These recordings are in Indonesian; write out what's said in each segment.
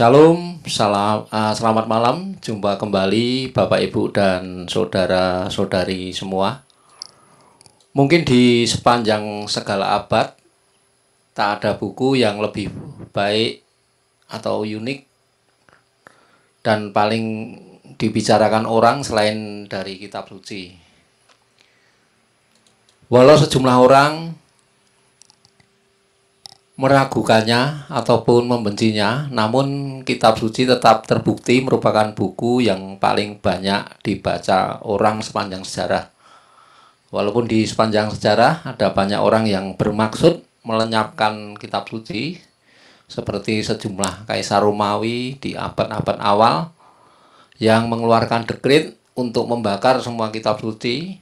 Shalom, salam, uh, selamat malam. Jumpa kembali Bapak Ibu dan saudara-saudari semua. Mungkin di sepanjang segala abad tak ada buku yang lebih baik atau unik dan paling dibicarakan orang selain dari kitab suci. Walau sejumlah orang meragukannya ataupun membencinya, namun kitab suci tetap terbukti merupakan buku yang paling banyak dibaca orang sepanjang sejarah. Walaupun di sepanjang sejarah ada banyak orang yang bermaksud melenyapkan kitab suci, seperti sejumlah kaisar Romawi di abad-abad awal yang mengeluarkan dekrit untuk membakar semua kitab suci.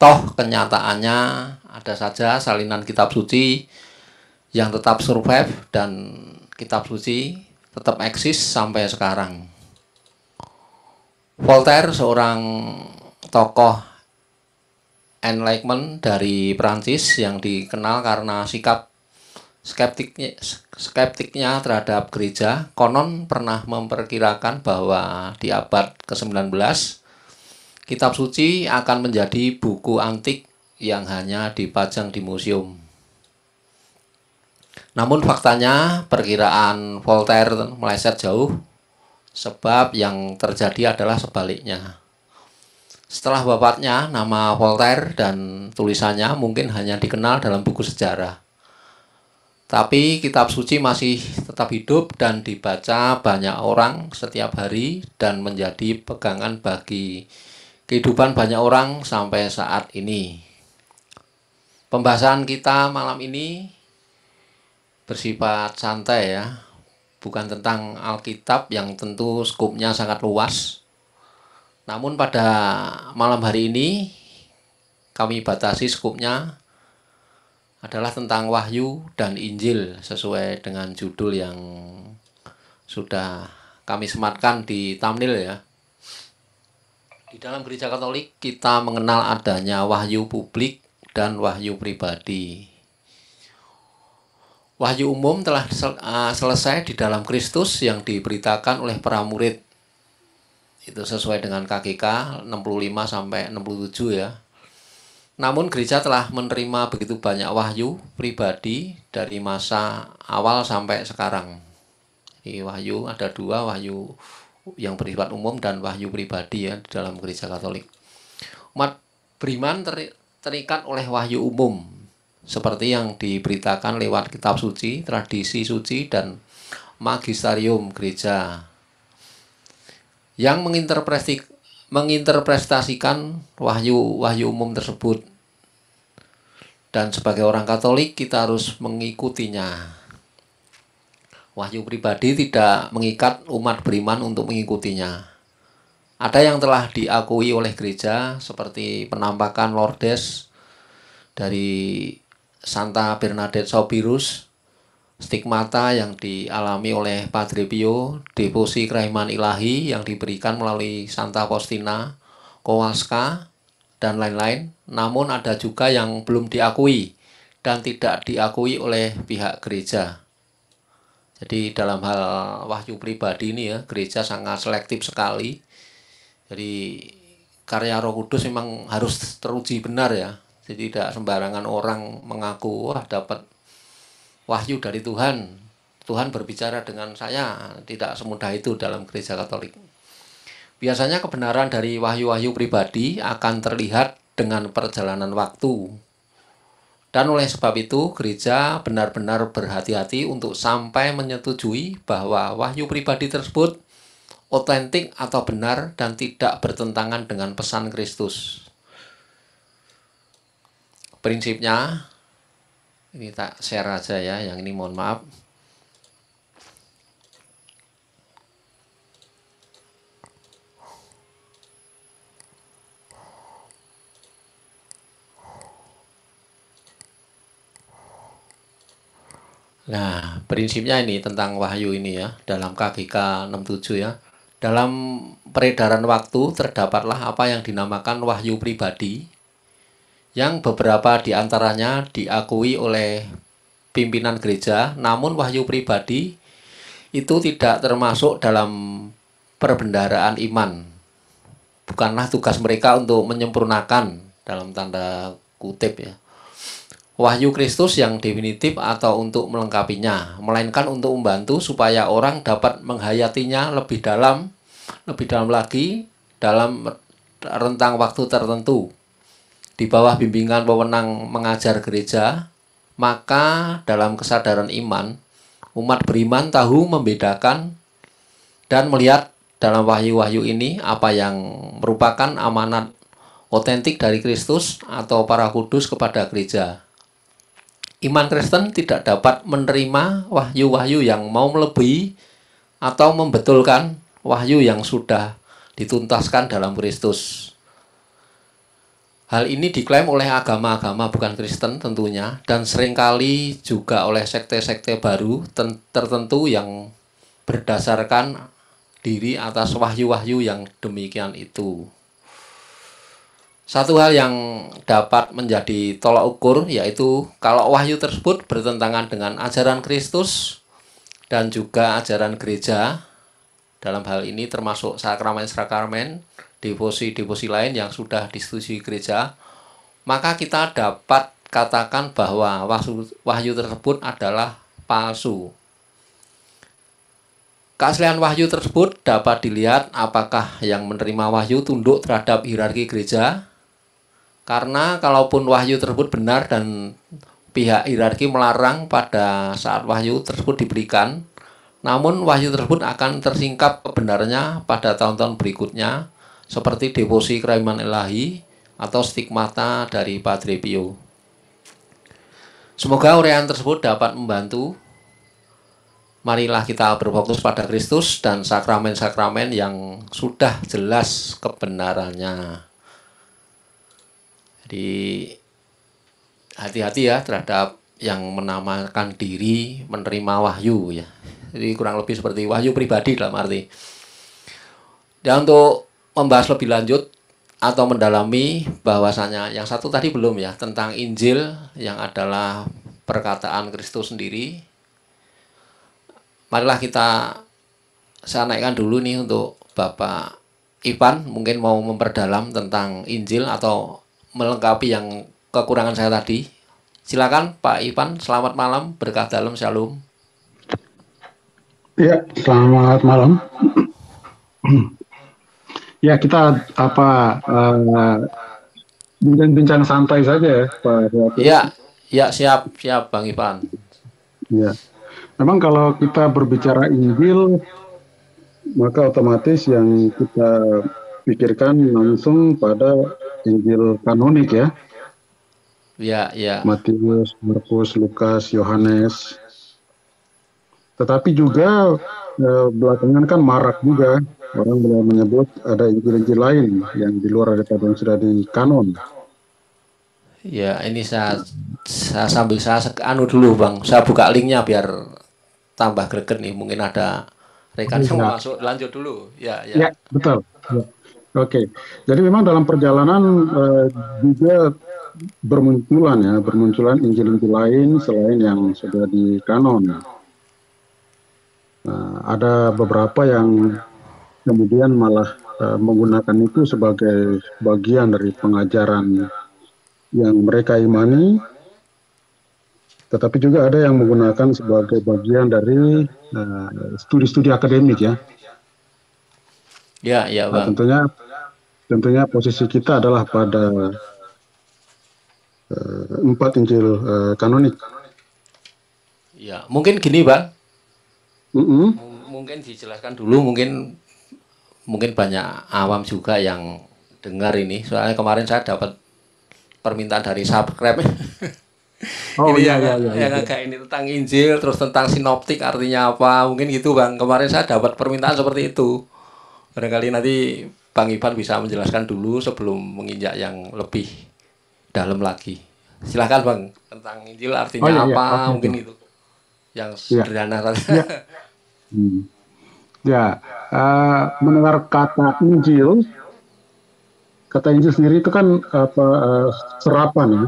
Toh kenyataannya ada saja salinan kitab suci yang tetap survive dan kitab suci tetap eksis sampai sekarang. Voltaire seorang tokoh Enlightenment dari Prancis yang dikenal karena sikap skeptiknya, skeptiknya terhadap gereja konon pernah memperkirakan bahwa di abad ke-19 kitab suci akan menjadi buku antik yang hanya dipajang di museum. Namun faktanya perkiraan Voltaire meleset jauh sebab yang terjadi adalah sebaliknya. Setelah wafatnya, nama Voltaire dan tulisannya mungkin hanya dikenal dalam buku sejarah. Tapi kitab suci masih tetap hidup dan dibaca banyak orang setiap hari dan menjadi pegangan bagi kehidupan banyak orang sampai saat ini. Pembahasan kita malam ini bersifat santai ya bukan tentang Alkitab yang tentu skupnya sangat luas namun pada malam hari ini kami batasi skupnya adalah tentang Wahyu dan Injil sesuai dengan judul yang sudah kami sematkan di thumbnail ya di dalam gereja Katolik kita mengenal adanya wahyu publik dan wahyu pribadi Wahyu umum telah sel, uh, selesai di dalam Kristus yang diberitakan oleh para murid. Itu sesuai dengan KGK 65 sampai 67 ya. Namun gereja telah menerima begitu banyak wahyu pribadi dari masa awal sampai sekarang. Di wahyu ada dua wahyu yang bersifat umum dan wahyu pribadi ya di dalam gereja Katolik. Umat beriman ter, terikat oleh wahyu umum seperti yang diberitakan lewat kitab suci, tradisi suci dan magisterium gereja yang menginterpretasikan wahyu-wahyu umum tersebut. Dan sebagai orang Katolik kita harus mengikutinya. Wahyu pribadi tidak mengikat umat beriman untuk mengikutinya. Ada yang telah diakui oleh gereja seperti penampakan Lordes dari Santa Bernadette Sobirus, stigmata yang dialami oleh Padre Pio, devosi kerahiman ilahi yang diberikan melalui Santa Faustina, Kowalska, dan lain-lain. Namun ada juga yang belum diakui dan tidak diakui oleh pihak gereja. Jadi dalam hal wahyu pribadi ini ya, gereja sangat selektif sekali. Jadi karya Roh Kudus memang harus teruji benar ya. Jadi tidak sembarangan orang mengaku wah dapat wahyu dari Tuhan. Tuhan berbicara dengan saya, tidak semudah itu dalam gereja Katolik. Biasanya kebenaran dari wahyu-wahyu pribadi akan terlihat dengan perjalanan waktu. Dan oleh sebab itu, gereja benar-benar berhati-hati untuk sampai menyetujui bahwa wahyu pribadi tersebut otentik atau benar dan tidak bertentangan dengan pesan Kristus prinsipnya ini tak share aja ya yang ini mohon maaf Nah, prinsipnya ini tentang wahyu ini ya, dalam KGK 67 ya. Dalam peredaran waktu terdapatlah apa yang dinamakan wahyu pribadi yang beberapa diantaranya diakui oleh pimpinan gereja, namun wahyu pribadi itu tidak termasuk dalam perbendaraan iman. Bukanlah tugas mereka untuk menyempurnakan dalam tanda kutip ya. Wahyu Kristus yang definitif atau untuk melengkapinya, melainkan untuk membantu supaya orang dapat menghayatinya lebih dalam, lebih dalam lagi dalam rentang waktu tertentu di bawah bimbingan wewenang mengajar gereja, maka dalam kesadaran iman, umat beriman tahu membedakan dan melihat dalam wahyu-wahyu ini apa yang merupakan amanat otentik dari Kristus atau para kudus kepada gereja. Iman Kristen tidak dapat menerima wahyu-wahyu yang mau melebihi atau membetulkan wahyu yang sudah dituntaskan dalam Kristus. Hal ini diklaim oleh agama-agama bukan Kristen tentunya dan seringkali juga oleh sekte-sekte baru tertentu yang berdasarkan diri atas wahyu-wahyu yang demikian itu. Satu hal yang dapat menjadi tolak ukur yaitu kalau wahyu tersebut bertentangan dengan ajaran Kristus dan juga ajaran gereja dalam hal ini termasuk sakramen-sakramen devosi-devosi lain yang sudah disetujui gereja, maka kita dapat katakan bahwa wahyu, wahyu tersebut adalah palsu. Keaslian wahyu tersebut dapat dilihat apakah yang menerima wahyu tunduk terhadap hierarki gereja. Karena kalaupun wahyu tersebut benar dan pihak hierarki melarang pada saat wahyu tersebut diberikan, namun wahyu tersebut akan tersingkap kebenarannya pada tahun-tahun berikutnya seperti devosi keraiman Ilahi atau stigmata dari Padre Pio. Semoga urean tersebut dapat membantu. Marilah kita berfokus pada Kristus dan sakramen-sakramen yang sudah jelas kebenarannya. Jadi hati-hati ya terhadap yang menamakan diri menerima wahyu ya. Jadi kurang lebih seperti wahyu pribadi dalam arti. Dan untuk membahas lebih lanjut atau mendalami bahwasannya yang satu tadi belum ya tentang Injil yang adalah perkataan Kristus sendiri. Marilah kita saya naikkan dulu nih untuk Bapak Ipan mungkin mau memperdalam tentang Injil atau melengkapi yang kekurangan saya tadi. Silakan Pak Ipan selamat malam, berkah dalam Shalom. Ya, selamat malam. Ya kita apa eh, bincang bincang-bincang santai saja ya Pak. Iya, ya siap siap Bang Ipan. Ya, memang kalau kita berbicara Injil maka otomatis yang kita pikirkan langsung pada Injil kanonik ya. Iya, Iya. Matius, Markus, Lukas, Yohanes. Tetapi juga eh, belakangan kan marak juga orang boleh menyebut ada ideologi lain yang di luar daripada yang sudah di kanon. Ya, ini saya, saya sambil saya anu dulu bang, saya buka linknya biar tambah greget nih, mungkin ada rekan yang masuk lanjut dulu. Ya, ya. ya betul. Ya. Oke, okay. jadi memang dalam perjalanan uh, juga bermunculan ya, bermunculan injil-injil lain selain yang sudah di kanon. Nah, ada beberapa yang kemudian malah uh, menggunakan itu sebagai bagian dari pengajaran yang mereka imani tetapi juga ada yang menggunakan sebagai bagian dari eh, studi-studi uh, akademik ya. Ya, ya, nah, Bang. Nah, tentunya tentunya posisi kita adalah pada uh, empat Injil uh, kanonik. Ya, mungkin gini, Bang. Mm -hmm. Mungkin dijelaskan dulu mungkin mungkin banyak awam juga yang dengar ini. Soalnya kemarin saya dapat permintaan dari subscribe. Oh ini iya, yang, iya, iya, yang iya. agak ini tentang Injil, terus tentang sinoptik artinya apa? Mungkin gitu bang. Kemarin saya dapat permintaan seperti itu. Barangkali nanti Bang Ivan bisa menjelaskan dulu sebelum menginjak yang lebih dalam lagi. Silahkan bang tentang Injil artinya oh, iya, iya. apa? Gitu. Iya, mungkin itu yang sederhana. Iya. hmm. Ya, uh, mendengar kata Injil, kata Injil sendiri itu kan apa uh, serapan ya.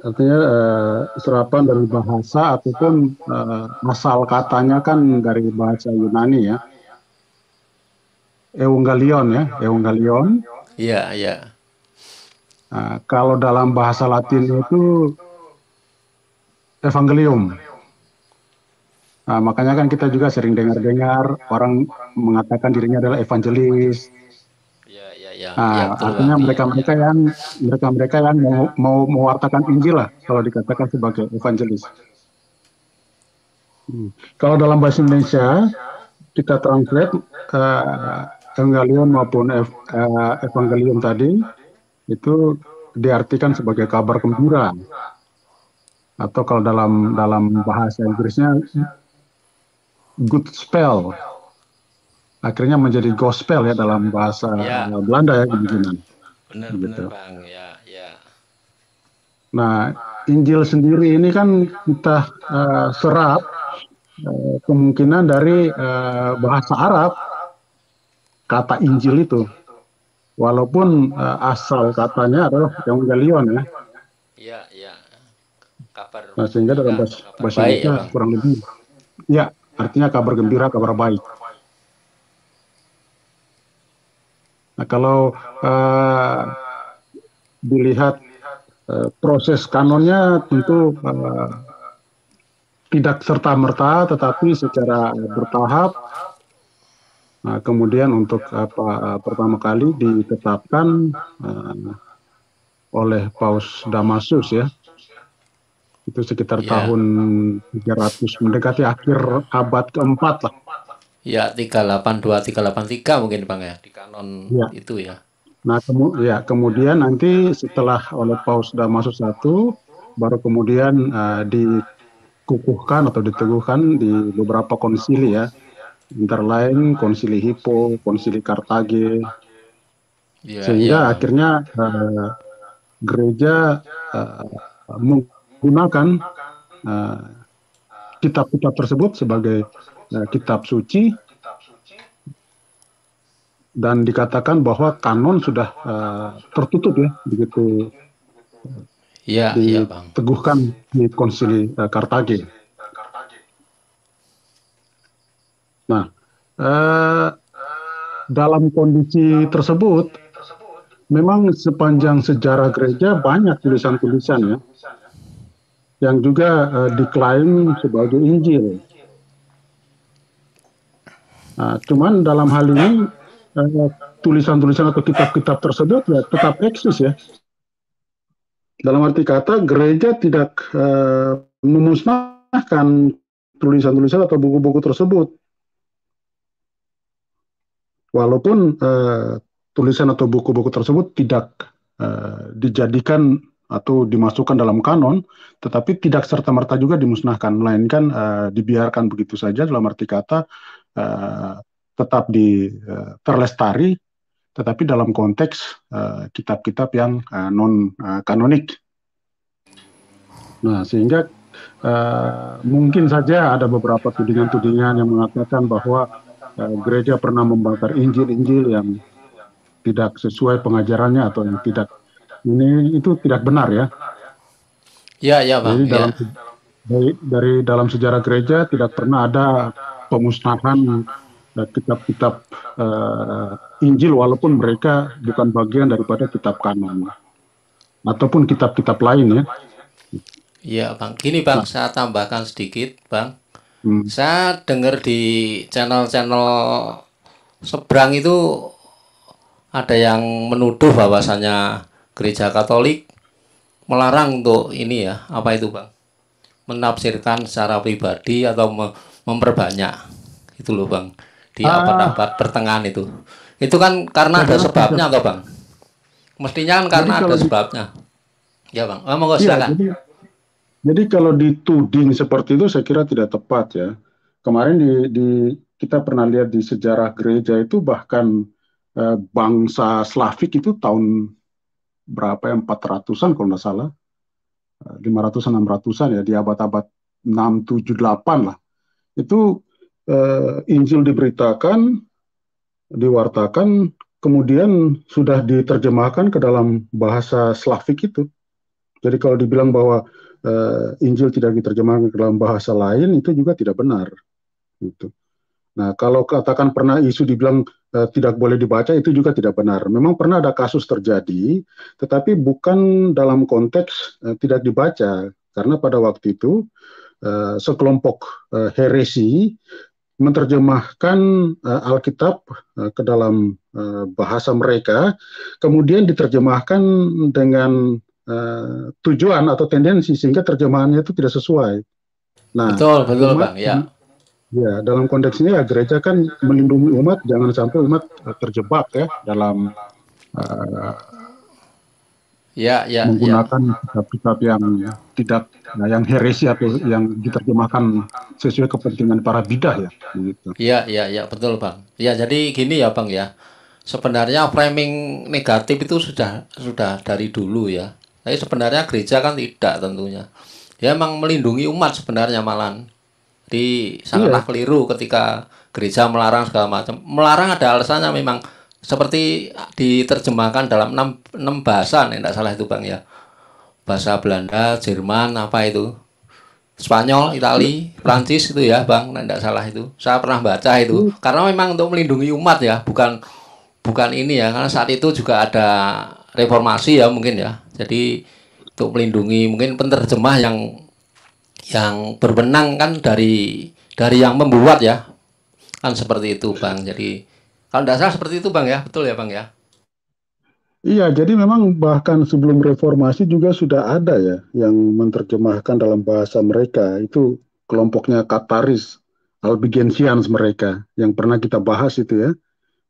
Artinya uh, serapan dari bahasa ataupun uh, asal katanya kan dari bahasa Yunani ya. Evangelion ya, Evangelion. Iya, iya. Uh, kalau dalam bahasa Latin itu Evangelium. Nah, makanya kan kita juga sering dengar-dengar orang mengatakan dirinya adalah evangelis. Ya, ya, ya. Nah, artinya mereka-mereka ya, yang mereka-mereka yang mau, mau mewartakan Injil lah kalau dikatakan sebagai evangelis. Hmm. Kalau dalam bahasa Indonesia kita translate uh, Evangelion maupun ev, uh, ah, Evangelium tadi itu diartikan sebagai kabar gembira atau kalau dalam dalam bahasa Inggrisnya good spell akhirnya menjadi gospel ya dalam bahasa ya. Belanda ya kemungkinan. Benar gitu. Bang ya ya. Nah, Injil sendiri ini kan kita uh, serap uh, kemungkinan dari uh, bahasa Arab kata Injil itu. Walaupun uh, asal katanya adalah Evangelion ya. Iya, iya. Kabar. Nah, sehingga dalam ya, bahasa, bahasa Indonesia ya, kurang lebih. Ya, Artinya kabar gembira, kabar baik. Nah, kalau uh, dilihat uh, proses kanonnya tentu uh, tidak serta merta, tetapi secara bertahap. Nah, kemudian untuk apa pertama kali ditetapkan uh, oleh Paus Damasus ya itu sekitar ya. tahun 300 mendekati akhir abad keempat lah. Ya 382 383 mungkin Bang ya di kanon ya. itu ya. Nah, kemu ya kemudian nanti setelah oleh Paus Damasus satu baru kemudian uh, dikukuhkan atau diteguhkan di beberapa konsili ya. Antara lain konsili Hippo, konsili Kartage. Ya, Sehingga ya. akhirnya uh, gereja uh, gunakan eh, kitab-kitab uh, kitab -kitab tersebut sebagai uh, kitab suci dan dikatakan bahwa kanon sudah uh, tertutup ya begitu ya, diteguhkan ya, di konsili uh, Kartage. Nah, uh, dalam kondisi tersebut memang sepanjang sejarah gereja banyak tulisan-tulisan ya yang juga uh, eh, diklaim sebagai Injil. Nah, cuman dalam hal ini eh, tulisan-tulisan uh, atau kitab-kitab tersebut ya, tetap eksis ya. Dalam arti kata gereja tidak uh, memusnahkan tulisan-tulisan atau buku-buku tersebut. Walaupun uh, tulisan atau buku-buku tersebut tidak uh, dijadikan atau dimasukkan dalam kanon, tetapi tidak serta merta juga dimusnahkan, melainkan uh, dibiarkan begitu saja dalam arti kata uh, tetap di uh, terlestari, tetapi dalam konteks kitab-kitab uh, yang uh, non uh, kanonik. Nah, sehingga uh, mungkin saja ada beberapa tudingan-tudingan yang mengatakan bahwa uh, gereja pernah membakar Injil-Injil yang tidak sesuai pengajarannya atau yang tidak ini itu tidak benar ya. Ya, ya, Pak. Jadi ya. dari, dari dalam sejarah gereja tidak pernah ada pemusnahan kitab-kitab uh, Injil walaupun mereka bukan bagian daripada kitab kanon ataupun kitab-kitab lain ya. Iya, Bang. Gini, Bang, nah. saya tambahkan sedikit, Bang. Hmm. Saya dengar di channel-channel seberang itu ada yang menuduh bahwasanya gereja Katolik melarang untuk ini ya, apa itu Bang? Menafsirkan secara pribadi atau memperbanyak. Itu loh Bang, di ah. abad-abad pertengahan itu. Itu kan karena ada sebabnya atau Bang? Mestinya kan karena ada sebabnya. Ya Bang, oh, monggo iya, silakan. Ya, jadi... Jadi kalau dituding seperti itu saya kira tidak tepat ya. Kemarin di, di kita pernah lihat di sejarah gereja itu bahkan eh, bangsa Slavik itu tahun berapa ya, 400-an kalau nggak salah. 500-an, eh, 600-an ya, di abad-abad 6, 7, 8 lah. Itu eh, Injil diberitakan, diwartakan, kemudian sudah diterjemahkan ke dalam bahasa Slavik itu. Jadi kalau dibilang bahwa eh, Injil tidak diterjemahkan ke dalam bahasa lain itu juga tidak benar. Gitu. Nah, kalau katakan pernah isu dibilang eh, tidak boleh dibaca itu juga tidak benar. Memang pernah ada kasus terjadi, tetapi bukan dalam konteks eh, tidak dibaca karena pada waktu itu eh, sekelompok eh, heresi menerjemahkan uh, Alkitab uh, ke dalam uh, bahasa mereka, kemudian diterjemahkan dengan uh, tujuan atau tendensi sehingga terjemahannya itu tidak sesuai. Nah, betul, betul, Bang, ya. Ya, dalam konteks ini ya gereja kan melindungi umat jangan sampai umat eh, terjebak ya dalam uh, ya, ya, menggunakan kitab-kitab ya. yang tidak nah, yang heresi atau yang diterjemahkan sesuai kepentingan para bidah ya. Gitu. Iya iya betul bang. Ya, jadi gini ya bang ya. Sebenarnya framing negatif itu sudah sudah dari dulu ya. Tapi sebenarnya gereja kan tidak tentunya. Ya emang melindungi umat sebenarnya malan di salah iya. keliru ketika gereja melarang segala macam. Melarang ada alasannya memang seperti diterjemahkan dalam enam 6 bahasa, tidak eh, salah itu Bang ya. Bahasa Belanda, Jerman, apa itu? Spanyol, Itali, iya. Prancis itu ya Bang, tidak nah, salah itu. Saya pernah baca itu. Iya. Karena memang untuk melindungi umat ya, bukan bukan ini ya, karena saat itu juga ada reformasi ya mungkin ya. Jadi untuk melindungi mungkin penerjemah yang yang berwenang kan dari dari yang membuat ya kan seperti itu bang jadi kalau tidak salah seperti itu bang ya betul ya bang ya Iya, jadi memang bahkan sebelum reformasi juga sudah ada ya yang menerjemahkan dalam bahasa mereka itu kelompoknya Kataris, Albigensians mereka yang pernah kita bahas itu ya.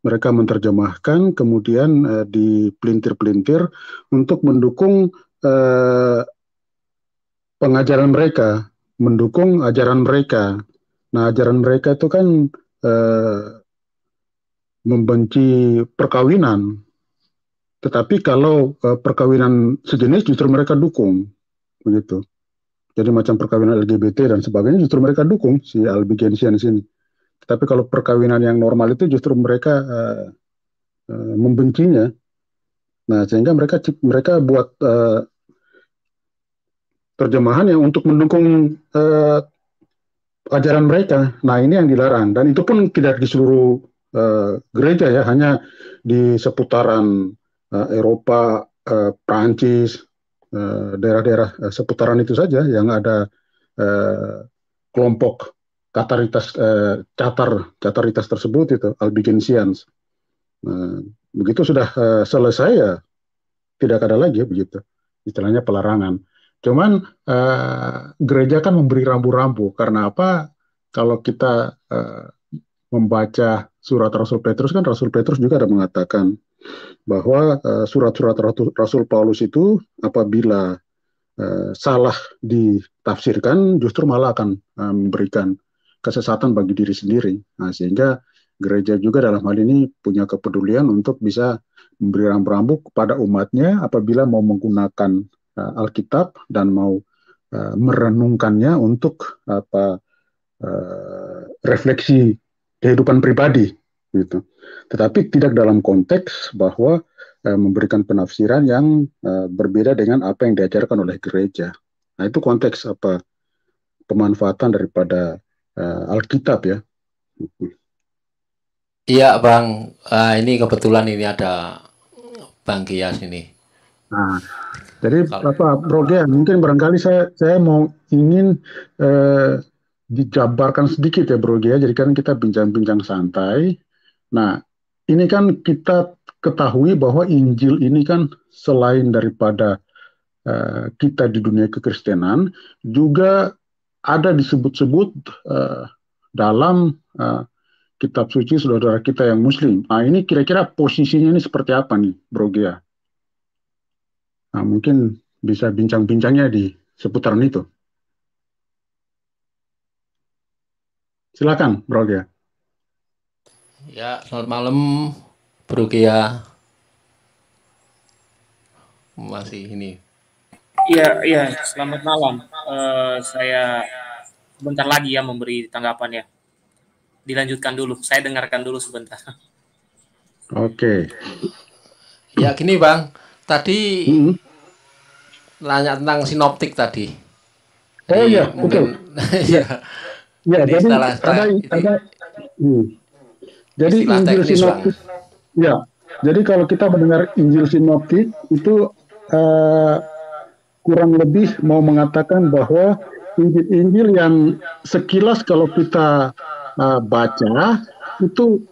Mereka menerjemahkan kemudian eh, pelintir pelintir untuk mendukung eh, pengajaran mereka mendukung ajaran mereka. Nah, ajaran mereka itu kan eh, membenci perkawinan. Tetapi kalau eh, perkawinan sejenis justru mereka dukung, begitu. Jadi macam perkawinan LGBT dan sebagainya justru mereka dukung si albigensian di sini. Tapi kalau perkawinan yang normal itu justru mereka uh, uh, membencinya. Nah, sehingga mereka mereka buat uh, Terjemahan yang untuk mendukung uh, ajaran mereka. Nah ini yang dilarang dan itu pun tidak di seluruh uh, gereja ya, hanya di seputaran uh, Eropa, uh, Prancis, daerah-daerah uh, seputaran itu saja yang ada uh, kelompok kataritas uh, catar cataritas tersebut itu albigensians. Nah, begitu sudah uh, selesai ya tidak ada lagi begitu istilahnya pelarangan. Cuman uh, gereja kan memberi rambu-rambu karena apa? Kalau kita uh, membaca surat Rasul Petrus kan Rasul Petrus juga ada mengatakan bahwa eh, surat-surat uh, Rasul Paulus itu apabila uh, salah ditafsirkan justru malah akan uh, memberikan kesesatan bagi diri sendiri. Nah, sehingga gereja juga dalam hal ini punya kepedulian untuk bisa memberi rambu-rambu kepada umatnya apabila mau menggunakan uh, Alkitab dan mau uh, merenungkannya untuk apa uh, refleksi kehidupan pribadi gitu. Tetapi tidak dalam konteks bahwa uh, memberikan penafsiran yang uh, berbeda dengan apa yang diajarkan oleh gereja. Nah, itu konteks apa pemanfaatan daripada uh, Alkitab ya. Iya, Bang. Uh, ini kebetulan ini ada Bang Gias ini. Nah, jadi apa Bro mungkin barangkali saya saya mau ingin eh, dijabarkan sedikit ya Bro ya. Jadi kan kita bincang-bincang santai. Nah, ini kan kita ketahui bahwa Injil ini kan selain daripada eh, kita di dunia kekristenan juga ada disebut-sebut eh, dalam eh, kitab suci saudara kita yang muslim. Nah, ini kira-kira posisinya ini seperti apa nih, Bro Gia? Nah, mungkin bisa bincang-bincangnya di seputaran itu. Silakan, Bro Gia. Ya, selamat malam, Bro Gia. Masih ini. Iya, iya, selamat malam. Uh, saya sebentar lagi ya memberi tanggapan ya. Dilanjutkan dulu, saya dengarkan dulu sebentar. Oke. Okay. Ya, gini Bang. Tadi hmm. nanya tentang sinoptik tadi. Oh, jadi iya, mungkin, betul. ya. ya, jadi ada, ada, hmm. jadi Injil sinoptik. Ya, jadi kalau kita mendengar Injil sinoptik itu uh, kurang lebih mau mengatakan bahwa Injil-Injil yang sekilas kalau kita uh, baca itu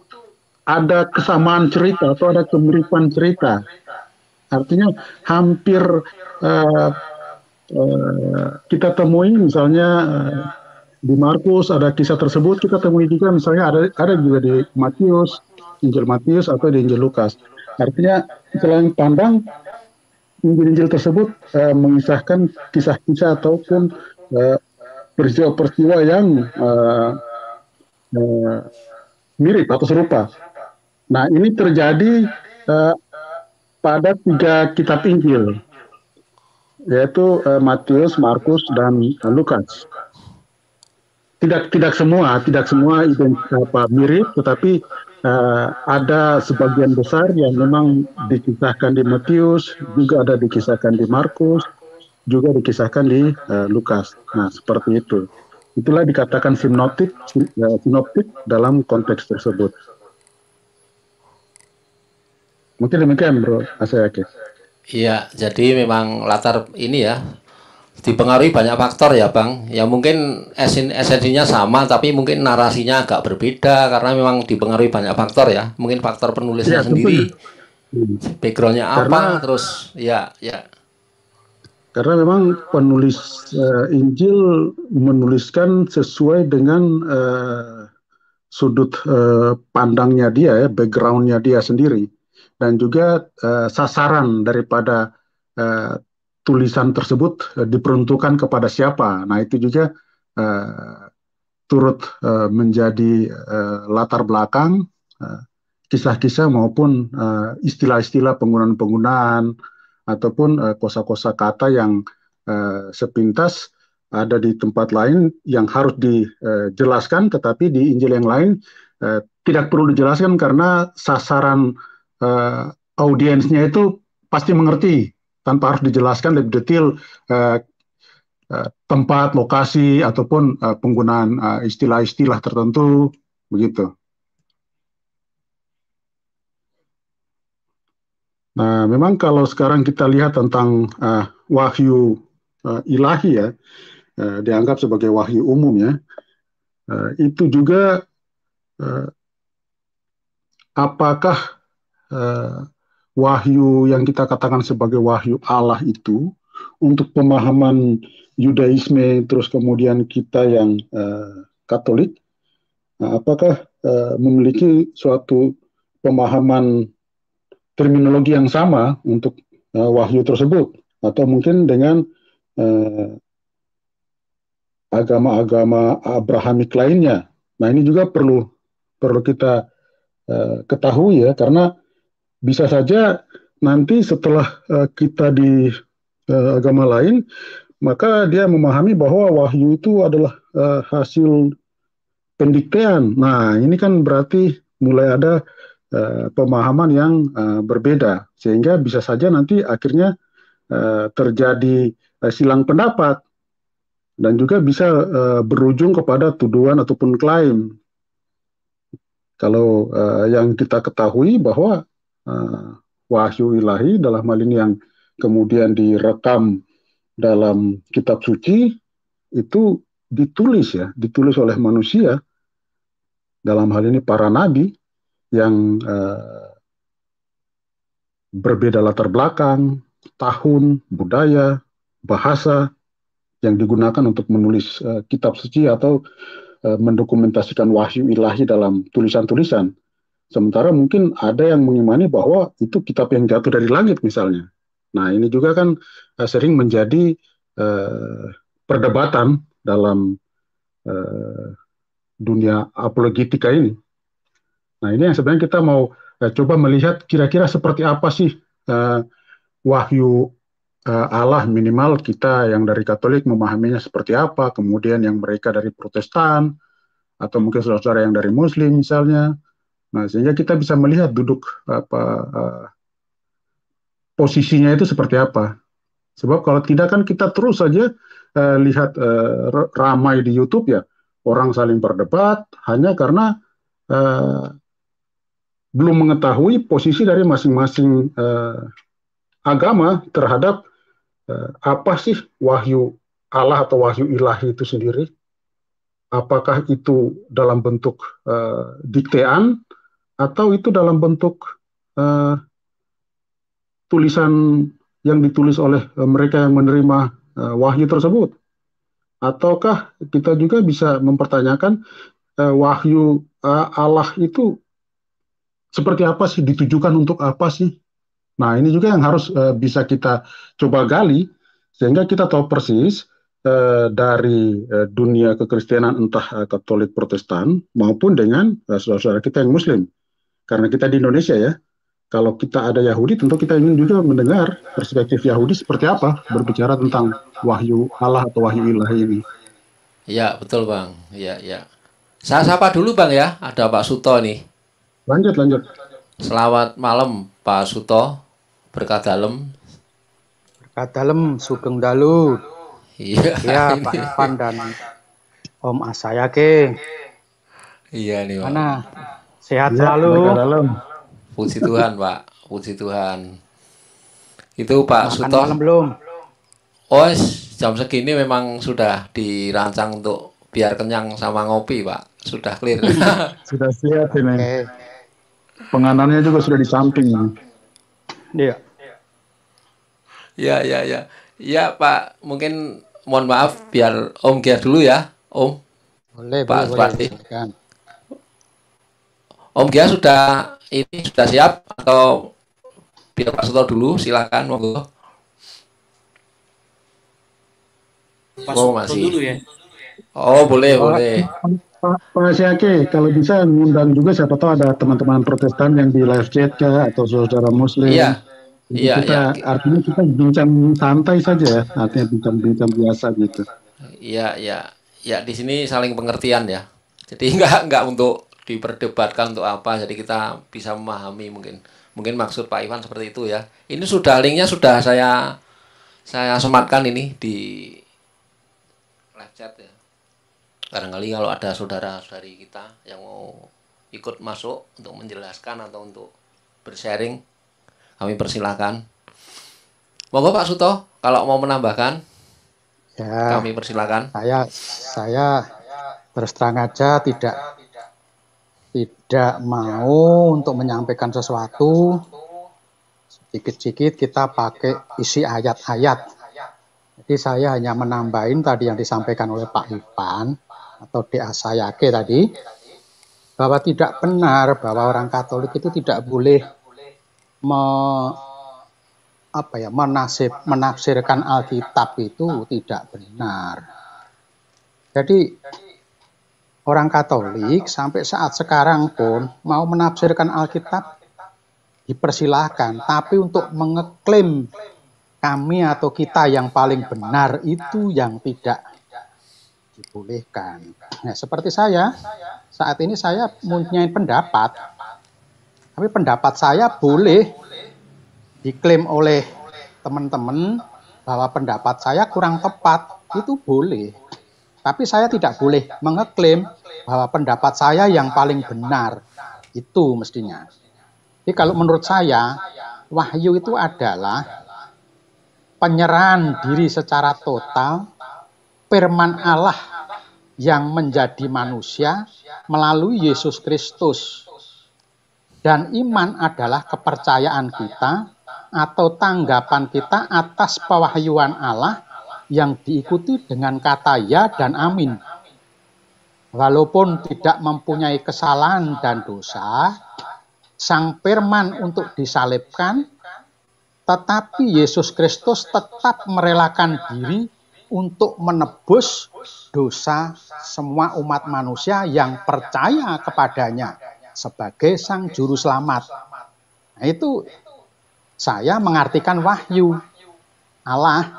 ada kesamaan cerita atau ada kemiripan cerita Artinya hampir uh, uh, kita temui misalnya uh, di Markus ada kisah tersebut kita temui juga misalnya ada ada juga di Matius, Injil Matius atau di Injil Lukas. Artinya selain pandang Injil-Injil tersebut uh, mengisahkan kisah-kisah ataupun uh, peristiwa-peristiwa yang uh, uh, mirip atau serupa. Nah, ini terjadi uh, pada tiga kitab Injil yaitu uh, Matius, Markus dan uh, Lukas. Tidak tidak semua, tidak semua identik apa, mirip, tetapi uh, ada sebagian besar yang memang dikisahkan di Matius, juga ada dikisahkan di Markus, juga dikisahkan di uh, Lukas. Nah seperti itu. Itulah dikatakan sinoptik, sinoptik dalam konteks tersebut. Mungkin demikian Bro saya yakin. Iya, jadi memang latar ini ya dipengaruhi banyak faktor ya Bang. Ya mungkin esen, esensinya sama tapi mungkin narasinya agak berbeda karena memang dipengaruhi banyak faktor ya. Mungkin faktor penulisnya ya, sendiri. hmm. Backgroundnya apa karena, terus ya ya. Karena memang penulis uh, Injil menuliskan sesuai dengan uh, sudut uh, pandangnya dia ya, backgroundnya dia sendiri dan juga uh, sasaran daripada uh, tulisan tersebut uh, diperuntukkan kepada siapa. Nah, itu juga uh, turut uh, menjadi uh, latar belakang kisah-kisah uh, maupun istilah-istilah penggunaan-penggunaan ataupun kosa-kosa kata yang sepintas ada di tempat lain yang harus dijelaskan, tetapi di Injil yang lain tidak perlu dijelaskan karena sasaran uh, audiensnya itu pasti mengerti tanpa harus dijelaskan lebih detail uh, uh, tempat, lokasi ataupun uh, penggunaan istilah-istilah uh, tertentu begitu. Nah, memang kalau sekarang kita lihat tentang uh, wahyu uh, ilahi ya, uh, dianggap sebagai wahyu umum ya, uh, itu juga uh, apakah eh, wahyu yang kita katakan sebagai wahyu Allah itu untuk pemahaman Yudaisme terus kemudian kita yang eh, Katolik nah, apakah eh, memiliki suatu pemahaman terminologi yang sama untuk eh, wahyu tersebut atau mungkin dengan eh, agama-agama Abrahamik lainnya. Nah ini juga perlu perlu kita uh, ketahui ya karena bisa saja nanti setelah uh, kita di uh, agama lain, maka dia memahami bahwa wahyu itu adalah uh, hasil pendiktean. Nah, ini kan berarti mulai ada uh, pemahaman yang uh, berbeda, sehingga bisa saja nanti akhirnya uh, terjadi uh, silang pendapat dan juga bisa uh, berujung kepada tuduhan ataupun klaim. Kalau uh, yang kita ketahui bahwa uh, wahyu ilahi dalam hal ini yang kemudian direkam dalam kitab suci itu ditulis ya, ditulis oleh manusia dalam hal ini para nabi yang uh, berbeda latar belakang, tahun, budaya, bahasa yang digunakan untuk menulis uh, kitab suci atau uh, mendokumentasikan wahyu ilahi dalam tulisan-tulisan. Sementara mungkin ada yang mengimani bahwa itu kitab yang jatuh dari langit misalnya. Nah ini juga kan uh, sering menjadi uh, perdebatan dalam uh, dunia apologetika ini. Nah ini yang sebenarnya kita mau uh, coba melihat kira-kira seperti apa sih uh, wahyu Allah minimal kita yang dari Katolik memahaminya seperti apa, kemudian yang mereka dari Protestan atau mungkin saudara-saudara yang dari Muslim misalnya Nah, sehingga kita bisa melihat duduk apa uh, posisinya itu seperti apa. Sebab kalau tidak kan kita terus saja uh, lihat uh, ramai di YouTube ya, orang saling berdebat hanya karena uh, belum mengetahui posisi dari masing-masing uh, agama terhadap uh, apa sih wahyu Allah atau wahyu ilahi itu sendiri. Apakah itu dalam bentuk uh, diktean atau itu dalam bentuk uh, tulisan yang ditulis oleh eh, mereka yang menerima uh, wahyu tersebut ataukah kita juga bisa mempertanyakan uh, wahyu uh, Allah itu seperti apa sih ditujukan untuk apa sih nah ini juga yang harus uh, bisa kita coba gali sehingga kita tahu persis uh, dari uh, dunia kekristenan entah uh, Katolik Protestan maupun dengan saudara-saudara uh, kita yang Muslim. Karena kita di Indonesia ya, kalau kita ada Yahudi, tentu kita ingin juga mendengar perspektif Yahudi seperti apa berbicara tentang wahyu Allah atau wahyu ilahi ini. Iya, betul Bang. Iya, iya. Saya sapa dulu Bang ya, ada Pak Suto nih. Lanjut, lanjut. Selamat malam Pak Suto, berkat dalam. Berkat dalam, sugeng dalu. Iya, ya, Pak Irfan dan Om Asayake. Iya nih Bang. Mana? Sehat ya, selalu. Puji Tuhan, Pak. Puji Tuhan. Itu Pak Makan Suto. Malam belum? Oh, jam segini memang sudah dirancang untuk biar kenyang sama ngopi, Pak. Sudah clear. sudah sehat ini. Okay. Penganannya juga sudah di samping. Iya. Iya, iya, iya, Ya, Pak. Mungkin mohon maaf biar Om Gia dulu ya, Om. Boleh, Pak boleh, Boleh. Om Gia sudah ini sudah siap atau biar Pak Seto dulu silakan monggo. Pak oh, masih. dulu ya. Oh boleh Pak, boleh. Pak, Pak Syake, kalau bisa ngundang juga siapa tahu ada teman-teman Protestan yang di live chat ya atau saudara Muslim. Iya. iya, kita iya. artinya kita bincang santai saja, ya artinya bincang-bincang biasa gitu. Iya, iya. Ya di sini saling pengertian ya. Jadi nggak nggak untuk diperdebatkan untuk apa jadi kita bisa memahami mungkin mungkin maksud Pak Iwan seperti itu ya ini sudah linknya sudah saya saya sematkan ini di live chat ya barangkali kalau ada saudara saudari kita yang mau ikut masuk untuk menjelaskan atau untuk bersharing kami persilahkan monggo Pak Suto kalau mau menambahkan ya, kami persilahkan saya saya terus terang aja tidak tidak mau untuk menyampaikan sesuatu, sedikit-sedikit kita pakai isi ayat-ayat. Jadi saya hanya menambahin tadi yang disampaikan oleh Pak Ipan atau D.A. Sayake tadi, bahwa tidak benar bahwa orang Katolik itu tidak boleh me, apa ya, menasib, menafsirkan Alkitab itu tidak benar. Jadi Orang Katolik sampai saat sekarang pun mau menafsirkan Alkitab dipersilahkan, tapi untuk mengeklaim kami atau kita yang paling benar itu yang tidak dibolehkan. Nah, seperti saya, saat ini saya mempunyai pendapat, tapi pendapat saya boleh diklaim oleh teman-teman bahwa pendapat saya kurang tepat, itu boleh tapi saya tidak boleh mengeklaim bahwa pendapat saya yang paling benar. Itu mestinya. Jadi kalau menurut saya, wahyu itu adalah penyerahan diri secara total firman Allah yang menjadi manusia melalui Yesus Kristus. Dan iman adalah kepercayaan kita atau tanggapan kita atas pewahyuan Allah yang diikuti dengan kata ya dan amin. Walaupun tidak mempunyai kesalahan dan dosa, sang firman untuk disalibkan, tetapi Yesus Kristus tetap merelakan diri untuk menebus dosa semua umat manusia yang percaya kepadanya sebagai sang juru selamat. Nah, itu saya mengartikan wahyu Allah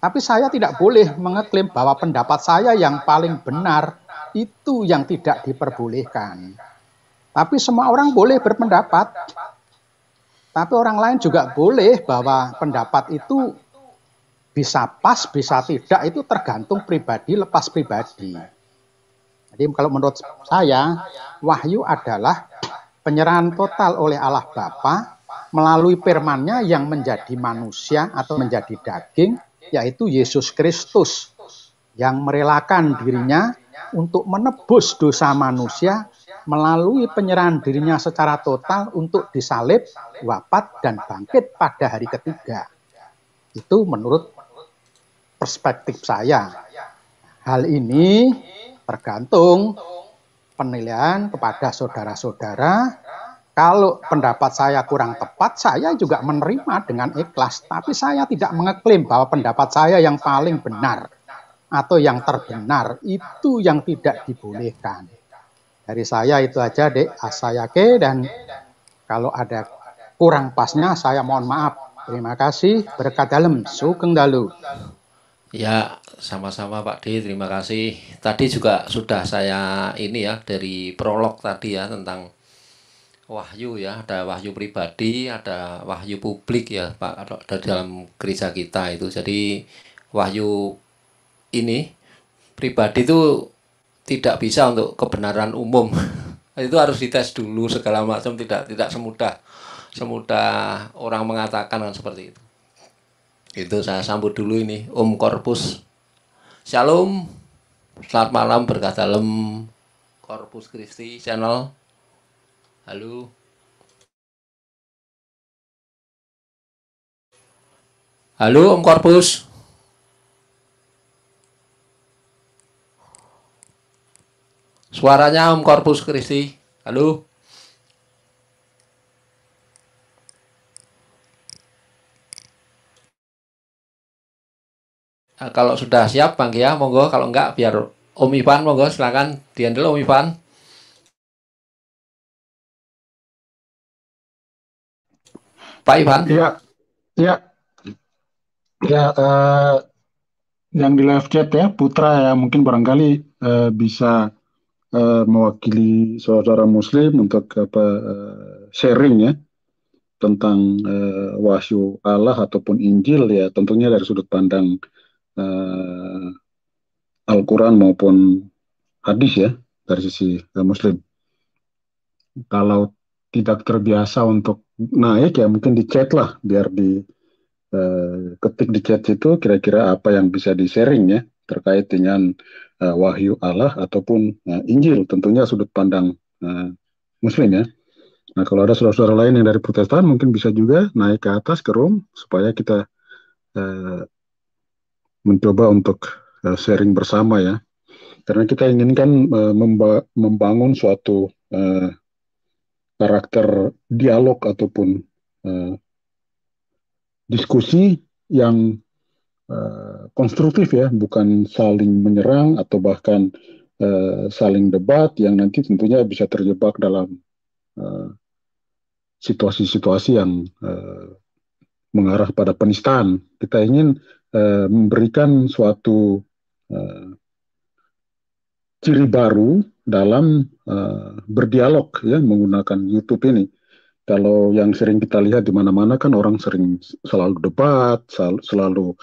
tapi saya tidak boleh mengeklaim bahwa pendapat saya yang paling benar itu yang tidak diperbolehkan. Tapi semua orang boleh berpendapat. Tapi orang lain juga boleh bahwa pendapat itu bisa pas, bisa tidak, itu tergantung pribadi, lepas pribadi. Jadi kalau menurut saya, wahyu adalah penyerahan total oleh Allah Bapa melalui Firmannya yang menjadi manusia atau menjadi daging yaitu Yesus Kristus yang merelakan dirinya untuk menebus dosa manusia melalui penyerahan dirinya secara total untuk disalib, wafat, dan bangkit pada hari ketiga. Itu menurut perspektif saya. Hal ini tergantung penilaian kepada saudara-saudara kalau pendapat saya kurang tepat, saya juga menerima dengan ikhlas, tapi saya tidak mengeklaim bahwa pendapat saya yang paling benar atau yang terbenar itu yang tidak dibolehkan. Dari saya itu aja, Dek. Asayake dan kalau ada kurang pasnya saya mohon maaf. Terima kasih. Berkat dalam. Sugeng dalu. Ya, sama-sama Pak D. Terima kasih. Tadi juga sudah saya ini ya dari prolog tadi ya tentang wahyu ya, ada wahyu pribadi, ada wahyu publik ya Pak ada dalam gereja kita itu. Jadi wahyu ini pribadi itu tidak bisa untuk kebenaran umum. itu harus dites dulu segala macam tidak tidak semudah semudah orang mengatakan kan seperti itu. Itu saya sambut dulu ini Om Korpus. Shalom. Selamat malam berkata Lem Korpus Kristi Channel Halo. Halo Om Korpus. Suaranya Om Korpus Kristi. Halo. Nah, kalau sudah siap Bang ya, monggo. Kalau enggak biar Om Ivan monggo silakan diandel Om Ivan. Pak Ivan? Iya, iya, ya. Uh, yang di live chat ya Putra ya mungkin barangkali uh, bisa uh, mewakili saudara Muslim untuk apa uh, sharing ya tentang uh, wahyu Allah ataupun Injil ya tentunya dari sudut pandang uh, Al-Quran maupun hadis ya dari sisi uh, Muslim. Kalau tidak terbiasa untuk naik ya mungkin di chat lah biar di eh, ketik di chat itu kira-kira apa yang bisa di sharing ya terkait dengan eh, wahyu Allah ataupun eh, Injil tentunya sudut pandang eh, Muslim ya. Nah kalau ada saudara-saudara lain yang dari Protestan mungkin bisa juga naik ke atas ke room supaya kita eh, mencoba untuk eh, sharing bersama ya karena kita inginkan eh, membangun suatu eh, karakter dialog ataupun uh, diskusi yang uh, konstruktif ya, bukan saling menyerang atau bahkan uh, saling debat yang nanti tentunya bisa terjebak dalam situasi situasi-situasi yang uh, mengarah pada penistaan. Kita ingin uh, memberikan suatu uh, ciri baru dalam uh, berdialog ya menggunakan YouTube ini. Kalau yang sering kita lihat di mana-mana kan orang sering selalu debat, sel selalu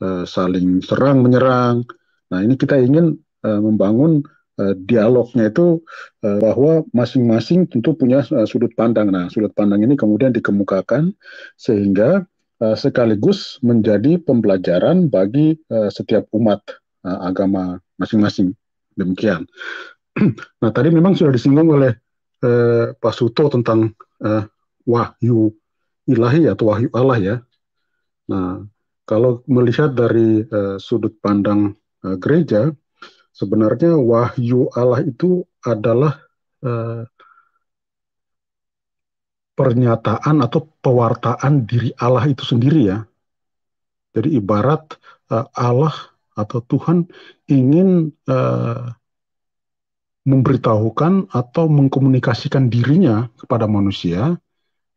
uh, saling serang menyerang. Nah ini kita ingin uh, membangun uh, dialognya itu uh, bahwa masing-masing tentu punya uh, sudut pandang. Nah sudut pandang ini kemudian dikemukakan sehingga uh, sekaligus menjadi pembelajaran bagi uh, setiap umat uh, agama masing-masing demikian nah tadi memang sudah disinggung oleh eh, Pak Suto tentang eh, wahyu ilahi atau wahyu Allah ya. Nah kalau melihat dari eh, sudut pandang eh, gereja, sebenarnya wahyu Allah itu adalah eh, pernyataan atau pewartaan diri Allah itu sendiri ya. Jadi ibarat eh, Allah atau Tuhan ingin eh, memberitahukan atau mengkomunikasikan dirinya kepada manusia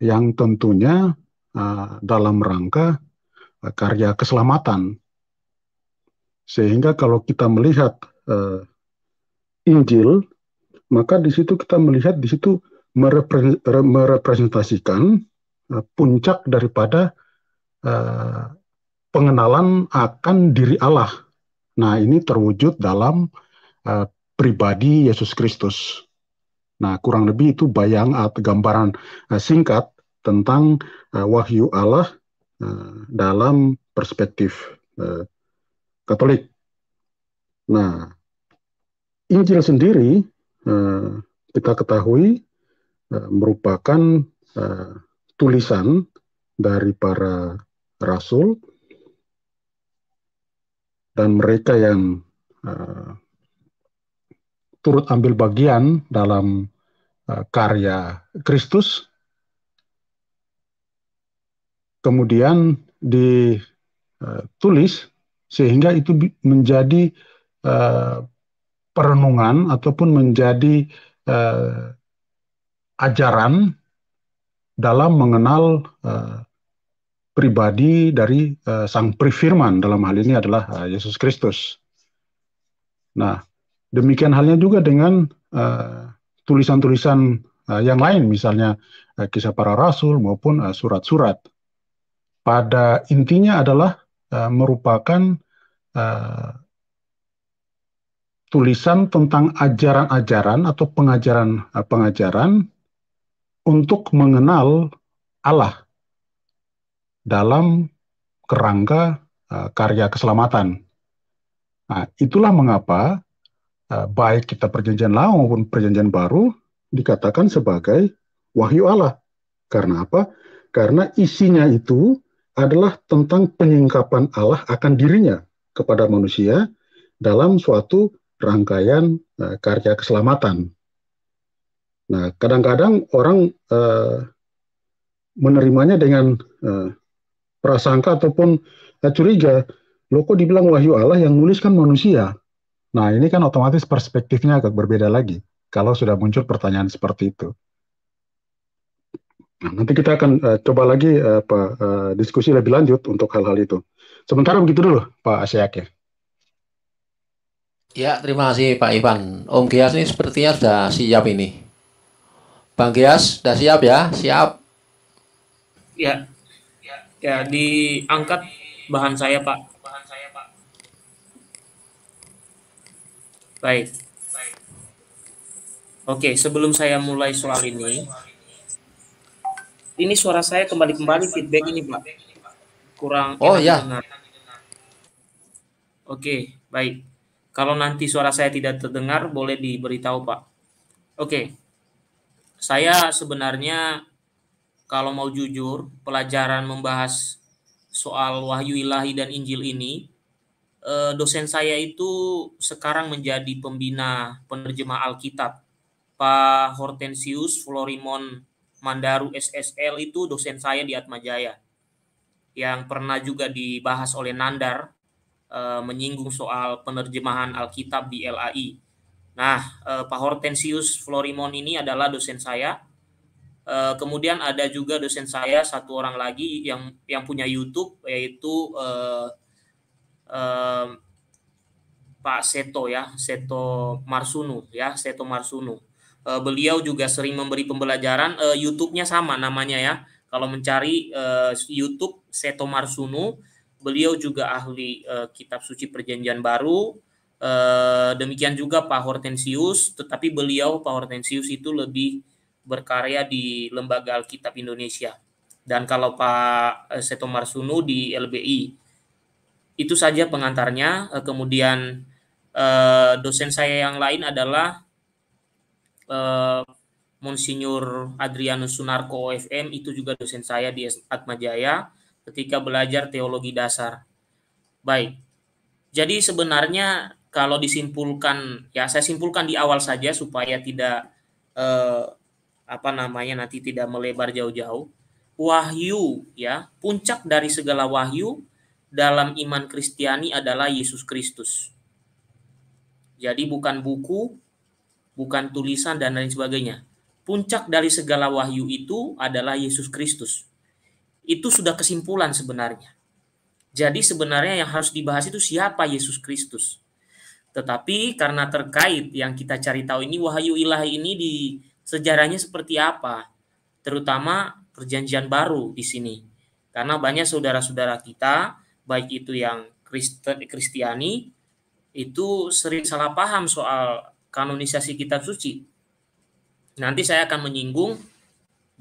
yang tentunya uh, dalam rangka uh, karya keselamatan. Sehingga kalau kita melihat uh, Injil, maka di situ kita melihat di situ merepre merepresentasikan uh, puncak daripada uh, pengenalan akan diri Allah. Nah, ini terwujud dalam uh, pribadi Yesus Kristus. Nah, kurang lebih itu bayang atau gambaran eh, singkat tentang eh, wahyu Allah eh, dalam perspektif Katolik. Nah, Injil sendiri kita ketahui merupakan tulisan dari para rasul dan mereka yang turut ambil bagian dalam eh, karya Kristus. Kemudian ditulis sehingga itu menjadi eh, perenungan ataupun menjadi eh, ajaran dalam mengenal pribadi dari sang prifirman dalam hal ini adalah Yesus Kristus. Nah, Demikian halnya juga dengan eh, tulisan-tulisan uh, yang lain, misalnya uh, kisah para rasul maupun surat-surat. Pada intinya adalah uh, merupakan uh, tulisan tentang ajaran-ajaran atau pengajaran-pengajaran untuk mengenal Allah dalam kerangka uh, karya keselamatan. Nah, itulah mengapa Eh, baik kita perjanjian lama maupun perjanjian baru dikatakan sebagai wahyu Allah. Karena apa? Karena isinya itu adalah tentang penyingkapan Allah akan dirinya kepada manusia dalam suatu rangkaian eh, karya keselamatan. Nah, kadang-kadang orang uh, menerimanya dengan uh, prasangka ataupun uh, curiga, lo kok dibilang wahyu Allah yang nuliskan manusia? Nah, ini kan otomatis perspektifnya agak berbeda lagi kalau sudah muncul pertanyaan seperti itu. Nah, nanti kita akan uh, coba lagi uh, apa, uh, diskusi lebih lanjut untuk hal-hal itu. Sementara begitu dulu, Pak Asyak ya. ya. terima kasih Pak Ivan. Om Gias ini sepertinya sudah siap ini. Bang Gias, sudah siap ya? Siap. Ya, ya diangkat bahan saya Pak. Baik. Oke, sebelum saya mulai soal ini, ini suara saya kembali-kembali feedback ini, Pak. Kurang Oh ya. Dengar. Oke, baik. Kalau nanti suara saya tidak terdengar, boleh diberitahu, Pak. Oke. Saya sebenarnya kalau mau jujur, pelajaran membahas soal wahyu ilahi dan Injil ini Eh, dosen saya itu sekarang menjadi pembina penerjemah Alkitab. Pak Hortensius Florimon Mandaru SSL itu dosen saya di Atmajaya yang pernah juga dibahas oleh Nandar eh, menyinggung soal penerjemahan Alkitab di LAI. Nah, eh, Pak Hortensius Florimon ini adalah dosen saya. kemudian ada juga dosen saya satu orang lagi yang yang punya YouTube yaitu Pak Seto ya, Seto Marsunu ya, Seto Marsunu. Eh, beliau juga sering memberi pembelajaran. Uh, YouTube-nya sama namanya ya. Kalau mencari eh, YouTube Seto Marsunu, beliau juga ahli Kitab Suci Perjanjian Baru. demikian juga Pak Hortensius, tetapi beliau Pak Hortensius itu lebih berkarya di Lembaga Alkitab Indonesia. Dan kalau Pak Seto Marsunu di LBI. Itu saja pengantarnya. Uh, kemudian uh, dosen saya yang lain adalah uh, Monsinyur Adriano Sunarko OFM itu juga dosen saya di Atma Jaya ketika belajar teologi dasar. Baik. Jadi sebenarnya kalau disimpulkan ya saya simpulkan di awal saja supaya tidak eh, apa namanya nanti tidak melebar jauh-jauh. Wahyu ya, puncak dari segala wahyu dalam iman Kristiani adalah Yesus Kristus. Jadi bukan buku, bukan tulisan dan lain sebagainya. Puncak dari segala wahyu itu adalah Yesus Kristus. Itu sudah kesimpulan sebenarnya. Jadi sebenarnya yang harus dibahas itu siapa Yesus Kristus. Tetapi karena terkait yang kita cari tahu ini wahyu ilahi ini di sejarahnya seperti apa, terutama perjanjian baru di sini. Karena banyak saudara-saudara kita baik itu yang Kristen Kristiani itu sering salah paham soal kanonisasi kitab suci. Nanti saya akan menyinggung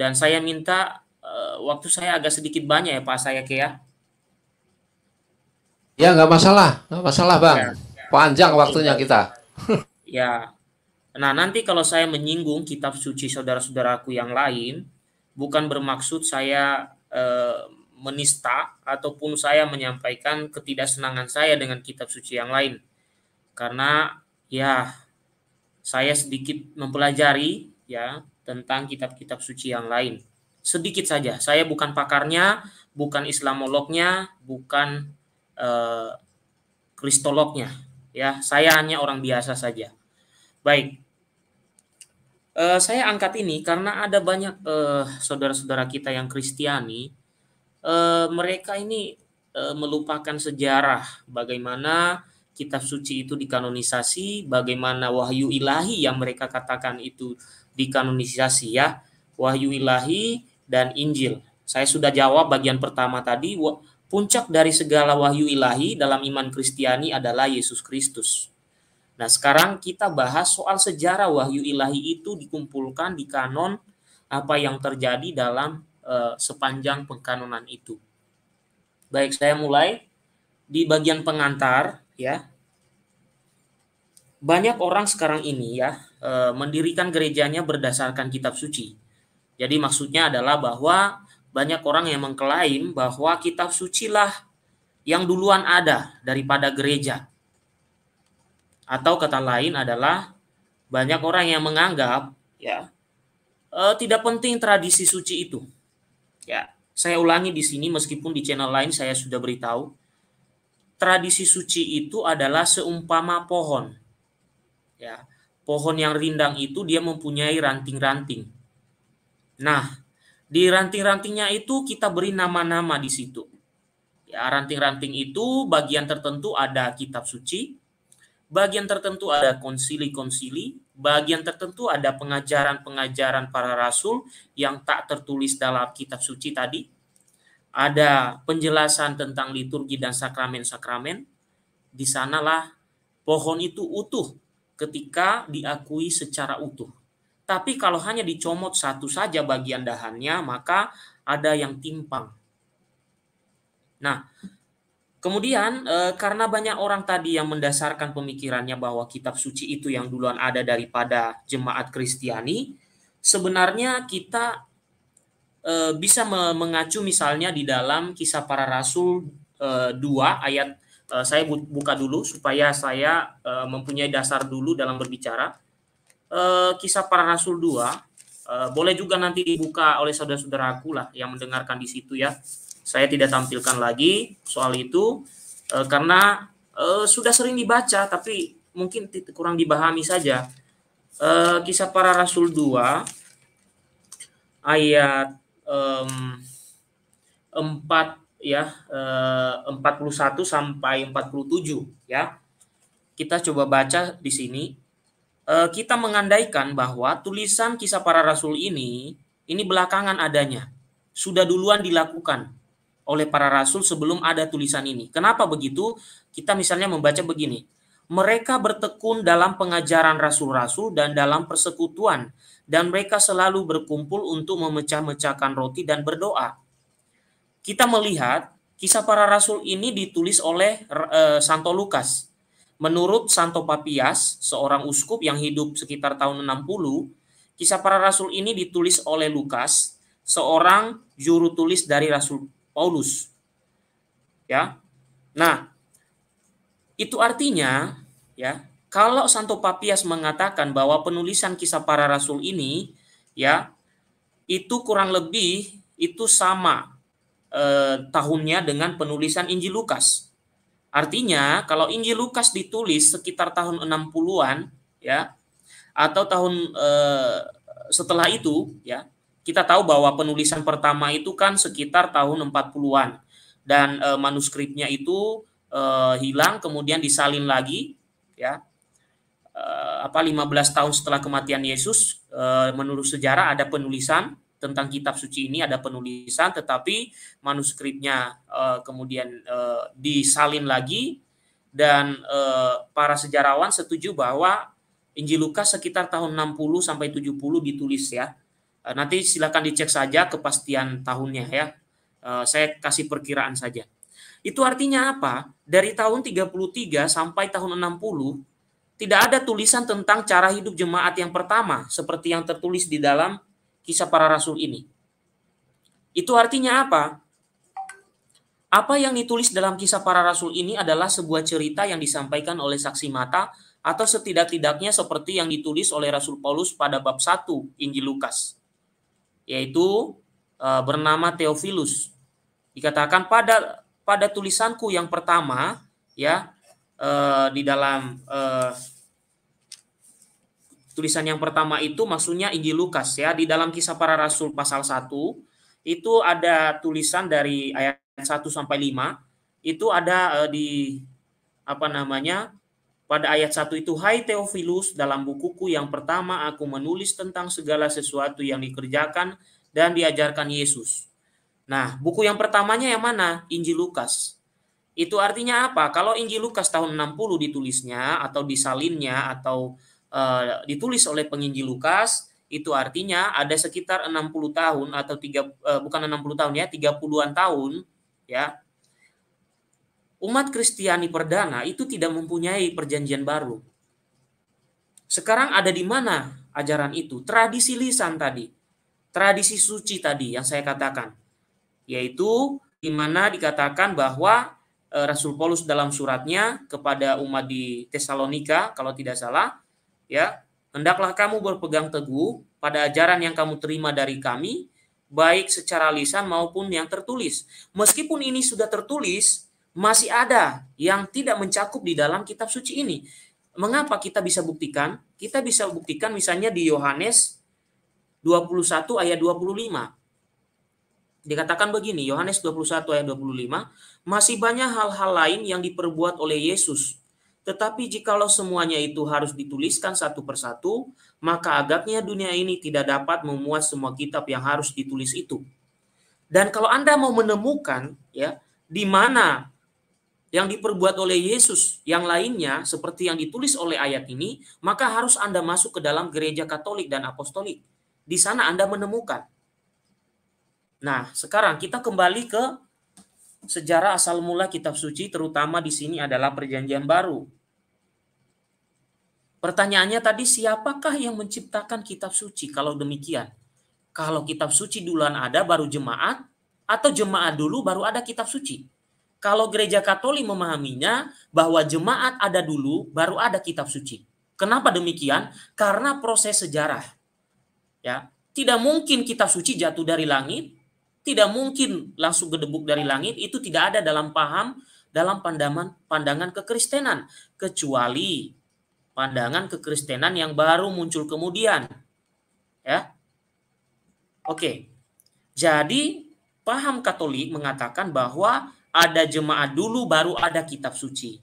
dan saya minta uh, waktu saya agak sedikit banyak ya Pak saya ke ya. Ya nggak masalah, nggak masalah bang. Ya, ya. Panjang waktunya iya. kita. ya. Nah nanti kalau saya menyinggung kitab suci saudara-saudaraku yang lain, bukan bermaksud saya eh, menista ataupun saya menyampaikan ketidaksenangan saya dengan kitab suci yang lain. Karena ya saya sedikit mempelajari ya tentang kitab-kitab suci yang lain. Sedikit saja. Saya bukan pakarnya, bukan islamolognya, bukan eh, kristolognya ya. Saya hanya orang biasa saja. Baik. Eh, saya angkat ini karena ada banyak saudara eh, saudara-saudara kita yang kristiani Eh, mereka ini uh, melupakan sejarah bagaimana kitab suci itu dikanonisasi, bagaimana wahyu ilahi yang mereka katakan itu dikanonisasi ya, wahyu ilahi dan Injil. Saya sudah jawab bagian pertama tadi, puncak dari segala wahyu ilahi dalam iman Kristiani adalah Yesus Kristus. Nah, sekarang kita bahas soal sejarah wahyu ilahi itu dikumpulkan di kanon apa yang terjadi dalam Eh, sepanjang pengkanonan itu. Baik, saya mulai di bagian pengantar ya. Banyak orang sekarang ini ya eh, mendirikan gerejanya berdasarkan kitab suci. Jadi maksudnya adalah bahwa banyak orang yang mengklaim bahwa kitab suci lah yang duluan ada daripada gereja. Atau kata lain adalah banyak orang yang menganggap ya eh, tidak penting tradisi suci itu. Ya, saya ulangi di sini meskipun di channel lain saya sudah beritahu. Tradisi suci itu adalah seumpama pohon. Ya, pohon yang rindang itu dia mempunyai ranting-ranting. Nah, di ranting-rantingnya itu kita beri nama-nama di situ. Ya, ranting-ranting itu bagian tertentu ada kitab suci, bagian tertentu ada konsili-konsili, bagian tertentu ada pengajaran-pengajaran para rasul yang tak tertulis dalam kitab suci tadi. Ada penjelasan tentang liturgi dan sakramen-sakramen. Di sanalah pohon itu utuh ketika diakui secara utuh. Tapi kalau hanya dicomot satu saja bagian dahannya, maka ada yang timpang. Nah, Kemudian e, karena banyak orang tadi yang mendasarkan pemikirannya bahwa kitab suci itu yang duluan ada daripada jemaat Kristiani, sebenarnya kita e, bisa mengacu misalnya di dalam kisah para rasul e, eh, 2 ayat e, saya buka dulu supaya saya e, mempunyai dasar dulu dalam berbicara. E, kisah para rasul 2 e, boleh juga nanti dibuka oleh saudara-saudaraku lah yang mendengarkan di situ ya saya tidak tampilkan lagi soal itu e, karena e, sudah sering dibaca tapi mungkin kurang dibahami saja. E, kisah para rasul 2 ayat empat 4 ya e, 41 sampai 47 ya. Kita coba baca di sini. E, kita mengandaikan bahwa tulisan kisah para rasul ini ini belakangan adanya. Sudah duluan dilakukan oleh para rasul sebelum ada tulisan ini. Kenapa begitu? Kita misalnya membaca begini. Mereka bertekun dalam pengajaran rasul-rasul dan dalam persekutuan dan mereka selalu berkumpul untuk memecah-mecahkan roti dan berdoa. Kita melihat kisah para rasul ini ditulis oleh e, Santo Lukas. Menurut Santo Papias, seorang uskup yang hidup sekitar tahun 60, kisah para rasul ini ditulis oleh Lukas, seorang juru tulis dari rasul Paulus. Ya. Nah, itu artinya ya, kalau Santo Papias mengatakan bahwa penulisan kisah para rasul ini ya itu kurang lebih itu sama eh, tahunnya dengan penulisan Injil Lukas. Artinya kalau Injil Lukas ditulis sekitar tahun 60-an ya atau tahun eh, setelah itu ya kita tahu bahwa penulisan pertama itu kan sekitar tahun 40-an dan e, manuskripnya itu e, hilang kemudian disalin lagi ya. E, apa 15 tahun setelah kematian Yesus e, menurut sejarah ada penulisan tentang kitab suci ini ada penulisan tetapi manuskripnya e, kemudian e, disalin lagi dan e, para sejarawan setuju bahwa Injil Lukas sekitar tahun 60 sampai 70 ditulis ya Eh, nanti silahkan dicek saja kepastian tahunnya ya. Eh, saya kasih perkiraan saja. Itu artinya apa? Dari tahun 33 sampai tahun 60 tidak ada tulisan tentang cara hidup jemaat yang pertama seperti yang tertulis di dalam kisah para rasul ini. Itu artinya apa? Apa yang ditulis dalam kisah para rasul ini adalah sebuah cerita yang disampaikan oleh saksi mata atau setidak-tidaknya seperti yang ditulis oleh Rasul Paulus pada bab 1 Injil Lukas yaitu e, bernama Theophilus. Dikatakan pada pada tulisanku yang pertama ya e, di dalam e, tulisan yang pertama itu maksudnya Injil Lukas ya di dalam kisah para rasul pasal 1 itu ada tulisan dari ayat 1 sampai 5 itu ada e, di apa namanya pada ayat 1 itu, Hai Theophilus, dalam bukuku yang pertama aku menulis tentang segala sesuatu yang dikerjakan dan diajarkan Yesus. Nah, buku yang pertamanya yang mana? Injil Lukas. Itu artinya apa? Kalau Injil Lukas tahun 60 ditulisnya atau disalinnya atau uh, ditulis oleh penginjil Lukas, itu artinya ada sekitar 60 tahun atau tiga eh, bukan 60 tahun ya, 30-an tahun ya umat Kristiani perdana itu tidak mempunyai perjanjian baru. Sekarang ada di mana ajaran itu? Tradisi lisan tadi, tradisi suci tadi yang saya katakan, yaitu di mana dikatakan bahwa e, Rasul Paulus dalam suratnya kepada umat di Tesalonika, kalau tidak salah, ya hendaklah kamu berpegang teguh pada ajaran yang kamu terima dari kami, baik secara lisan maupun yang tertulis. Meskipun ini sudah tertulis, masih ada yang tidak mencakup di dalam kitab suci ini. Mengapa kita bisa buktikan? Kita bisa buktikan misalnya di Yohanes 21 ayat 25. Dikatakan begini, Yohanes 21 ayat 25, masih banyak hal-hal lain yang diperbuat oleh Yesus. Tetapi jikalau semuanya itu harus dituliskan satu persatu, maka agaknya dunia ini tidak dapat memuat semua kitab yang harus ditulis itu. Dan kalau Anda mau menemukan ya di mana yang diperbuat oleh Yesus, yang lainnya seperti yang ditulis oleh ayat ini, maka harus Anda masuk ke dalam gereja Katolik dan Apostolik. Di sana Anda menemukan. Nah, sekarang kita kembali ke sejarah asal mula kitab suci, terutama di sini adalah Perjanjian Baru. Pertanyaannya tadi, siapakah yang menciptakan kitab suci? Kalau demikian, kalau kitab suci duluan ada, baru jemaat, atau jemaat dulu, baru ada kitab suci. Kalau gereja Katolik memahaminya bahwa jemaat ada dulu baru ada kitab suci. Kenapa demikian? Karena proses sejarah. Ya, tidak mungkin kitab suci jatuh dari langit, tidak mungkin langsung gedebuk dari langit, itu tidak ada dalam paham dalam pandangan pandangan kekristenan kecuali pandangan kekristenan yang baru muncul kemudian. Ya. Oke. Jadi paham Katolik mengatakan bahwa ada jemaat dulu baru ada kitab suci.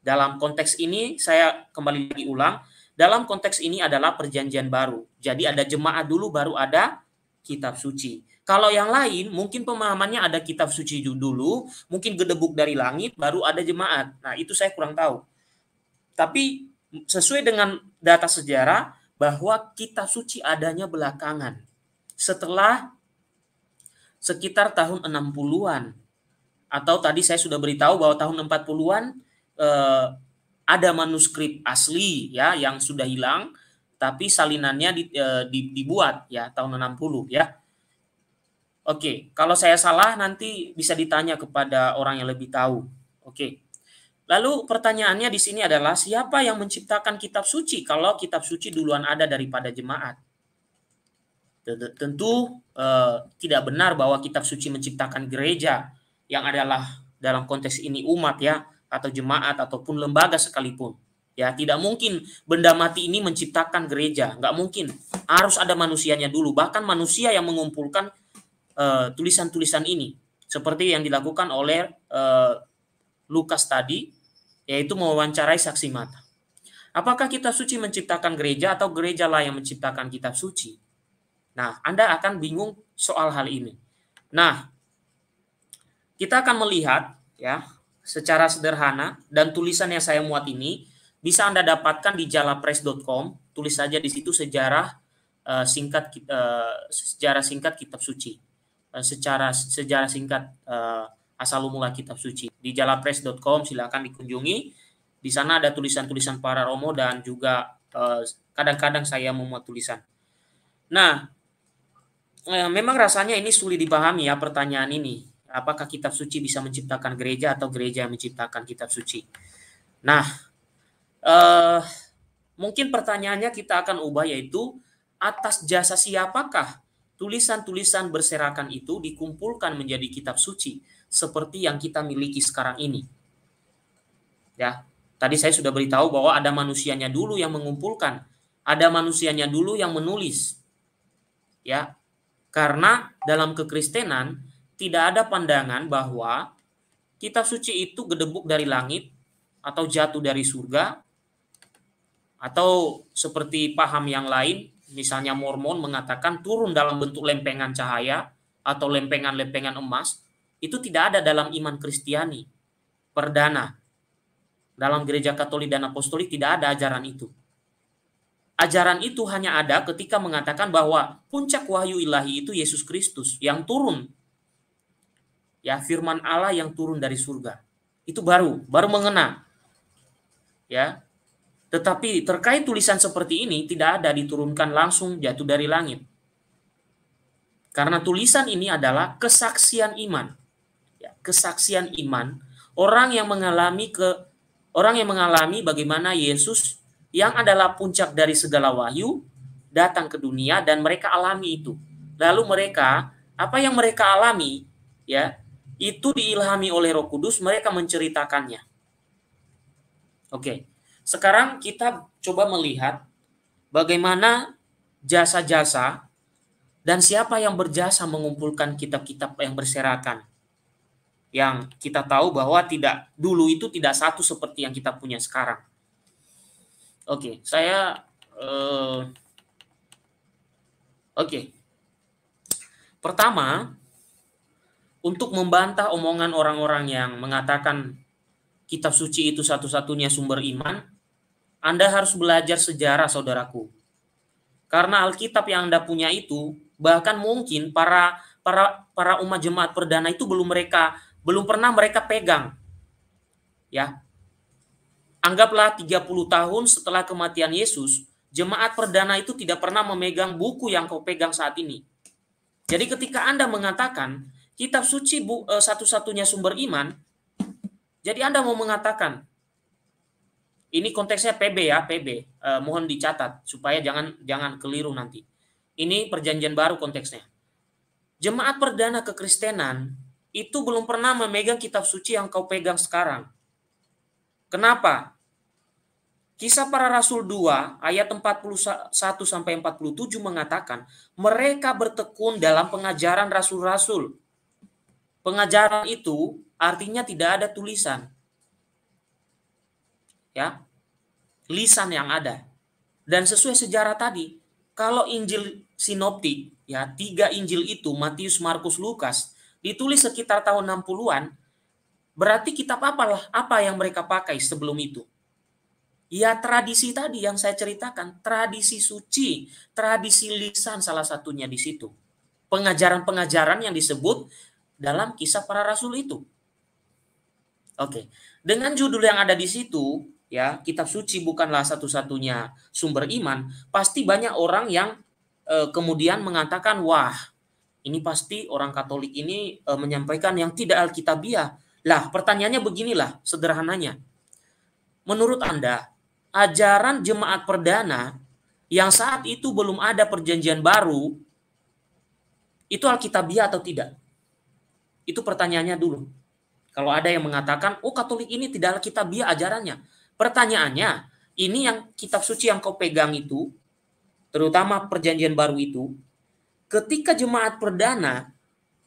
Dalam konteks ini saya kembali lagi ulang, dalam konteks ini adalah perjanjian baru. Jadi ada jemaat dulu baru ada kitab suci. Kalau yang lain mungkin pemahamannya ada kitab suci dulu, mungkin gedebuk dari langit baru ada jemaat. Nah, itu saya kurang tahu. Tapi sesuai dengan data sejarah bahwa kitab suci adanya belakangan. Setelah sekitar tahun 60-an atau tadi saya sudah beritahu bahwa tahun 40-an eh, ada manuskrip asli ya yang sudah hilang tapi salinannya di, eh, dibuat ya tahun 60 ya. Oke, kalau saya salah nanti bisa ditanya kepada orang yang lebih tahu. Oke. Lalu pertanyaannya di sini adalah siapa yang menciptakan kitab suci kalau kitab suci duluan ada daripada jemaat? Tentu eh, tidak benar bahwa kitab suci menciptakan gereja yang adalah dalam konteks ini umat ya atau jemaat ataupun lembaga sekalipun ya tidak mungkin benda mati ini menciptakan gereja nggak mungkin harus ada manusianya dulu bahkan manusia yang mengumpulkan eh, tulisan-tulisan uh, ini seperti yang dilakukan oleh uh, Lukas tadi yaitu mewawancarai saksi mata apakah kitab suci menciptakan gereja atau gereja lah yang menciptakan kitab suci nah Anda akan bingung soal hal ini nah kita akan melihat ya secara sederhana dan tulisan yang saya muat ini bisa Anda dapatkan di jalapres.com. Tulis saja di situ sejarah uh, singkat uh, sejarah singkat kitab suci. Uh, secara sejarah singkat uh, asal mula kitab suci. Di jalapres.com silakan dikunjungi. Di sana ada tulisan-tulisan para romo dan juga kadang-kadang uh, saya memuat tulisan. Nah, memang rasanya ini sulit dipahami ya pertanyaan ini apakah kitab suci bisa menciptakan gereja atau gereja yang menciptakan kitab suci. Nah, eh, mungkin pertanyaannya kita akan ubah yaitu atas jasa siapakah tulisan-tulisan berserakan itu dikumpulkan menjadi kitab suci seperti yang kita miliki sekarang ini. Ya, tadi saya sudah beritahu bahwa ada manusianya dulu yang mengumpulkan, ada manusianya dulu yang menulis. Ya. Karena dalam kekristenan tidak ada pandangan bahwa kitab suci itu gedebuk dari langit atau jatuh dari surga atau seperti paham yang lain misalnya Mormon mengatakan turun dalam bentuk lempengan cahaya atau lempengan-lempengan emas itu tidak ada dalam iman Kristiani perdana dalam gereja Katolik dan Apostolik tidak ada ajaran itu ajaran itu hanya ada ketika mengatakan bahwa puncak wahyu ilahi itu Yesus Kristus yang turun ya firman Allah yang turun dari surga. Itu baru, baru mengena. Ya. Tetapi terkait tulisan seperti ini tidak ada diturunkan langsung jatuh dari langit. Karena tulisan ini adalah kesaksian iman. Ya, kesaksian iman orang yang mengalami ke orang yang mengalami bagaimana Yesus yang adalah puncak dari segala wahyu datang ke dunia dan mereka alami itu. Lalu mereka apa yang mereka alami ya itu diilhami oleh Roh Kudus, mereka menceritakannya. Oke, sekarang kita coba melihat bagaimana jasa-jasa dan siapa yang berjasa mengumpulkan kitab-kitab yang berserakan. Yang kita tahu bahwa tidak dulu itu tidak satu seperti yang kita punya sekarang. Oke, saya Uh, oke. Pertama, untuk membantah omongan orang-orang yang mengatakan kitab suci itu satu-satunya sumber iman, Anda harus belajar sejarah saudaraku. Karena Alkitab yang Anda punya itu bahkan mungkin para para para umat jemaat perdana itu belum mereka belum pernah mereka pegang. Ya. Anggaplah 30 tahun setelah kematian Yesus, jemaat perdana itu tidak pernah memegang buku yang kau pegang saat ini. Jadi ketika Anda mengatakan kitab suci e, satu-satunya sumber iman. Jadi Anda mau mengatakan ini konteksnya PB ya, PB. Eh, mohon dicatat supaya jangan jangan keliru nanti. Ini perjanjian baru konteksnya. Jemaat perdana kekristenan itu belum pernah memegang kitab suci yang kau pegang sekarang. Kenapa? Kisah para Rasul 2 ayat 41 sampai 47 mengatakan mereka bertekun dalam pengajaran rasul-rasul Pengajaran itu artinya tidak ada tulisan. Ya. Lisan yang ada. Dan sesuai sejarah tadi, kalau Injil sinoptik, ya tiga Injil itu Matius, Markus, Lukas ditulis sekitar tahun 60-an, berarti kitab apalah apa yang mereka pakai sebelum itu? Ya tradisi tadi yang saya ceritakan, tradisi suci, tradisi lisan salah satunya di situ. Pengajaran-pengajaran yang disebut dalam kisah para rasul itu. Oke, dengan judul yang ada di situ, ya kitab suci bukanlah satu-satunya sumber iman. Pasti banyak orang yang e, kemudian mengatakan, wah ini pasti orang Katolik ini e, menyampaikan yang tidak alkitabiah. Lah, pertanyaannya beginilah sederhananya. Menurut Anda, ajaran jemaat perdana yang saat itu belum ada perjanjian baru, itu alkitabiah atau tidak? Itu pertanyaannya dulu. Kalau ada yang mengatakan, oh Katolik ini tidak alkitabiah ajarannya. Pertanyaannya, ini yang kitab suci yang kau pegang itu, terutama perjanjian baru itu, ketika jemaat perdana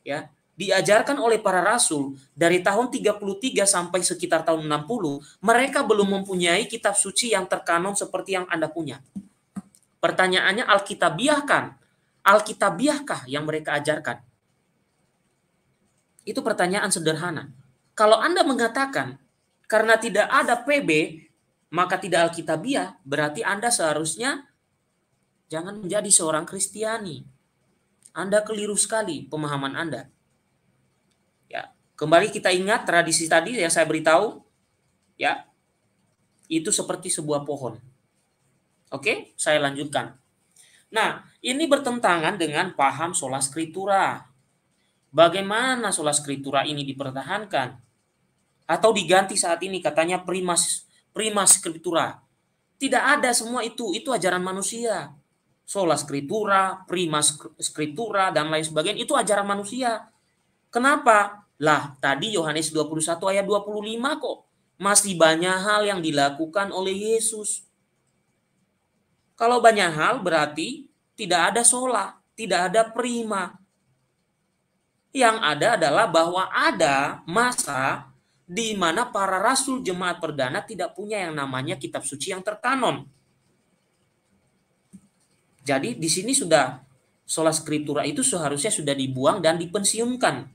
ya diajarkan oleh para rasul dari tahun 33 sampai sekitar tahun 60, mereka belum mempunyai kitab suci yang terkanon seperti yang Anda punya. Pertanyaannya Alkitabiah kan? Alkitabiahkah yang mereka ajarkan? itu pertanyaan sederhana. Kalau Anda mengatakan karena tidak ada PB, maka tidak Alkitabiah, berarti Anda seharusnya jangan menjadi seorang Kristiani. Anda keliru sekali pemahaman Anda. Ya, kembali kita ingat tradisi tadi yang saya beritahu, ya. Itu seperti sebuah pohon. Oke, saya lanjutkan. Nah, ini bertentangan dengan paham sola scriptura Bagaimana sola scriptura ini dipertahankan? Atau diganti saat ini katanya primas prima scriptura. Tidak ada semua itu, itu ajaran manusia. Sola scriptura, primas scriptura dan lain sebagainya itu ajaran manusia. Kenapa? Lah, tadi Yohanes 21 ayat 25 kok masih banyak hal yang dilakukan oleh Yesus. Kalau banyak hal berarti tidak ada sola, tidak ada prima, yang ada adalah bahwa ada masa di mana para rasul jemaat perdana tidak punya yang namanya kitab suci yang terkanon. Jadi di sini sudah sola skriptura itu seharusnya sudah dibuang dan dipensiunkan.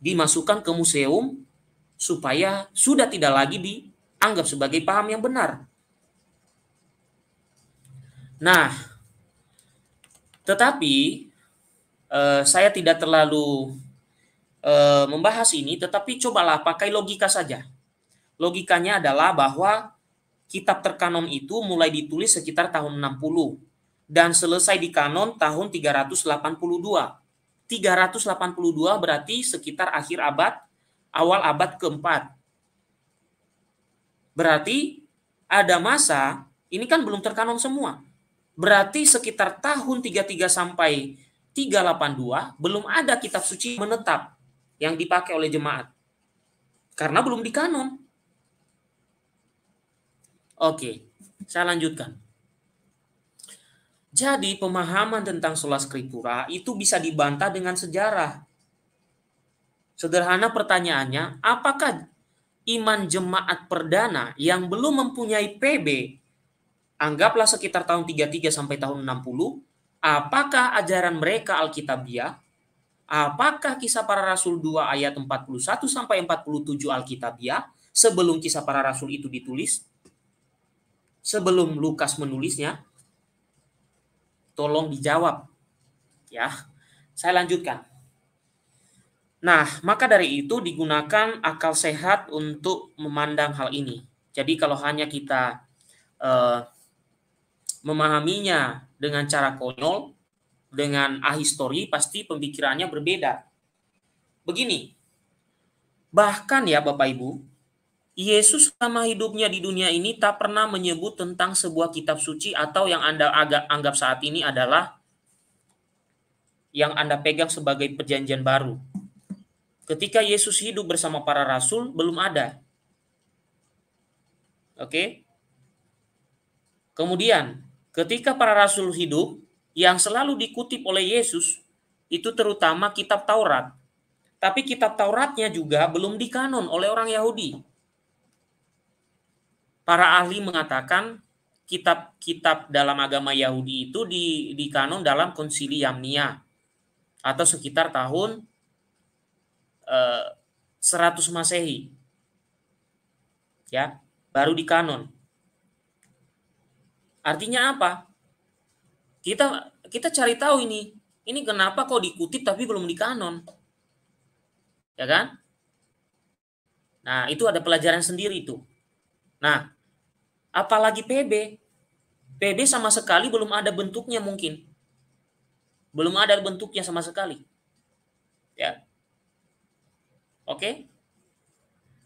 Dimasukkan ke museum supaya sudah tidak lagi dianggap sebagai paham yang benar. Nah, tetapi Eh, saya tidak terlalu uh, membahas ini, tetapi cobalah pakai logika saja. Logikanya adalah bahwa kitab terkanon itu mulai ditulis sekitar tahun 60 dan selesai di kanon tahun 382. 382 berarti sekitar akhir abad, awal abad keempat. Berarti ada masa, ini kan belum terkanon semua. Berarti sekitar tahun 33 sampai 382 belum ada kitab suci menetap yang dipakai oleh jemaat. Karena belum dikanon. Oke, saya lanjutkan. Jadi pemahaman tentang sola skriptura itu bisa dibantah dengan sejarah. Sederhana pertanyaannya, apakah iman jemaat perdana yang belum mempunyai PB, anggaplah sekitar tahun 33 sampai tahun 60, Apakah ajaran mereka Alkitabiah? Apakah kisah para rasul 2 ayat 41 sampai 47 Alkitabiah sebelum kisah para rasul itu ditulis? Sebelum Lukas menulisnya? Tolong dijawab. Ya. Saya lanjutkan. Nah, maka dari itu digunakan akal sehat untuk memandang hal ini. Jadi kalau hanya kita uh, memahaminya dengan cara konyol, dengan ahistori, pasti pemikirannya berbeda. Begini, bahkan ya Bapak Ibu, Yesus selama hidupnya di dunia ini tak pernah menyebut tentang sebuah kitab suci atau yang Anda agak anggap saat ini adalah yang Anda pegang sebagai perjanjian baru. Ketika Yesus hidup bersama para rasul, belum ada. Oke. Kemudian Ketika para rasul hidup, yang selalu dikutip oleh Yesus itu terutama kitab Taurat. Tapi kitab Tauratnya juga belum dikanon oleh orang Yahudi. Para ahli mengatakan kitab-kitab dalam agama Yahudi itu di, dikanon dalam konsili Yamnia atau sekitar tahun eh, 100 Masehi. Ya, baru dikanon. Artinya apa? Kita kita cari tahu ini. Ini kenapa kok dikutip tapi belum dikanon? Ya kan? Nah, itu ada pelajaran sendiri itu. Nah, apalagi PB. PB sama sekali belum ada bentuknya mungkin. Belum ada bentuknya sama sekali. Ya. Oke?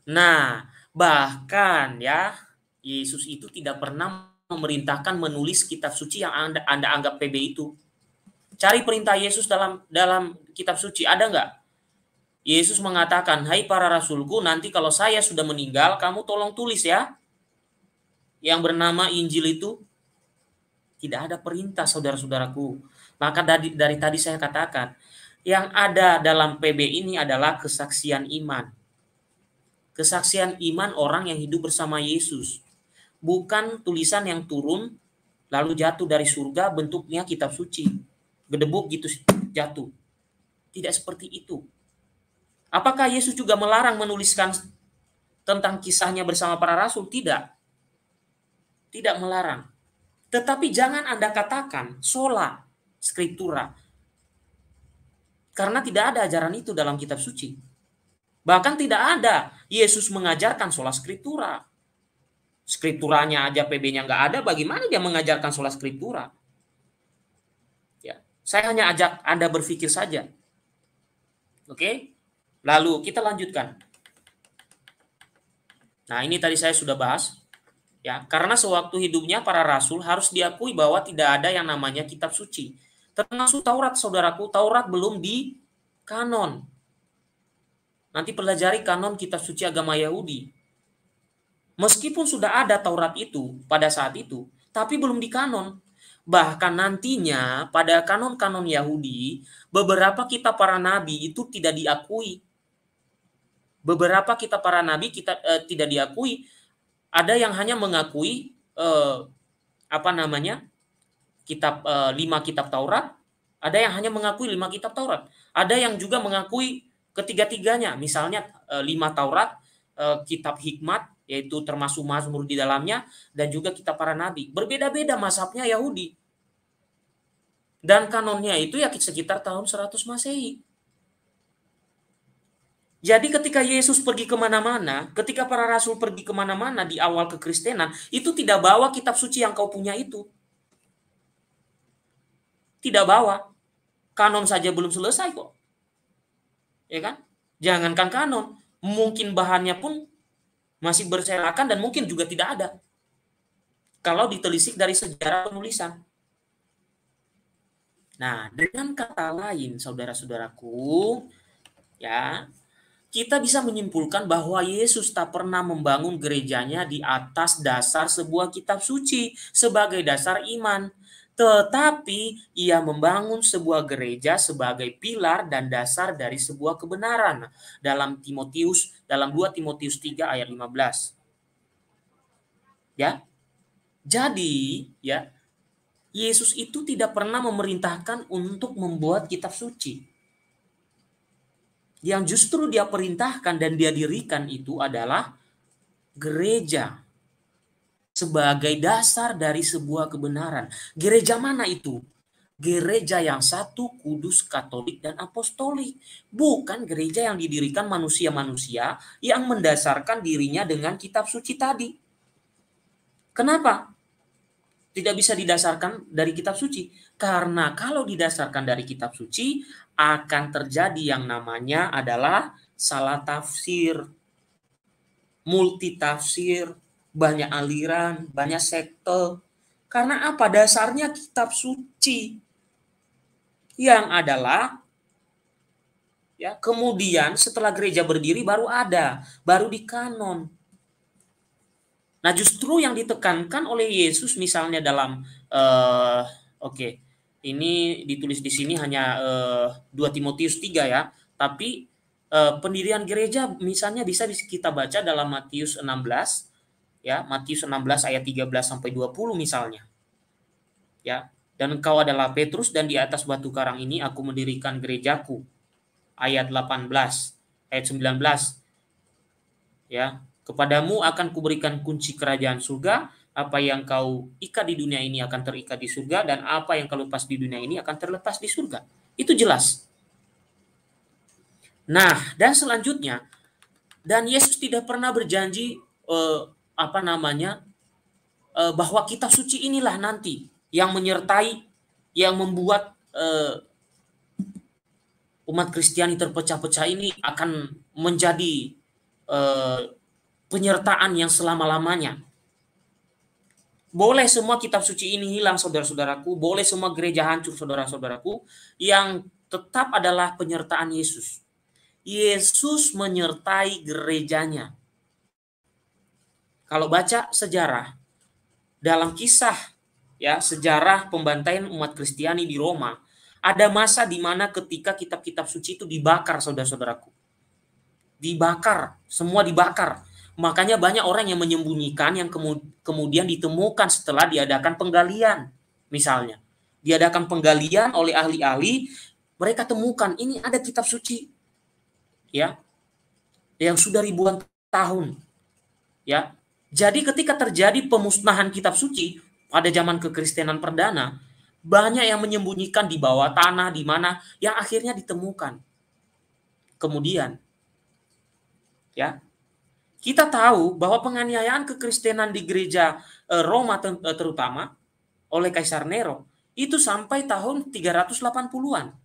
Nah, bahkan ya Yesus itu tidak pernah memerintahkan menulis kitab suci yang Anda, anda anggap PB itu. Cari perintah Yesus dalam dalam kitab suci, ada nggak? Yesus mengatakan, "Hai para rasulku, nanti kalau saya sudah meninggal, kamu tolong tulis ya." Yang bernama Injil itu tidak ada perintah saudara-saudaraku. Maka dari, dari tadi saya katakan, yang ada dalam PB ini adalah kesaksian iman. Kesaksian iman orang yang hidup bersama Yesus bukan tulisan yang turun lalu jatuh dari surga bentuknya kitab suci. Gedebuk gitu jatuh. Tidak seperti itu. Apakah Yesus juga melarang menuliskan tentang kisahnya bersama para rasul? Tidak. Tidak melarang. Tetapi jangan Anda katakan sola skriptura. Karena tidak ada ajaran itu dalam kitab suci. Bahkan tidak ada Yesus mengajarkan sholat skriptura skripturanya aja PB-nya nggak ada, bagaimana dia mengajarkan sholat skriptura? Ya, saya hanya ajak Anda berpikir saja. Oke, lalu kita lanjutkan. Nah ini tadi saya sudah bahas. Ya, karena sewaktu hidupnya para rasul harus diakui bahwa tidak ada yang namanya kitab suci. Termasuk Taurat, saudaraku, Taurat belum di kanon. Nanti pelajari kanon kitab suci agama Yahudi. Meskipun sudah ada Taurat itu pada saat itu, tapi belum di Kanon. Bahkan nantinya pada kanon-kanon Yahudi, beberapa kitab para nabi itu tidak diakui. Beberapa kitab para nabi kita eh, tidak diakui. Ada yang hanya mengakui eh, apa namanya? kitab eh, lima kitab Taurat, ada yang hanya mengakui lima kitab Taurat, ada yang juga mengakui ketiga-tiganya, misalnya eh, lima Taurat, eh, kitab hikmat, yaitu termasuk Mazmur di dalamnya dan juga kita para nabi. Berbeda-beda mazhabnya Yahudi. Dan kanonnya itu ya sekitar tahun 100 Masehi. Jadi ketika Yesus pergi kemana-mana, ketika para rasul pergi kemana-mana di awal kekristenan, itu tidak bawa kitab suci yang kau punya itu. Tidak bawa. Kanon saja belum selesai kok. Ya kan? Jangankan kanon. Mungkin bahannya pun masih berserakan dan mungkin juga tidak ada kalau ditelisik dari sejarah penulisan. Nah, dengan kata lain, saudara-saudaraku, ya, kita bisa menyimpulkan bahwa Yesus tak pernah membangun gerejanya di atas dasar sebuah kitab suci sebagai dasar iman, tetapi ia membangun sebuah gereja sebagai pilar dan dasar dari sebuah kebenaran dalam Timotius dalam 2 Timotius 3 ayat 15. Ya. Jadi, ya, Yesus itu tidak pernah memerintahkan untuk membuat kitab suci. Yang justru dia perintahkan dan dia dirikan itu adalah gereja sebagai dasar dari sebuah kebenaran. Gereja mana itu? Gereja yang satu kudus, katolik, dan apostolik. Bukan gereja yang didirikan manusia-manusia yang mendasarkan dirinya dengan kitab suci tadi. Kenapa? Tidak bisa didasarkan dari kitab suci. Karena kalau didasarkan dari kitab suci, akan terjadi yang namanya adalah salah tafsir, multitafsir, banyak aliran, banyak sekte. Karena apa? Dasarnya kitab suci yang adalah ya, kemudian setelah gereja berdiri baru ada, baru di kanon. Nah, justru yang ditekankan oleh Yesus misalnya dalam uh, oke, okay, ini ditulis di sini hanya uh, eh, 2 Timotius 3 ya, tapi uh, pendirian gereja misalnya bisa kita baca dalam Matius 16 ya Matius 16 ayat 13 sampai 20 misalnya. Ya, dan engkau adalah Petrus dan di atas batu karang ini aku mendirikan gerejaku. Ayat 18, ayat 19. Ya, kepadamu akan kuberikan kunci kerajaan surga, apa yang kau ikat di dunia ini akan terikat di surga dan apa yang kau lepas di dunia ini akan terlepas di surga. Itu jelas. Nah, dan selanjutnya dan Yesus tidak pernah berjanji eh, apa namanya eh, bahwa kitab suci inilah nanti yang menyertai yang membuat uh, umat Kristiani terpecah-pecah ini akan menjadi uh, penyertaan yang selama-lamanya. Boleh semua kitab suci ini hilang saudara-saudaraku, boleh semua gereja hancur saudara-saudaraku, yang tetap adalah penyertaan Yesus. Yesus menyertai gerejanya. Kalau baca sejarah dalam kisah ya sejarah pembantaian umat Kristiani di Roma, ada masa di mana ketika kitab-kitab suci itu dibakar saudara-saudaraku. Dibakar, semua dibakar. Makanya banyak orang yang menyembunyikan yang kemudian ditemukan setelah diadakan penggalian misalnya. Diadakan penggalian oleh ahli-ahli, mereka temukan ini ada kitab suci. Ya. Yang sudah ribuan tahun. Ya. Jadi ketika terjadi pemusnahan kitab suci pada zaman kekristenan perdana, banyak yang menyembunyikan di bawah tanah di mana yang akhirnya ditemukan. Kemudian ya, kita tahu bahwa penganiayaan kekristenan di gereja eh, Roma eh, terutama oleh Kaisar Nero itu sampai tahun 380-an.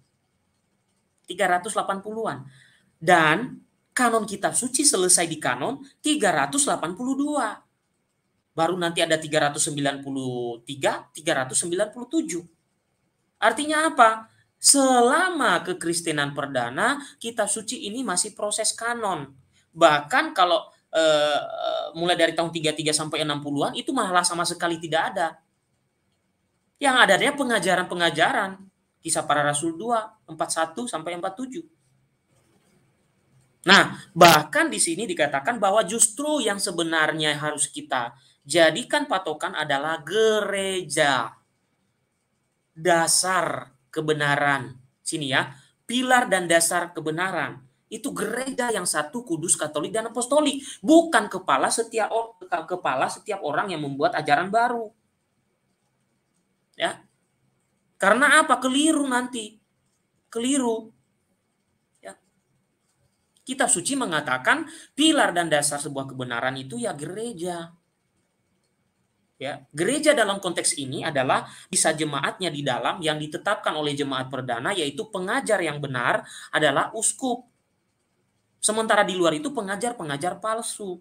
380-an. Dan kanon kitab suci selesai di kanon 382. Baru nanti ada 393, 397. Artinya apa? Selama kekristenan perdana, kitab suci ini masih proses kanon. Bahkan kalau eh, mulai dari tahun 33 sampai 60-an itu malah sama sekali tidak ada. Yang adanya pengajaran-pengajaran kisah para rasul 2, 41 sampai 47 Nah, bahkan di sini dikatakan bahwa justru yang sebenarnya harus kita jadikan patokan adalah gereja. Dasar kebenaran. Sini ya, pilar dan dasar kebenaran. Itu gereja yang satu kudus, katolik, dan apostolik. Bukan kepala setiap kepala setiap orang yang membuat ajaran baru. Ya. Karena apa? Keliru nanti. Keliru. Kitab suci mengatakan pilar dan dasar sebuah kebenaran itu ya gereja. Ya, gereja dalam konteks ini adalah bisa jemaatnya di dalam yang ditetapkan oleh jemaat perdana yaitu pengajar yang benar adalah uskup. Sementara di luar itu pengajar-pengajar palsu.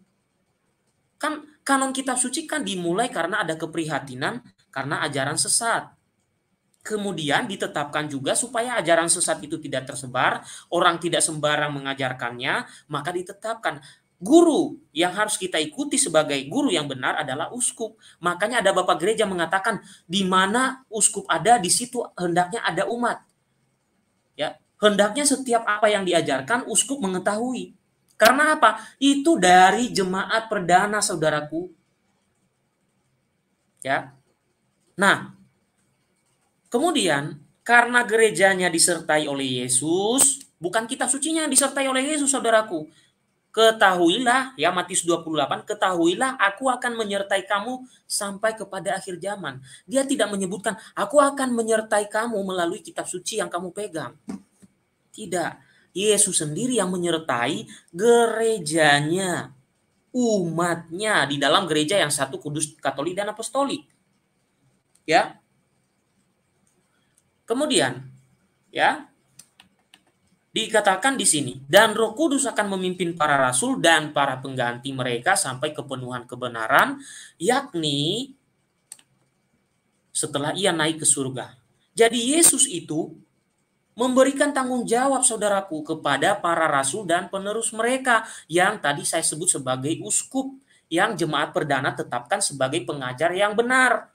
Kan kanon kitab suci kan dimulai karena ada keprihatinan karena ajaran sesat kemudian ditetapkan juga supaya ajaran sesat itu tidak tersebar, orang tidak sembarang mengajarkannya, maka ditetapkan guru yang harus kita ikuti sebagai guru yang benar adalah uskup. Makanya ada bapak gereja mengatakan di mana uskup ada di situ hendaknya ada umat. Ya, hendaknya setiap apa yang diajarkan uskup mengetahui. Karena apa? Itu dari jemaat perdana saudaraku. Ya. Nah, Kemudian karena gerejanya disertai oleh Yesus, bukan kitab sucinya disertai oleh Yesus saudaraku. Ketahuilah ya Matius 28, ketahuilah aku akan menyertai kamu sampai kepada akhir zaman. Dia tidak menyebutkan aku akan menyertai kamu melalui kitab suci yang kamu pegang. Tidak. Yesus sendiri yang menyertai gerejanya, umatnya di dalam gereja yang satu kudus katolik dan apostolik. Ya, Kemudian ya dikatakan di sini dan Roh Kudus akan memimpin para rasul dan para pengganti mereka sampai kepenuhan kebenaran yakni setelah ia naik ke surga. Jadi Yesus itu memberikan tanggung jawab saudaraku kepada para rasul dan penerus mereka yang tadi saya sebut sebagai uskup yang jemaat perdana tetapkan sebagai pengajar yang benar.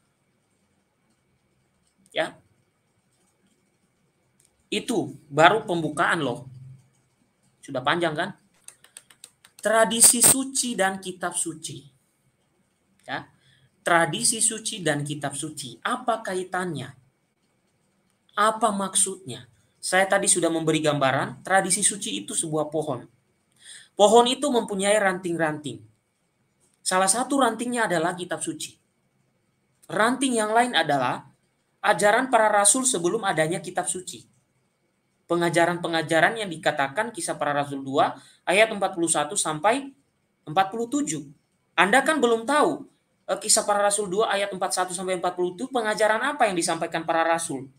Ya. Itu baru pembukaan loh. Sudah panjang kan? Tradisi suci dan kitab suci. Ya. Tradisi suci dan kitab suci. Apa kaitannya? Apa maksudnya? Saya tadi sudah memberi gambaran, tradisi suci itu sebuah pohon. Pohon itu mempunyai ranting-ranting. Salah satu rantingnya adalah kitab suci. Ranting yang lain adalah ajaran para rasul sebelum adanya kitab suci pengajaran-pengajaran yang dikatakan kisah para rasul 2 ayat 41 sampai 47. Anda kan belum tahu eh, kisah para rasul 2 ayat 41 sampai 47 pengajaran apa yang disampaikan para rasul.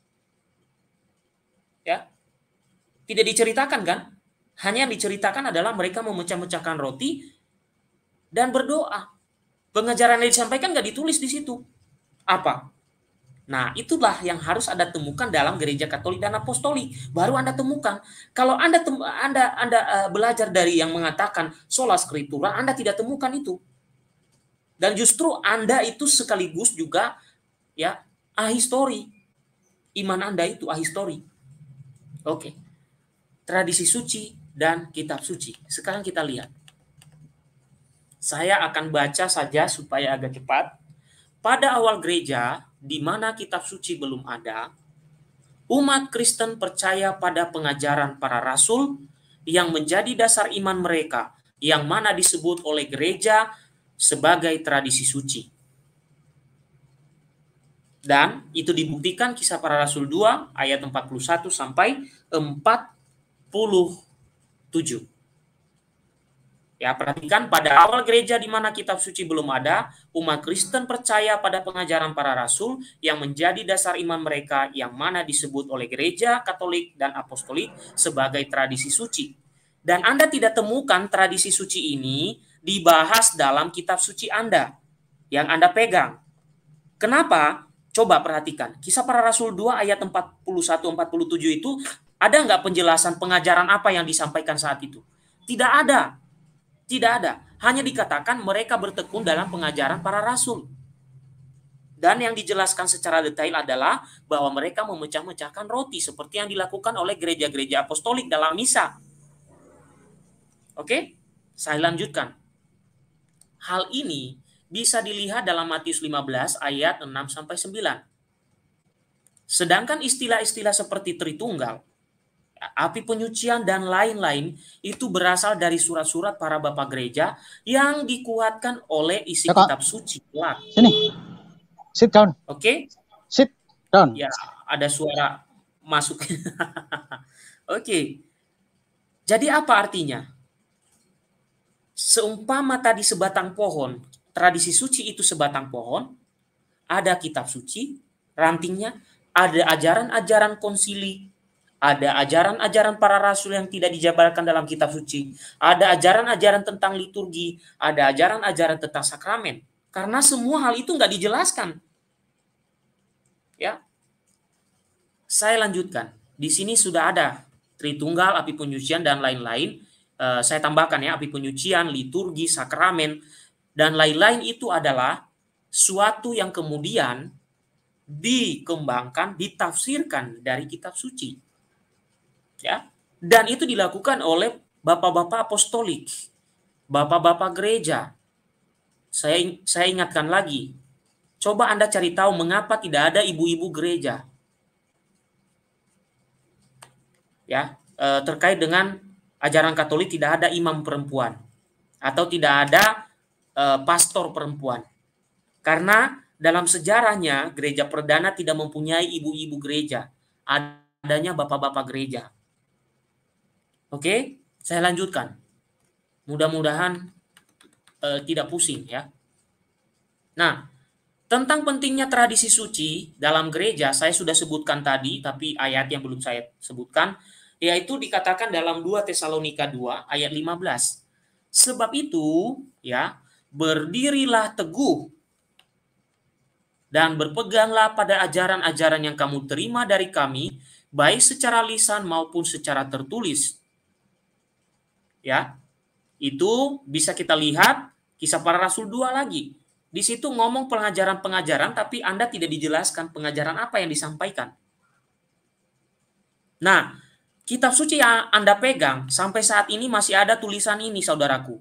Ya. Tidak diceritakan kan? Hanya yang diceritakan adalah mereka memecah-mecahkan roti dan berdoa. Pengajaran yang disampaikan nggak ditulis di situ. Apa? Nah, hmm. itulah yang harus Anda temukan dalam gereja Katolik dan Apostolik. Baru Anda temukan. Kalau Anda tem Anda Anda uh, belajar dari yang mengatakan sola scriptura, Anda tidak temukan itu. Dan justru Anda itu sekaligus juga ya ahistori. Iman Anda itu ahistori. Oke. Tradisi suci dan kitab suci. Sekarang kita lihat. Saya akan baca saja supaya agak cepat. Pada awal gereja, di mana kitab suci belum ada, umat Kristen percaya pada pengajaran para rasul yang menjadi dasar iman mereka, yang mana disebut oleh gereja sebagai tradisi suci. Dan itu dibuktikan kisah para rasul 2 ayat 41 sampai 47. Ya, perhatikan pada awal gereja di mana kitab suci belum ada, umat Kristen percaya pada pengajaran para rasul yang menjadi dasar iman mereka yang mana disebut oleh gereja Katolik dan Apostolik sebagai tradisi suci. Dan Anda tidak temukan tradisi suci ini dibahas dalam kitab suci Anda yang Anda pegang. Kenapa? Coba perhatikan. Kisah para rasul 2 ayat 41-47 itu ada nggak penjelasan pengajaran apa yang disampaikan saat itu? Tidak ada tidak ada. Hanya dikatakan mereka bertekun dalam pengajaran para rasul. Dan yang dijelaskan secara detail adalah bahwa mereka memecah-mecahkan roti seperti yang dilakukan oleh gereja-gereja apostolik dalam misa. Oke? Saya lanjutkan. Hal ini bisa dilihat dalam Matius 15 ayat 6 sampai 9. Sedangkan istilah-istilah seperti Tritunggal api penyucian dan lain-lain itu berasal dari surat-surat para bapak gereja yang dikuatkan oleh isi Kakak. Ya, kitab suci Sini. Sit down. Oke. Okay? Sit down. Ya, ada suara masuk. Oke. Okay. Jadi apa artinya? Seumpama tadi sebatang pohon, tradisi suci itu sebatang pohon, ada kitab suci, rantingnya, ada ajaran-ajaran konsili ada ajaran-ajaran para rasul yang tidak dijabarkan dalam kitab suci, ada ajaran-ajaran tentang liturgi, ada ajaran-ajaran tentang sakramen. Karena semua hal itu nggak dijelaskan. Ya, saya lanjutkan. Di sini sudah ada Tritunggal, api penyucian, dan lain-lain. E, saya tambahkan ya, api penyucian, liturgi, sakramen, dan lain-lain itu adalah suatu yang kemudian dikembangkan, ditafsirkan dari kitab suci ya dan itu dilakukan oleh bapak-bapak apostolik bapak-bapak gereja saya saya ingatkan lagi coba anda cari tahu mengapa tidak ada ibu-ibu gereja ya e, terkait dengan ajaran Katolik tidak ada imam perempuan atau tidak ada e, pastor perempuan karena dalam sejarahnya gereja perdana tidak mempunyai ibu-ibu gereja adanya bapak-bapak gereja Oke, saya lanjutkan. Mudah-mudahan e, tidak pusing ya. Nah, tentang pentingnya tradisi suci dalam gereja saya sudah sebutkan tadi, tapi ayat yang belum saya sebutkan yaitu dikatakan dalam 2 Tesalonika 2 ayat 15. Sebab itu, ya, berdirilah teguh dan berpeganglah pada ajaran-ajaran yang kamu terima dari kami, baik secara lisan maupun secara tertulis, ya itu bisa kita lihat kisah para rasul dua lagi di situ ngomong pengajaran-pengajaran tapi Anda tidak dijelaskan pengajaran apa yang disampaikan nah kitab suci yang Anda pegang sampai saat ini masih ada tulisan ini saudaraku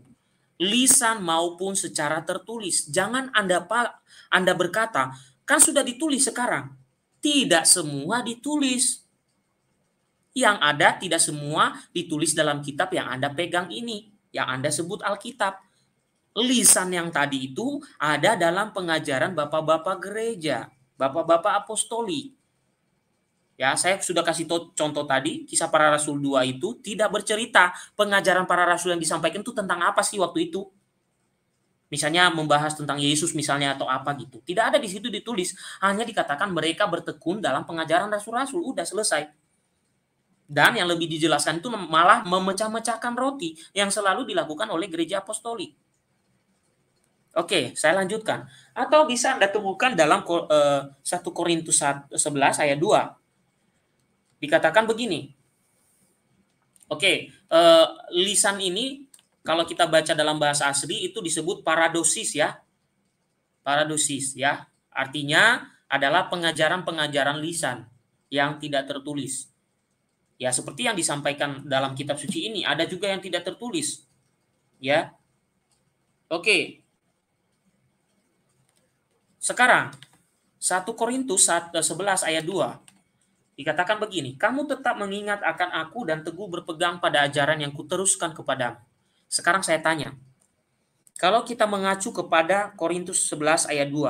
lisan maupun secara tertulis jangan Anda Anda berkata kan sudah ditulis sekarang tidak semua ditulis yang ada tidak semua ditulis dalam kitab yang Anda pegang ini, yang Anda sebut Alkitab. Lisan yang tadi itu ada dalam pengajaran bapak-bapak gereja, bapak-bapak apostoli. Ya, saya sudah kasih contoh tadi, kisah para rasul dua itu tidak bercerita pengajaran para rasul yang disampaikan itu tentang apa sih waktu itu misalnya membahas tentang Yesus misalnya atau apa gitu. Tidak ada di situ ditulis, hanya dikatakan mereka bertekun dalam pengajaran rasul-rasul. Udah selesai. Dan yang lebih dijelaskan itu malah memecah-mecahkan roti yang selalu dilakukan oleh gereja apostolik. Oke, saya lanjutkan. Atau bisa Anda temukan dalam 1 eh, Korintus 11 ayat 2. Dikatakan begini. Oke, eh, lisan ini kalau kita baca dalam bahasa asli itu disebut paradosis ya. Paradosis ya. Artinya adalah pengajaran-pengajaran lisan yang tidak tertulis. Ya, seperti yang disampaikan dalam kitab suci ini, ada juga yang tidak tertulis. Ya. Oke. Sekarang 1 Korintus 11 eh, ayat 2 dikatakan begini, kamu tetap mengingat akan aku dan teguh berpegang pada ajaran yang kuteruskan kepadamu. Sekarang saya tanya, kalau kita mengacu kepada Korintus 11 ayat 2,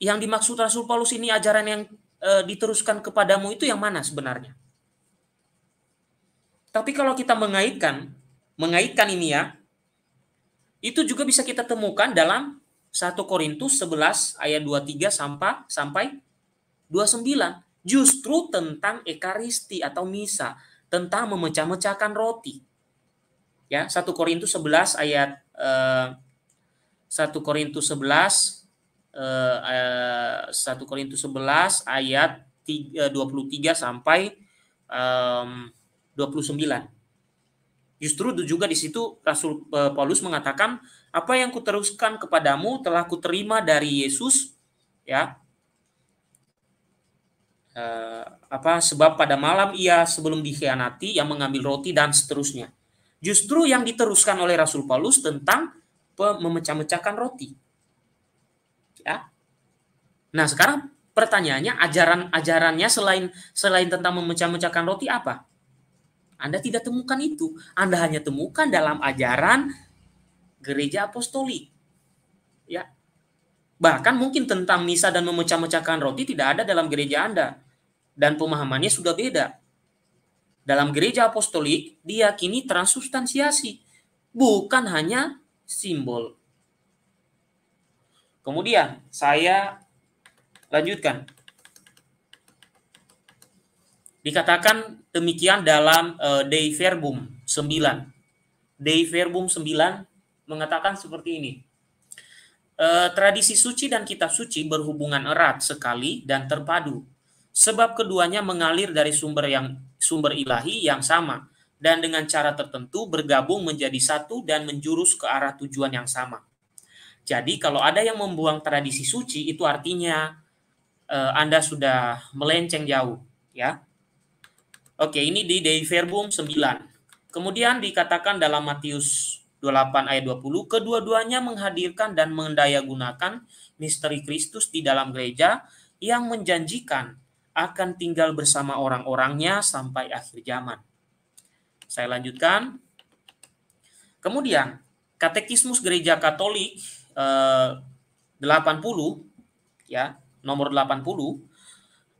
yang dimaksud Rasul Paulus ini ajaran yang Eh, diteruskan kepadamu itu yang mana sebenarnya? Tapi kalau kita mengaitkan, mengaitkan ini ya, itu juga bisa kita temukan dalam 1 Korintus 11 ayat 23 sampai sampai 29 justru tentang ekaristi atau misa, tentang memecah-mecahkan roti. Ya, 1 Korintus 11 ayat eh, 1 Korintus 11 1 eh, eh, Korintus 11 ayat 23 eh, sampai 29. Justru juga di situ Rasul Paulus mengatakan apa yang kuteruskan kepadamu telah kuterima dari Yesus ya. apa sebab pada malam ia sebelum dikhianati yang mengambil roti dan seterusnya. Justru yang diteruskan oleh Rasul Paulus tentang memecah-mecahkan roti ya. Nah, sekarang pertanyaannya ajaran-ajarannya selain selain tentang memecah-mecahkan roti apa? Anda tidak temukan itu. Anda hanya temukan dalam ajaran gereja apostolik. Ya. Bahkan mungkin tentang misa dan memecah-mecahkan roti tidak ada dalam gereja Anda. Dan pemahamannya sudah beda. Dalam gereja apostolik diyakini transubstansiasi, bukan hanya simbol Kemudian saya lanjutkan. Dikatakan demikian dalam uh, Dei Verbum 9. Dei Verbum 9 mengatakan seperti ini. E, tradisi suci dan kitab suci berhubungan erat sekali dan terpadu. Sebab keduanya mengalir dari sumber yang sumber ilahi yang sama dan dengan cara tertentu bergabung menjadi satu dan menjurus ke arah tujuan yang sama. Jadi kalau ada yang membuang tradisi suci itu artinya uh, Anda sudah melenceng jauh, ya. Oke, ini di Dei Verbum 9. Kemudian dikatakan dalam Matius 28 ayat 20, kedua-duanya menghadirkan dan mendayagunakan misteri Kristus di dalam gereja yang menjanjikan akan tinggal bersama orang-orangnya sampai akhir zaman. Saya lanjutkan. Kemudian, Katekismus Gereja Katolik 80 eh, ya, nomor 80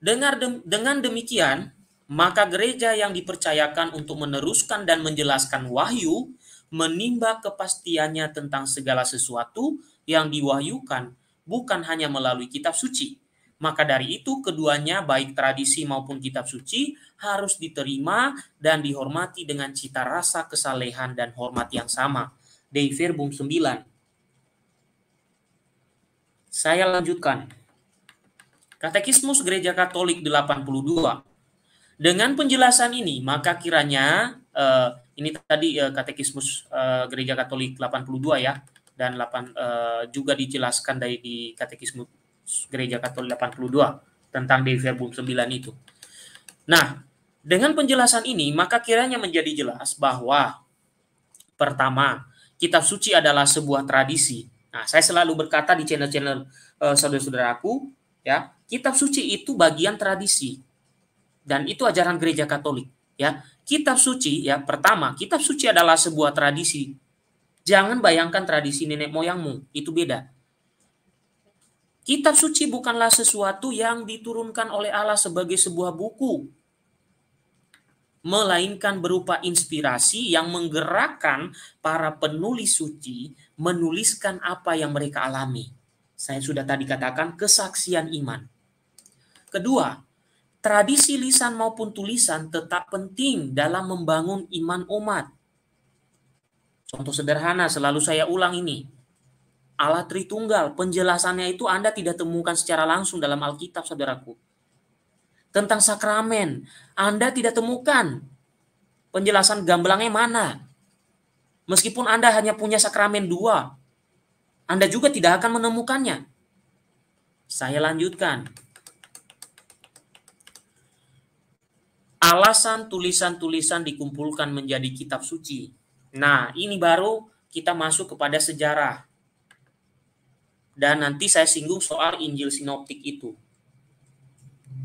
dengar dem dengan demikian maka gereja yang dipercayakan untuk meneruskan dan menjelaskan wahyu menimba kepastiannya tentang segala sesuatu yang diwahyukan bukan hanya melalui kitab suci maka dari itu keduanya baik tradisi maupun kitab suci harus diterima dan dihormati dengan cita rasa kesalehan dan hormat yang sama. Dei Verbum 9. Saya lanjutkan. Katekismus Gereja Katolik 82. Dengan penjelasan ini, maka kiranya eh, ini tadi eh, Katekismus eh, Gereja Katolik 82 ya dan 8 eh, juga dijelaskan dari di Katekismus Gereja Katolik 82 tentang Dewi Verbum 9 itu. Nah, dengan penjelasan ini maka kiranya menjadi jelas bahwa pertama, kitab suci adalah sebuah tradisi Nah, saya selalu berkata di channel-channel uh, eh, saudara-saudaraku, ya, kitab suci itu bagian tradisi. Dan itu ajaran gereja Katolik, ya. Kitab suci ya, pertama, kitab suci adalah sebuah tradisi. Jangan bayangkan tradisi nenek moyangmu, itu beda. Kitab suci bukanlah sesuatu yang diturunkan oleh Allah sebagai sebuah buku melainkan berupa inspirasi yang menggerakkan para penulis suci menuliskan apa yang mereka alami. Saya sudah tadi katakan kesaksian iman. Kedua, tradisi lisan maupun tulisan tetap penting dalam membangun iman umat. Contoh sederhana selalu saya ulang ini Allah Tritunggal, penjelasannya itu Anda tidak temukan secara langsung dalam Alkitab, saudaraku tentang sakramen. Anda tidak temukan penjelasan gamblangnya mana. Meskipun Anda hanya punya sakramen dua, Anda juga tidak akan menemukannya. Saya lanjutkan. Alasan tulisan-tulisan dikumpulkan menjadi kitab suci. Nah, ini baru kita masuk kepada sejarah. Dan nanti saya singgung soal Injil Sinoptik itu.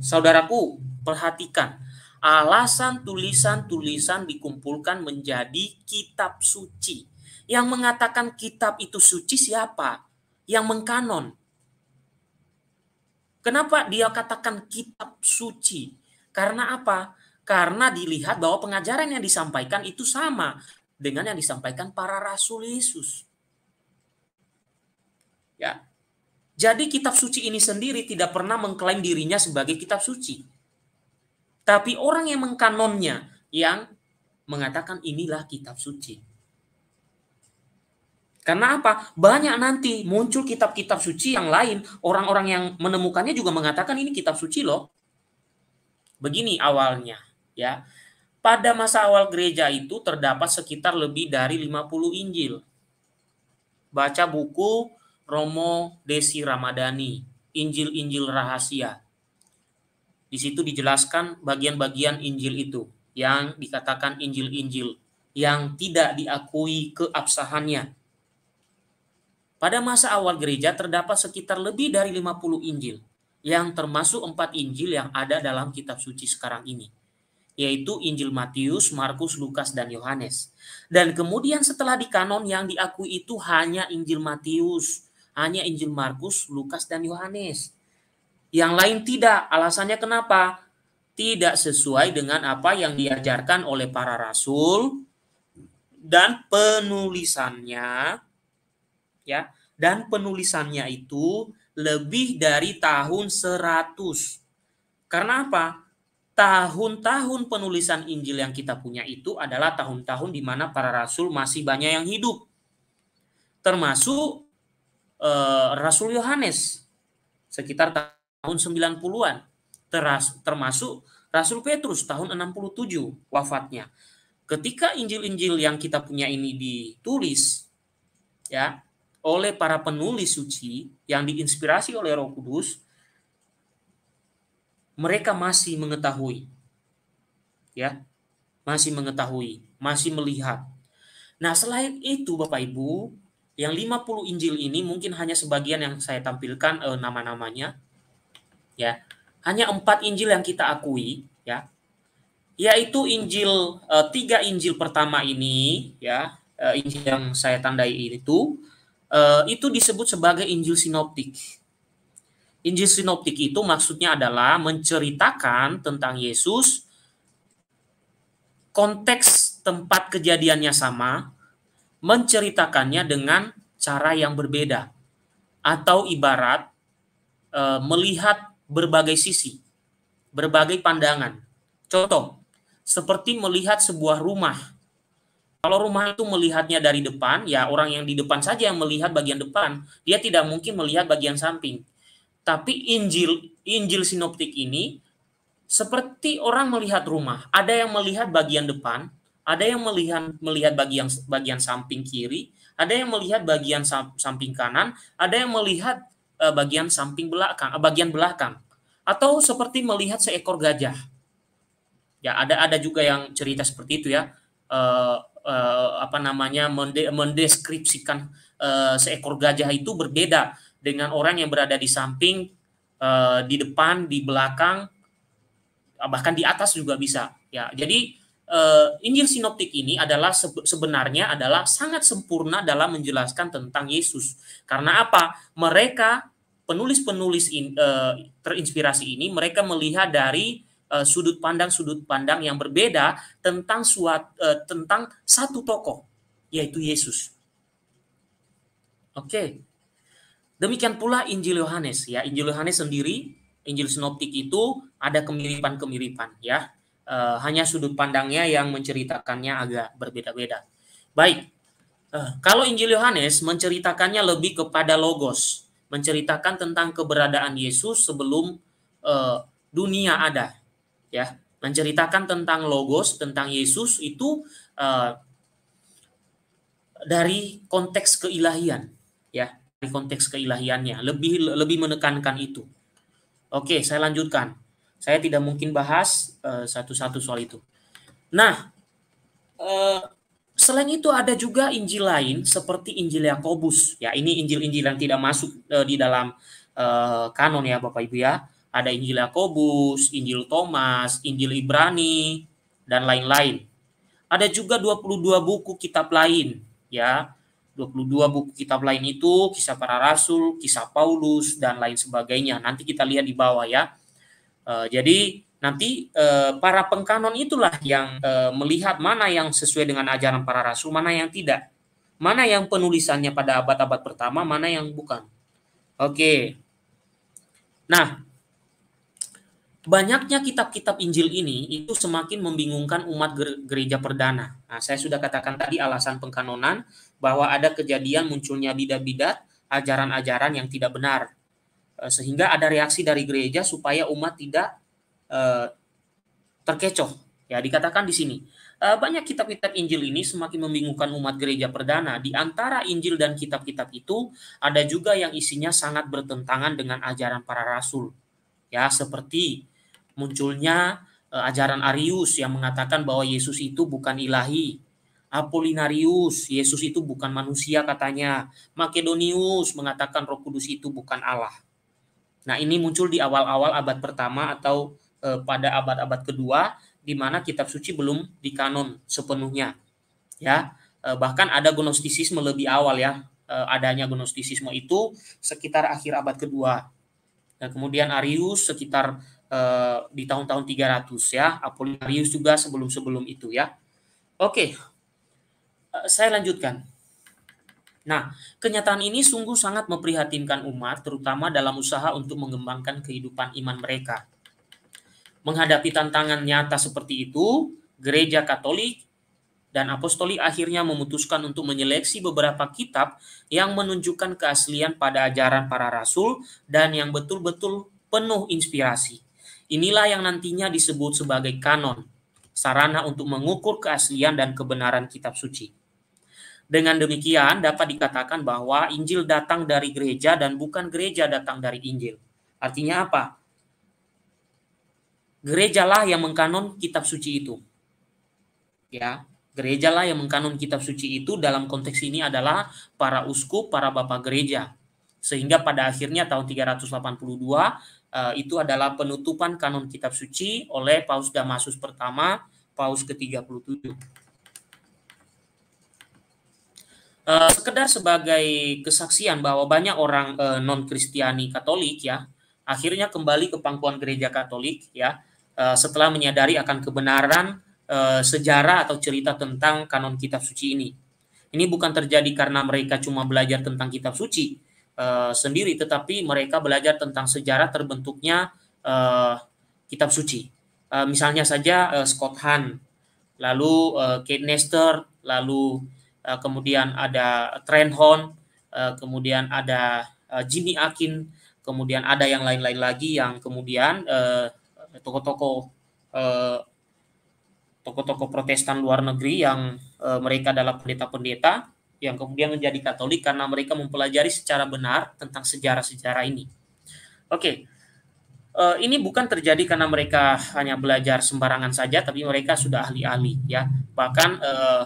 Saudaraku, perhatikan. Alasan tulisan-tulisan dikumpulkan menjadi kitab suci. Yang mengatakan kitab itu suci siapa? Yang mengkanon. Kenapa dia katakan kitab suci? Karena apa? Karena dilihat bahwa pengajaran yang disampaikan itu sama dengan yang disampaikan para rasul Yesus. Ya, jadi kitab suci ini sendiri tidak pernah mengklaim dirinya sebagai kitab suci. Tapi orang yang mengkanonnya yang mengatakan inilah kitab suci. Karena apa? Banyak nanti muncul kitab-kitab suci yang lain, orang-orang yang menemukannya juga mengatakan ini kitab suci loh. Begini awalnya, ya. Pada masa awal gereja itu terdapat sekitar lebih dari 50 Injil. Baca buku Romo Desi Ramadhani, Injil-Injil Rahasia. Di situ dijelaskan bagian-bagian Injil itu yang dikatakan Injil-Injil yang tidak diakui keabsahannya. Pada masa awal gereja terdapat sekitar lebih dari 50 Injil yang termasuk empat Injil yang ada dalam kitab suci sekarang ini yaitu Injil Matius, Markus, Lukas, dan Yohanes. Dan kemudian setelah di kanon yang diakui itu hanya Injil Matius, hanya Injil Markus, Lukas, dan Yohanes. Yang lain tidak. Alasannya kenapa? Tidak sesuai dengan apa yang diajarkan oleh para rasul dan penulisannya ya dan penulisannya itu lebih dari tahun 100. Karena apa? Tahun-tahun penulisan Injil yang kita punya itu adalah tahun-tahun di mana para rasul masih banyak yang hidup. Termasuk Eh, Rasul Yohanes sekitar tahun 90-an termasuk Rasul Petrus tahun 67 wafatnya. Ketika Injil-Injil yang kita punya ini ditulis ya oleh para penulis suci yang diinspirasi oleh Roh Kudus mereka masih mengetahui ya masih mengetahui masih melihat nah selain itu Bapak Ibu yang 50 Injil ini mungkin hanya sebagian yang saya tampilkan eh, nama-namanya ya. Hanya empat Injil yang kita akui ya. Yaitu Injil eh, tiga Injil pertama ini ya, eh, Injil yang saya tandai itu eh, itu disebut sebagai Injil sinoptik. Injil sinoptik itu maksudnya adalah menceritakan tentang Yesus konteks tempat kejadiannya sama, menceritakannya dengan cara yang berbeda atau ibarat e, melihat berbagai sisi, berbagai pandangan. Contoh, seperti melihat sebuah rumah. Kalau rumah itu melihatnya dari depan, ya orang yang di depan saja yang melihat bagian depan, dia tidak mungkin melihat bagian samping. Tapi Injil Injil sinoptik ini seperti orang melihat rumah, ada yang melihat bagian depan, ada yang melihat melihat bagian bagian samping kiri, ada yang melihat bagian samping kanan, ada yang melihat uh, bagian samping belakang, uh, bagian belakang, atau seperti melihat seekor gajah. Ya, ada ada juga yang cerita seperti itu ya, uh, uh, apa namanya mende mendeskripsikan uh, seekor gajah itu berbeda dengan orang yang berada di samping, uh, di depan, di belakang, bahkan di atas juga bisa. Ya, jadi uh, Injil Sinoptik ini adalah sebenarnya adalah sangat sempurna dalam menjelaskan tentang Yesus. Karena apa? Mereka penulis-penulis in, uh, terinspirasi ini mereka melihat dari uh, sudut pandang-sudut pandang yang berbeda tentang suat uh, tentang satu tokoh yaitu Yesus. Oke. Okay. Demikian pula Injil Yohanes ya. Injil Yohanes sendiri, Injil Sinoptik itu ada kemiripan-kemiripan ya uh, hanya sudut pandangnya yang menceritakannya agak berbeda-beda. Baik, uh, kalau Injil Yohanes menceritakannya lebih kepada logos, menceritakan tentang keberadaan Yesus sebelum uh, dunia ada, ya, menceritakan tentang logos, tentang Yesus itu uh, dari konteks keilahian, ya, dari konteks keilahiannya, lebih lebih menekankan itu. Oke, saya lanjutkan. Saya tidak mungkin bahas eh, satu-satu soal itu. Nah, eh, selain itu ada juga Injil lain seperti Injil Yakobus. Ya, ini Injil-Injil yang tidak masuk eh, di dalam kanon ya Bapak Ibu ya. Ada Injil Yakobus, Injil Thomas, Injil Ibrani, dan lain-lain. Ada juga 22 buku kitab lain ya. 22 buku kitab lain itu kisah para rasul, kisah Paulus dan lain sebagainya. Nanti kita lihat di bawah ya. Eh, jadi nanti uh, para pengkanon itulah yang uh, melihat mana yang sesuai dengan ajaran para rasul, mana yang tidak, mana yang penulisannya pada abad-abad pertama, mana yang bukan. Oke. Okay. Nah, banyaknya kitab-kitab Injil ini itu semakin membingungkan umat gereja perdana. Nah, saya sudah katakan tadi alasan pengkanonan bahwa ada kejadian munculnya bidat-bidat, ajaran-ajaran yang tidak benar. Eh, sehingga ada reaksi dari gereja supaya umat tidak uh, terkecoh. Ya, dikatakan di sini. Uh, banyak kitab-kitab Injil ini semakin membingungkan umat gereja perdana. Di antara Injil dan kitab-kitab itu ada juga yang isinya sangat bertentangan dengan ajaran para rasul. Ya, seperti munculnya uh, ajaran Arius yang mengatakan bahwa Yesus itu bukan ilahi, Apolinarius, Yesus itu bukan manusia katanya. Makedonius mengatakan Roh Kudus itu bukan Allah. Nah, ini muncul di awal-awal abad pertama atau e, pada abad-abad kedua di mana kitab suci belum dikanon sepenuhnya. Ya, e, bahkan ada gnostisisme lebih awal ya. E, adanya gnostisisme itu sekitar akhir abad kedua. Dan kemudian Arius sekitar e, di tahun-tahun 300 ya. Apolinarius juga sebelum-sebelum itu ya. Oke. E, saya lanjutkan Nah, kenyataan ini sungguh sangat memprihatinkan umat, terutama dalam usaha untuk mengembangkan kehidupan iman mereka. Menghadapi tantangan nyata seperti itu, gereja Katolik dan Apostolik akhirnya memutuskan untuk menyeleksi beberapa kitab yang menunjukkan keaslian pada ajaran para rasul dan yang betul-betul penuh inspirasi. Inilah yang nantinya disebut sebagai kanon, sarana untuk mengukur keaslian dan kebenaran kitab suci. Dengan demikian dapat dikatakan bahwa Injil datang dari gereja dan bukan gereja datang dari Injil. Artinya apa? Gerejalah yang mengkanon kitab suci itu. Ya, gerejalah yang mengkanon kitab suci itu dalam konteks ini adalah para uskup, para bapak gereja. Sehingga pada akhirnya tahun 382 eh, itu adalah penutupan kanon kitab suci oleh Paus Damasus pertama, Paus ke-37. Eh, sekedar sebagai kesaksian bahwa banyak orang uh, eh, non Kristiani Katolik ya akhirnya kembali ke pangkuan gereja Katolik ya uh, setelah menyadari akan kebenaran uh, sejarah atau cerita tentang kanon kitab suci ini. Ini bukan terjadi karena mereka cuma belajar tentang kitab suci uh, sendiri tetapi mereka belajar tentang sejarah terbentuknya uh, kitab suci. Uh, misalnya saja uh, Scott Hahn, lalu uh, Kate Nestor, lalu Eh, kemudian ada Trenhorn, Horn, eh, kemudian ada eh, Jimmy Akin, kemudian ada yang lain-lain lagi yang kemudian toko-toko toko-toko Protestan luar negeri yang mereka adalah pendeta-pendeta yang kemudian menjadi Katolik karena mereka mempelajari secara benar tentang sejarah-sejarah ini. Oke. Okay uh, ini bukan terjadi karena mereka hanya belajar sembarangan saja, tapi mereka sudah ahli-ahli ya. Bahkan uh,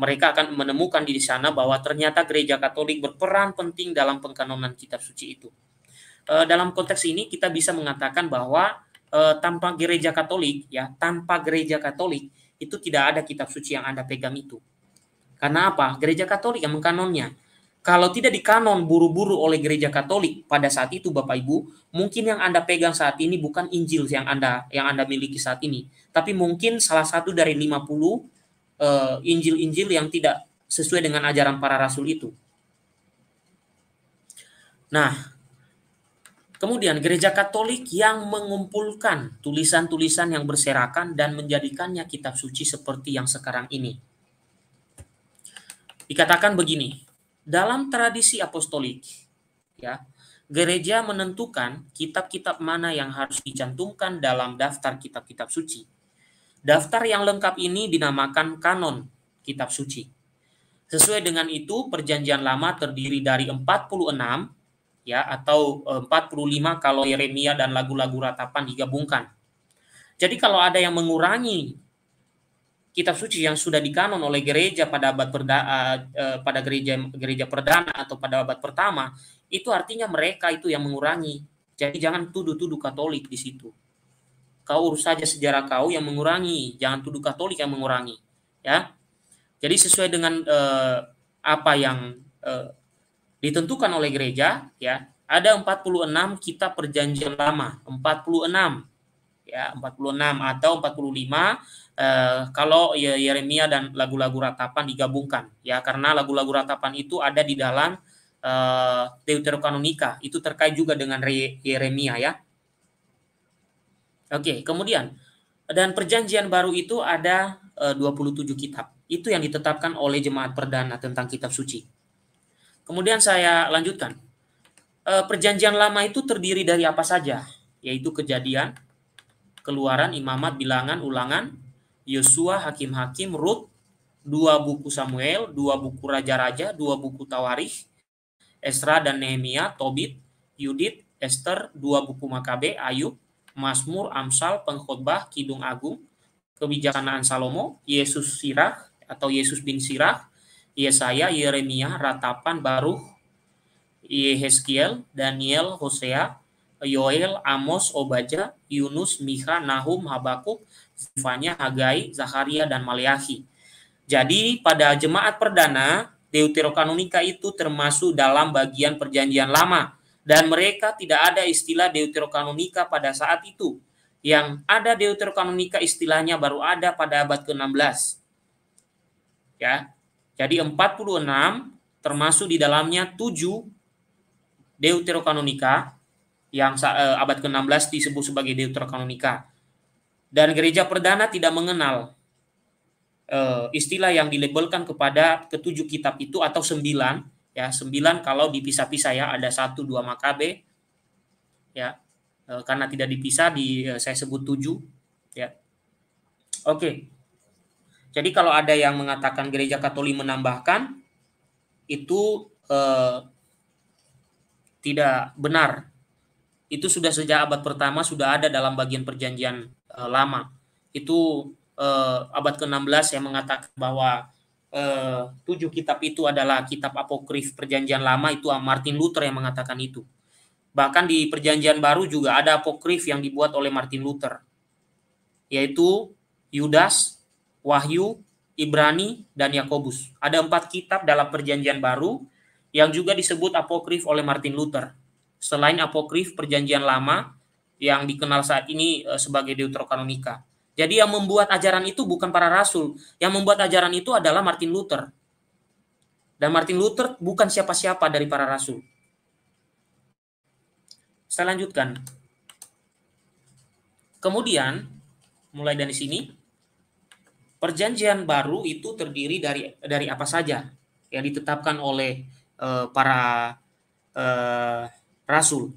mereka akan menemukan di sana bahwa ternyata gereja Katolik berperan penting dalam pengkanonan kitab suci itu. E, dalam konteks ini kita bisa mengatakan bahwa e, tanpa gereja Katolik ya, tanpa gereja Katolik itu tidak ada kitab suci yang Anda pegang itu. Karena apa? Gereja Katolik yang mengkanonnya. Kalau tidak dikanon buru-buru oleh gereja Katolik pada saat itu Bapak Ibu, mungkin yang Anda pegang saat ini bukan Injil yang Anda yang Anda miliki saat ini, tapi mungkin salah satu dari 50 Eh, Injil-Injil yang tidak sesuai dengan ajaran para rasul itu. Nah, Kemudian gereja Katolik yang mengumpulkan tulisan-tulisan yang berserakan dan menjadikannya kitab suci seperti yang sekarang ini. Dikatakan begini, dalam tradisi apostolik, ya, gereja menentukan kitab-kitab mana yang harus dicantumkan dalam daftar kitab-kitab suci. Daftar yang lengkap ini dinamakan kanon, kitab suci. Sesuai dengan itu, perjanjian lama terdiri dari 46 ya atau 45 eh, kalau Yeremia dan lagu-lagu ratapan digabungkan. Jadi kalau ada yang mengurangi kitab suci yang sudah dikanon oleh gereja pada abad perda, uh, pada gereja gereja perdana atau pada abad pertama, itu artinya mereka itu yang mengurangi. Jadi jangan tuduh-tuduh Katolik di situ. Kau urus saja sejarah kau yang mengurangi, jangan tuduh Katolik yang mengurangi, ya. Jadi sesuai dengan eh, apa yang eh, ditentukan oleh gereja, ya. Ada 46 kitab perjanjian lama, 46 ya 46 atau 45 eh, kalau Yeremia dan lagu-lagu ratapan digabungkan ya karena lagu-lagu ratapan itu ada di dalam Uh, Deuterokanonika itu terkait juga dengan Yeremia ya Oke, okay, kemudian dan perjanjian baru itu ada e, eh, 27 kitab. Itu yang ditetapkan oleh jemaat perdana tentang kitab suci. Kemudian saya lanjutkan. E, perjanjian lama itu terdiri dari apa saja? Yaitu kejadian, keluaran, imamat, bilangan, ulangan, Yosua, hakim-hakim, Rut, dua buku Samuel, dua buku raja-raja, dua buku Tawarikh, Esra dan Nehemia, Tobit, Yudit, Esther, dua buku Makabe, Ayub, Mazmur, Amsal, Pengkhotbah, Kidung Agung, Kebijaksanaan Salomo, Yesus Sirah atau Yesus bin Sirah, Yesaya, Yeremia, Ratapan, Baruch, Yehezkiel, Daniel, Hosea, Yoel, Amos, Obaja, Yunus, Miha, Nahum, Habakuk, Zefanya, Hagai, Zakaria, dan Maleahi. Jadi pada jemaat perdana, Deuterokanonika itu termasuk dalam bagian perjanjian lama dan mereka tidak ada istilah deuterokanonika pada saat itu. Yang ada deuterokanonika istilahnya baru ada pada abad ke-16. Ya. Jadi 46 termasuk di dalamnya 7 deuterokanonika yang eh, abad ke-16 disebut sebagai deuterokanonika. Dan gereja perdana tidak mengenal eh, istilah yang dilabelkan kepada ketujuh kitab itu atau sembilan ya 9 kalau dipisah-pisah ya ada 1 2 Makabe ya e, karena tidak dipisah di e, saya sebut 7 ya oke jadi kalau ada yang mengatakan gereja Katolik menambahkan itu e, tidak benar itu sudah sejak abad pertama sudah ada dalam bagian perjanjian e, lama itu e, abad ke-16 yang mengatakan bahwa eh, tujuh kitab itu adalah kitab apokrif perjanjian lama itu ah, Martin Luther yang mengatakan itu. Bahkan di perjanjian baru juga ada apokrif yang dibuat oleh Martin Luther. Yaitu Yudas, Wahyu, Ibrani, dan Yakobus. Ada empat kitab dalam perjanjian baru yang juga disebut apokrif oleh Martin Luther. Selain apokrif perjanjian lama yang dikenal saat ini eh, sebagai Deuterokanonika. Jadi yang membuat ajaran itu bukan para rasul, yang membuat ajaran itu adalah Martin Luther. Dan Martin Luther bukan siapa-siapa dari para rasul. Saya lanjutkan. Kemudian mulai dari sini perjanjian baru itu terdiri dari dari apa saja yang ditetapkan oleh e, para e, rasul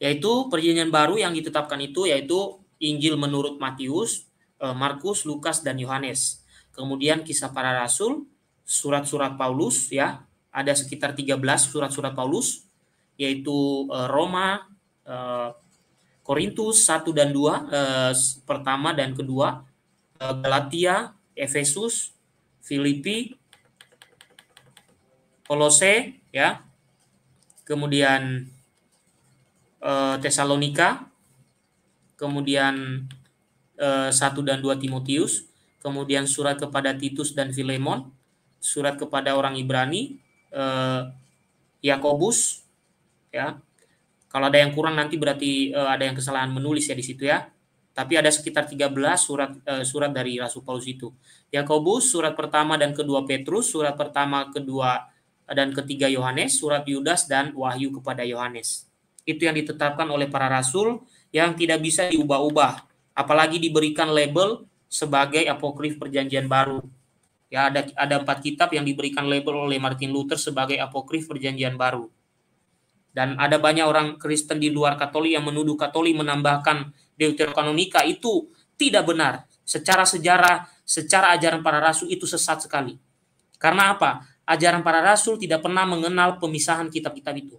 yaitu perjanjian baru yang ditetapkan itu yaitu Injil menurut Matius, eh, Markus, Lukas dan Yohanes. Kemudian kisah para rasul, surat-surat Paulus ya, ada sekitar 13 surat-surat Paulus yaitu eh, Roma, eh, Korintus 1 dan 2 pertama dan kedua, Galatia, Efesus, Filipi, Kolose ya. Kemudian Tesalonika, kemudian eh, satu dan dua Timotius, kemudian surat kepada Titus dan Filemon, surat kepada orang Ibrani, eh, Yakobus, ya. Kalau ada yang kurang nanti berarti eh, ada yang kesalahan menulis ya di situ ya. Tapi ada sekitar 13 surat surat dari Rasul Paulus itu. Yakobus surat pertama dan kedua Petrus, surat pertama, kedua dan ketiga Yohanes, surat Yudas dan wahyu kepada Yohanes. Itu yang ditetapkan oleh para rasul yang tidak bisa diubah-ubah, apalagi diberikan label sebagai apokrif Perjanjian Baru. Ya, ada ada empat kitab yang diberikan label oleh Martin Luther sebagai apokrif Perjanjian Baru. Dan ada banyak orang Kristen di luar Katolik yang menuduh Katolik menambahkan Deuterokanonika itu tidak benar. Secara sejarah, secara ajaran para rasul itu sesat sekali. Karena apa? Ajaran para rasul tidak pernah mengenal pemisahan kitab-kitab itu.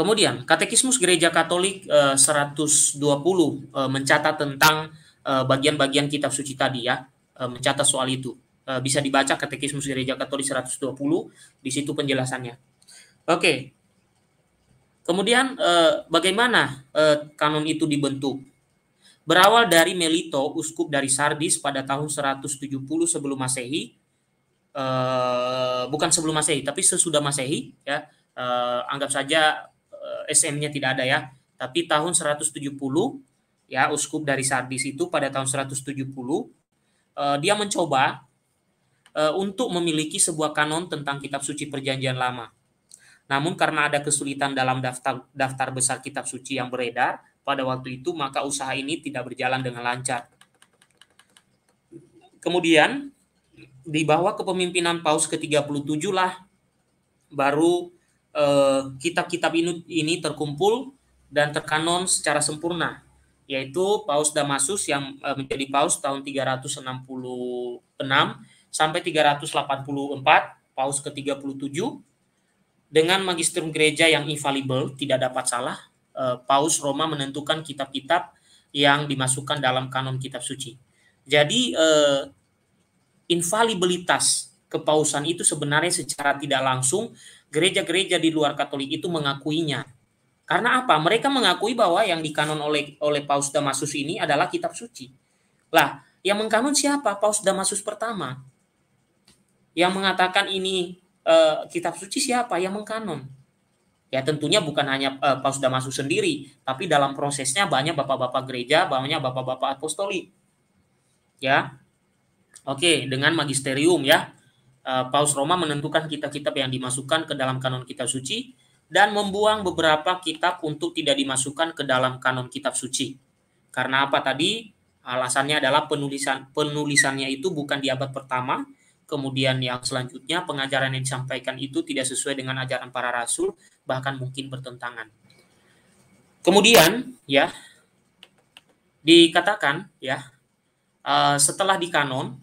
Kemudian, Katekismus Gereja Katolik 120 eh, eh, mencatat tentang eh, bagian-bagian kitab suci tadi ya, mencatat soal itu. Bisa dibaca Katekismus Gereja Katolik 120, di situ penjelasannya. Oke. Kemudian bagaimana kanon itu dibentuk? Berawal dari Melito, uskup dari Sardis pada tahun 170 sebelum Masehi. bukan sebelum Masehi, tapi sesudah Masehi ya. Uh, anggap saja SM-nya tidak ada ya, tapi tahun 170 ya uskup dari Sardis itu pada tahun 170 eh, dia mencoba eh, untuk memiliki sebuah kanon tentang kitab suci perjanjian lama. Namun karena ada kesulitan dalam daftar daftar besar kitab suci yang beredar pada waktu itu maka usaha ini tidak berjalan dengan lancar. Kemudian di bawah kepemimpinan Paus ke-37 lah baru Eh, kitab-kitab uh, ini, terkumpul dan terkanon secara sempurna, yaitu Paus Damasus yang uh, menjadi Paus tahun 366 sampai 384, Paus ke-37, dengan Magisterium Gereja yang infallible, tidak dapat salah, uh, Paus Roma menentukan kitab-kitab yang dimasukkan dalam kanon kitab suci. Jadi uh, infalibilitas kepausan itu sebenarnya secara tidak langsung gereja-gereja di luar Katolik itu mengakuinya. Karena apa? Mereka mengakui bahwa yang dikanon oleh oleh Paus Damasus ini adalah kitab suci. Lah, yang mengkanon siapa? Paus Damasus pertama. Yang mengatakan ini eh, kitab suci siapa? Yang mengkanon. Ya tentunya bukan hanya eh, Paus Damasus sendiri, tapi dalam prosesnya banyak bapak-bapak gereja, banyak bapak-bapak apostolik. Ya. Oke, dengan magisterium ya. Eh, Paus Roma menentukan kitab-kitab yang dimasukkan ke dalam kanon kitab suci dan membuang beberapa kitab untuk tidak dimasukkan ke dalam kanon kitab suci. Karena apa tadi? Alasannya adalah penulisan penulisannya itu bukan di abad pertama, kemudian yang selanjutnya pengajaran yang disampaikan itu tidak sesuai dengan ajaran para rasul, bahkan mungkin bertentangan. Kemudian ya dikatakan ya eh, setelah di kanon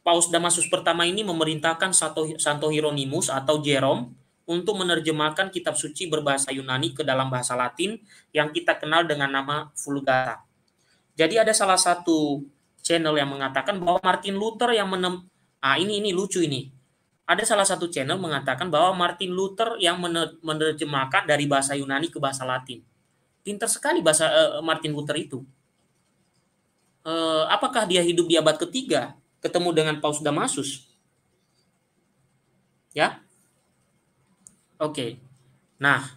Paus Damasus pertama ini memerintahkan Santo Hieronymus atau Jerome untuk menerjemahkan kitab suci berbahasa Yunani ke dalam bahasa Latin yang kita kenal dengan nama Vulgata. Jadi ada salah satu channel yang mengatakan bahwa Martin Luther yang menem ah ini ini lucu ini. Ada salah satu channel mengatakan bahwa Martin Luther yang menerjemahkan dari bahasa Yunani ke bahasa Latin. Pinter sekali bahasa uh, Martin Luther itu. Uh, apakah dia hidup di abad ketiga? ketemu dengan Paus Damasus. Ya. Oke. Nah,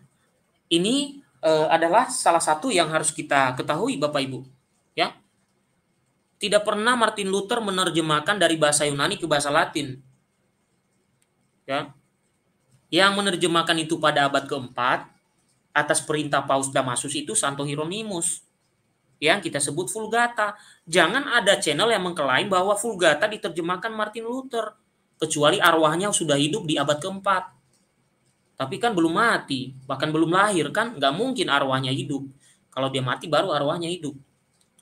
ini e, adalah salah satu yang harus kita ketahui Bapak Ibu. Ya. Tidak pernah Martin Luther menerjemahkan dari bahasa Yunani ke bahasa Latin. Ya. Yang menerjemahkan itu pada abad keempat atas perintah Paus Damasus itu Santo Hieronymus yang kita sebut Vulgata. Jangan ada channel yang mengklaim bahwa Vulgata diterjemahkan Martin Luther, kecuali arwahnya sudah hidup di abad keempat. Tapi kan belum mati, bahkan belum lahir kan, nggak mungkin arwahnya hidup. Kalau dia mati baru arwahnya hidup.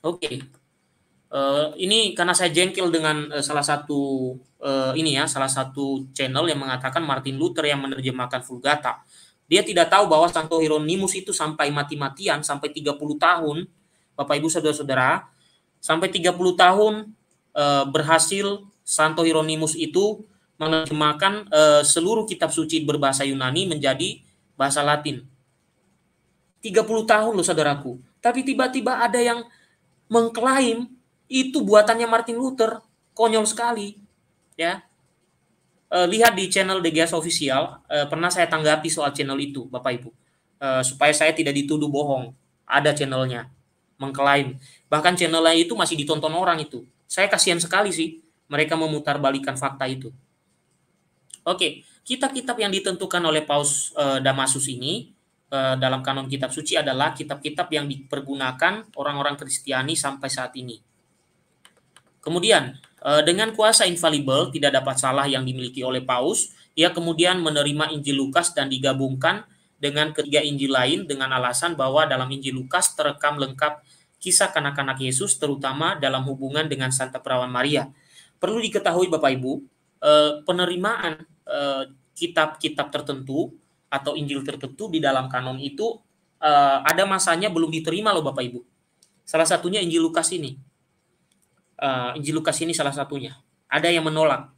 Oke, okay. uh, eh, ini karena saya jengkel dengan uh, salah satu uh, ini ya, salah satu channel yang mengatakan Martin Luther yang menerjemahkan Vulgata. Dia tidak tahu bahwa Santo Hieronymus itu sampai mati-matian, sampai 30 tahun, Bapak Ibu saudara-saudara, sampai 30 tahun e, berhasil Santo Hieronymus itu menerjemahkan e, seluruh kitab suci berbahasa Yunani menjadi bahasa Latin. 30 tahun loh saudaraku. Tapi tiba-tiba ada yang mengklaim itu buatannya Martin Luther. Konyol sekali. Ya. E, lihat di channel DGS official, e, pernah saya tanggapi soal channel itu, Bapak Ibu. E, supaya saya tidak dituduh bohong. Ada channelnya mengklaim. Bahkan channel lain itu masih ditonton orang itu. Saya kasihan sekali sih mereka memutarbalikan fakta itu. Oke, kitab-kitab yang ditentukan oleh Paus e, Damasus ini e, dalam kanon kitab suci adalah kitab-kitab yang dipergunakan orang-orang Kristiani sampai saat ini. Kemudian, e, dengan kuasa infallible tidak dapat salah yang dimiliki oleh Paus, ia kemudian menerima Injil Lukas dan digabungkan dengan ketiga Injil lain dengan alasan bahwa dalam Injil Lukas terekam lengkap kisah kanak-kanak Yesus terutama dalam hubungan dengan Santa Perawan Maria. Perlu diketahui Bapak Ibu, eh, penerimaan eh, kitab-kitab tertentu atau Injil tertentu di dalam kanon itu eh, ada masanya belum diterima loh Bapak Ibu. Salah satunya Injil Lukas ini. Injil Lukas ini salah satunya. Ada yang menolak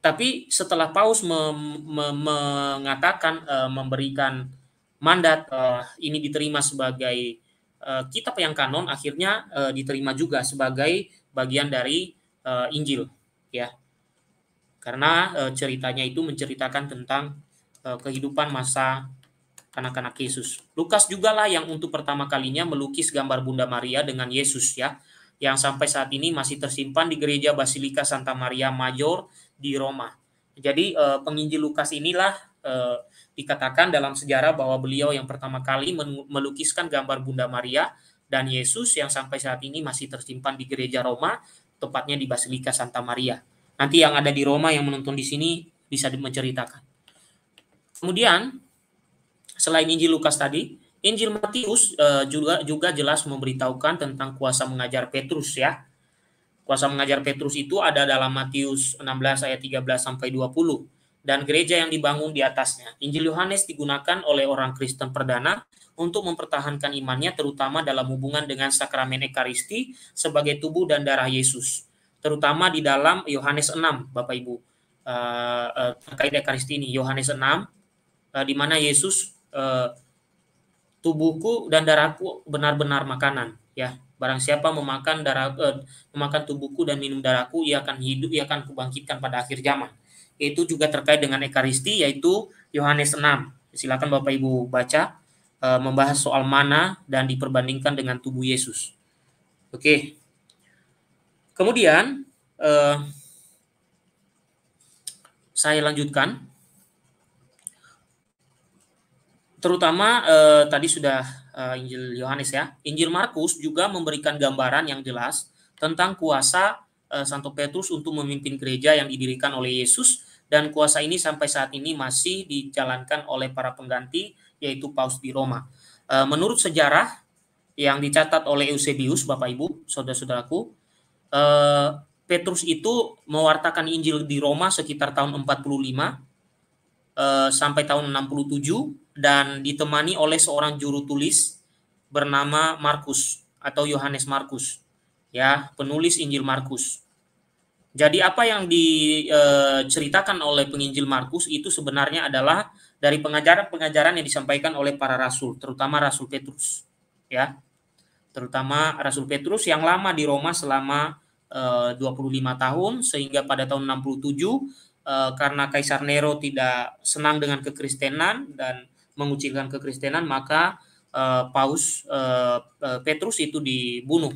tapi setelah Paus mem, mem, mengatakan uh, memberikan mandat uh, ini diterima sebagai uh, kitab yang kanon, akhirnya uh, diterima juga sebagai bagian dari uh, Injil, ya. Karena uh, ceritanya itu menceritakan tentang uh, kehidupan masa kanak-kanak Yesus. Lukas juga lah yang untuk pertama kalinya melukis gambar Bunda Maria dengan Yesus ya, yang sampai saat ini masih tersimpan di gereja Basilika Santa Maria Major di Roma. Jadi uh, penginjil Lukas inilah uh, dikatakan dalam sejarah bahwa beliau yang pertama kali melukiskan gambar Bunda Maria dan Yesus yang sampai saat ini masih tersimpan di gereja Roma, tepatnya di Basilika Santa Maria. Nanti yang ada di Roma yang menonton di sini bisa menceritakan. Kemudian selain Injil Lukas tadi, Injil Matius eh, juga juga jelas memberitahukan tentang kuasa mengajar Petrus ya. Kuasa mengajar Petrus itu ada dalam Matius 16 ayat 13 sampai 20 dan gereja yang dibangun di atasnya. Injil Yohanes digunakan oleh orang Kristen perdana untuk mempertahankan imannya terutama dalam hubungan dengan sakramen Ekaristi sebagai tubuh dan darah Yesus. Terutama di dalam Yohanes 6, Bapak Ibu. Eh, eh, terkait Ekaristi ini, Yohanes 6 eh, di mana Yesus tubuhku dan darahku benar-benar makanan, ya. Barang siapa memakan darah eh, memakan tubuhku dan minum darahku, ia akan hidup, ia akan kubangkitkan pada akhir zaman. Itu juga terkait dengan ekaristi yaitu Yohanes 6. Silakan Bapak Ibu baca eh, membahas soal mana dan diperbandingkan dengan tubuh Yesus. Oke. Kemudian eh, saya lanjutkan terutama eh, tadi sudah eh, Injil Yohanes ya. Injil Markus juga memberikan gambaran yang jelas tentang kuasa eh, Santo Petrus untuk memimpin gereja yang didirikan oleh Yesus dan kuasa ini sampai saat ini masih dijalankan oleh para pengganti yaitu Paus di Roma. Eh, menurut sejarah yang dicatat oleh Eusebius Bapak Ibu, saudara-saudaraku, eh, Petrus itu mewartakan Injil di Roma sekitar tahun 45 eh, sampai tahun 67 dan ditemani oleh seorang juru tulis bernama Markus atau Yohanes Markus, ya, penulis Injil Markus. Jadi apa yang diceritakan eh, oleh penginjil Markus itu sebenarnya adalah dari pengajaran-pengajaran yang disampaikan oleh para rasul, terutama Rasul Petrus, ya. Terutama Rasul Petrus yang lama di Roma selama 25 eh, tahun sehingga pada tahun 67 eh, karena Kaisar Nero tidak senang dengan kekristenan dan mengucilkan kekristenan maka uh, Paus uh, Petrus itu dibunuh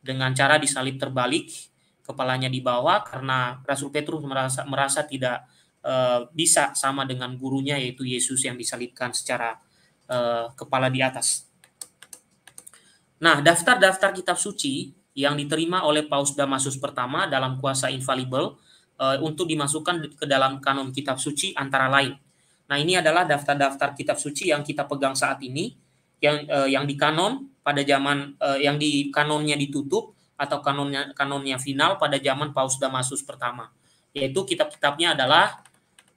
dengan cara disalib terbalik kepalanya dibawa karena Rasul Petrus merasa merasa tidak uh, bisa sama dengan gurunya yaitu Yesus yang disalibkan secara uh, kepala di atas. Nah, daftar-daftar kitab suci yang diterima oleh Paus Damasus pertama dalam kuasa infalibel uh, untuk dimasukkan ke dalam kanon kitab suci antara lain Nah, ini adalah daftar-daftar kitab suci yang kita pegang saat ini yang eh, yang di kanon pada zaman eh, yang di kanonnya ditutup atau kanonnya kanonnya final pada zaman Paus Damasus pertama. Yaitu kitab-kitabnya adalah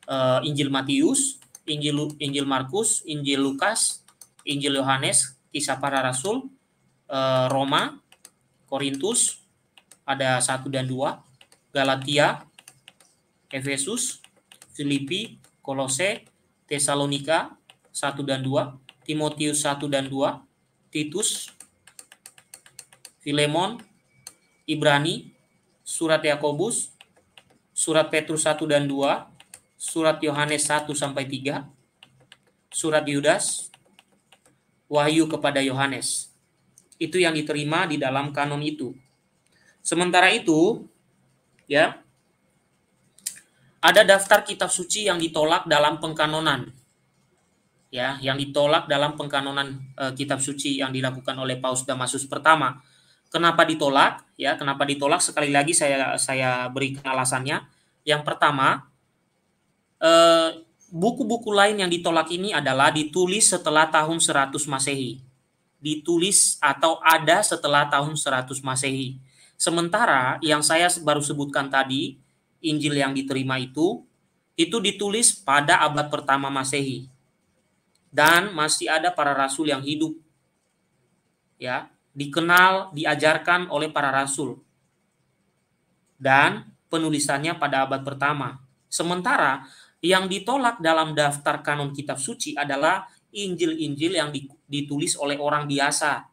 eh, Injil Matius, Injil Injil Markus, Injil Lukas, Injil Yohanes, Kisah Para Rasul, eh, Roma, Korintus ada satu dan dua, Galatia, Efesus, Filipi, Kolose, Tesalonika 1 dan 2, Timotius 1 dan 2, Titus, Filemon, Ibrani, Surat Yakobus, Surat Petrus 1 dan 2, Surat Yohanes 1 sampai 3, Surat Yudas, Wahyu kepada Yohanes. Itu yang diterima di dalam kanon itu. Sementara itu, ya, ada daftar kitab suci yang ditolak dalam pengkanonan. Ya, yang ditolak dalam pengkanonan e, kitab suci yang dilakukan oleh Paus Damasus pertama. Kenapa ditolak? Ya, kenapa ditolak? Sekali lagi saya saya berikan alasannya. Yang pertama, eh, buku-buku lain yang ditolak ini adalah ditulis setelah tahun 100 Masehi. Ditulis atau ada setelah tahun 100 Masehi. Sementara yang saya baru sebutkan tadi Injil yang diterima itu itu ditulis pada abad pertama Masehi. Dan masih ada para rasul yang hidup. Ya, dikenal, diajarkan oleh para rasul. Dan penulisannya pada abad pertama. Sementara yang ditolak dalam daftar kanon kitab suci adalah Injil-Injil yang ditulis oleh orang biasa.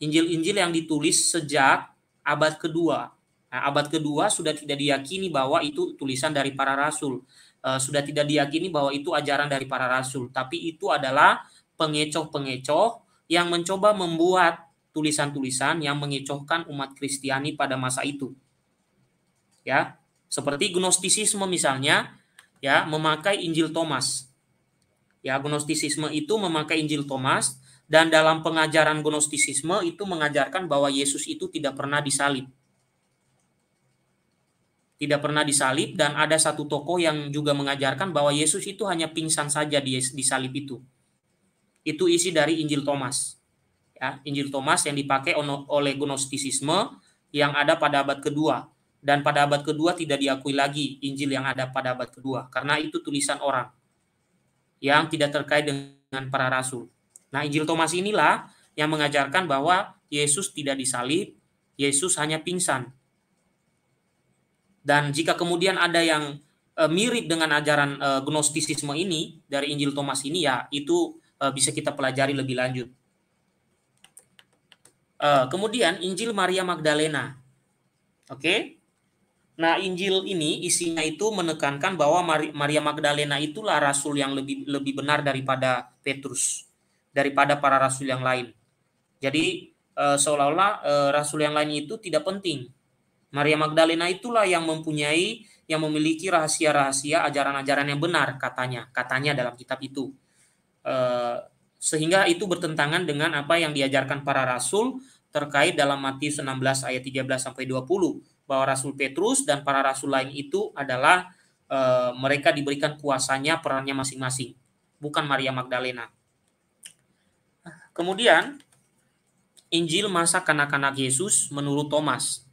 Injil-Injil yang ditulis sejak abad kedua Nah, abad kedua sudah tidak diyakini bahwa itu tulisan dari para rasul, E, sudah tidak diyakini bahwa itu ajaran dari para rasul, tapi itu adalah pengecoh-pengecoh yang mencoba membuat tulisan-tulisan yang mengecohkan umat Kristiani pada masa itu. Ya, seperti gnostisisme misalnya, ya, memakai Injil Thomas. Ya, gnostisisme itu memakai Injil Thomas dan dalam pengajaran gnostisisme itu mengajarkan bahwa Yesus itu tidak pernah disalib tidak pernah disalib dan ada satu tokoh yang juga mengajarkan bahwa Yesus itu hanya pingsan saja di disalib itu. Itu isi dari Injil Thomas. Ya, Injil Thomas yang dipakai oleh gnostisisme yang ada pada abad kedua dan pada abad kedua tidak diakui lagi Injil yang ada pada abad kedua karena itu tulisan orang yang tidak terkait dengan para rasul. Nah, Injil Thomas inilah yang mengajarkan bahwa Yesus tidak disalib, Yesus hanya pingsan dan jika kemudian ada yang e, mirip dengan ajaran uh, e, gnostisisme ini dari Injil Thomas ini ya itu e, bisa kita pelajari lebih lanjut. kemudian Injil Maria Magdalena. Oke. Nah, Injil ini isinya itu menekankan bahwa Maria Magdalena itulah rasul yang lebih lebih benar daripada Petrus, daripada para rasul yang lain. Jadi seolah-olah rasul yang lain itu tidak penting. Maria Magdalena itulah yang mempunyai yang memiliki rahasia-rahasia ajaran-ajaran yang benar katanya, katanya dalam kitab itu. Eh, sehingga itu bertentangan dengan apa yang diajarkan para rasul terkait dalam Matius 16 ayat 13 sampai 20 bahwa rasul Petrus dan para rasul lain itu adalah eh, mereka diberikan kuasanya perannya masing-masing, bukan Maria Magdalena. Kemudian Injil masa kanak-kanak Yesus menurut Thomas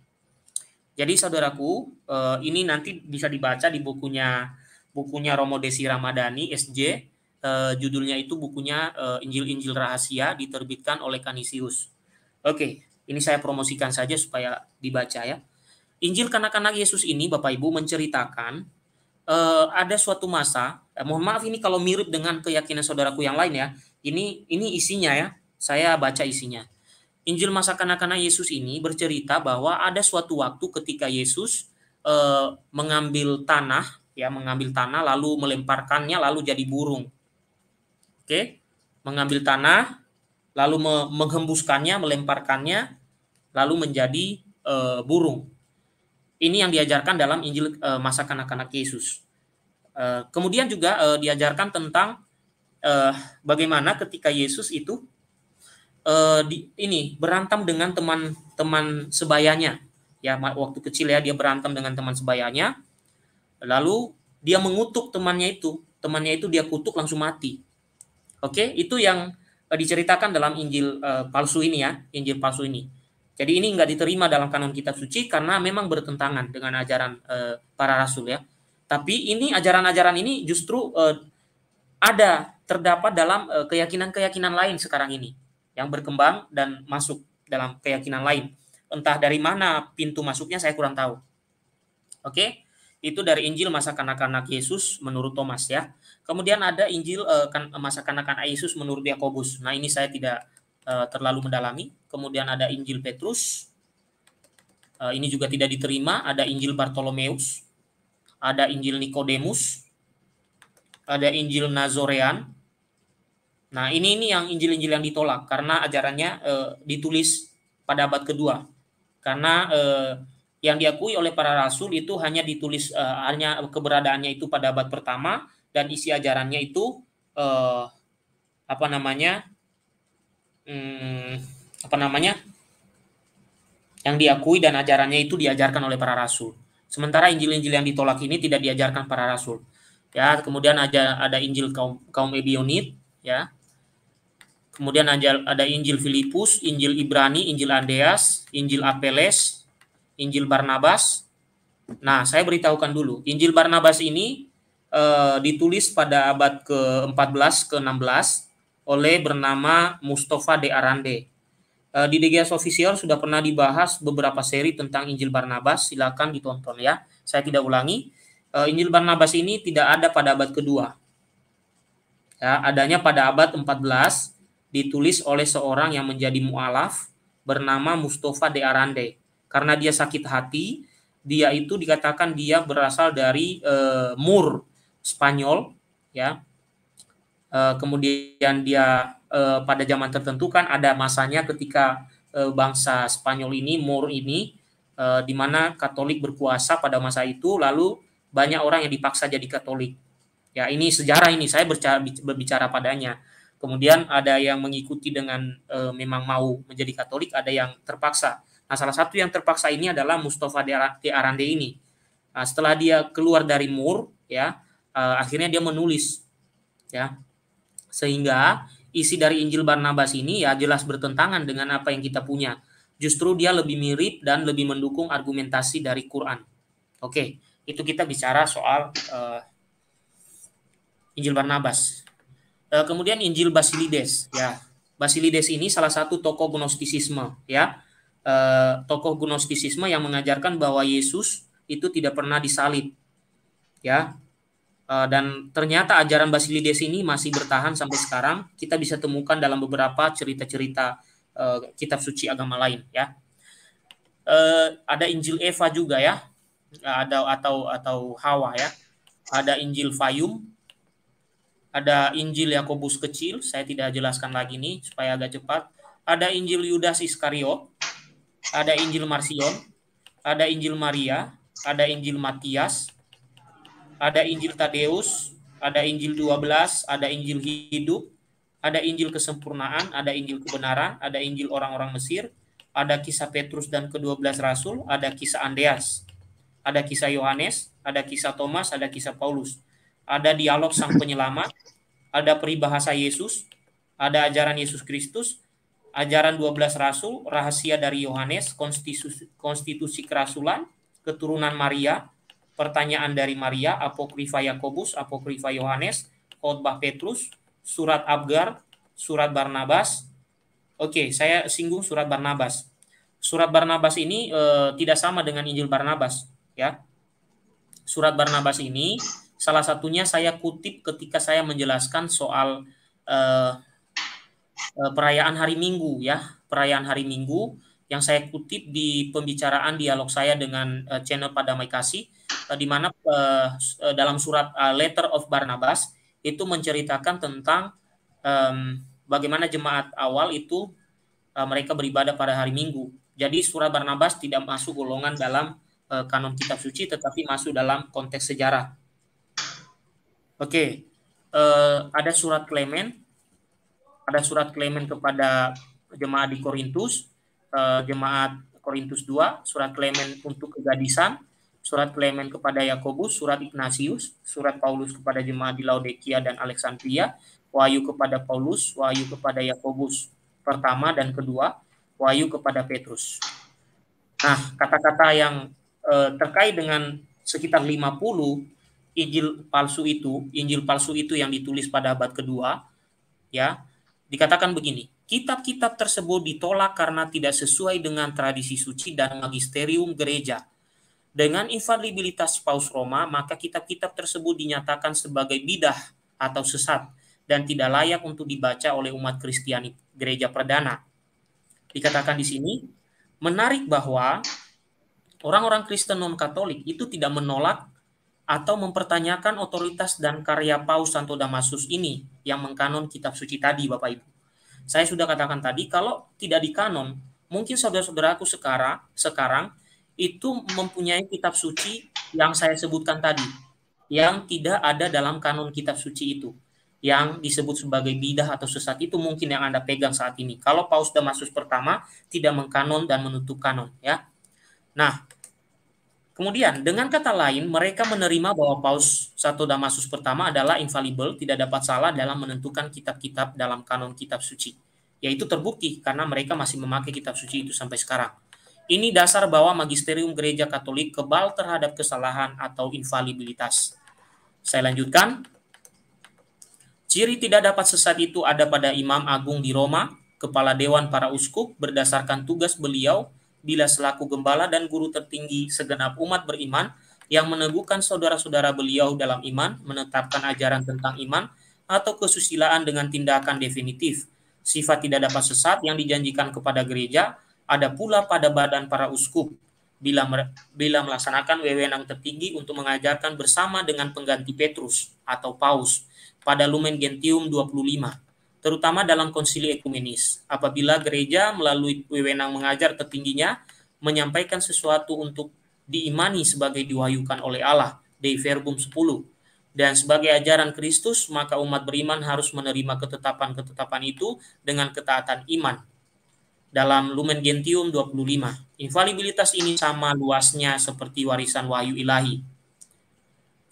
jadi saudaraku, eh, ini nanti bisa dibaca di bukunya bukunya Romo Desi Ramadhani SJ. Eh, judulnya itu bukunya eh, Injil-Injil Rahasia diterbitkan oleh Kanisius. Oke, ini saya promosikan saja supaya dibaca ya. Injil kanak-kanak Yesus ini Bapak Ibu menceritakan ada suatu masa, mohon maaf ini kalau mirip dengan keyakinan saudaraku yang lain ya. Ini ini isinya ya. Saya baca isinya. Injil masa kanak-kanak Yesus ini bercerita bahwa ada suatu waktu ketika Yesus e, mengambil tanah, ya mengambil tanah lalu melemparkannya lalu jadi burung. Oke, mengambil tanah lalu me menghembuskannya, melemparkannya lalu menjadi e, burung. Ini yang diajarkan dalam Injil e, masa kanak-kanak Yesus. E, kemudian juga e, diajarkan tentang e, bagaimana ketika Yesus itu uh, di, ini berantem dengan teman-teman sebayanya. Ya, waktu kecil ya dia berantem dengan teman sebayanya. Lalu dia mengutuk temannya itu, temannya itu dia kutuk langsung mati. Oke, itu yang uh, diceritakan dalam Injil uh, palsu ini ya, Injil palsu ini. Jadi ini nggak diterima dalam kanon kitab suci karena memang bertentangan dengan ajaran uh, para rasul ya. Tapi ini ajaran-ajaran ini justru uh, ada terdapat dalam keyakinan-keyakinan lain sekarang ini yang berkembang dan masuk dalam keyakinan lain. Entah dari mana pintu masuknya saya kurang tahu. Oke, itu dari Injil masa kanak-kanak Yesus menurut Thomas ya. Kemudian ada Injil uh, kan, masa kanak-kanak Yesus menurut Yakobus. Nah ini saya tidak uh, terlalu mendalami. Kemudian ada Injil Petrus. Uh, ini juga tidak diterima. Ada Injil Bartolomeus. Ada Injil Nikodemus. Ada Injil Nazorean. Nah, ini ini yang Injil-Injil yang ditolak karena ajarannya e, ditulis pada abad kedua. Karena e, yang diakui oleh para rasul itu hanya ditulis e, hanya keberadaannya itu pada abad pertama dan isi ajarannya itu e, apa namanya? Hmm, apa namanya? Yang diakui dan ajarannya itu diajarkan oleh para rasul. Sementara Injil-Injil yang ditolak ini tidak diajarkan para rasul. Ya, kemudian ada ada Injil kaum kaum Ebionit ya Kemudian ada Injil Filipus, Injil Ibrani, Injil Andreas, Injil Apeles, Injil Barnabas. Nah, saya beritahukan dulu. Injil Barnabas ini e, ditulis pada abad ke-14 ke-16 oleh bernama Mustafa de Arande. E, di DGS Official sudah pernah dibahas beberapa seri tentang Injil Barnabas, silakan ditonton ya. Saya tidak ulangi. E, Injil Barnabas ini tidak ada pada abad kedua. Ya, adanya pada abad 14 ditulis oleh seorang yang menjadi mualaf bernama Mustafa De Arande. Karena dia sakit hati, dia itu dikatakan dia berasal dari e, Mur Spanyol, ya. E, kemudian dia e, pada zaman tertentu kan ada masanya ketika e, bangsa Spanyol ini Mur ini e, di mana Katolik berkuasa pada masa itu, lalu banyak orang yang dipaksa jadi Katolik. Ya ini sejarah ini saya berbicara, berbicara padanya Kemudian ada yang mengikuti dengan e, memang mau menjadi Katolik, ada yang terpaksa. Nah, salah satu yang terpaksa ini adalah Mustafa de Arande ini. Nah, setelah dia keluar dari Mur, ya, e, akhirnya dia menulis, ya, sehingga isi dari Injil Barnabas ini ya jelas bertentangan dengan apa yang kita punya. Justru dia lebih mirip dan lebih mendukung argumentasi dari Quran. Oke, itu kita bicara soal uh, Injil Barnabas. Eh, kemudian Injil Basilides ya. Basilides ini salah satu tokoh gnostisisme ya. Eh, tokoh gnostisisme yang mengajarkan bahwa Yesus itu tidak pernah disalib. Ya. Eh, dan ternyata ajaran Basilides ini masih bertahan sampai sekarang, kita bisa temukan dalam beberapa cerita-cerita kitab suci agama lain ya. ada Injil Eva juga ya. Ada atau atau Hawa ya. Ada Injil Fayum ada Injil Yakobus kecil, saya tidak jelaskan lagi nih supaya agak cepat. Ada Injil Yudas Iskariot, ada Injil Marsion, ada Injil Maria, ada Injil Matias, ada Injil Tadeus, ada Injil 12, ada Injil hidup, ada Injil kesempurnaan, ada Injil kebenaran, ada Injil orang-orang Mesir, ada kisah Petrus dan ke-12 rasul, ada kisah Andreas, ada kisah Yohanes, ada kisah Thomas, ada kisah Paulus ada dialog sang penyelamat, ada peribahasa Yesus, ada ajaran Yesus Kristus, ajaran 12 rasul, rahasia dari Yohanes, konstitusi, konstitusi kerasulan, keturunan Maria, pertanyaan dari Maria, apokrifa Yakobus, apokrifa Yohanes, khotbah Petrus, surat Abgar, surat Barnabas. Oke, okay, saya singgung surat Barnabas. Surat Barnabas ini e, tidak sama dengan Injil Barnabas, ya. Surat Barnabas ini Salah satunya saya kutip ketika saya menjelaskan soal eh, eh, perayaan hari Minggu ya, perayaan hari Minggu yang saya kutip di pembicaraan dialog saya dengan eh, channel pada Maikasi eh, di mana eh, dalam surat eh, Letter of Barnabas itu menceritakan tentang eh, bagaimana jemaat awal itu eh, mereka beribadah pada hari Minggu. Jadi surat Barnabas tidak masuk golongan dalam eh, kanon kitab suci tetapi masuk dalam konteks sejarah. Oke, uh, ada surat Klemen, ada surat Klemen kepada jemaat di Korintus, uh, jemaat Korintus 2, surat Klemen untuk kegadisan, surat Klemen kepada Yakobus, surat Ignatius, surat Paulus kepada jemaat di Laodikia dan Alexandria, wahyu kepada Paulus, wahyu kepada Yakobus pertama dan kedua, wahyu kepada Petrus. Nah, kata-kata yang uh, terkait dengan sekitar 50 Injil palsu itu, Injil palsu itu yang ditulis pada abad kedua, ya, dikatakan begini, kitab-kitab tersebut ditolak karena tidak sesuai dengan tradisi suci dan magisterium gereja. Dengan infalibilitas Paus Roma, maka kitab-kitab tersebut dinyatakan sebagai bidah atau sesat dan tidak layak untuk dibaca oleh umat Kristiani gereja perdana. Dikatakan di sini, menarik bahwa orang-orang Kristen non-Katolik itu tidak menolak atau mempertanyakan otoritas dan karya Paus Santo Damasus ini yang mengkanon kitab suci tadi Bapak Ibu. Saya sudah katakan tadi kalau tidak dikanon, mungkin saudara-saudaraku sekarang sekarang itu mempunyai kitab suci yang saya sebutkan tadi yang tidak ada dalam kanon kitab suci itu yang disebut sebagai bidah atau sesat itu mungkin yang Anda pegang saat ini. Kalau Paus Damasus pertama tidak mengkanon dan menutup kanon ya. Nah, Kemudian dengan kata lain mereka menerima bahwa Paus satu Damasus pertama adalah infallible, tidak dapat salah dalam menentukan kitab-kitab dalam kanon kitab suci. Yaitu terbukti karena mereka masih memakai kitab suci itu sampai sekarang. Ini dasar bahwa magisterium gereja Katolik kebal terhadap kesalahan atau infalibilitas. Saya lanjutkan. Ciri tidak dapat sesat itu ada pada Imam Agung di Roma, kepala dewan para uskup berdasarkan tugas beliau bila selaku gembala dan guru tertinggi segenap umat beriman yang meneguhkan saudara-saudara beliau dalam iman, menetapkan ajaran tentang iman atau kesusilaan dengan tindakan definitif. Sifat tidak dapat sesat yang dijanjikan kepada gereja ada pula pada badan para uskup bila bila melaksanakan wewenang tertinggi untuk mengajarkan bersama dengan pengganti Petrus atau Paus pada Lumen Gentium 25 terutama dalam konsili ekumenis. Apabila gereja melalui wewenang mengajar tertingginya menyampaikan sesuatu untuk diimani sebagai diwahyukan oleh Allah, Dei Verbum 10. Dan sebagai ajaran Kristus, maka umat beriman harus menerima ketetapan-ketetapan itu dengan ketaatan iman. Dalam Lumen Gentium 25, infalibilitas ini sama luasnya seperti warisan wahyu ilahi.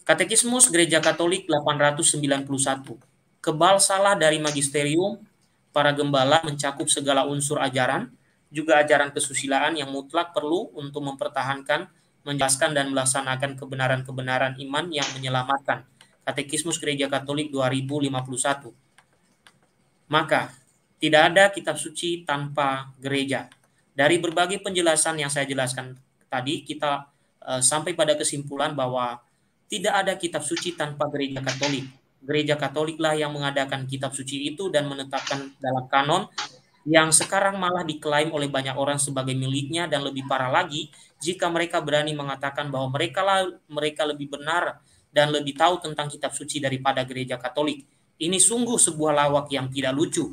Katekismus Gereja Katolik 891 Kebal salah dari magisterium, para gembala mencakup segala unsur ajaran, juga ajaran kesusilaan yang mutlak perlu untuk mempertahankan, menjelaskan dan melaksanakan kebenaran-kebenaran iman yang menyelamatkan. Katekismus Gereja Katolik 2051. Maka, tidak ada kitab suci tanpa gereja. Dari berbagai penjelasan yang saya jelaskan tadi, kita eh, sampai pada kesimpulan bahwa tidak ada kitab suci tanpa gereja Katolik gereja Katoliklah yang mengadakan kitab suci itu dan menetapkan dalam kanon yang sekarang malah diklaim oleh banyak orang sebagai miliknya dan lebih parah lagi jika mereka berani mengatakan bahwa mereka lah, mereka lebih benar dan lebih tahu tentang kitab suci daripada gereja Katolik. Ini sungguh sebuah lawak yang tidak lucu.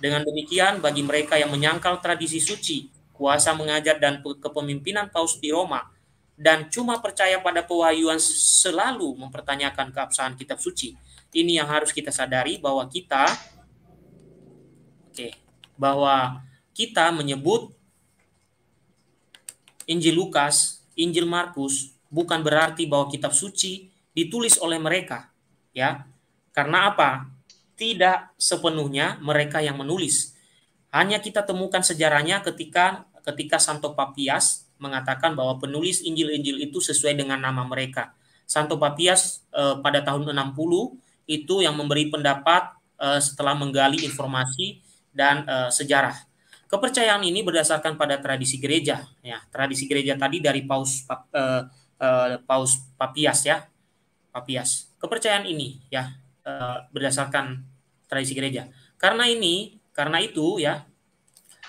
Dengan demikian bagi mereka yang menyangkal tradisi suci, kuasa mengajar dan kepemimpinan Paus di Roma dan cuma percaya pada pewahyuan selalu mempertanyakan keabsahan kitab suci ini yang harus kita sadari bahwa kita oke okay, bahwa kita menyebut Injil Lukas, Injil Markus bukan berarti bahwa kitab suci ditulis oleh mereka, ya. Karena apa? Tidak sepenuhnya mereka yang menulis. Hanya kita temukan sejarahnya ketika ketika Santo Papias mengatakan bahwa penulis Injil-Injil itu sesuai dengan nama mereka. Santo Papias eh, pada tahun 60 itu yang memberi pendapat uh, setelah menggali informasi dan uh, sejarah. Kepercayaan ini berdasarkan pada tradisi gereja, ya tradisi gereja tadi dari paus uh, uh, paus papias ya, papias. Kepercayaan ini ya uh, berdasarkan tradisi gereja. Karena ini, karena itu ya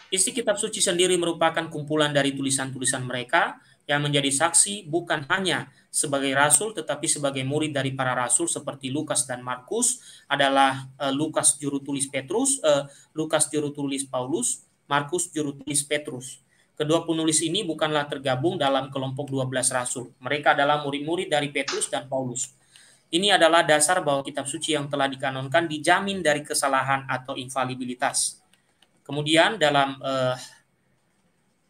isi kitab suci sendiri merupakan kumpulan dari tulisan-tulisan mereka yang menjadi saksi bukan hanya sebagai rasul tetapi sebagai murid dari para rasul seperti Lukas dan Markus adalah uh, Lukas juru tulis Petrus, uh, Lukas juru tulis Paulus, Markus juru tulis Petrus. Kedua penulis ini bukanlah tergabung dalam kelompok 12 rasul. Mereka adalah murid-murid dari Petrus dan Paulus. Ini adalah dasar bahwa kitab suci yang telah dikanonkan dijamin dari kesalahan atau infalibilitas. Kemudian dalam uh,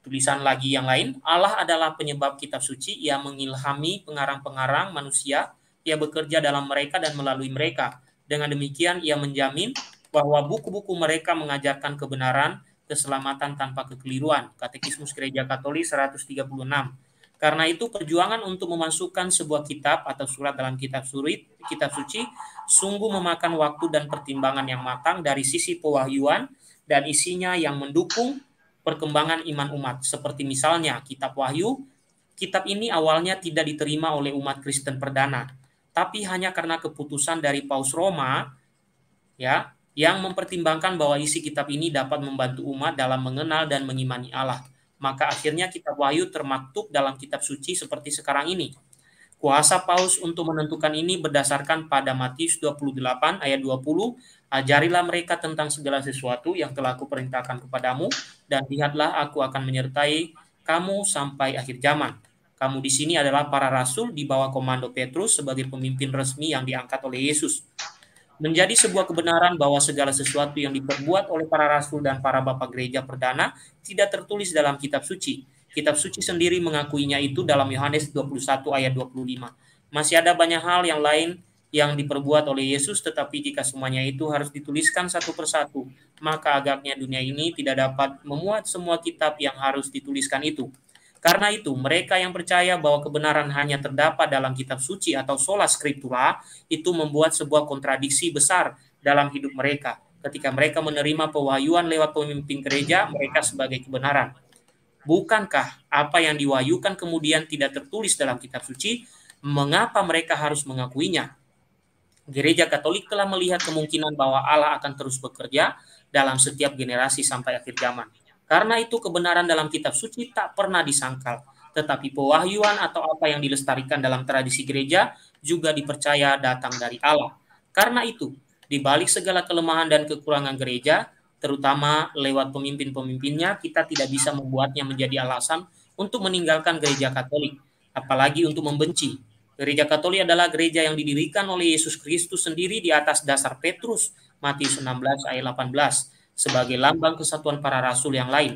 Tulisan lagi yang lain, Allah adalah penyebab kitab suci, ia mengilhami pengarang-pengarang manusia, ia bekerja dalam mereka dan melalui mereka. Dengan demikian, ia menjamin bahwa buku-buku mereka mengajarkan kebenaran, keselamatan tanpa kekeliruan. Katekismus Gereja Katolik 136. Karena itu perjuangan untuk memasukkan sebuah kitab atau surat dalam kitab surit, kitab suci sungguh memakan waktu dan pertimbangan yang matang dari sisi pewahyuan dan isinya yang mendukung perkembangan iman umat. Seperti misalnya kitab Wahyu, kitab ini awalnya tidak diterima oleh umat Kristen perdana, tapi hanya karena keputusan dari Paus Roma ya yang mempertimbangkan bahwa isi kitab ini dapat membantu umat dalam mengenal dan mengimani Allah. Maka akhirnya kitab Wahyu termaktub dalam kitab suci seperti sekarang ini. Kuasa Paus untuk menentukan ini berdasarkan pada Matius 28 ayat 20, ajarilah mereka tentang segala sesuatu yang telah aku perintahkan kepadamu dan lihatlah aku akan menyertai kamu sampai akhir zaman. Kamu di sini adalah para rasul di bawah komando Petrus sebagai pemimpin resmi yang diangkat oleh Yesus. Menjadi sebuah kebenaran bahwa segala sesuatu yang diperbuat oleh para rasul dan para bapak gereja perdana tidak tertulis dalam kitab suci, Kitab suci sendiri mengakuinya itu dalam Yohanes 21 ayat 25. Masih ada banyak hal yang lain yang diperbuat oleh Yesus, tetapi jika semuanya itu harus dituliskan satu persatu, maka agaknya dunia ini tidak dapat memuat semua kitab yang harus dituliskan itu. Karena itu, mereka yang percaya bahwa kebenaran hanya terdapat dalam kitab suci atau sola scriptura itu membuat sebuah kontradiksi besar dalam hidup mereka. Ketika mereka menerima pewahyuan lewat pemimpin gereja, mereka sebagai kebenaran. Bukankah apa yang diwahyukan kemudian tidak tertulis dalam kitab suci? Mengapa mereka harus mengakuinya? Gereja Katolik telah melihat kemungkinan bahwa Allah akan terus bekerja dalam setiap generasi sampai akhir zaman. Karena itu kebenaran dalam kitab suci tak pernah disangkal, tetapi pewahyuan atau apa yang dilestarikan dalam tradisi gereja juga dipercaya datang dari Allah. Karena itu, di balik segala kelemahan dan kekurangan gereja, terutama lewat pemimpin-pemimpinnya, kita tidak bisa membuatnya menjadi alasan untuk meninggalkan gereja Katolik, apalagi untuk membenci. Gereja Katolik adalah gereja yang didirikan oleh Yesus Kristus sendiri di atas dasar Petrus, Matius 16 ayat 18, sebagai lambang kesatuan para rasul yang lain.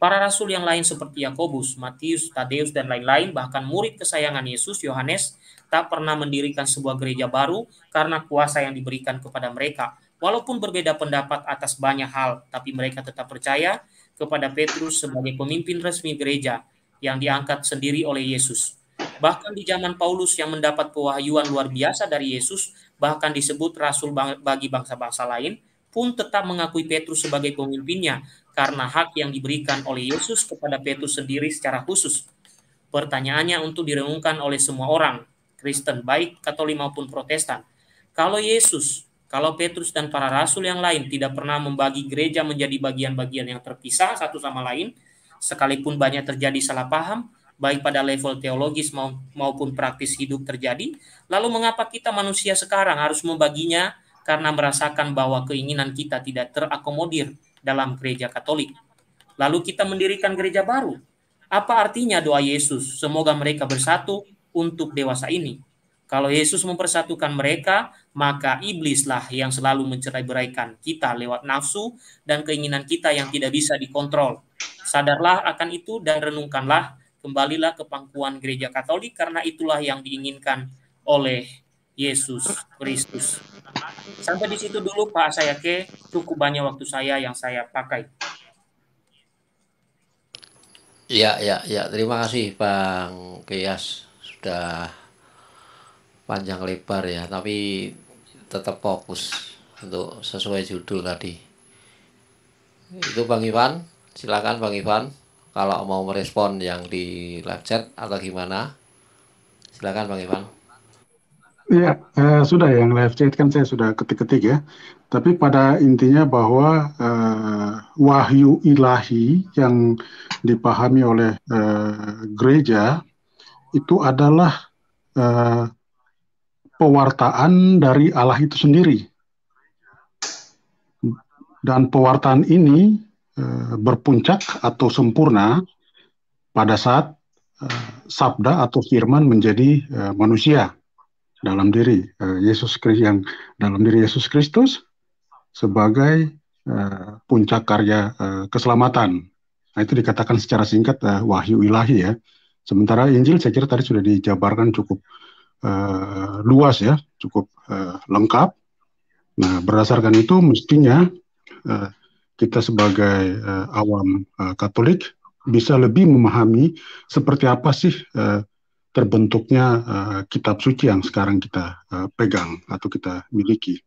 Para rasul yang lain seperti Yakobus, Matius, Tadeus, dan lain-lain, bahkan murid kesayangan Yesus, Yohanes, tak pernah mendirikan sebuah gereja baru karena kuasa yang diberikan kepada mereka, Walaupun berbeda pendapat atas banyak hal, tapi mereka tetap percaya kepada Petrus sebagai pemimpin resmi gereja yang diangkat sendiri oleh Yesus. Bahkan di zaman Paulus yang mendapat pewahyuan luar biasa dari Yesus, bahkan disebut rasul bagi bangsa-bangsa lain, pun tetap mengakui Petrus sebagai pemimpinnya karena hak yang diberikan oleh Yesus kepada Petrus sendiri secara khusus. Pertanyaannya untuk direnungkan oleh semua orang, Kristen baik Katolik maupun Protestan. Kalau Yesus kalau Petrus dan para rasul yang lain tidak pernah membagi gereja menjadi bagian-bagian yang terpisah satu sama lain, sekalipun banyak terjadi salah paham, baik pada level teologis maupun praktis hidup terjadi, lalu mengapa kita manusia sekarang harus membaginya karena merasakan bahwa keinginan kita tidak terakomodir dalam gereja Katolik? Lalu kita mendirikan gereja baru. Apa artinya doa Yesus? Semoga mereka bersatu untuk dewasa ini. Kalau Yesus mempersatukan mereka, maka iblislah yang selalu mencerai-beraikan kita lewat nafsu dan keinginan kita yang tidak bisa dikontrol. Sadarlah akan itu dan renungkanlah, kembalilah ke pangkuan gereja Katolik karena itulah yang diinginkan oleh Yesus Kristus. Sampai di situ dulu Pak Sayake, cukup banyak waktu saya yang saya pakai. Ya, ya, ya. Terima kasih Bang Kias sudah panjang lebar ya tapi tetap fokus untuk sesuai judul tadi itu Bang Ivan silakan Bang Ivan kalau mau merespon yang di live chat atau gimana silakan Bang Ivan ya eh, sudah yang live chat kan saya sudah ketik-ketik ya. Tapi pada intinya bahwa eh, wahyu ilahi yang dipahami oleh eh, gereja itu adalah eh, pewartaan dari Allah itu sendiri. Dan pewartaan ini e, berpuncak atau sempurna pada saat e, sabda atau firman menjadi e, manusia dalam diri e, Yesus Kristus yang dalam diri Yesus Kristus sebagai e, puncak karya e, keselamatan. Nah, itu dikatakan secara singkat e, wahyu ilahi ya. Sementara Injil saya kira tadi sudah dijabarkan cukup uh, luas ya, cukup uh, lengkap. Nah, berdasarkan itu mestinya uh, kita sebagai uh, awam uh, Katolik bisa lebih memahami seperti apa sih uh, terbentuknya uh, kitab suci yang sekarang kita uh, pegang atau kita miliki.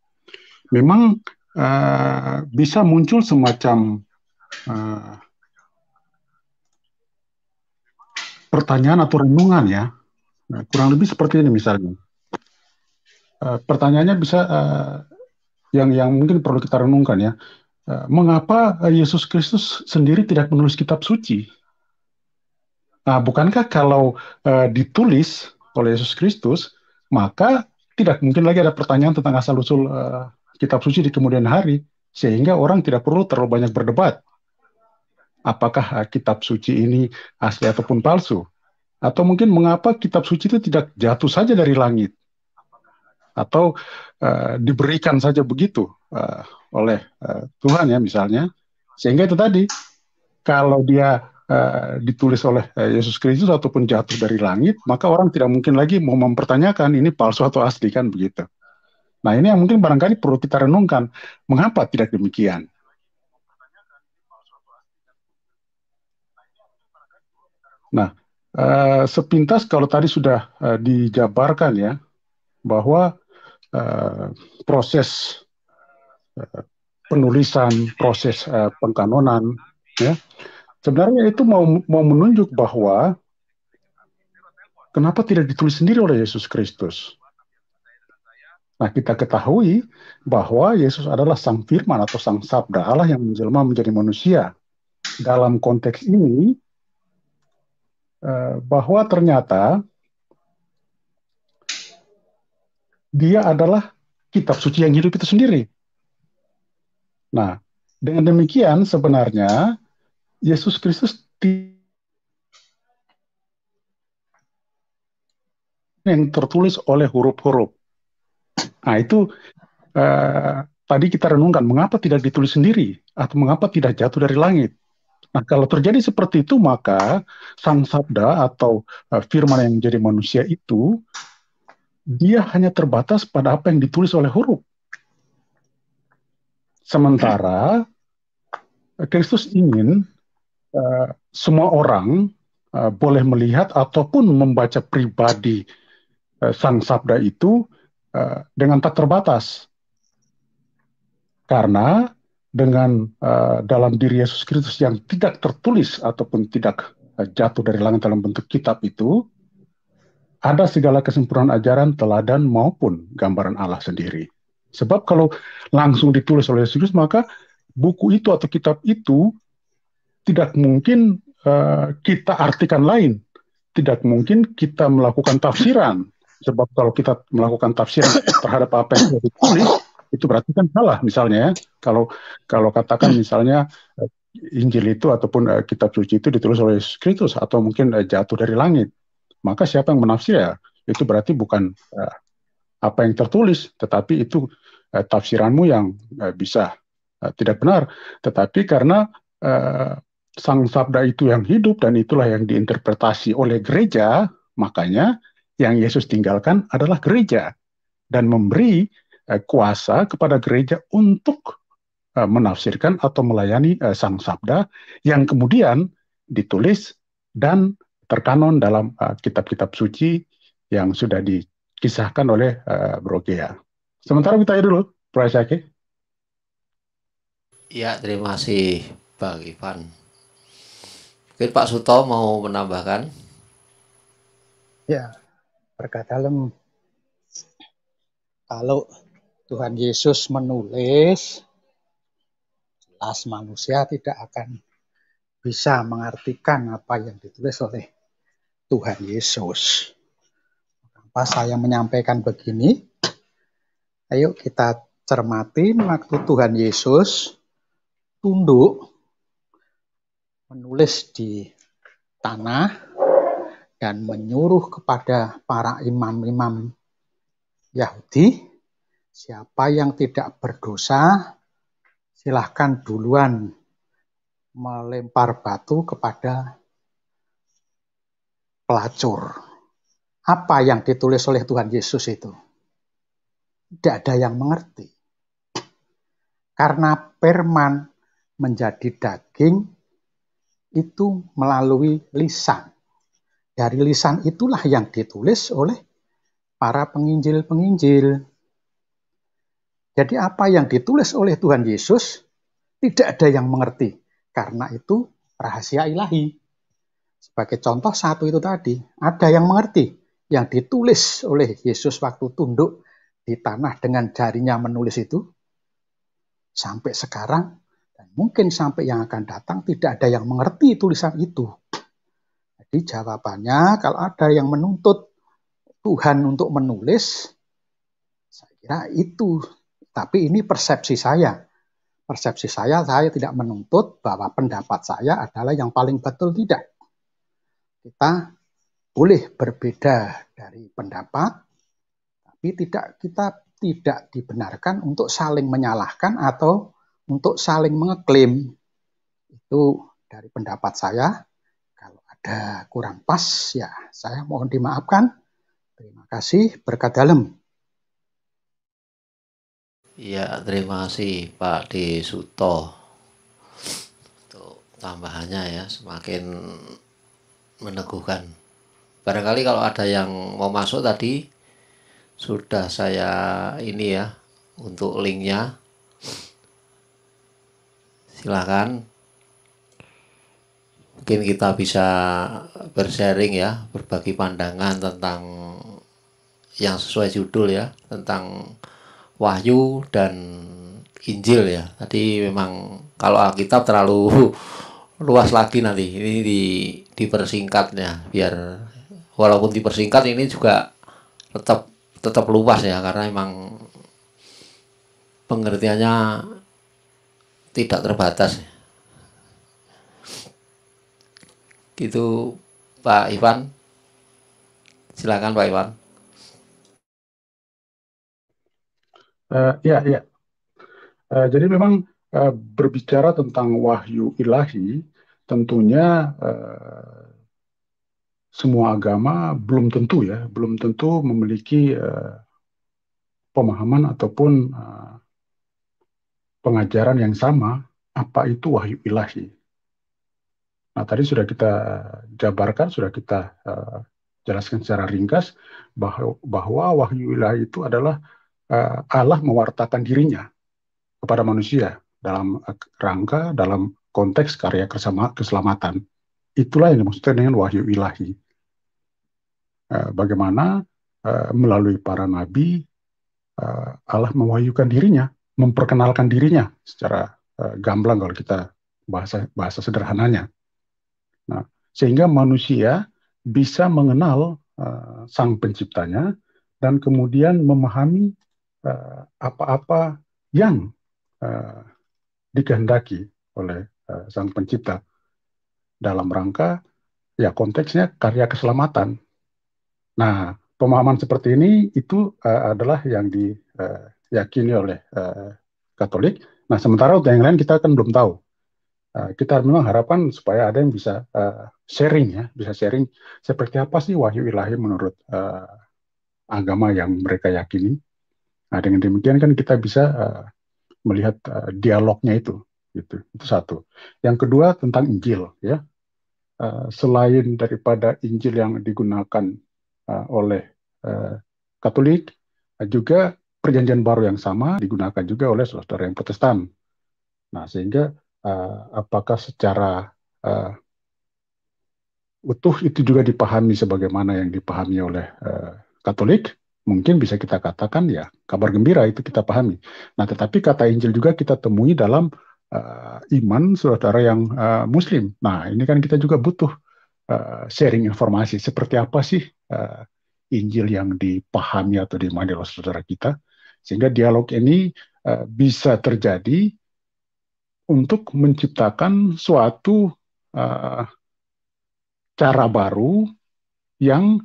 Memang uh, bisa muncul semacam uh, pertanyaan atau renungan ya Nah, kurang lebih seperti ini misalnya. Uh, pertanyaannya bisa uh, yang yang mungkin perlu kita renungkan ya. Uh, mengapa Yesus Kristus sendiri tidak menulis kitab suci? Nah, bukankah kalau uh, ditulis oleh Yesus Kristus, maka tidak mungkin lagi ada pertanyaan tentang asal usul uh, kitab suci di kemudian hari, sehingga orang tidak perlu terlalu banyak berdebat apakah uh, kitab suci ini asli ataupun palsu. Atau mungkin mengapa kitab suci itu tidak jatuh saja dari langit? Atau uh, diberikan saja begitu uh, oleh uh, Tuhan ya misalnya. Sehingga itu tadi, kalau dia uh, ditulis oleh uh, Yesus Kristus ataupun jatuh dari langit, maka orang tidak mungkin lagi mau mempertanyakan ini palsu atau asli kan begitu. Nah ini yang mungkin barangkali perlu kita renungkan, mengapa tidak demikian? Nah, Eh, sepintas kalau tadi sudah uh, dijabarkan ya bahwa uh, proses uh, penulisan, proses uh, pengkanonan, ya sebenarnya itu mau mau menunjuk bahwa kenapa tidak ditulis sendiri oleh Yesus Kristus. Nah kita ketahui bahwa Yesus adalah Sang Firman atau Sang Sabda Allah yang menjelma menjadi manusia. Dalam konteks ini Eh, bahwa ternyata dia adalah kitab suci yang hidup itu sendiri. Nah, dengan demikian sebenarnya Yesus Kristus yang tertulis oleh huruf-huruf. Nah, itu eh, tadi kita renungkan mengapa tidak ditulis sendiri atau mengapa tidak jatuh dari langit. Nah, kalau terjadi seperti itu, maka sang sabda atau eh, firman yang menjadi manusia itu, dia hanya terbatas pada apa yang ditulis oleh huruf. Sementara eh, Kristus ingin uh, semua orang uh, boleh melihat ataupun membaca pribadi uh, sang sabda itu uh, dengan tak terbatas. Karena dengan uh, dalam diri Yesus Kristus yang tidak tertulis ataupun tidak uh, jatuh dari langit dalam bentuk kitab itu ada segala kesempurnaan ajaran, teladan maupun gambaran Allah sendiri. Sebab kalau langsung ditulis oleh Yesus Kristus maka buku itu atau kitab itu tidak mungkin uh, kita artikan lain, tidak mungkin kita melakukan tafsiran. Sebab kalau kita melakukan tafsiran terhadap apa yang sudah ditulis itu berarti kan salah misalnya ya. Kalau kalau katakan hmm. misalnya eh, Injil itu ataupun uh, kitab suci itu ditulis oleh Kristus atau mungkin uh, jatuh dari langit, maka siapa yang menafsir ya itu berarti bukan uh, apa yang tertulis, tetapi itu uh, tafsiranmu yang uh, bisa uh, tidak benar. Tetapi karena uh, sang sabda itu yang hidup dan itulah yang diinterpretasi oleh gereja, makanya yang Yesus tinggalkan adalah gereja dan memberi Eh, kuasa kepada gereja untuk eh, menafsirkan atau melayani eh, sang sabda yang kemudian ditulis dan terkanon dalam kitab-kitab suci yang sudah dikisahkan oleh Brokia. Sementara kita dulu, Prasaki. Ya, terima kasih Pak Ivan. Mungkin Pak Suto mau menambahkan? Ya, berkat dalam Kalau Tuhan Yesus menulis, jelas manusia tidak akan bisa mengartikan apa yang ditulis oleh Tuhan Yesus. Apa saya menyampaikan begini? Ayo kita cermati waktu Tuhan Yesus tunduk menulis di tanah dan menyuruh kepada para imam-imam Yahudi Siapa yang tidak berdosa, silahkan duluan melempar batu kepada pelacur. Apa yang ditulis oleh Tuhan Yesus itu? Tidak ada yang mengerti. Karena firman menjadi daging itu melalui lisan. Dari lisan itulah yang ditulis oleh para penginjil-penginjil. Jadi apa yang ditulis oleh Tuhan Yesus tidak ada yang mengerti karena itu rahasia ilahi. Sebagai contoh satu itu tadi, ada yang mengerti yang ditulis oleh Yesus waktu tunduk di tanah dengan jarinya menulis itu sampai sekarang dan mungkin sampai yang akan datang tidak ada yang mengerti tulisan itu. Jadi jawabannya kalau ada yang menuntut Tuhan untuk menulis, saya kira itu tapi ini persepsi saya. Persepsi saya, saya tidak menuntut bahwa pendapat saya adalah yang paling betul tidak. Kita boleh berbeda dari pendapat, tapi tidak kita tidak dibenarkan untuk saling menyalahkan atau untuk saling mengeklaim. Itu dari pendapat saya. Kalau ada kurang pas, ya saya mohon dimaafkan. Terima kasih, berkat dalam. Ya, terima kasih Pak D. Suto. Untuk tambahannya ya, semakin meneguhkan. Barangkali kalau ada yang mau masuk tadi, sudah saya ini ya, untuk linknya. Silahkan Mungkin kita bisa bersharing ya, berbagi pandangan tentang yang sesuai judul ya, tentang Wahyu dan Injil ya. Tadi memang kalau Alkitab terlalu luas lagi nanti ini di dipersingkatnya biar walaupun dipersingkat ini juga tetap tetap luas ya karena memang pengertiannya tidak terbatas gitu Pak Ivan silakan Pak Ivan Uh, ya, ya. Uh, jadi memang uh, berbicara tentang wahyu ilahi, tentunya uh, semua agama belum tentu ya, belum tentu memiliki uh, pemahaman ataupun uh, pengajaran yang sama apa itu wahyu ilahi. Nah, tadi sudah kita jabarkan, sudah kita uh, jelaskan secara ringkas bahwa, bahwa wahyu ilahi itu adalah Eh, Allah mewartakan dirinya kepada manusia dalam eh, rangka dalam konteks karya kesama, keselamatan. Itulah yang dimaksudkan dengan wahyu ilahi. Eh, bagaimana melalui para nabi uh, Allah mewahyukan dirinya, memperkenalkan dirinya secara gamblang kalau kita bahasa bahasa sederhananya. Nah, sehingga manusia bisa mengenal uh, sang penciptanya dan kemudian memahami Eh, apa-apa yang eh, dikehendaki oleh eh, sang pencipta dalam rangka ya konteksnya karya keselamatan. Nah, pemahaman seperti ini itu uh, adalah yang diyakini uh, oleh uh, Katolik. Nah, sementara untuk yang lain kita kan belum tahu. Uh, kita memang harapan supaya ada yang bisa uh, sharing ya, bisa sharing seperti apa sih wahyu ilahi menurut uh, agama yang mereka yakini Nah dengan demikian kan kita bisa uh, melihat uh, dialognya itu, gitu. Itu satu. Yang kedua tentang Injil, ya. Uh, selain daripada Injil yang digunakan uh, oleh uh, Katolik, uh, juga Perjanjian Baru yang sama digunakan juga oleh saudara yang Protestan. Nah sehingga uh, apakah secara uh, utuh itu juga dipahami sebagaimana yang dipahami oleh uh, Katolik mungkin bisa kita katakan ya kabar gembira itu kita pahami. Nah, tetapi kata Injil juga kita temui dalam uh, iman saudara yang uh, Muslim. Nah, ini kan kita juga butuh uh, sharing informasi. Seperti apa sih uh, Injil yang dipahami atau diimani oleh saudara kita, sehingga dialog ini uh, bisa terjadi untuk menciptakan suatu uh, cara baru yang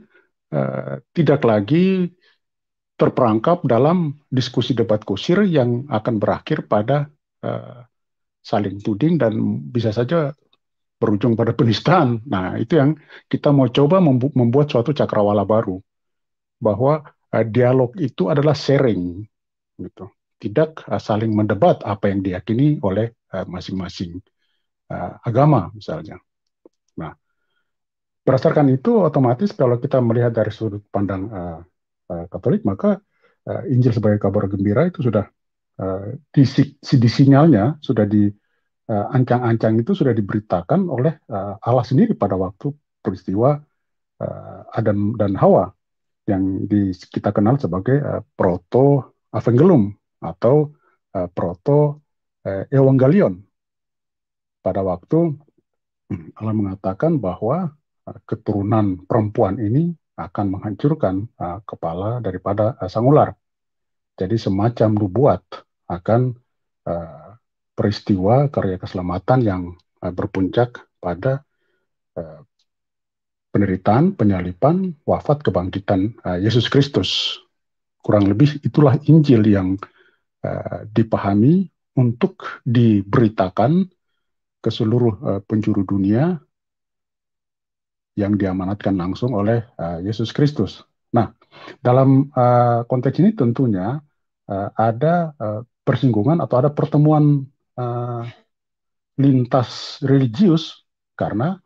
uh, tidak lagi terperangkap dalam diskusi debat kusir yang akan berakhir pada uh, saling tuding dan bisa saja berujung pada penistaan. Nah, itu yang kita mau coba membu membuat suatu cakrawala baru bahwa uh, dialog itu adalah sharing gitu. Tidak uh, saling mendebat apa yang diyakini oleh masing-masing uh, uh, agama misalnya. Nah, berdasarkan itu otomatis kalau kita melihat dari sudut pandang uh, uh, Katolik maka uh, Injil sebagai kabar gembira itu sudah uh, eh, di, di sinyalnya sudah di ancang-ancang itu sudah diberitakan oleh uh, Allah sendiri pada waktu peristiwa uh, Adam dan Hawa yang di, kita kenal sebagai uh, proto Avengelum atau uh, proto uh, evangelion pada waktu Allah mengatakan bahwa keturunan perempuan ini akan menghancurkan uh, kepala daripada uh, sang ular. Jadi semacam nubuat akan uh, peristiwa karya keselamatan yang uh, berpuncak pada uh, penderitaan, penyalipan, wafat, kebangkitan uh, Yesus Kristus. Kurang lebih itulah Injil yang uh, dipahami untuk diberitakan ke seluruh uh, penjuru dunia yang diamanatkan langsung oleh uh, Yesus Kristus. Nah, dalam uh, konteks ini tentunya uh, ada uh, persinggungan atau ada pertemuan uh, lintas religius karena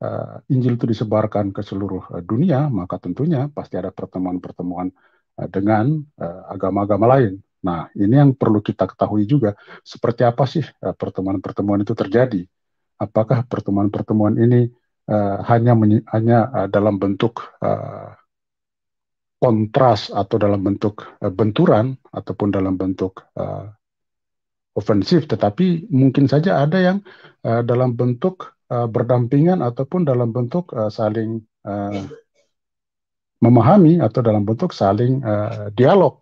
uh, Injil itu disebarkan ke seluruh uh, dunia, maka tentunya pasti ada pertemuan-pertemuan uh, dengan uh, agama-agama lain. Nah, ini yang perlu kita ketahui juga, seperti apa sih pertemuan-pertemuan uh, itu terjadi? Apakah pertemuan-pertemuan ini uh, hanya hanya uh, dalam bentuk uh, kontras atau dalam bentuk uh, benturan ataupun dalam bentuk uh, ofensif, tetapi mungkin saja ada yang uh, dalam bentuk uh, berdampingan ataupun dalam bentuk uh, saling uh, memahami atau dalam bentuk saling uh, dialog.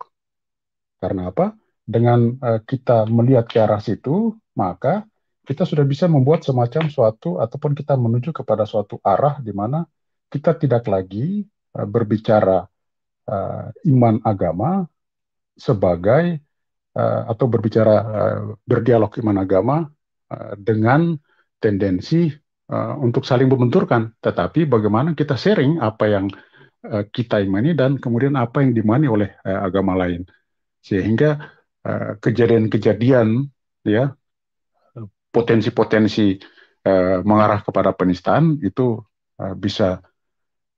Karena apa? Dengan uh, kita melihat ke arah situ, maka kita sudah bisa membuat semacam suatu ataupun kita menuju kepada suatu arah di mana kita tidak lagi uh, berbicara uh, iman agama sebagai uh, atau berbicara uh, berdialog iman agama uh, dengan tendensi uh, untuk saling membenturkan, tetapi bagaimana kita sharing apa yang uh, kita imani dan kemudian apa yang dimani oleh uh, agama lain, sehingga kejadian-kejadian uh, ya potensi-potensi uh, mengarah kepada penistaan itu uh, bisa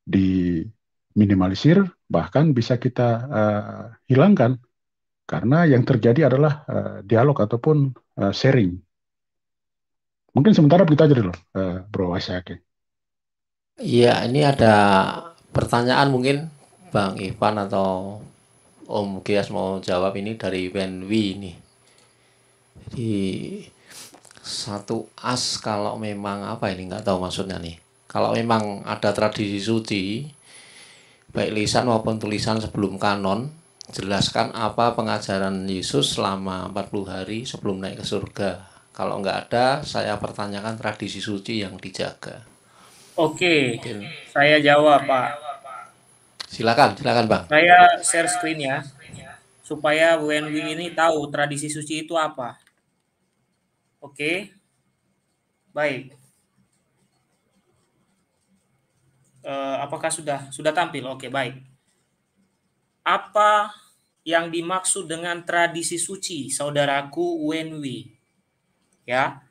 diminimalisir bahkan bisa kita uh, hilangkan karena yang terjadi adalah uh, dialog ataupun uh, sharing. Mungkin sementara kita jadi loh uh, Bro Asyake Iya, ini ada pertanyaan mungkin Bang Ivan atau Om Gias mau jawab ini dari Wenwi ini. Jadi satu as kalau memang apa ini nggak tahu maksudnya nih kalau memang ada tradisi suci baik lisan maupun tulisan sebelum kanon jelaskan apa pengajaran Yesus selama 40 hari sebelum naik ke surga kalau nggak ada saya pertanyakan tradisi suci yang dijaga oke Mungkin. saya jawab Pak silakan silakan Bang saya share screen ya supaya WNW ini tahu tradisi suci itu apa Oke. Baik. Uh, apakah sudah sudah tampil? Oke, baik. Apa yang dimaksud dengan tradisi suci, saudaraku Wenwi? Ya.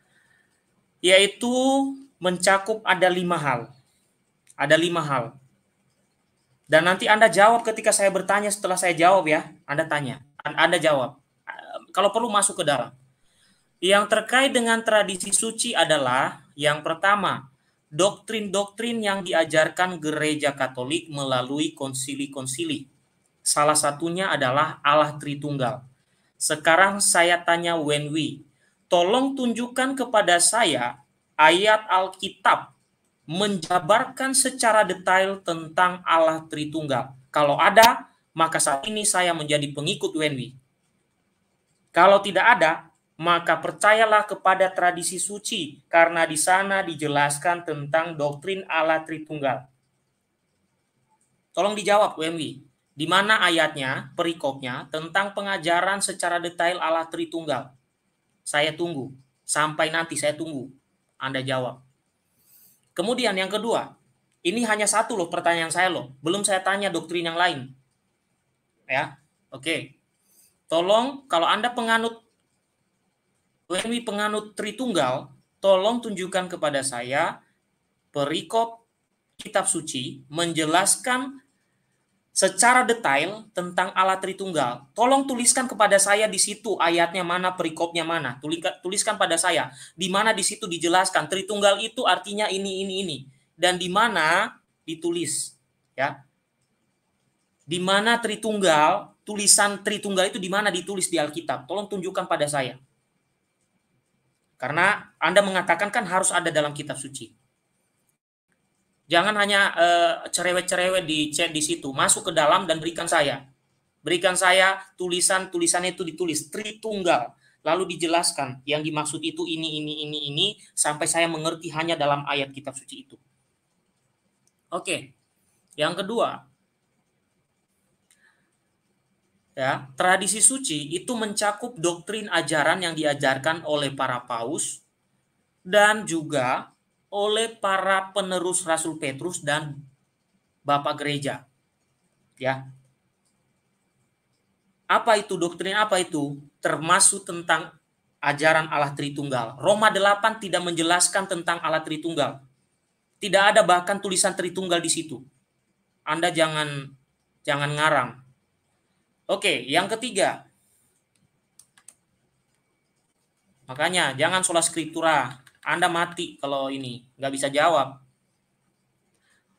Yaitu mencakup ada lima hal. Ada lima hal. Dan nanti Anda jawab ketika saya bertanya setelah saya jawab ya. Anda tanya. Anda jawab. Kalau perlu masuk ke dalam. Yang terkait dengan tradisi suci adalah yang pertama, doktrin-doktrin yang diajarkan gereja Katolik melalui konsili-konsili. Salah satunya adalah Allah Tritunggal. Sekarang saya tanya Wenwi, tolong tunjukkan kepada saya ayat Alkitab menjabarkan secara detail tentang Allah Tritunggal. Kalau ada, maka saat ini saya menjadi pengikut Wenwi. Kalau tidak ada, maka percayalah kepada tradisi suci karena di sana dijelaskan tentang doktrin Allah Tritunggal. Tolong dijawab UMI, di mana ayatnya, perikopnya tentang pengajaran secara detail Allah Tritunggal. Saya tunggu, sampai nanti saya tunggu. Anda jawab. Kemudian yang kedua, ini hanya satu loh pertanyaan saya loh, belum saya tanya doktrin yang lain. Ya, oke. Tolong kalau Anda penganut Lewi penganut Tritunggal, tolong tunjukkan kepada saya perikop kitab suci menjelaskan secara detail tentang Allah Tritunggal. Tolong tuliskan kepada saya di situ ayatnya mana, perikopnya mana. Tuliskan pada saya di mana di situ dijelaskan Tritunggal itu artinya ini ini ini dan di mana ditulis ya. Di mana Tritunggal, tulisan Tritunggal itu di mana ditulis di Alkitab. Tolong tunjukkan pada saya. Karena Anda mengatakan kan harus ada dalam kitab suci. Jangan hanya eh, cerewet-cerewet di chat di situ, masuk ke dalam dan berikan saya. Berikan saya tulisan, tulisan itu ditulis tritunggal, lalu dijelaskan yang dimaksud itu ini ini ini ini sampai saya mengerti hanya dalam ayat kitab suci itu. Oke. Yang kedua, ya tradisi suci itu mencakup doktrin ajaran yang diajarkan oleh para paus dan juga oleh para penerus Rasul Petrus dan Bapak Gereja. Ya. Apa itu doktrin apa itu? Termasuk tentang ajaran Allah Tritunggal. Roma 8 tidak menjelaskan tentang Allah Tritunggal. Tidak ada bahkan tulisan Tritunggal di situ. Anda jangan jangan ngarang Oke, yang ketiga. Makanya jangan sholat skriptura. Anda mati kalau ini. Nggak bisa jawab.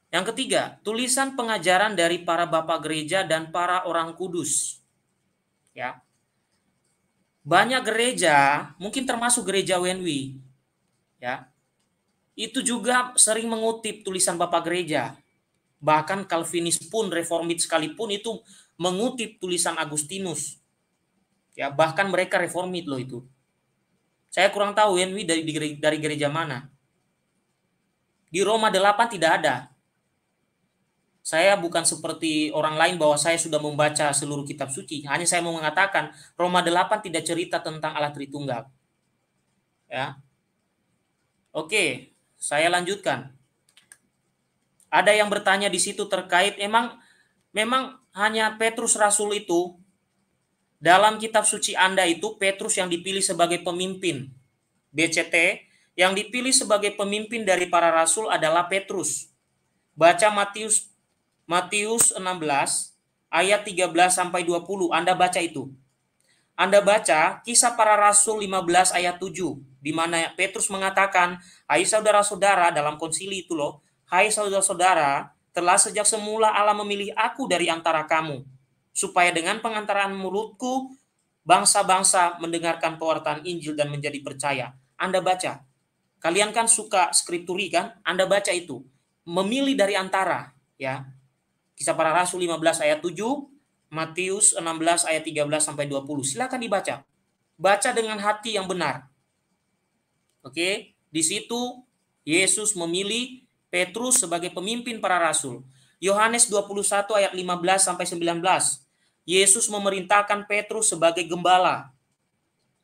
Yang ketiga, tulisan pengajaran dari para bapak gereja dan para orang kudus. Ya. Banyak gereja, mungkin termasuk gereja Wenwi, ya. Itu juga sering mengutip tulisan bapak gereja. Bahkan Calvinis pun reformit sekalipun itu mengutip tulisan Agustinus. Ya, bahkan mereka reformit loh itu. Saya kurang tahu Yenwi dari dari gereja mana. Di Roma 8 tidak ada. Saya bukan seperti orang lain bahwa saya sudah membaca seluruh kitab suci. Hanya saya mau mengatakan Roma 8 tidak cerita tentang Allah Tritunggal. Ya. Oke, saya lanjutkan. Ada yang bertanya di situ terkait emang memang hanya Petrus Rasul itu dalam kitab suci Anda itu Petrus yang dipilih sebagai pemimpin BCT yang dipilih sebagai pemimpin dari para rasul adalah Petrus. Baca Matius Matius 16 ayat 13 sampai 20. Anda baca itu. Anda baca kisah para rasul 15 ayat 7 di mana Petrus mengatakan, "Hai saudara-saudara dalam konsili itu loh, hai saudara-saudara, telah sejak semula Allah memilih aku dari antara kamu, supaya dengan pengantaran mulutku, bangsa-bangsa mendengarkan pewartaan Injil dan menjadi percaya. Anda baca. Kalian kan suka skripturi kan? Anda baca itu. Memilih dari antara. ya Kisah para Rasul 15 ayat 7, Matius 16 ayat 13 sampai 20. Silakan dibaca. Baca dengan hati yang benar. Oke, di situ Yesus memilih Petrus sebagai pemimpin para rasul. Yohanes 21 ayat 15 sampai 19. Yesus memerintahkan Petrus sebagai gembala.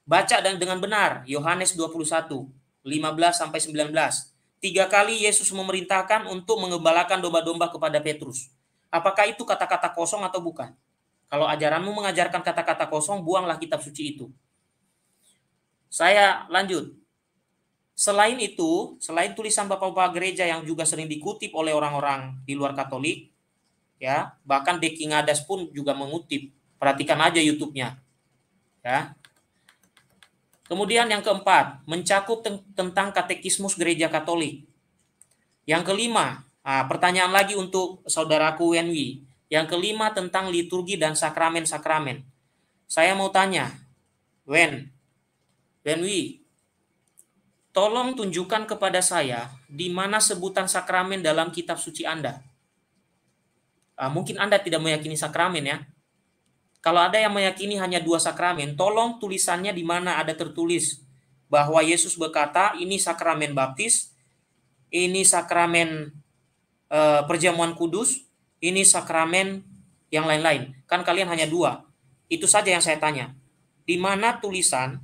Baca dan dengan benar Yohanes 21 15 sampai 19. Tiga kali Yesus memerintahkan untuk mengembalakan domba-domba kepada Petrus. Apakah itu kata-kata kosong atau bukan? Kalau ajaranmu mengajarkan kata-kata kosong, buanglah kitab suci itu. Saya lanjut. Selain itu, selain tulisan Bapak-bapak gereja yang juga sering dikutip oleh orang-orang di luar Katolik, ya, bahkan Deki Ngadas pun juga mengutip. Perhatikan aja YouTube-nya. Ya. Kemudian yang keempat, mencakup tentang katekismus gereja Katolik. Yang kelima, nah, pertanyaan lagi untuk saudaraku Wenwi. Yang kelima tentang liturgi dan sakramen-sakramen. Saya mau tanya, Wen, Wenwi, Tolong tunjukkan kepada saya di mana sebutan sakramen dalam kitab suci Anda. Nah, mungkin Anda tidak meyakini sakramen ya. Kalau ada yang meyakini hanya dua sakramen, tolong tulisannya di mana ada tertulis bahwa Yesus berkata ini sakramen baptis, ini sakramen e, perjamuan kudus, ini sakramen yang lain-lain. Kan kalian hanya dua. Itu saja yang saya tanya. Di mana tulisan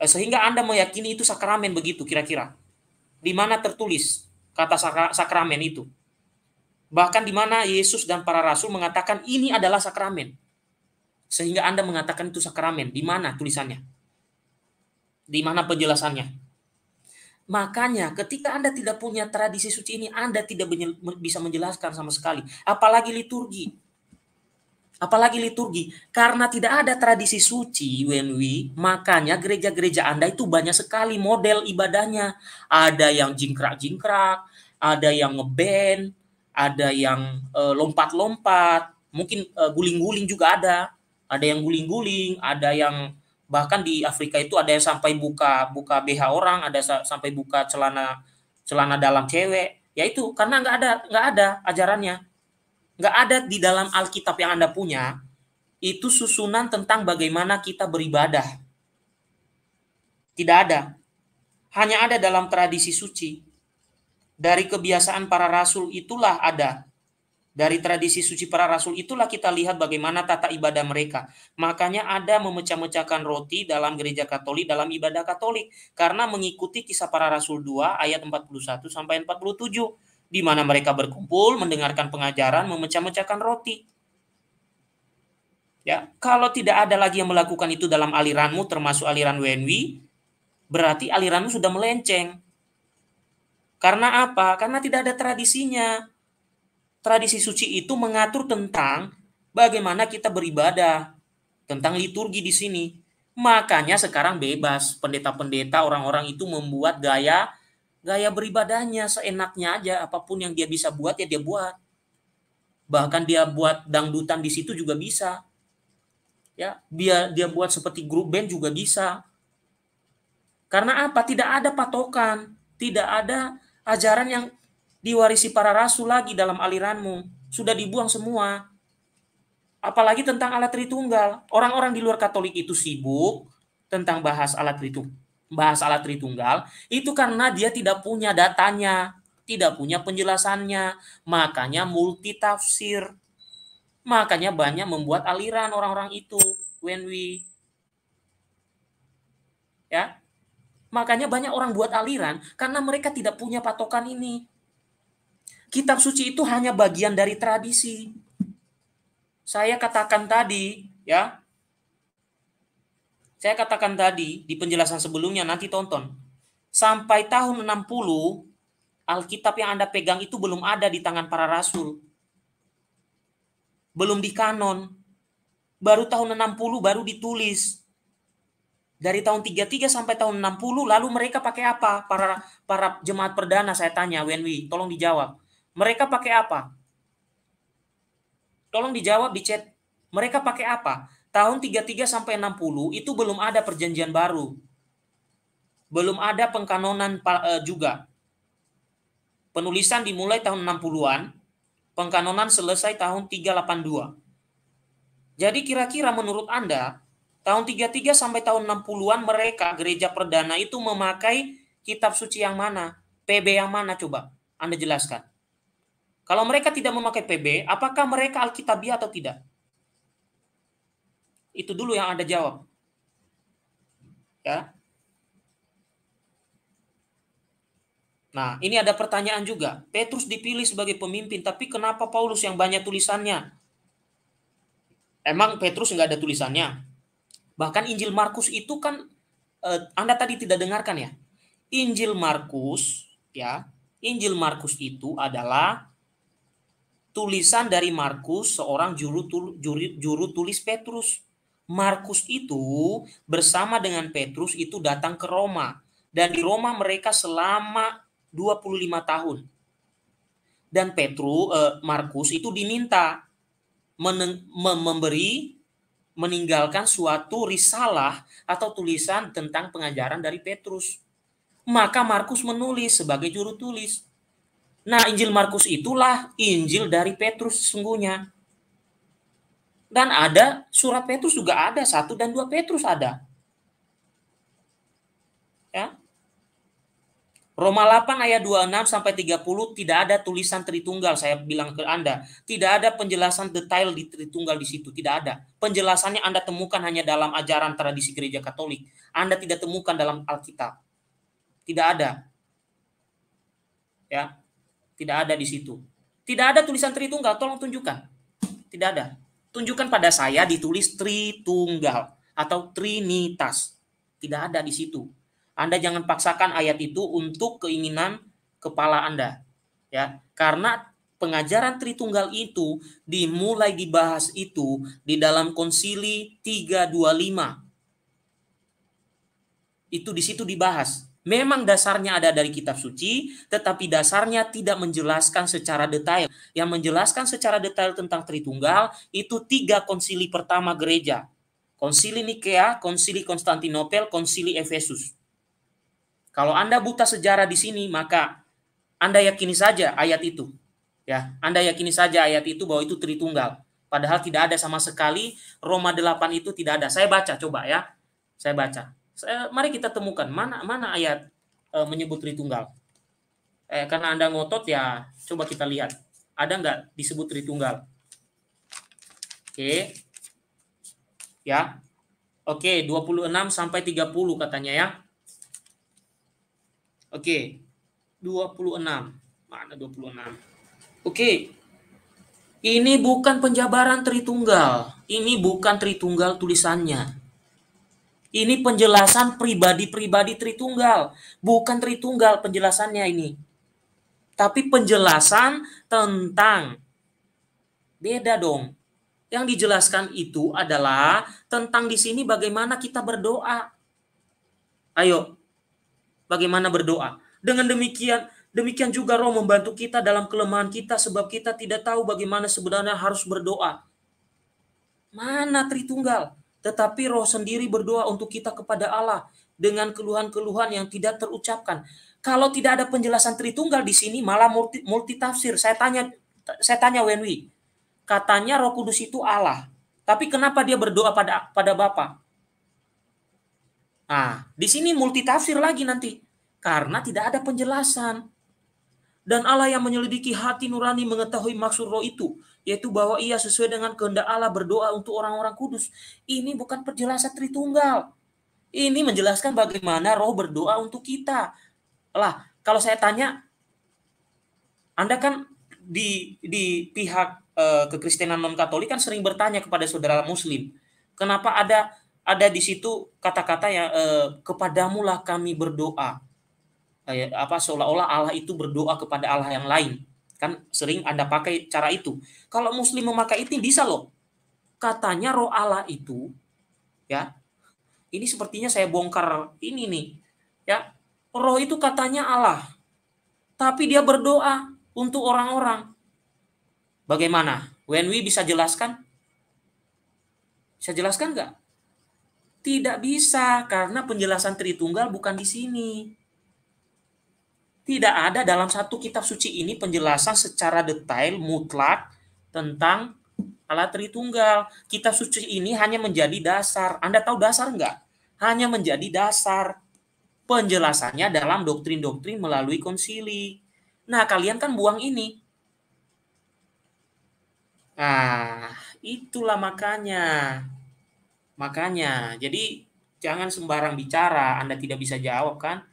Eh, sehingga Anda meyakini itu sakramen begitu kira-kira. Di mana tertulis kata sakramen itu? Bahkan di mana Yesus dan para rasul mengatakan ini adalah sakramen. Sehingga Anda mengatakan itu sakramen. Di mana tulisannya? Di mana penjelasannya? Makanya ketika Anda tidak punya tradisi suci ini, Anda tidak bisa menjelaskan sama sekali. Apalagi liturgi apalagi liturgi. Karena tidak ada tradisi suci when we makanya gereja-gereja Anda itu banyak sekali model ibadahnya. Ada yang jingkrak-jingkrak, ada yang ngeband, ada yang eh, lompat-lompat, e, mungkin eh, guling-guling uh, juga ada. Ada yang guling-guling, ada yang bahkan di Afrika itu ada yang sampai buka buka BH orang, ada sampai buka celana celana dalam cewek. Ya itu karena nggak ada nggak ada ajarannya nggak ada di dalam Alkitab yang Anda punya itu susunan tentang bagaimana kita beribadah. Tidak ada. Hanya ada dalam tradisi suci. Dari kebiasaan para rasul itulah ada. Dari tradisi suci para rasul itulah kita lihat bagaimana tata ibadah mereka. Makanya ada memecah-mecahkan roti dalam gereja Katolik dalam ibadah Katolik karena mengikuti kisah para rasul 2 ayat 41 sampai 47 di mana mereka berkumpul mendengarkan pengajaran memecah-mecahkan roti. Ya, kalau tidak ada lagi yang melakukan itu dalam aliranmu termasuk aliran WNW, berarti aliranmu sudah melenceng. Karena apa? Karena tidak ada tradisinya. Tradisi suci itu mengatur tentang bagaimana kita beribadah, tentang liturgi di sini. Makanya sekarang bebas pendeta-pendeta orang-orang itu membuat gaya gaya beribadahnya seenaknya aja apapun yang dia bisa buat ya dia buat bahkan dia buat dangdutan di situ juga bisa ya dia dia buat seperti grup band juga bisa karena apa tidak ada patokan tidak ada ajaran yang diwarisi para rasul lagi dalam aliranmu sudah dibuang semua apalagi tentang alat Tritunggal orang-orang di luar Katolik itu sibuk tentang bahas alat Tritunggal bahas alat Tritunggal itu karena dia tidak punya datanya, tidak punya penjelasannya, makanya multi tafsir Makanya banyak membuat aliran orang-orang itu when we ya. Makanya banyak orang buat aliran karena mereka tidak punya patokan ini. Kitab suci itu hanya bagian dari tradisi. Saya katakan tadi, ya, saya katakan tadi di penjelasan sebelumnya, nanti tonton. Sampai tahun 60, Alkitab yang Anda pegang itu belum ada di tangan para rasul. Belum di kanon Baru tahun 60 baru ditulis. Dari tahun 33 sampai tahun 60 lalu mereka pakai apa? Para para jemaat perdana saya tanya Wenwi, tolong dijawab. Mereka pakai apa? Tolong dijawab di chat. Mereka pakai apa? tahun 33 sampai 60 itu belum ada perjanjian baru. Belum ada pengkanonan eh, juga. Penulisan dimulai tahun 60-an, pengkanonan selesai tahun 382. Jadi kira-kira menurut Anda, tahun 33 sampai tahun 60-an mereka gereja perdana itu memakai kitab suci yang mana? PB yang mana coba? Anda jelaskan. Kalau mereka tidak memakai PB, apakah mereka Alkitabiah atau tidak? Itu dulu yang Anda jawab. Ya. Nah, ini ada pertanyaan juga. Petrus dipilih sebagai pemimpin, tapi kenapa Paulus yang banyak tulisannya? Emang Petrus nggak ada tulisannya? Bahkan Injil Markus itu kan eh, Anda tadi tidak dengarkan ya. Injil Markus ya, Injil Markus itu adalah tulisan dari Markus seorang juru, juru, juru tulis Petrus. Markus itu bersama dengan Petrus itu datang ke Roma dan di Roma mereka selama 25 tahun. Dan Petrus eh, Markus itu diminta memberi meninggalkan suatu risalah atau tulisan tentang pengajaran dari Petrus. Maka Markus menulis sebagai juru tulis. Nah, Injil Markus itulah Injil dari Petrus sesungguhnya. Dan ada surat Petrus juga ada, satu dan dua Petrus ada. Ya. Roma 8 ayat 26 sampai 30 tidak ada tulisan Tritunggal saya bilang ke Anda. Tidak ada penjelasan detail di Tritunggal di situ, tidak ada. Penjelasannya Anda temukan hanya dalam ajaran tradisi gereja Katolik. Anda tidak temukan dalam Alkitab. Tidak ada. Ya. Tidak ada di situ. Tidak ada tulisan Tritunggal, tolong tunjukkan. Tidak ada. Tunjukkan pada saya ditulis Tritunggal atau Trinitas. Tidak ada di situ. Anda jangan paksakan ayat itu untuk keinginan kepala Anda. Ya, karena pengajaran Tritunggal itu dimulai dibahas itu di dalam konsili 325. Itu di situ dibahas. Memang dasarnya ada dari kitab suci, tetapi dasarnya tidak menjelaskan secara detail. Yang menjelaskan secara detail tentang Tritunggal itu tiga konsili pertama gereja. Konsili Nikea, konsili Konstantinopel, konsili Efesus. Kalau Anda buta sejarah di sini, maka Anda yakini saja ayat itu. Ya, Anda yakini saja ayat itu bahwa itu Tritunggal. Padahal tidak ada sama sekali Roma 8 itu tidak ada. Saya baca coba ya. Saya baca. Eh, mari kita temukan mana mana ayat eh, menyebut Tritunggal. Eh, karena Anda ngotot ya, coba kita lihat. Ada nggak disebut Tritunggal? Oke. Okay. Ya. Oke, okay, 26 sampai 30 katanya ya. Oke. Okay. 26. Mana 26? Oke. Okay. Ini bukan penjabaran Tritunggal. Ini bukan Tritunggal tulisannya. Ini penjelasan pribadi-pribadi Tritunggal, bukan Tritunggal penjelasannya ini. Tapi penjelasan tentang beda dong. Yang dijelaskan itu adalah tentang di sini bagaimana kita berdoa. Ayo, bagaimana berdoa? Dengan demikian, demikian juga Roh membantu kita dalam kelemahan kita sebab kita tidak tahu bagaimana sebenarnya harus berdoa. Mana Tritunggal? tetapi roh sendiri berdoa untuk kita kepada Allah dengan keluhan-keluhan yang tidak terucapkan. Kalau tidak ada penjelasan Tritunggal di sini malah multi, multi tafsir. Saya tanya saya tanya Wenwi, katanya Roh Kudus itu Allah. Tapi kenapa dia berdoa pada pada Bapa? Ah, di sini multi tafsir lagi nanti karena tidak ada penjelasan. Dan Allah yang menyelidiki hati nurani mengetahui maksud roh itu yaitu bahwa ia sesuai dengan kehendak Allah berdoa untuk orang-orang kudus. Ini bukan perjelasan Tritunggal. Ini menjelaskan bagaimana roh berdoa untuk kita. Lah, kalau saya tanya, Anda kan di di pihak e, kekristenan non Katolik kan sering bertanya kepada saudara Muslim, kenapa ada ada di situ kata-kata yang e, eh, kepadamulah kami berdoa. E, apa seolah-olah Allah itu berdoa kepada Allah yang lain. Kan sering ada pakai cara itu. Kalau muslim memakai itu bisa loh. Katanya roh Allah itu ya. Ini sepertinya saya bongkar ini nih. Ya, roh itu katanya Allah. Tapi dia berdoa untuk orang-orang. Bagaimana? Wenwi bisa jelaskan? Bisa jelaskan nggak? Tidak bisa karena penjelasan Tritunggal bukan di sini tidak ada dalam satu kitab suci ini penjelasan secara detail mutlak tentang Allah Tritunggal. Kitab suci ini hanya menjadi dasar. Anda tahu dasar enggak? Hanya menjadi dasar penjelasannya dalam doktrin-doktrin melalui konsili. Nah, kalian kan buang ini. Nah, itulah makanya. Makanya, jadi jangan sembarang bicara, Anda tidak bisa jawab kan?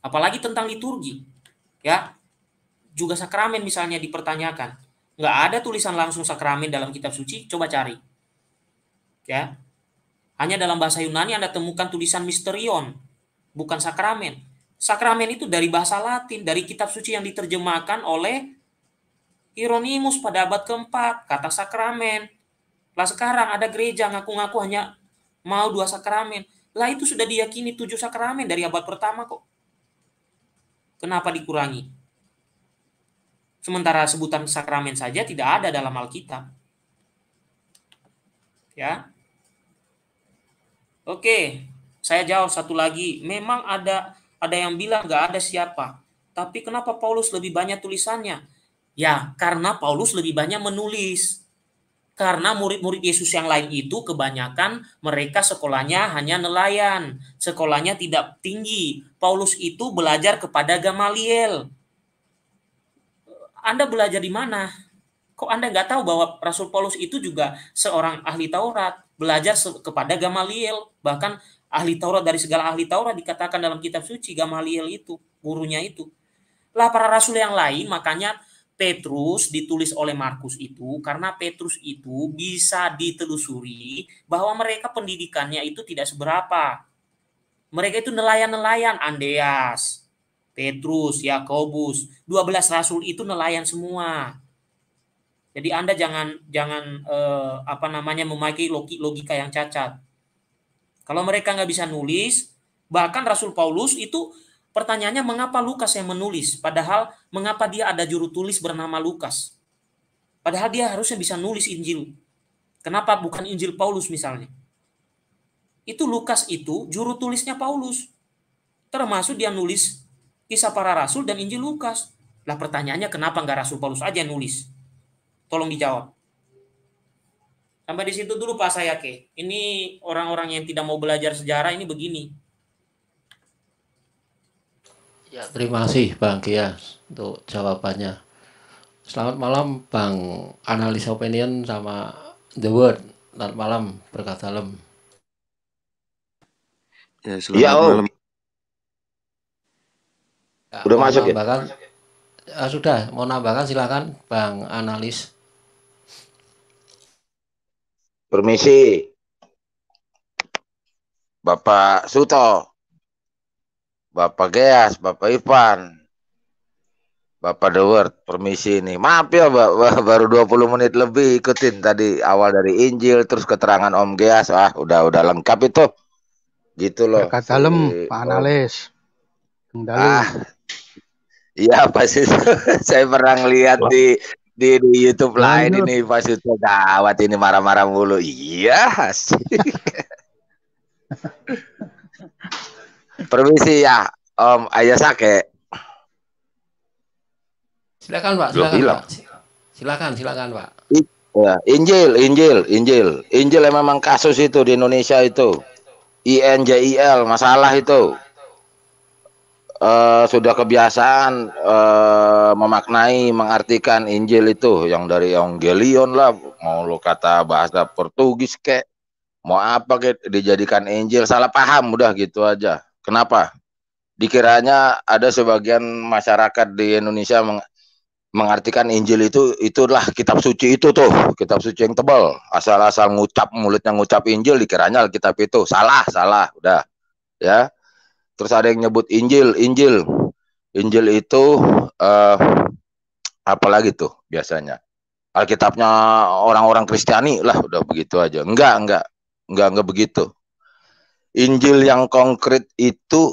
Apalagi tentang liturgi, ya juga sakramen misalnya dipertanyakan. Nggak ada tulisan langsung sakramen dalam kitab suci, coba cari. Ya. Hanya dalam bahasa Yunani Anda temukan tulisan misterion, bukan sakramen. Sakramen itu dari bahasa Latin, dari kitab suci yang diterjemahkan oleh Hieronymus pada abad keempat, kata sakramen. Lah sekarang ada gereja ngaku-ngaku hanya mau dua sakramen. Lah itu sudah diyakini tujuh sakramen dari abad pertama kok. Kenapa dikurangi? Sementara sebutan sakramen saja tidak ada dalam Alkitab. Ya. Oke, saya jawab satu lagi. Memang ada ada yang bilang nggak ada siapa. Tapi kenapa Paulus lebih banyak tulisannya? Ya, karena Paulus lebih banyak menulis. Karena murid-murid Yesus yang lain itu kebanyakan mereka sekolahnya hanya nelayan, sekolahnya tidak tinggi. Paulus itu belajar kepada Gamaliel. Anda belajar di mana? Kok Anda nggak tahu bahwa Rasul Paulus itu juga seorang ahli Taurat, belajar kepada Gamaliel, bahkan ahli Taurat dari segala ahli Taurat dikatakan dalam kitab suci Gamaliel itu, gurunya itu. Lah para rasul yang lain makanya Petrus ditulis oleh Markus itu karena Petrus itu bisa ditelusuri bahwa mereka pendidikannya itu tidak seberapa. Mereka itu nelayan-nelayan Andreas, Petrus, Yakobus, 12 rasul itu nelayan semua. Jadi Anda jangan jangan eh, apa namanya memakai logika yang cacat. Kalau mereka nggak bisa nulis, bahkan Rasul Paulus itu Pertanyaannya mengapa Lukas yang menulis? Padahal mengapa dia ada juru tulis bernama Lukas? Padahal dia harusnya bisa nulis Injil. Kenapa bukan Injil Paulus misalnya? Itu Lukas itu juru tulisnya Paulus. Termasuk dia nulis kisah para rasul dan Injil Lukas. Lah pertanyaannya kenapa nggak Rasul Paulus aja yang nulis? Tolong dijawab. Sampai di situ dulu Pak Sayake. Ini orang-orang yang tidak mau belajar sejarah ini begini. Ya, terima kasih Bang Gias untuk jawabannya. Selamat malam Bang Analis Opinion sama The Word. Selamat malam, berkat dalam. Ya, selamat ya, oh. malam. Ya, Udah masuk ya? nambahkan, ya? Sudah, mau nambahkan silakan Bang Analis. Permisi. Bapak Suto. Bapak Geas, Bapak Ivan, Bapak The Word, permisi ini. Maaf ya, baru baru 20 menit lebih ikutin tadi awal dari Injil terus keterangan Om Geas. Ah, udah udah lengkap itu. Gitu loh. Kak Salem, Pak oh. Analis. Ah, iya pasti, Saya pernah lihat di di, di YouTube nah, lain ini pasti Sito gawat ini marah-marah mulu. Iya, sih. Permisi ya, Om Ayah Sake. Silakan Pak. Silakan, Pak. silakan, silakan Pak. Injil, Injil, Injil, Injil, Injil memang kasus itu di Indonesia itu, INJIL masalah itu uh, sudah kebiasaan uh, memaknai, mengartikan Injil itu yang dari Evangelion lah, mau lo kata bahasa Portugis kek, mau apa kek dijadikan Injil salah paham udah gitu aja. Kenapa? Dikiranya ada sebagian masyarakat di Indonesia meng mengartikan Injil itu itulah kitab suci itu tuh kitab suci yang tebal asal-asal ngucap mulutnya ngucap Injil dikiranya Alkitab itu salah salah udah ya terus ada yang nyebut Injil Injil Injil itu eh, apalagi tuh biasanya Alkitabnya orang-orang Kristiani lah udah begitu aja enggak enggak enggak enggak begitu Injil yang konkret itu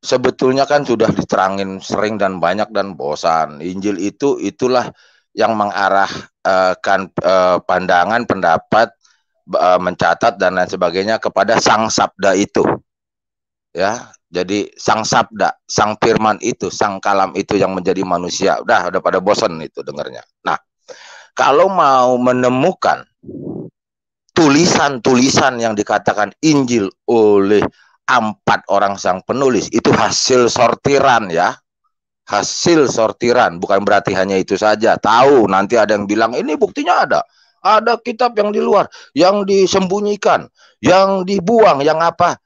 sebetulnya kan sudah diterangin sering dan banyak dan bosan. Injil itu itulah yang mengarahkan eh, pandangan, pendapat, eh, mencatat dan lain sebagainya kepada sang sabda itu. Ya, jadi sang sabda, sang firman itu, sang kalam itu yang menjadi manusia. Udah, udah pada bosan itu dengarnya. Nah, kalau mau menemukan tulisan-tulisan yang dikatakan Injil oleh empat orang sang penulis itu hasil sortiran ya hasil sortiran bukan berarti hanya itu saja tahu nanti ada yang bilang ini buktinya ada ada kitab yang di luar yang disembunyikan yang dibuang yang apa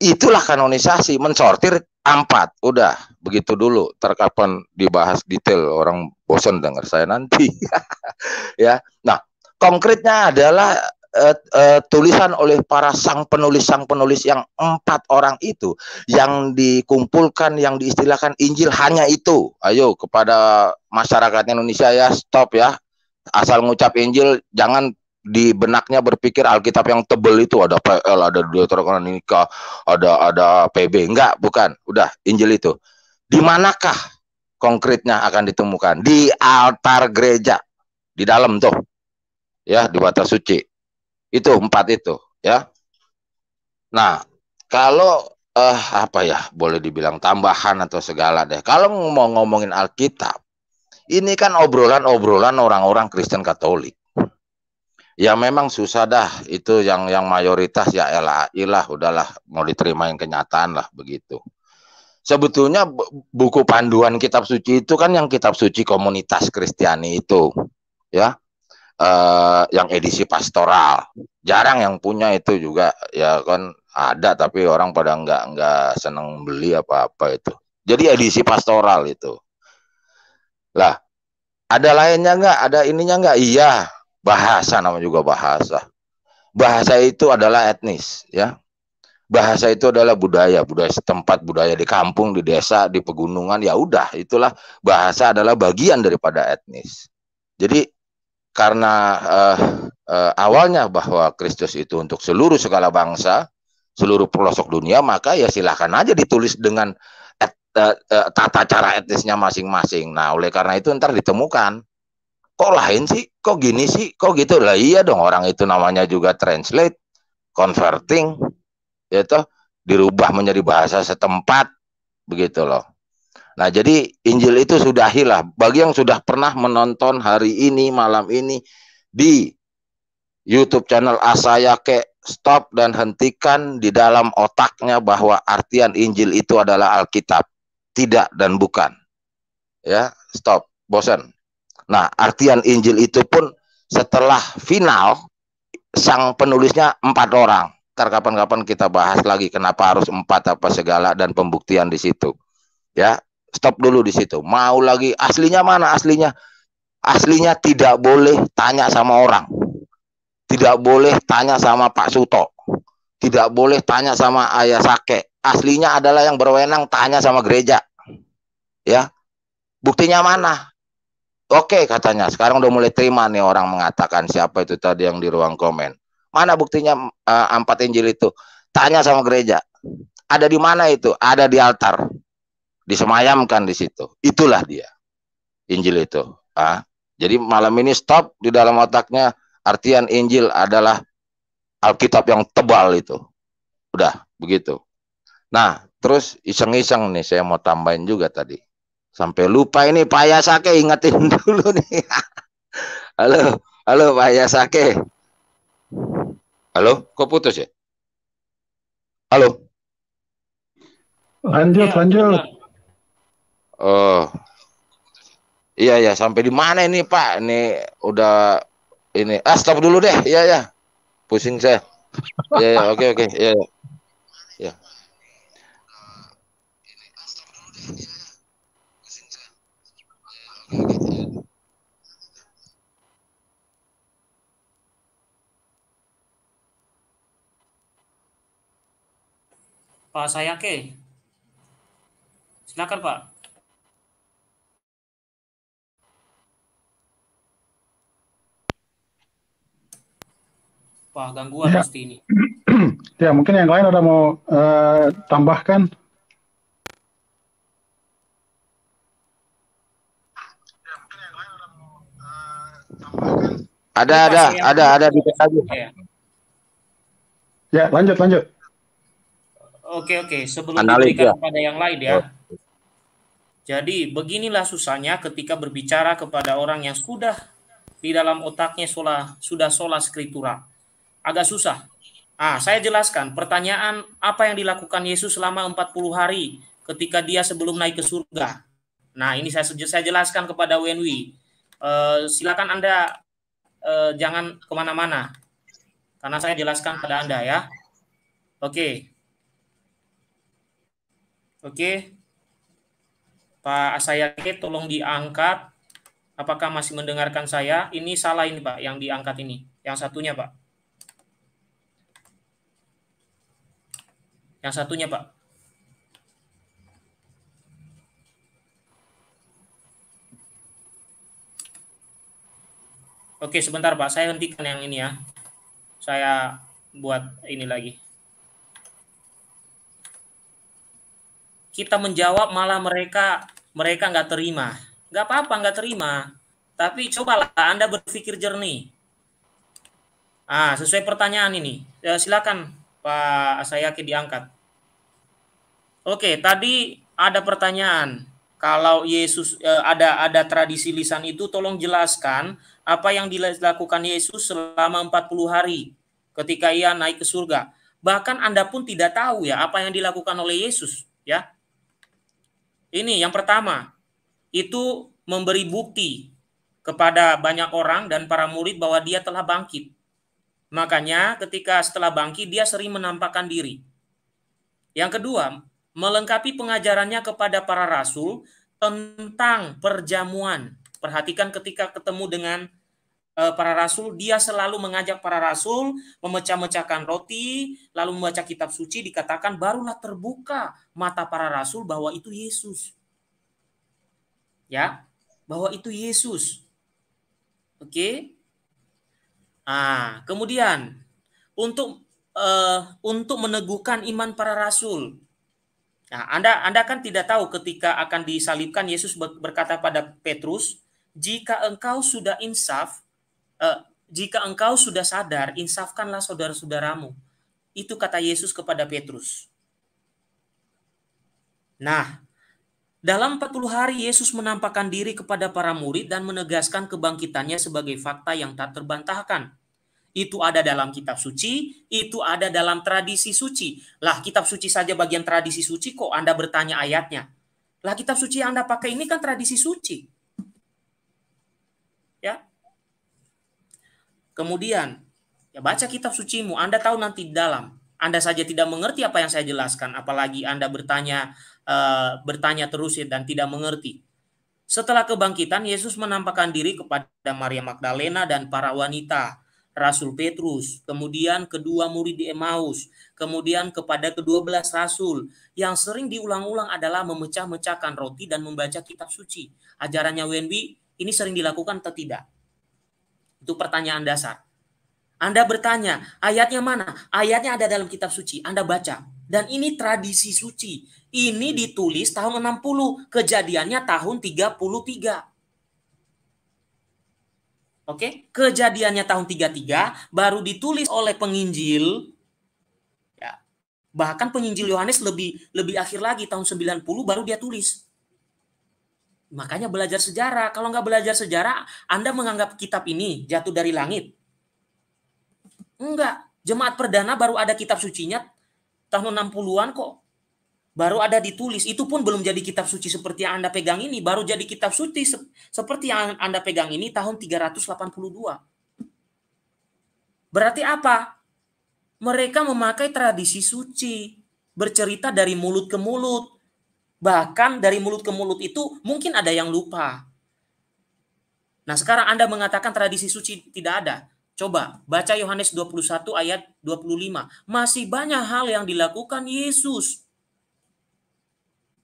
itulah kanonisasi mensortir empat udah begitu dulu terkapan dibahas detail orang bosan dengar saya nanti ya nah konkretnya adalah uh, uh, tulisan oleh para sang penulis sang penulis yang empat orang itu yang dikumpulkan yang diistilahkan Injil hanya itu ayo kepada masyarakat Indonesia ya stop ya asal ngucap Injil jangan di benaknya berpikir Alkitab yang tebel itu ada PL, ada Deuteronomika, ada ada PB. Enggak, bukan. Udah, Injil itu. Di manakah konkretnya akan ditemukan? Di altar gereja. Di dalam tuh ya di mata suci. Itu empat itu, ya. Nah, kalau eh, apa ya, boleh dibilang tambahan atau segala deh. Kalau mau ngomongin Alkitab, ini kan obrolan-obrolan orang-orang Kristen Katolik. Ya memang susah dah itu yang yang mayoritas ya elah ilah udahlah mau diterima yang kenyataan lah begitu. Sebetulnya buku panduan kitab suci itu kan yang kitab suci komunitas Kristiani itu ya uh, yang edisi pastoral. Jarang yang punya itu juga ya kan ada tapi orang pada nggak nggak seneng beli apa-apa itu. Jadi edisi pastoral itu. Lah, ada lainnya nggak? Ada ininya nggak? Iya, bahasa namanya juga bahasa. Bahasa itu adalah etnis, ya. Bahasa itu adalah budaya, budaya setempat, budaya di kampung, di desa, di pegunungan, ya udah, itulah bahasa adalah bagian daripada etnis. Jadi karena uh, uh, awalnya bahwa Kristus itu untuk seluruh segala bangsa, seluruh pelosok dunia, maka ya silahkan aja ditulis dengan et, uh, uh, tata cara etnisnya masing-masing. Nah, oleh karena itu ntar ditemukan. Kok lain sih? Kok gini sih? Kok gitu? Lah iya dong orang itu namanya juga translate, converting, yaitu dirubah menjadi bahasa setempat begitu loh. Nah, jadi Injil itu sudah hilang. Bagi yang sudah pernah menonton hari ini, malam ini di YouTube channel Asaya ke stop dan hentikan di dalam otaknya bahwa artian Injil itu adalah Alkitab. Tidak dan bukan. Ya, stop. Bosan. Nah, artian Injil itu pun setelah final sang penulisnya empat orang. Ntar kapan-kapan kita bahas lagi kenapa harus empat apa segala dan pembuktian di situ. Ya, Stop dulu di situ. Mau lagi aslinya mana aslinya? Aslinya tidak boleh tanya sama orang. Tidak boleh tanya sama Pak Suto. Tidak boleh tanya sama Ayah Sake. Aslinya adalah yang berwenang tanya sama gereja. Ya. Buktinya mana? Oke katanya. Sekarang udah mulai terima nih orang mengatakan siapa itu tadi yang di ruang komen. Mana buktinya uh, empat Injil itu? Tanya sama gereja. Ada di mana itu? Ada di altar disemayamkan di situ. Itulah dia Injil itu. Ah, jadi malam ini stop di dalam otaknya artian Injil adalah Alkitab yang tebal itu. Udah begitu. Nah, terus iseng-iseng nih saya mau tambahin juga tadi. Sampai lupa ini Pak Yasake ingetin dulu nih. halo, halo Pak Yasake. Halo, kok putus ya? Halo. Lanjut, ya, lanjut. Oh iya ya sampai di mana ini Pak? Ini udah ini ah stop dulu deh. Iya ya. Pusing saya. Iya ya, oke oke. Iya ya. Ya. Pak Sayake. Silakan Pak. wah gangguan ya. pasti ini. ya mungkin yang lain ada mau uh, tambahkan. Ada, ada, ada, ada di ada, iya. ada, ya, lanjut, lanjut. Oke, oke. Sebelum diberikan ya. kepada yang lain ya. Oh. Jadi beginilah susahnya ketika berbicara kepada orang yang sudah di dalam otaknya sudah sudah sola skritura agak susah. Ah, saya jelaskan pertanyaan apa yang dilakukan Yesus selama 40 hari ketika dia sebelum naik ke surga. Nah, ini saya saya jelaskan kepada Wenwi. Uh, eh, silakan Anda uh, jangan kemana-mana karena saya jelaskan kepada Anda ya. Oke. Okay. Oke. Okay. Pak Asayake tolong diangkat. Apakah masih mendengarkan saya? Ini salah ini Pak yang diangkat ini. Yang satunya Pak. Yang satunya, Pak. Oke, sebentar, Pak. Saya hentikan yang ini ya. Saya buat ini lagi. Kita menjawab malah mereka mereka nggak terima. Nggak apa-apa nggak terima. Tapi cobalah Anda berpikir jernih. Ah, sesuai pertanyaan ini. Ya, silakan Pak Saya yakin diangkat. Oke, tadi ada pertanyaan. Kalau Yesus eh, ada ada tradisi lisan itu tolong jelaskan apa yang dilakukan Yesus selama 40 hari ketika ia naik ke surga. Bahkan Anda pun tidak tahu ya apa yang dilakukan oleh Yesus, ya. Ini yang pertama. Itu memberi bukti kepada banyak orang dan para murid bahwa dia telah bangkit. Makanya ketika setelah bangkit dia sering menampakkan diri. Yang kedua, melengkapi pengajarannya kepada para rasul tentang perjamuan. Perhatikan ketika ketemu dengan eh, para rasul, dia selalu mengajak para rasul memecah-mecahkan roti, lalu membaca kitab suci, dikatakan barulah terbuka mata para rasul bahwa itu Yesus. Ya, bahwa itu Yesus. Oke. Okay? Ah, kemudian untuk uh, untuk meneguhkan iman para rasul. Nah, Anda Anda kan tidak tahu ketika akan disalibkan Yesus berkata pada Petrus, "Jika engkau sudah insaf, eh, jika engkau sudah sadar, insafkanlah saudara-saudaramu." Itu kata Yesus kepada Petrus. Nah, dalam 40 hari Yesus menampakkan diri kepada para murid dan menegaskan kebangkitannya sebagai fakta yang tak terbantahkan. Itu ada dalam kitab suci, itu ada dalam tradisi suci. Lah kitab suci saja bagian tradisi suci kok Anda bertanya ayatnya. Lah kitab suci yang Anda pakai ini kan tradisi suci. Ya. Kemudian, ya baca kitab sucimu, Anda tahu nanti dalam. Anda saja tidak mengerti apa yang saya jelaskan, apalagi Anda bertanya uh, bertanya terus ya dan tidak mengerti. Setelah kebangkitan, Yesus menampakkan diri kepada Maria Magdalena dan para wanita Rasul Petrus, kemudian kedua murid di Emmaus, kemudian kepada kedua belas rasul yang sering diulang-ulang adalah memecah-mecahkan roti dan membaca kitab suci. Ajarannya WNB ini sering dilakukan atau tidak? Itu pertanyaan dasar. Anda bertanya, ayatnya mana? Ayatnya ada dalam kitab suci, Anda baca. Dan ini tradisi suci. Ini ditulis tahun 60, kejadiannya tahun 33. Oke, okay? kejadiannya tahun 33 baru ditulis oleh penginjil ya. Bahkan penginjil Yohanes lebih lebih akhir lagi tahun 90 baru dia tulis. Makanya belajar sejarah. Kalau nggak belajar sejarah, Anda menganggap kitab ini jatuh dari langit. Enggak. Jemaat perdana baru ada kitab sucinya tahun 60-an kok baru ada ditulis. Itu pun belum jadi kitab suci seperti yang Anda pegang ini, baru jadi kitab suci se seperti yang Anda pegang ini tahun 382. Berarti apa? Mereka memakai tradisi suci, bercerita dari mulut ke mulut. Bahkan dari mulut ke mulut itu mungkin ada yang lupa. Nah, sekarang Anda mengatakan tradisi suci tidak ada. Coba baca Yohanes 21 ayat 25. Masih banyak hal yang dilakukan Yesus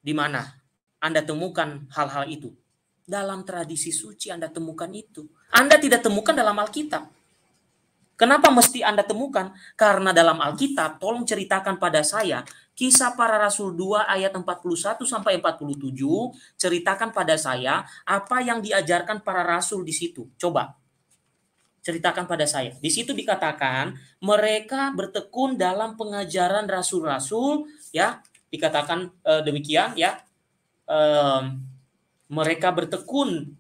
di mana Anda temukan hal-hal itu. Dalam tradisi suci Anda temukan itu. Anda tidak temukan dalam Alkitab. Kenapa mesti Anda temukan? Karena dalam Alkitab, tolong ceritakan pada saya, kisah para rasul 2 ayat 41 sampai 47, ceritakan pada saya apa yang diajarkan para rasul di situ. Coba, ceritakan pada saya. Di situ dikatakan mereka bertekun dalam pengajaran rasul-rasul ya dikatakan e, demikian ya e, mereka bertekun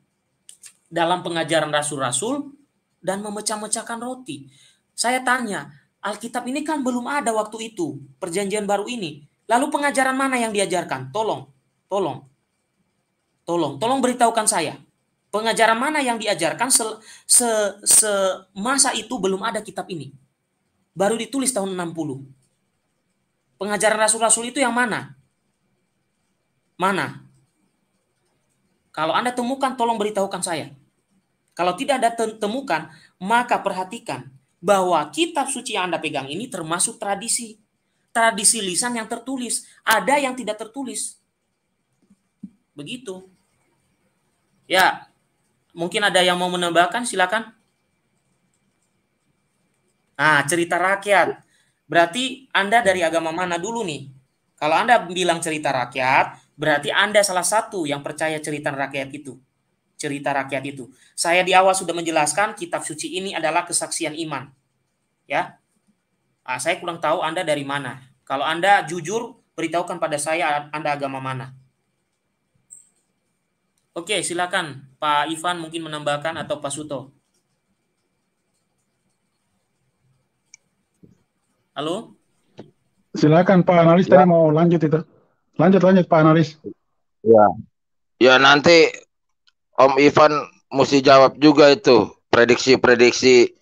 dalam pengajaran rasul-rasul dan memecah-mecahkan roti. Saya tanya, Alkitab ini kan belum ada waktu itu, perjanjian baru ini. Lalu pengajaran mana yang diajarkan? Tolong, tolong, tolong, tolong beritahukan saya. Pengajaran mana yang diajarkan se, se, se masa itu belum ada kitab ini. Baru ditulis tahun 60 pengajaran rasul-rasul itu yang mana? Mana? Kalau Anda temukan, tolong beritahukan saya. Kalau tidak Anda temukan, maka perhatikan bahwa kitab suci yang Anda pegang ini termasuk tradisi. Tradisi lisan yang tertulis. Ada yang tidak tertulis. Begitu. Ya, mungkin ada yang mau menambahkan, silakan. Nah, cerita rakyat. Berarti Anda dari agama mana dulu nih? Kalau Anda bilang cerita rakyat, berarti Anda salah satu yang percaya cerita rakyat itu. Cerita rakyat itu. Saya di awal sudah menjelaskan kitab suci ini adalah kesaksian iman. Ya. Nah, saya kurang tahu Anda dari mana. Kalau Anda jujur, beritahukan pada saya Anda agama mana. Oke, silakan Pak Ivan mungkin menambahkan atau Pak Suto. Halo? Silakan Pak Analis ya. tadi mau lanjut itu. Lanjut lanjut Pak Analis. Ya. Ya nanti Om Ivan mesti jawab juga itu prediksi-prediksi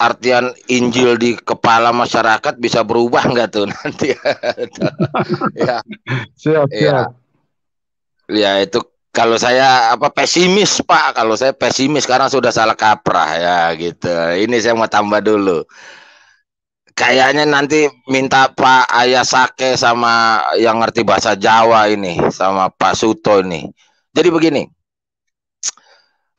artian Injil di kepala masyarakat bisa berubah nggak tuh nanti? ya. Siap, ya. siap. Ya. ya itu kalau saya apa pesimis Pak, kalau saya pesimis karena sudah salah kaprah ya gitu. Ini saya mau tambah dulu kayaknya nanti minta Pak Ayah sake sama yang ngerti bahasa Jawa ini sama Pak Suto ini. Jadi begini.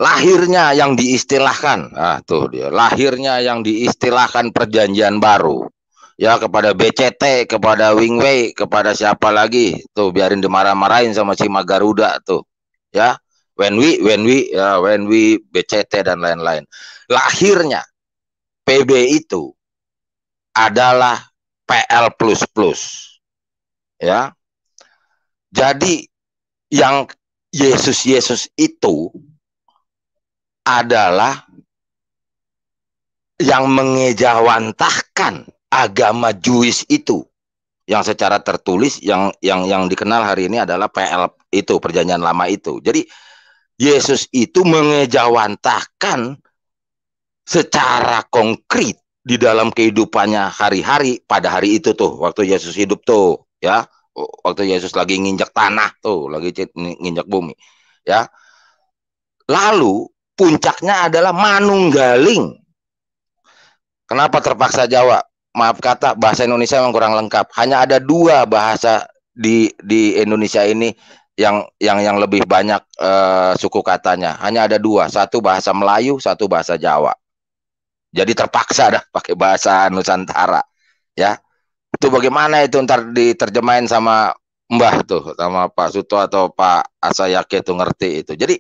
Lahirnya yang diistilahkan, ah tuh dia, lahirnya yang diistilahkan perjanjian baru. Ya kepada BCT, kepada Wingway, kepada siapa lagi? Tuh biarin dimarah-marahin sama si Magaruda tuh. Ya. when we Wenwi, Wenwi, ya, we BCT dan lain-lain. Lahirnya PB itu adalah PL++. Ya. Jadi yang Yesus Yesus itu adalah yang mengejawantahkan agama Jewish itu yang secara tertulis yang yang yang dikenal hari ini adalah PL itu perjanjian lama itu. Jadi Yesus itu mengejawantahkan secara konkret di dalam kehidupannya hari-hari pada hari itu tuh waktu Yesus hidup tuh ya waktu Yesus lagi nginjak tanah tuh lagi nginjak bumi ya lalu puncaknya adalah manunggaling kenapa terpaksa Jawa maaf kata bahasa Indonesia memang kurang lengkap hanya ada dua bahasa di di Indonesia ini yang yang yang lebih banyak uh, suku katanya hanya ada dua satu bahasa Melayu satu bahasa Jawa jadi terpaksa dah pakai bahasa Nusantara. Ya. Itu bagaimana itu ntar diterjemahin sama Mbah tuh, sama Pak Suto atau Pak Asayake itu ngerti itu. Jadi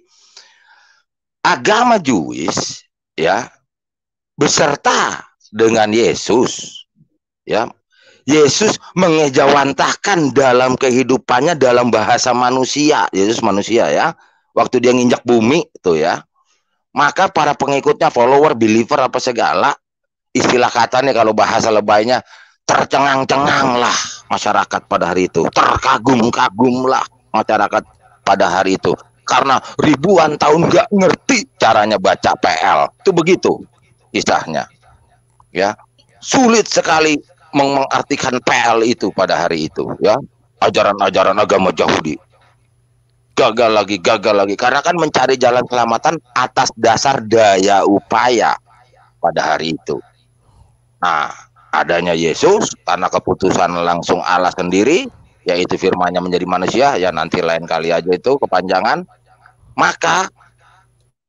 agama Jewish ya beserta dengan Yesus ya Yesus mengejawantahkan dalam kehidupannya dalam bahasa manusia Yesus manusia ya waktu dia nginjak bumi tuh ya maka para pengikutnya follower believer apa segala istilah katanya kalau bahasa lebaynya tercengang-cengang lah masyarakat pada hari itu terkagum-kagum lah masyarakat pada hari itu karena ribuan tahun gak ngerti caranya baca PL itu begitu istilahnya ya sulit sekali mengartikan PL itu pada hari itu ya ajaran-ajaran agama Yahudi gagal lagi, gagal lagi. Karena kan mencari jalan keselamatan atas dasar daya upaya pada hari itu. Nah, adanya Yesus karena keputusan langsung Allah sendiri, yaitu Firman-Nya menjadi manusia, ya nanti lain kali aja itu kepanjangan. Maka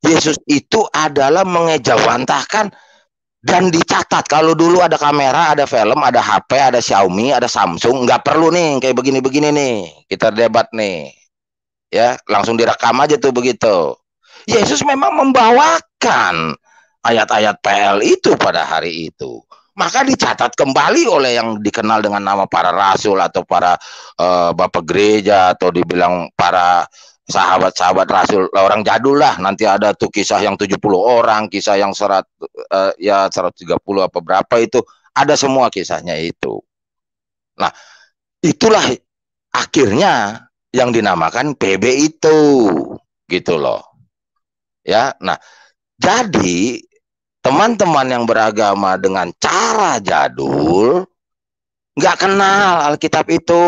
Yesus itu adalah mengejawantahkan dan dicatat kalau dulu ada kamera, ada film, ada HP, ada Xiaomi, ada Samsung, nggak perlu nih kayak begini-begini nih kita debat nih ya langsung direkam aja tuh begitu Yesus memang membawakan ayat-ayat PL itu pada hari itu maka dicatat kembali oleh yang dikenal dengan nama para rasul atau para uh, eh, bapak gereja atau dibilang para sahabat-sahabat rasul orang jadul lah nanti ada tuh kisah yang 70 orang kisah yang serat uh, ya 130 apa berapa itu ada semua kisahnya itu nah itulah akhirnya yang dinamakan PB itu gitu loh ya nah jadi teman-teman yang beragama dengan cara jadul nggak kenal Alkitab itu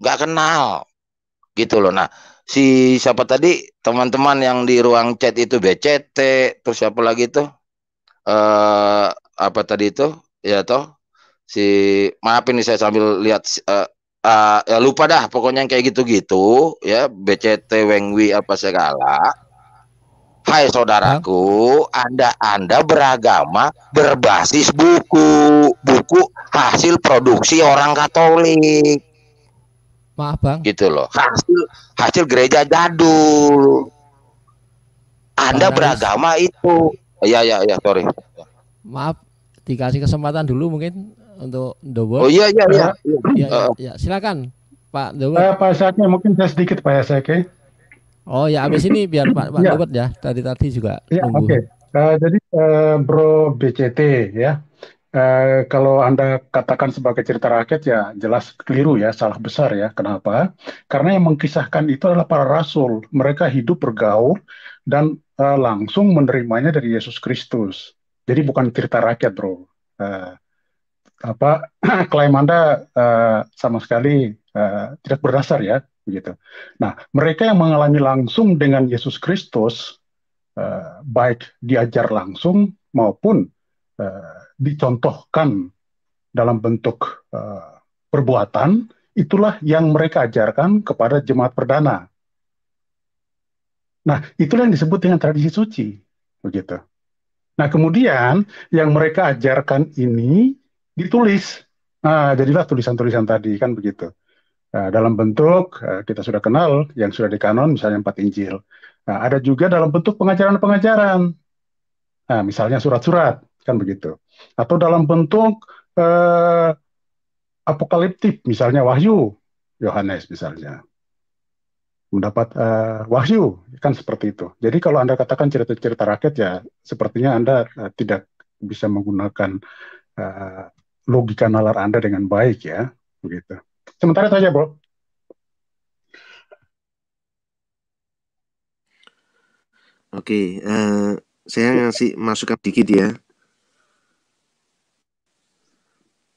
nggak kenal gitu loh nah si siapa tadi teman-teman yang di ruang chat itu BCT terus siapa lagi itu eh apa tadi itu ya toh si maafin nih saya sambil lihat uh, uh, ya lupa dah pokoknya yang kayak gitu-gitu ya BCT Wengwi apa segala Hai saudaraku, Anda-anda beragama berbasis buku, buku hasil produksi orang Katolik. Maaf, Bang. Gitu loh. Hasil hasil gereja jadul. Anda beragama itu. Ya ya ya, sorry. Maaf, dikasih kesempatan dulu mungkin untuk Dowo. Oh iya iya iya. Iya iya. Ya, Silakan Pak Dowo. Uh, eh, Pak Sake mungkin saya sedikit Pak Sake. Oh ya habis ini biar Pak Pak ya. ya tadi tadi juga. Iya oke. Okay. Uh, eh, jadi uh, Bro BCT ya. Uh, kalau Anda katakan sebagai cerita rakyat ya jelas keliru ya, salah besar ya. Kenapa? Karena yang mengkisahkan itu adalah para rasul. Mereka hidup bergaul dan uh, langsung menerimanya dari Yesus Kristus. Jadi bukan cerita rakyat, bro. Uh, apa klaim Anda uh, sama sekali uh, tidak berdasar ya begitu. Nah, mereka yang mengalami langsung dengan Yesus Kristus uh, baik diajar langsung maupun uh, dicontohkan dalam bentuk uh, perbuatan itulah yang mereka ajarkan kepada jemaat perdana. Nah, itulah yang disebut dengan tradisi suci begitu. Nah, kemudian yang mereka ajarkan ini ditulis. Nah, jadilah tulisan-tulisan tadi kan begitu. Nah, dalam bentuk eh, kita sudah kenal yang sudah dikanon misalnya empat Injil. Nah, ada juga dalam bentuk pengajaran-pengajaran. Nah, misalnya surat-surat kan begitu. Atau dalam bentuk eh, apokaliptik misalnya wahyu Yohanes misalnya mendapat uh, wahyu kan seperti itu. Jadi kalau anda katakan cerita-cerita rakyat ya sepertinya anda uh, tidak bisa menggunakan logika nalar Anda dengan baik ya, begitu. Sementara itu aja, Bro. Oke, uh, saya ngasih masukan dikit ya.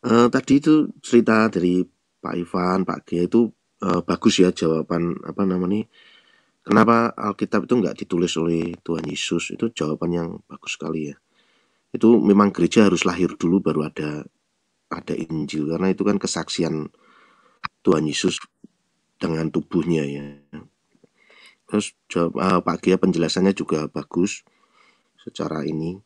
Uh, tadi itu cerita dari Pak Ivan, Pak G itu uh, bagus ya jawaban apa namanya? Kenapa Alkitab itu nggak ditulis oleh Tuhan Yesus? Itu jawaban yang bagus sekali ya. Itu memang gereja harus lahir dulu baru ada ada Injil karena itu kan kesaksian Tuhan Yesus dengan tubuhnya ya. Terus jawab, uh, Pak Gia penjelasannya juga bagus secara ini.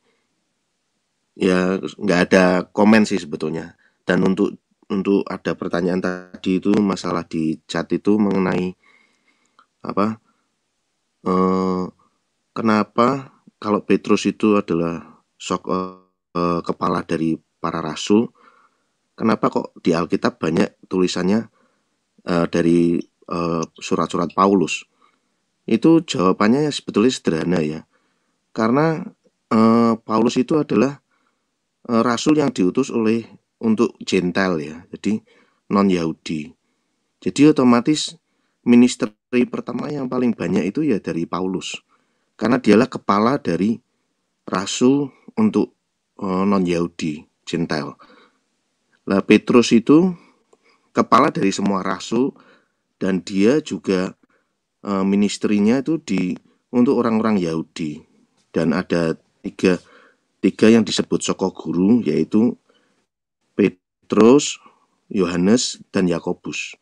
Ya nggak ada komen sih sebetulnya. Dan untuk untuk ada pertanyaan tadi itu masalah di chat itu mengenai apa eh, kenapa kalau Petrus itu adalah sok eh, kepala dari para rasul Kenapa kok di Alkitab banyak tulisannya uh, dari eh, surat-surat uh, Paulus? Itu jawabannya ya sebetulnya sederhana ya. Karena uh, Paulus itu adalah uh, rasul yang diutus oleh untuk Gentile ya. Jadi non Yahudi. Jadi otomatis ministeri pertama yang paling banyak itu ya dari Paulus. Karena dialah kepala dari rasul untuk non Yahudi, Gentile. Lah Petrus itu kepala dari semua rasul dan dia juga e, ministrinya itu di untuk orang-orang Yahudi dan ada tiga tiga yang disebut soko guru yaitu Petrus, Yohanes dan Yakobus.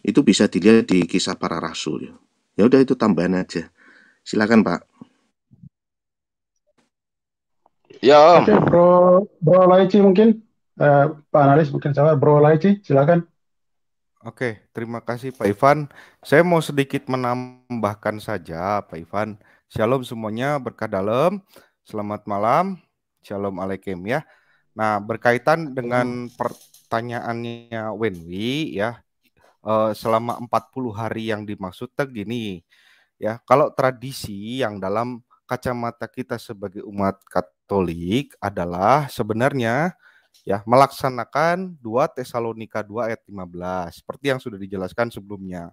Itu bisa dilihat di kisah para rasul ya. Ya udah itu tambahan aja. Silakan Pak. Ya. Oke, Bro, Bro Laici mungkin. Uh, Pak Analis mungkin sama Bro Laici, silakan. Oke, terima kasih Pak Ivan. Saya mau sedikit menambahkan saja Pak Ivan. Shalom semuanya, berkah dalam. Selamat malam. Shalom alaikum ya. Nah, berkaitan dengan pertanyaannya Wenwi ya. Eh, selama 40 hari yang dimaksud gini. Ya, kalau tradisi yang dalam kacamata kita sebagai umat Katolik adalah sebenarnya ya melaksanakan 2 Tesalonika 2 ayat 15 seperti yang sudah dijelaskan sebelumnya.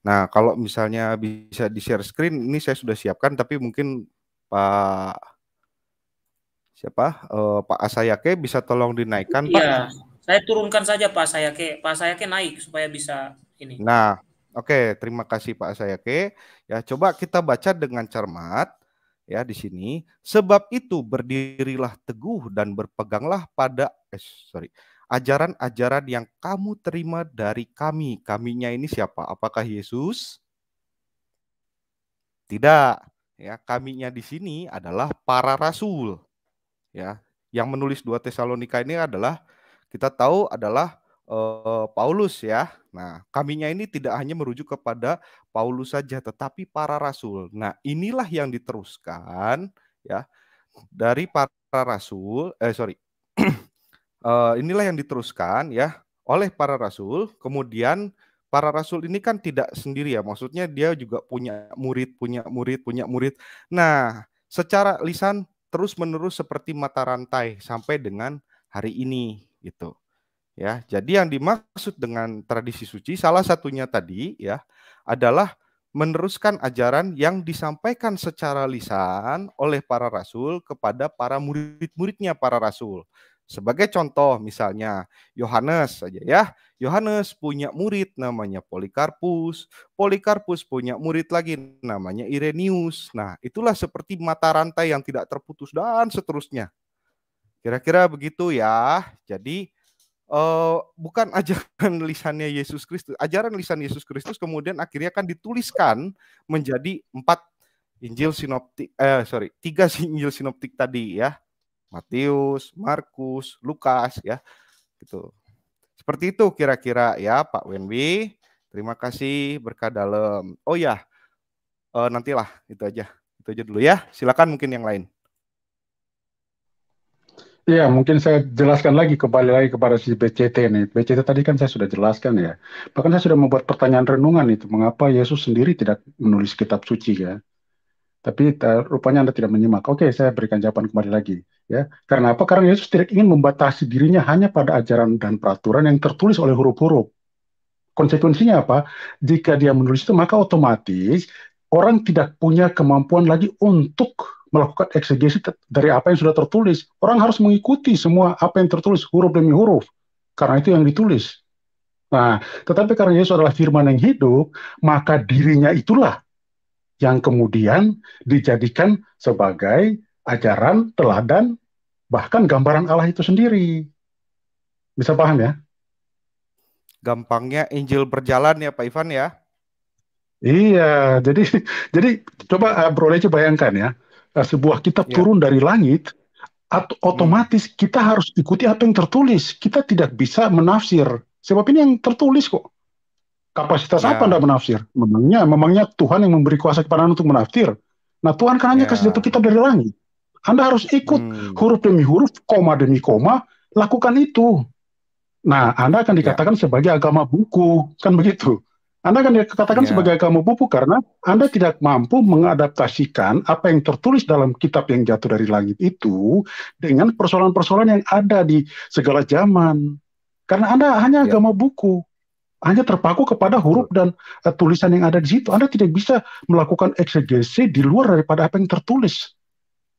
Nah, kalau misalnya bisa di share screen ini saya sudah siapkan tapi mungkin Pak siapa? Uh, Pak Asayake bisa tolong dinaikkan iya, Pak. Saya turunkan saja Pak Asayake. Pak Asayake naik supaya bisa ini. Nah, oke, okay, terima kasih Pak Asayake. Ya, coba kita baca dengan cermat ya di sini sebab itu berdirilah teguh dan berpeganglah pada eh, sorry ajaran-ajaran yang kamu terima dari kami kaminya ini siapa apakah Yesus tidak ya kaminya di sini adalah para rasul ya yang menulis dua Tesalonika ini adalah kita tahu adalah Eh, Paulus ya. Nah, kaminya ini tidak hanya merujuk kepada Paulus saja tetapi para rasul. Nah, inilah yang diteruskan ya dari para rasul eh sorry uh, inilah yang diteruskan ya oleh para rasul. Kemudian para rasul ini kan tidak sendiri ya, maksudnya dia juga punya murid, punya murid, punya murid. Nah, secara lisan terus menerus seperti mata rantai sampai dengan hari ini gitu. Ya, jadi yang dimaksud dengan tradisi suci salah satunya tadi ya adalah meneruskan ajaran yang disampaikan secara lisan oleh para rasul kepada para murid-muridnya para rasul. Sebagai contoh misalnya Yohanes saja ya. Yohanes punya murid namanya Polikarpus. Polikarpus punya murid lagi namanya Irenius. Nah, itulah seperti mata rantai yang tidak terputus dan seterusnya. Kira-kira begitu ya. Jadi uh, bukan ajaran lisannya Yesus Kristus. Ajaran lisan Yesus Kristus kemudian akhirnya akan dituliskan menjadi empat Injil sinoptik, eh sorry, tiga Injil sinoptik tadi ya, Matius, Markus, Lukas ya, gitu. Seperti itu kira-kira ya Pak Wenwi. Terima kasih berkah dalam. Oh ya, uh, nantilah itu aja, itu aja dulu ya. Silakan mungkin yang lain. Ya mungkin saya jelaskan lagi kembali lagi kepada si BCT nih. BCT tadi kan saya sudah jelaskan ya. Bahkan saya sudah membuat pertanyaan renungan itu, mengapa Yesus sendiri tidak menulis kitab suci ya? Tapi eh, rupanya Anda tidak menyimak. Oke, saya berikan jawaban kembali lagi ya. Karena apa? Karena Yesus tidak ingin membatasi dirinya hanya pada ajaran dan peraturan yang tertulis oleh huruf-huruf. Konsekuensinya apa? Jika dia menulis itu, maka otomatis orang tidak punya kemampuan lagi untuk melakukan eksegesi dari apa yang sudah tertulis. Orang harus mengikuti semua apa yang tertulis huruf demi huruf karena itu yang ditulis. Nah, tetapi karena Yesus adalah firman yang hidup, maka dirinya itulah yang kemudian dijadikan sebagai ajaran, teladan, bahkan gambaran Allah itu sendiri. Bisa paham ya? Gampangnya Injil berjalan ya Pak Ivan ya. Iya, jadi jadi coba eh, Bro coba bayangkan ya. Eh, sebuah kitab yeah. turun dari langit, at hmm. otomatis hmm. kita harus ikuti apa yang tertulis. Kita tidak bisa menafsir. Sebab ini yang tertulis kok. Kapasitas yeah. apa Anda menafsir? Memangnya, memangnya Tuhan yang memberi kuasa kepada Anda untuk menafsir. Nah Tuhan kan hanya yeah. kasih jatuh kitab dari langit. Anda harus ikut hmm. huruf demi huruf, koma demi koma, lakukan itu. Nah, Anda akan ya. dikatakan ya. sebagai agama buku, kan begitu. Anda akan dikatakan yeah. sebagai kamu pupuk karena Anda tidak mampu mengadaptasikan apa yang tertulis dalam kitab yang jatuh dari langit itu dengan persoalan-persoalan yang ada di segala zaman. Karena Anda hanya yeah. agama buku, hanya terpaku kepada huruf dan uh, tulisan yang ada di situ. Anda tidak bisa melakukan eksegesi di luar daripada apa yang tertulis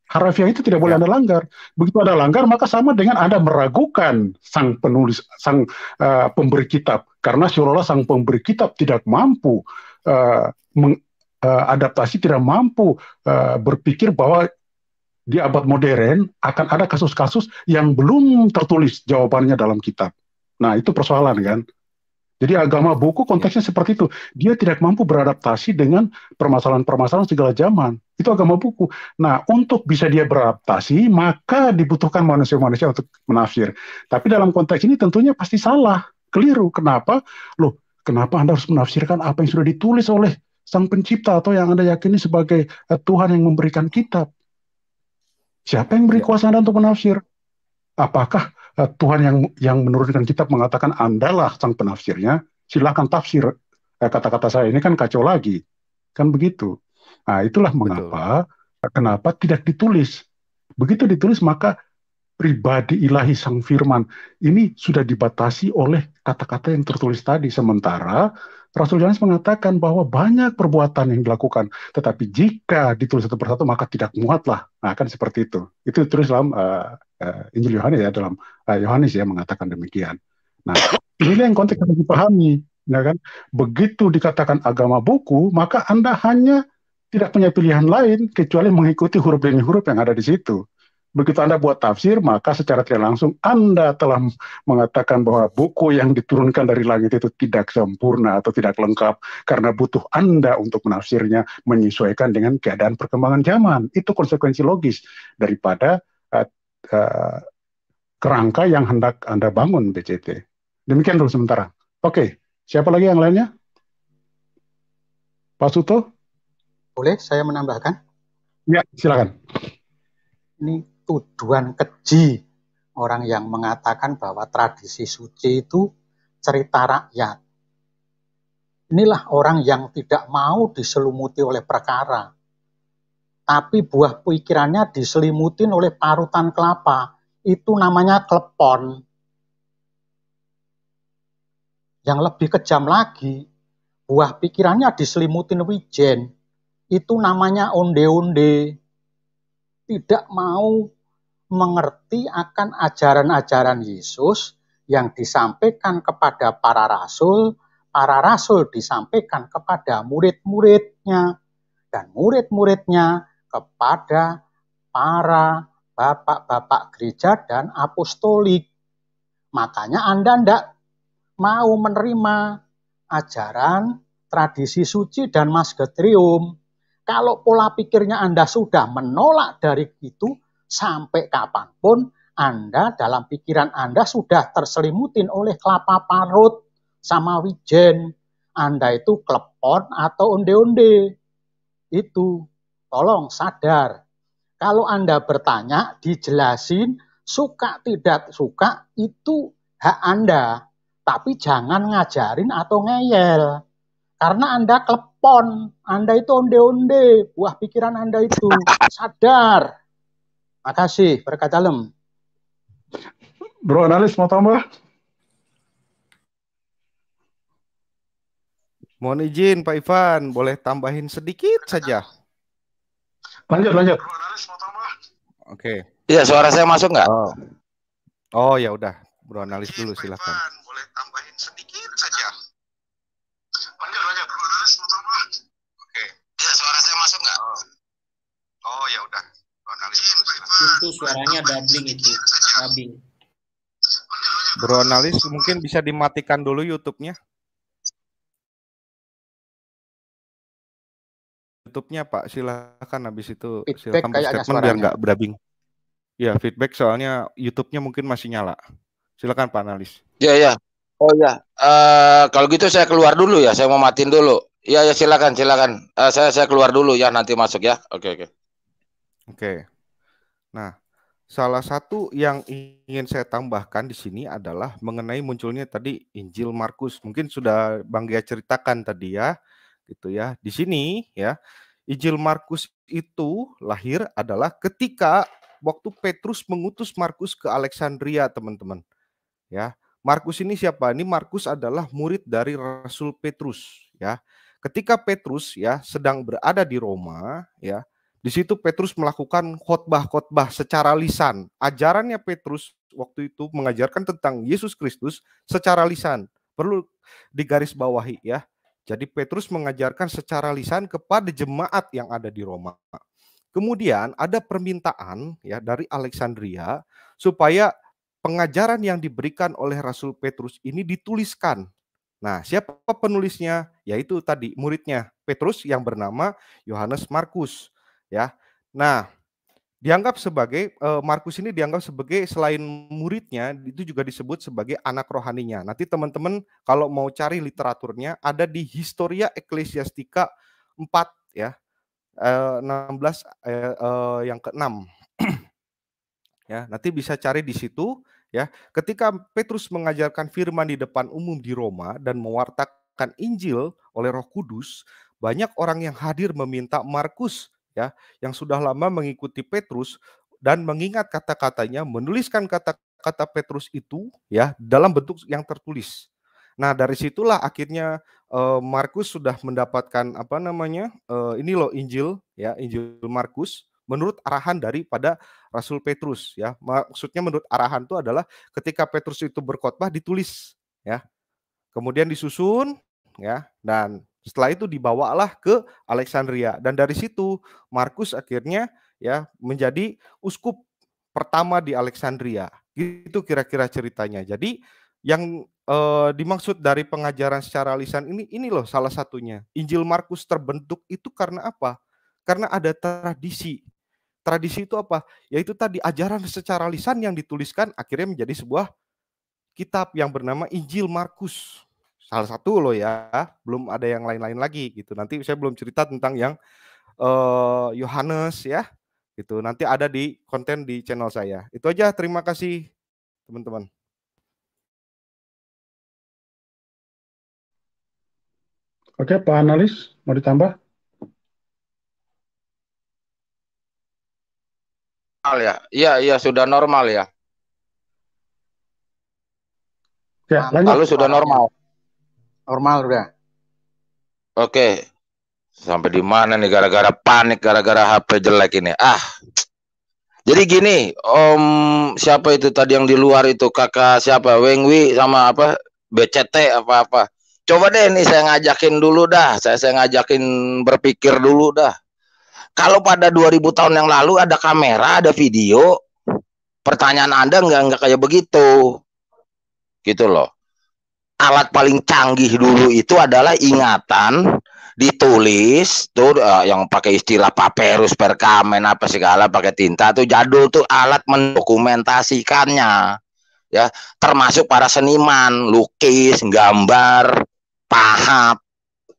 Harafiah itu tidak boleh ya. Anda langgar. Begitu Anda langgar, maka sama dengan Anda meragukan sang penulis, sang uh, pemberi kitab. Karena seolah-olah sang pemberi kitab tidak mampu uh, eh, mengadaptasi, eh, uh, tidak mampu uh, berpikir bahwa di abad modern akan ada kasus-kasus yang belum tertulis jawabannya dalam kitab. Nah, itu persoalan kan. Jadi agama buku konteksnya seperti itu. Dia tidak mampu beradaptasi dengan permasalahan-permasalahan segala zaman. Itu agama buku. Nah, untuk bisa dia beradaptasi, maka dibutuhkan manusia-manusia untuk menafsir. Tapi dalam konteks ini tentunya pasti salah, keliru. Kenapa? Loh, kenapa Anda harus menafsirkan apa yang sudah ditulis oleh sang pencipta atau yang Anda yakini sebagai eh, Tuhan yang memberikan kitab? Siapa yang beri ya. kuasa Anda untuk menafsir? Apakah Eh, Tuhan yang yang menurunkan kitab mengatakan andalah sang penafsirnya, silahkan tafsir eh, kata-kata eh, saya ini kan kacau lagi, kan begitu. Nah itulah Betul. mengapa kenapa tidak ditulis. Begitu ditulis maka pribadi ilahi sang firman ini sudah dibatasi oleh kata-kata yang tertulis tadi sementara Rasul Yohanes mengatakan bahwa banyak perbuatan yang dilakukan tetapi jika ditulis satu persatu maka tidak muatlah nah, kan seperti itu itu terus dalam uh, uh, Injil Yohanes ya dalam eh, Yohanes uh, ya mengatakan demikian. Nah, ini yang konteks yang dipahami, ya kan? Begitu dikatakan agama buku, maka Anda hanya tidak punya pilihan lain kecuali mengikuti huruf demi huruf yang ada di situ. Begitu Anda buat tafsir, maka secara tidak langsung Anda telah mengatakan bahwa buku yang diturunkan dari langit itu tidak sempurna atau tidak lengkap karena butuh Anda untuk menafsirnya menyesuaikan dengan keadaan perkembangan zaman. Itu konsekuensi logis daripada uh, kerangka yang hendak Anda bangun BCT. Demikian dulu sementara. Oke, siapa lagi yang lainnya? Pak Suto? Boleh saya menambahkan? Ya, silakan. Ini tuduhan keji orang yang mengatakan bahwa tradisi suci itu cerita rakyat. Inilah orang yang tidak mau diselumuti oleh perkara, tapi buah pikirannya diselimutin oleh parutan kelapa. Itu namanya klepon. Yang lebih kejam lagi, buah pikirannya diselimutin wijen. Itu namanya onde-onde. Tidak mau mengerti akan ajaran-ajaran Yesus yang disampaikan kepada para rasul, para rasul disampaikan kepada murid-muridnya, dan murid-muridnya kepada para bapak-bapak gereja dan apostolik. Makanya Anda tidak mau menerima ajaran tradisi suci dan masketrium. Kalau pola pikirnya Anda sudah menolak dari itu, sampai kapanpun Anda dalam pikiran Anda sudah terselimutin oleh kelapa parut sama wijen. Anda itu klepon atau onde-onde. Itu Tolong sadar. Kalau Anda bertanya, dijelasin suka tidak suka itu hak Anda. Tapi jangan ngajarin atau ngeyel. Karena Anda klepon, Anda itu onde-onde, buah pikiran Anda itu. Sadar. Makasih, berkat dalam. Bro analis mau tambah? Mohon izin Pak Ivan, boleh tambahin sedikit saja. Lanjut, lanjut. Oke. Okay. Iya, suara saya masuk nggak? Oh. Oh ya udah, Bro analis dulu silakan. Boleh tambahin sedikit saja. Lanjut, lanjut, Bro analis mau tambah. Oke. Iya, suara saya masuk nggak? Oh. Oh ya udah, Bro analis dulu silakan. Itu suaranya doubling itu, dubbing. Bro analis mungkin bisa dimatikan dulu YouTube-nya. YouTube-nya Pak. Silahkan habis itu feedback silahkan statement biar ya. nggak berabing. Ya feedback soalnya YouTube-nya mungkin masih nyala. Silakan Pak Analis. Ya ya. Oh ya. Uh, kalau gitu saya keluar dulu ya. Saya mau matiin dulu. Ya ya silakan silakan. Uh, saya saya keluar dulu ya nanti masuk ya. Oke okay, oke. Okay. Oke. Okay. Nah, salah satu yang ingin saya tambahkan di sini adalah mengenai munculnya tadi Injil Markus. Mungkin sudah Bang Gia ceritakan tadi ya gitu ya. Di sini ya, Injil Markus itu lahir adalah ketika waktu Petrus mengutus Markus ke Alexandria, teman-teman. Ya, Markus ini siapa? Ini Markus adalah murid dari Rasul Petrus, ya. Ketika Petrus ya sedang berada di Roma, ya. Di situ Petrus melakukan khotbah-khotbah secara lisan. Ajarannya Petrus waktu itu mengajarkan tentang Yesus Kristus secara lisan. Perlu digarisbawahi ya. Jadi Petrus mengajarkan secara lisan kepada jemaat yang ada di Roma. Kemudian ada permintaan ya dari Alexandria supaya pengajaran yang diberikan oleh Rasul Petrus ini dituliskan. Nah, siapa penulisnya? Yaitu tadi muridnya Petrus yang bernama Yohanes Markus ya. Nah, dianggap sebagai uh, Markus ini dianggap sebagai selain muridnya itu juga disebut sebagai anak rohaninya. Nanti teman-teman kalau mau cari literaturnya ada di Historia Ecclesiastica 4 ya. Uh, 16 uh, uh, yang ke-6. ya, nanti bisa cari di situ ya. Ketika Petrus mengajarkan firman di depan umum di Roma dan mewartakan Injil oleh Roh Kudus, banyak orang yang hadir meminta Markus ya yang sudah lama mengikuti Petrus dan mengingat kata-katanya, menuliskan kata-kata Petrus itu ya dalam bentuk yang tertulis. Nah, dari situlah akhirnya uh, Markus sudah mendapatkan apa namanya? Uh, ini loh Injil ya, Injil Markus menurut arahan daripada Rasul Petrus ya. Maksudnya menurut arahan itu adalah ketika Petrus itu berkhotbah ditulis ya. Kemudian disusun ya dan setelah itu dibawalah ke Alexandria dan dari situ Markus akhirnya ya menjadi uskup pertama di Alexandria. Gitu kira-kira ceritanya. Jadi yang eh, dimaksud dari pengajaran secara lisan ini ini loh salah satunya. Injil Markus terbentuk itu karena apa? Karena ada tradisi tradisi itu apa? Yaitu tadi ajaran secara lisan yang dituliskan akhirnya menjadi sebuah kitab yang bernama Injil Markus salah satu loh ya, belum ada yang lain-lain lagi gitu. Nanti saya belum cerita tentang yang eh, Yohanes uh, ya, gitu. Nanti ada di konten di channel saya. Itu aja. Terima kasih teman-teman. Oke, Pak Analis, mau ditambah? normal ya? Iya, iya sudah normal ya. Ya, lanjut. Lalu sudah normal normal udah. Oke. Sampai di mana nih gara-gara panik gara-gara HP jelek ini. Ah. Jadi gini, Om siapa itu tadi yang di luar itu kakak siapa? Wengwi sama apa? BCT apa-apa. Coba deh ini saya ngajakin dulu dah. Saya saya ngajakin berpikir dulu dah. Kalau pada 2000 tahun yang lalu ada kamera, ada video, pertanyaan Anda nggak nggak kayak begitu. Gitu loh alat paling canggih dulu itu adalah ingatan ditulis tuh uh, yang pakai istilah papirus, perkamen apa segala pakai tinta tuh jadul tuh alat mendokumentasikannya ya termasuk para seniman lukis gambar pahat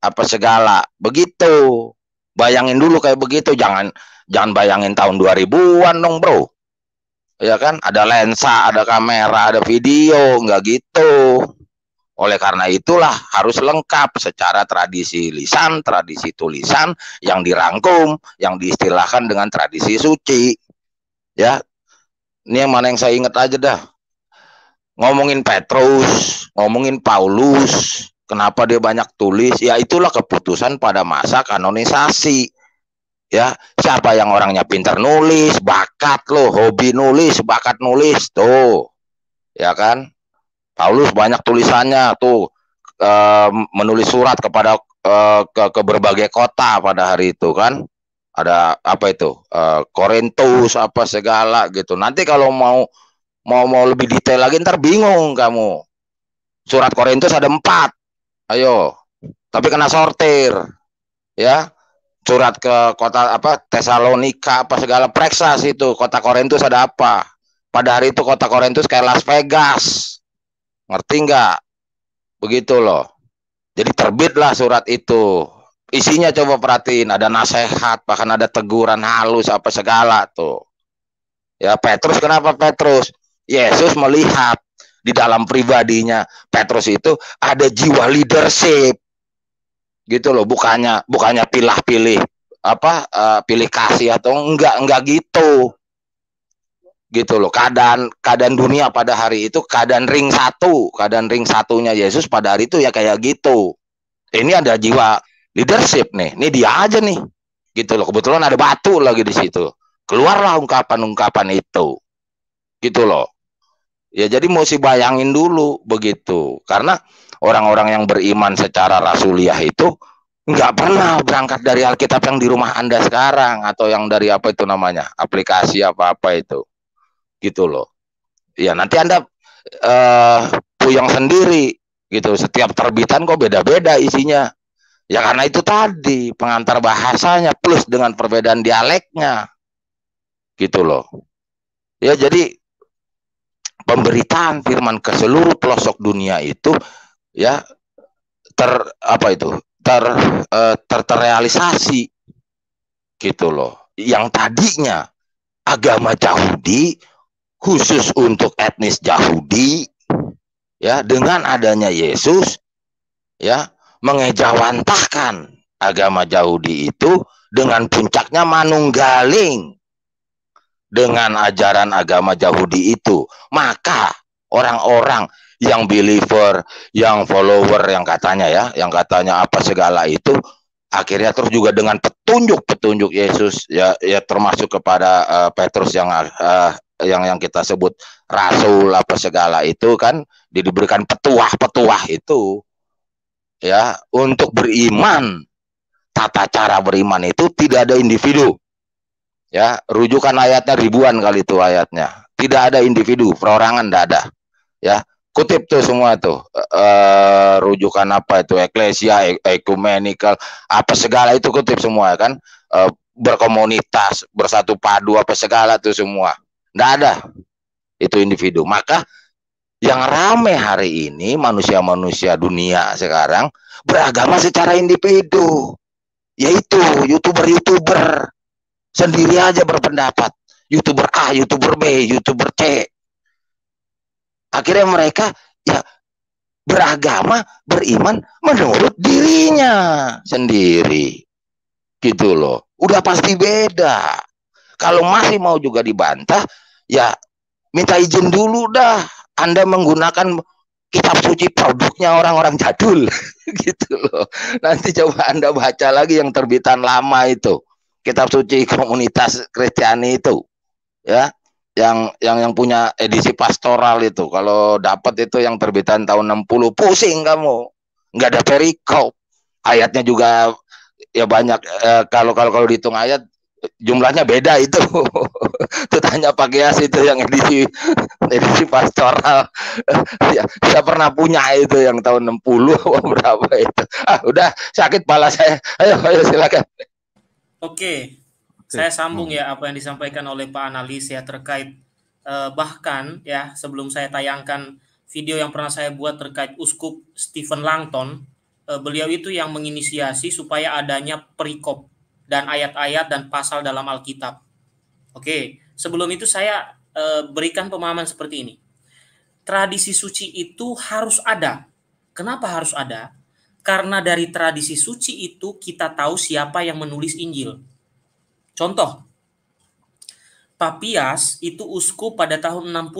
apa segala begitu bayangin dulu kayak begitu jangan jangan bayangin tahun 2000-an dong bro ya kan ada lensa ada kamera ada video nggak gitu oleh karena itulah harus lengkap secara tradisi lisan, tradisi tulisan yang dirangkum, yang diistilahkan dengan tradisi suci. Ya. Ini yang mana yang saya ingat aja dah. Ngomongin Petrus, ngomongin Paulus, kenapa dia banyak tulis? Ya itulah keputusan pada masa kanonisasi. Ya, siapa yang orangnya pintar nulis, bakat loh, hobi nulis, bakat nulis tuh. Ya kan? Paulus banyak tulisannya tuh e, menulis surat kepada e, ke, ke berbagai kota pada hari itu kan. Ada apa itu? E, Korintus apa segala gitu. Nanti kalau mau mau mau lebih detail lagi ntar bingung kamu. Surat Korintus ada empat. Ayo, tapi kena sortir, ya surat ke kota apa Tesalonika apa segala preksas itu kota Korintus ada apa pada hari itu kota Korintus kayak Las Vegas Ngerti nggak? Begitu loh. Jadi terbitlah surat itu. Isinya coba perhatiin, ada nasihat, bahkan ada teguran halus apa segala tuh. Ya Petrus kenapa Petrus? Yesus melihat di dalam pribadinya Petrus itu ada jiwa leadership. Gitu loh, bukannya bukannya pilih pilih apa uh, pilih kasih atau enggak enggak gitu gitu loh keadaan keadaan dunia pada hari itu keadaan ring satu keadaan ring satunya Yesus pada hari itu ya kayak gitu ini ada jiwa leadership nih ini dia aja nih gitu loh kebetulan ada batu lagi di situ keluarlah ungkapan-ungkapan itu gitu loh ya jadi mesti bayangin dulu begitu karena orang-orang yang beriman secara rasuliah itu nggak pernah berangkat dari Alkitab yang di rumah Anda sekarang atau yang dari apa itu namanya aplikasi apa-apa itu gitu loh. Ya nanti Anda uh, puyeng sendiri gitu. Setiap terbitan kok beda-beda isinya. Ya karena itu tadi pengantar bahasanya plus dengan perbedaan dialeknya. Gitu loh. Ya jadi pemberitaan firman ke seluruh pelosok dunia itu ya ter apa itu? ter uh, eh, ter terrealisasi gitu loh. Yang tadinya agama Yahudi khusus untuk etnis Yahudi ya dengan adanya Yesus ya mengejawantahkan agama Yahudi itu dengan puncaknya manunggaling dengan ajaran agama Yahudi itu maka orang-orang yang believer, yang follower, yang katanya ya, yang katanya apa segala itu, akhirnya terus juga dengan petunjuk-petunjuk Yesus ya, ya termasuk kepada uh, Petrus yang uh, yang yang kita sebut rasul apa segala itu kan diberikan petuah-petuah itu ya untuk beriman tata cara beriman itu tidak ada individu ya rujukan ayatnya ribuan kali itu ayatnya tidak ada individu perorangan tidak ada ya kutip tuh semua tuh e, rujukan apa itu eklesia e-, ekumenikal apa segala itu kutip semua kan e, berkomunitas bersatu padu apa segala tuh semua tidak ada itu individu. Maka yang ramai hari ini manusia-manusia dunia sekarang beragama secara individu. Yaitu youtuber-youtuber sendiri aja berpendapat. Youtuber A, youtuber B, youtuber C. Akhirnya mereka ya beragama, beriman menurut dirinya sendiri. Gitu loh. Udah pasti beda. Kalau masih mau juga dibantah, ya minta izin dulu dah. Anda menggunakan kitab suci produknya orang-orang jadul gitu loh. Nanti coba Anda baca lagi yang terbitan lama itu. Kitab suci komunitas Kristiani itu. Ya, yang yang yang punya edisi pastoral itu. Kalau dapat itu yang terbitan tahun 60 pusing kamu. nggak ada perikop. Ayatnya juga ya banyak eh, kalau kalau kalau dihitung ayat jumlahnya beda itu. itu tanya Pak Gias itu yang edisi edisi pastoral. ya, saya pernah punya itu yang tahun 60 berapa itu. Ah, udah sakit pala saya. Ayo, ayo silakan. Oke. Saya sambung hmm. ya apa yang disampaikan oleh Pak Analis ya terkait eh, bahkan ya sebelum saya tayangkan video yang pernah saya buat terkait uskup Stephen Langton, eh, beliau itu yang menginisiasi supaya adanya perikop dan ayat-ayat dan pasal dalam Alkitab. Oke, sebelum itu saya eh, berikan pemahaman seperti ini. Tradisi suci itu harus ada. Kenapa harus ada? Karena dari tradisi suci itu kita tahu siapa yang menulis Injil. Contoh, Papias itu uskup pada tahun 60.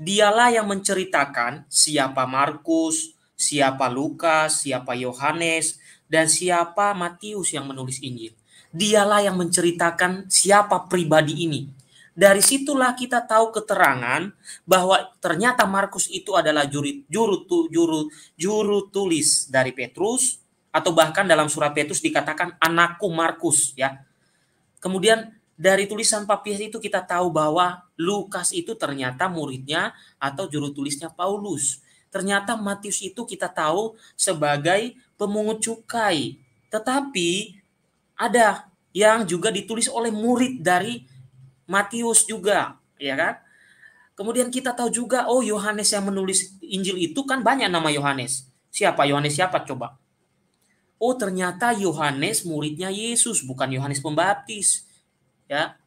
Dialah yang menceritakan siapa Markus, siapa Lukas, siapa Yohanes, dan siapa Matius yang menulis Injil. Dialah yang menceritakan siapa pribadi ini. Dari situlah kita tahu keterangan bahwa ternyata Markus itu adalah juru juru juru juru tulis dari Petrus atau bahkan dalam surat Petrus dikatakan anakku Markus ya. Kemudian dari tulisan Papias itu kita tahu bahwa Lukas itu ternyata muridnya atau juru tulisnya Paulus. Ternyata Matius itu kita tahu sebagai pemungut cukai, tetapi ada yang juga ditulis oleh murid dari Matius juga, ya kan? Kemudian kita tahu juga, oh Yohanes yang menulis Injil itu kan banyak nama Yohanes. Siapa Yohanes siapa coba? Oh ternyata Yohanes muridnya Yesus bukan Yohanes Pembaptis, ya.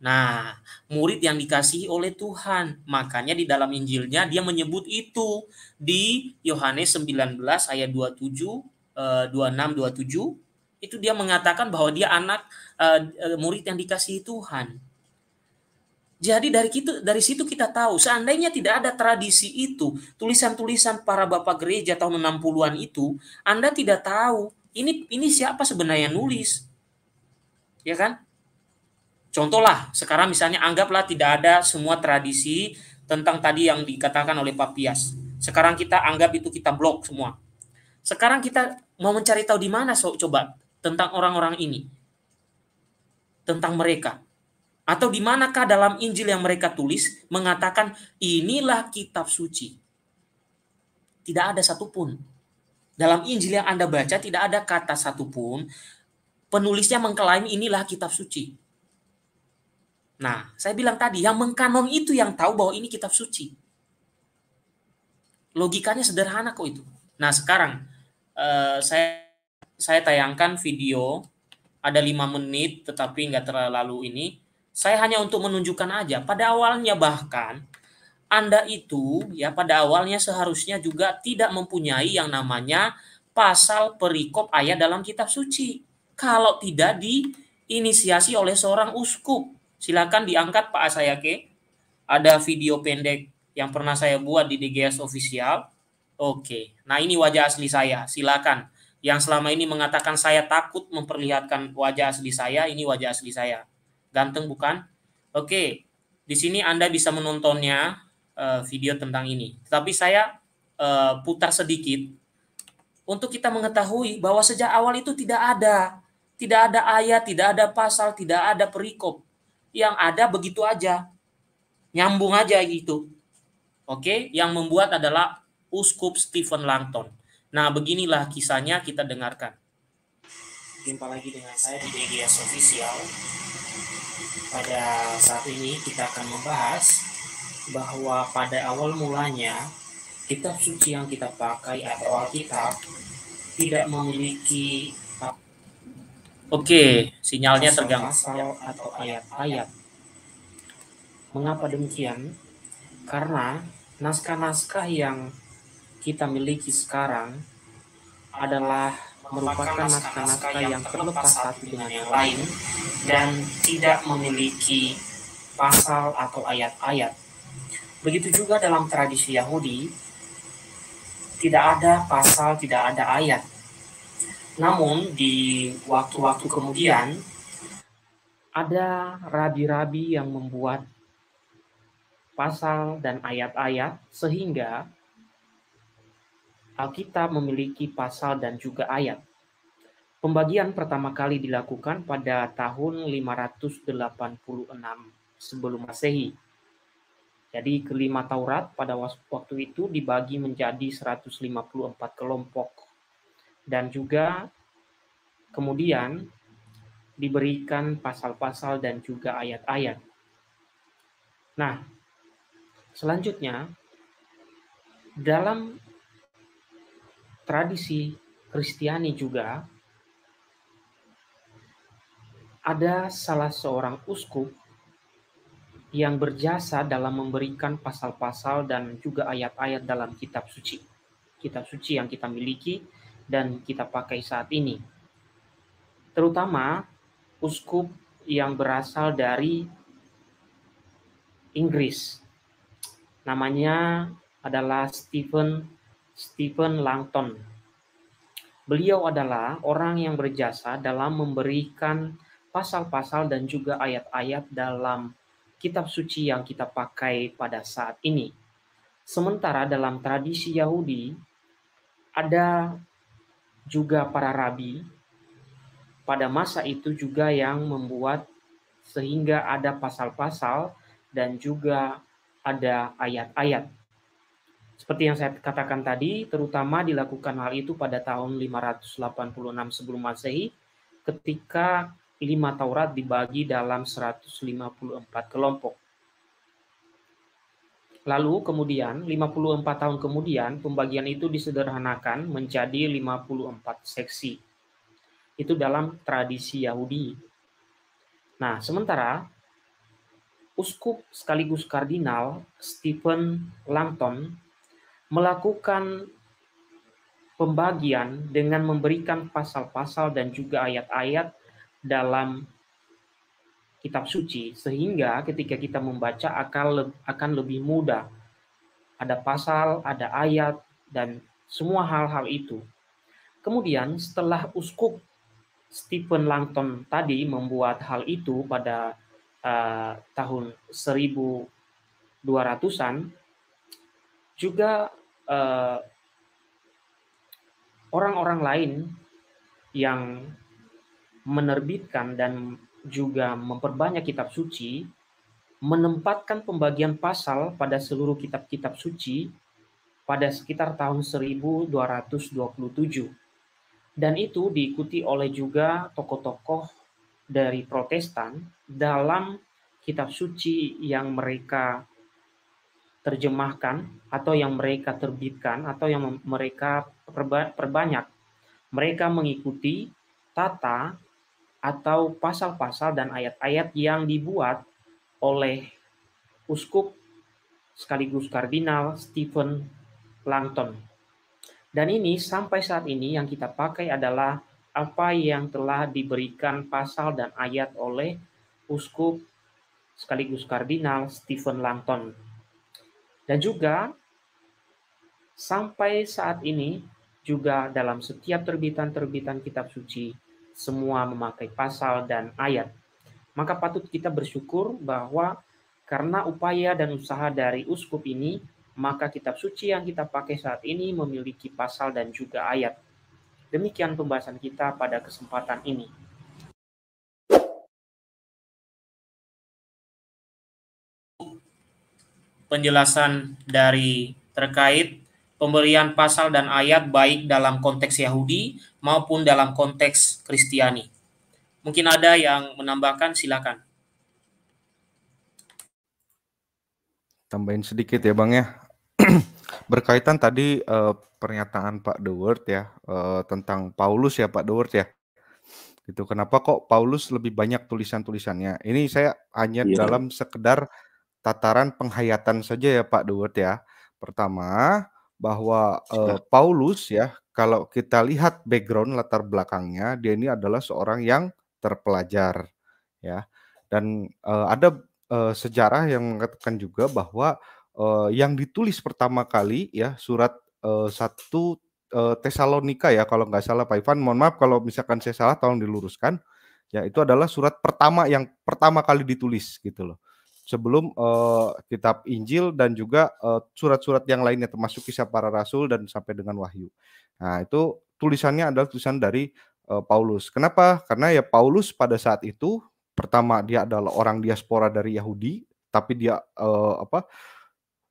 Nah, murid yang dikasihi oleh Tuhan. Makanya di dalam Injilnya dia menyebut itu di Yohanes 19 ayat 27 26 27 itu dia mengatakan bahwa dia anak eh, eh, murid yang dikasihi Tuhan. Jadi dari itu dari situ kita tahu seandainya tidak ada tradisi itu, tulisan-tulisan para bapak gereja tahun 60-an itu, Anda tidak tahu ini ini siapa sebenarnya nulis. Ya kan? Contohlah, sekarang misalnya anggaplah tidak ada semua tradisi tentang tadi yang dikatakan oleh Pak Sekarang kita anggap itu kita blok semua. Sekarang kita mau mencari tahu di mana so, coba tentang orang-orang ini. Tentang mereka. Atau di manakah dalam Injil yang mereka tulis mengatakan inilah kitab suci. Tidak ada satupun. Dalam Injil yang Anda baca tidak ada kata satupun penulisnya mengklaim inilah kitab suci. Nah, saya bilang tadi, yang mengkanon itu yang tahu bahwa ini kitab suci. Logikanya sederhana kok itu. Nah, sekarang uh, saya saya tayangkan video ada lima menit, tetapi nggak terlalu ini. Saya hanya untuk menunjukkan aja. Pada awalnya bahkan Anda itu ya pada awalnya seharusnya juga tidak mempunyai yang namanya pasal perikop ayat dalam kitab suci. Kalau tidak diinisiasi oleh seorang uskup silakan diangkat Pak Asayake. Ada video pendek yang pernah saya buat di DGS official. Oke, nah ini wajah asli saya. Silakan. Yang selama ini mengatakan saya takut memperlihatkan wajah asli saya, ini wajah asli saya. Ganteng bukan? Oke, di sini Anda bisa menontonnya eh, video tentang ini. Tapi saya eh, putar sedikit untuk kita mengetahui bahwa sejak awal itu tidak ada, tidak ada ayat, tidak ada pasal, tidak ada perikop yang ada begitu aja. Nyambung aja gitu. Oke, yang membuat adalah Uskup Stephen Langton. Nah, beginilah kisahnya kita dengarkan. Jumpa lagi dengan saya di DGS Official. Pada saat ini kita akan membahas bahwa pada awal mulanya kitab suci yang kita pakai atau Alkitab tidak memiliki Oke, sinyalnya terganggu. Pasal atau ayat-ayat. Mengapa demikian? Karena naskah-naskah yang kita miliki sekarang adalah merupakan naskah-naskah yang terlepas satu dengan yang lain dan tidak memiliki pasal atau ayat-ayat. Begitu juga dalam tradisi Yahudi, tidak ada pasal, tidak ada ayat. Namun di waktu-waktu kemudian ada rabi-rabi yang membuat pasal dan ayat-ayat sehingga Alkitab memiliki pasal dan juga ayat. Pembagian pertama kali dilakukan pada tahun 586 sebelum Masehi. Jadi kelima Taurat pada waktu itu dibagi menjadi 154 kelompok dan juga kemudian diberikan pasal-pasal dan juga ayat-ayat. Nah, selanjutnya dalam tradisi Kristiani juga ada salah seorang uskup yang berjasa dalam memberikan pasal-pasal dan juga ayat-ayat dalam kitab suci. Kitab suci yang kita miliki dan kita pakai saat ini. Terutama uskup yang berasal dari Inggris. Namanya adalah Stephen Stephen Langton. Beliau adalah orang yang berjasa dalam memberikan pasal-pasal dan juga ayat-ayat dalam kitab suci yang kita pakai pada saat ini. Sementara dalam tradisi Yahudi ada juga para rabi pada masa itu juga yang membuat sehingga ada pasal-pasal dan juga ada ayat-ayat. Seperti yang saya katakan tadi, terutama dilakukan hal itu pada tahun 586 sebelum Masehi ketika Lima Taurat dibagi dalam 154 kelompok. Lalu kemudian 54 tahun kemudian pembagian itu disederhanakan menjadi 54 seksi. Itu dalam tradisi Yahudi. Nah, sementara uskup sekaligus kardinal Stephen Langton melakukan pembagian dengan memberikan pasal-pasal dan juga ayat-ayat dalam kitab suci sehingga ketika kita membaca akan akan lebih mudah. Ada pasal, ada ayat dan semua hal-hal itu. Kemudian setelah uskup Stephen Langton tadi membuat hal itu pada uh, tahun 1200-an juga orang eh, orang-orang lain yang menerbitkan dan juga memperbanyak kitab suci, menempatkan pembagian pasal pada seluruh kitab-kitab suci pada sekitar tahun 1227. Dan itu diikuti oleh juga tokoh-tokoh dari Protestan dalam kitab suci yang mereka terjemahkan atau yang mereka terbitkan atau yang mereka perbanyak. Mereka mengikuti tata atau pasal-pasal dan ayat-ayat yang dibuat oleh uskup sekaligus kardinal Stephen Langton. Dan ini sampai saat ini yang kita pakai adalah apa yang telah diberikan pasal dan ayat oleh uskup sekaligus kardinal Stephen Langton. Dan juga sampai saat ini juga dalam setiap terbitan-terbitan kitab suci semua memakai pasal dan ayat. Maka patut kita bersyukur bahwa karena upaya dan usaha dari uskup ini, maka kitab suci yang kita pakai saat ini memiliki pasal dan juga ayat. Demikian pembahasan kita pada kesempatan ini. Penjelasan dari terkait pemberian pasal dan ayat baik dalam konteks Yahudi maupun dalam konteks Kristiani. Mungkin ada yang menambahkan, silakan. Tambahin sedikit ya Bang ya. Berkaitan tadi eh, pernyataan Pak The Word ya, eh, tentang Paulus ya Pak The Word ya itu Kenapa kok Paulus lebih banyak tulisan-tulisannya? Ini saya hanya yeah. dalam sekedar tataran penghayatan saja ya Pak The Word ya. Pertama, bahwa uh, Paulus ya kalau kita lihat background latar belakangnya dia ini adalah seorang yang terpelajar ya dan uh, ada uh, sejarah yang mengatakan juga bahwa uh, yang ditulis pertama kali ya surat uh, satu uh, Tesalonika ya kalau nggak salah Pak Ivan mohon maaf kalau misalkan saya salah tolong diluruskan ya itu adalah surat pertama yang pertama kali ditulis gitu loh sebelum uh, kitab Injil dan juga eh, surat-surat yang lainnya termasuk kisah para rasul dan sampai dengan wahyu. Nah, itu tulisannya adalah tulisan dari uh, Paulus. Kenapa? Karena ya Paulus pada saat itu pertama dia adalah orang diaspora dari Yahudi, tapi dia uh, apa?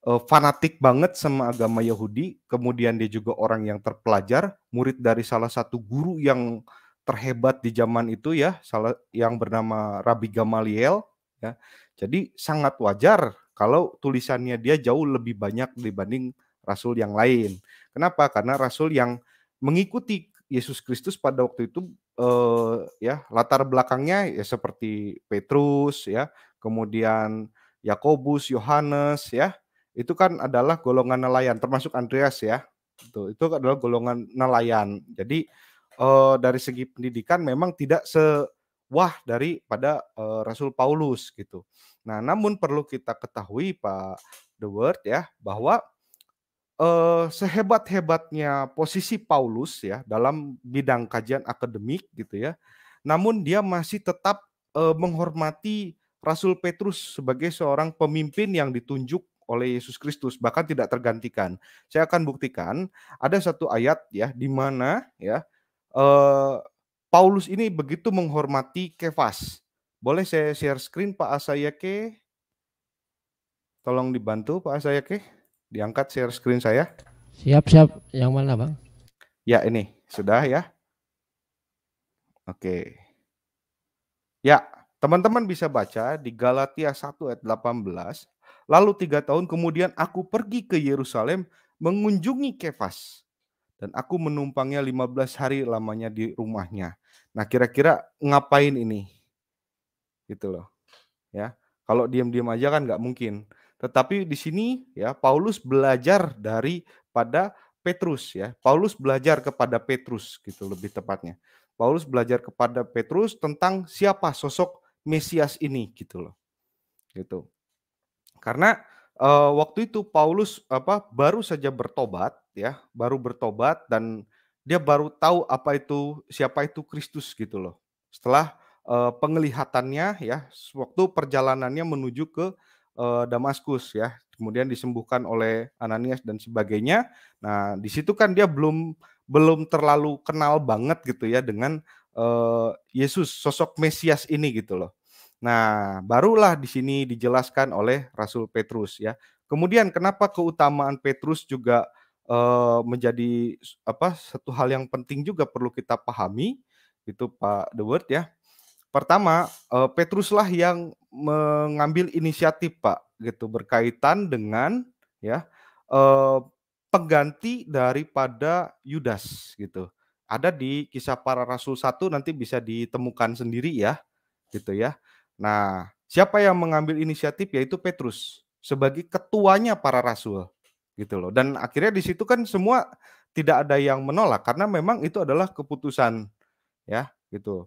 uh, fanatik banget sama agama Yahudi, kemudian dia juga orang yang terpelajar, murid dari salah satu guru yang terhebat di zaman itu ya, salah yang bernama Rabbi Gamaliel ya. Jadi sangat wajar kalau tulisannya dia jauh lebih banyak dibanding rasul yang lain. Kenapa? Karena rasul yang mengikuti Yesus Kristus pada waktu itu eh, ya latar belakangnya ya seperti Petrus ya, kemudian Yakobus, Yohanes ya. Itu kan adalah golongan nelayan termasuk Andreas ya. Itu itu adalah golongan nelayan. Jadi eh, dari segi pendidikan memang tidak se wah daripada uh, Rasul Paulus gitu. Nah, namun perlu kita ketahui Pak The Word ya bahwa uh, sehebat-hebatnya posisi Paulus ya dalam bidang kajian akademik gitu ya. Namun dia masih tetap uh, menghormati Rasul Petrus sebagai seorang pemimpin yang ditunjuk oleh Yesus Kristus bahkan tidak tergantikan. Saya akan buktikan ada satu ayat ya di mana ya uh, Paulus ini begitu menghormati Kefas. Boleh saya share screen Pak Asayake? Tolong dibantu Pak Asayake. Diangkat share screen saya. Siap, siap. Yang mana Bang? Ya ini, sudah ya. Oke. Ya, teman-teman bisa baca di Galatia 1 ayat 18. Lalu tiga tahun kemudian aku pergi ke Yerusalem mengunjungi Kefas dan aku menumpangnya 15 hari lamanya di rumahnya. Nah, kira-kira ngapain ini? Gitu loh. Ya. Kalau diam-diam aja kan nggak mungkin. Tetapi di sini ya Paulus belajar dari pada Petrus ya. Paulus belajar kepada Petrus gitu lebih tepatnya. Paulus belajar kepada Petrus tentang siapa sosok Mesias ini gitu loh. Gitu. Karena uh, waktu itu Paulus apa baru saja bertobat ya, baru bertobat dan dia baru tahu apa itu siapa itu Kristus gitu loh. Setelah uh, penglihatannya ya, waktu perjalanannya menuju ke uh, Damaskus ya, kemudian disembuhkan oleh Ananias dan sebagainya. Nah, di situ kan dia belum belum terlalu kenal banget gitu ya dengan uh, Yesus sosok Mesias ini gitu loh. Nah, barulah di sini dijelaskan oleh Rasul Petrus ya. Kemudian kenapa keutamaan Petrus juga e, menjadi apa satu hal yang penting juga perlu kita pahami itu Pak The Word ya. Pertama, e, Petruslah yang mengambil inisiatif Pak gitu berkaitan dengan ya e, pengganti daripada Yudas gitu. Ada di kisah para rasul 1 nanti bisa ditemukan sendiri ya gitu ya Nah, siapa yang mengambil inisiatif yaitu Petrus sebagai ketuanya para rasul gitu loh. Dan akhirnya di situ kan semua tidak ada yang menolak karena memang itu adalah keputusan ya gitu.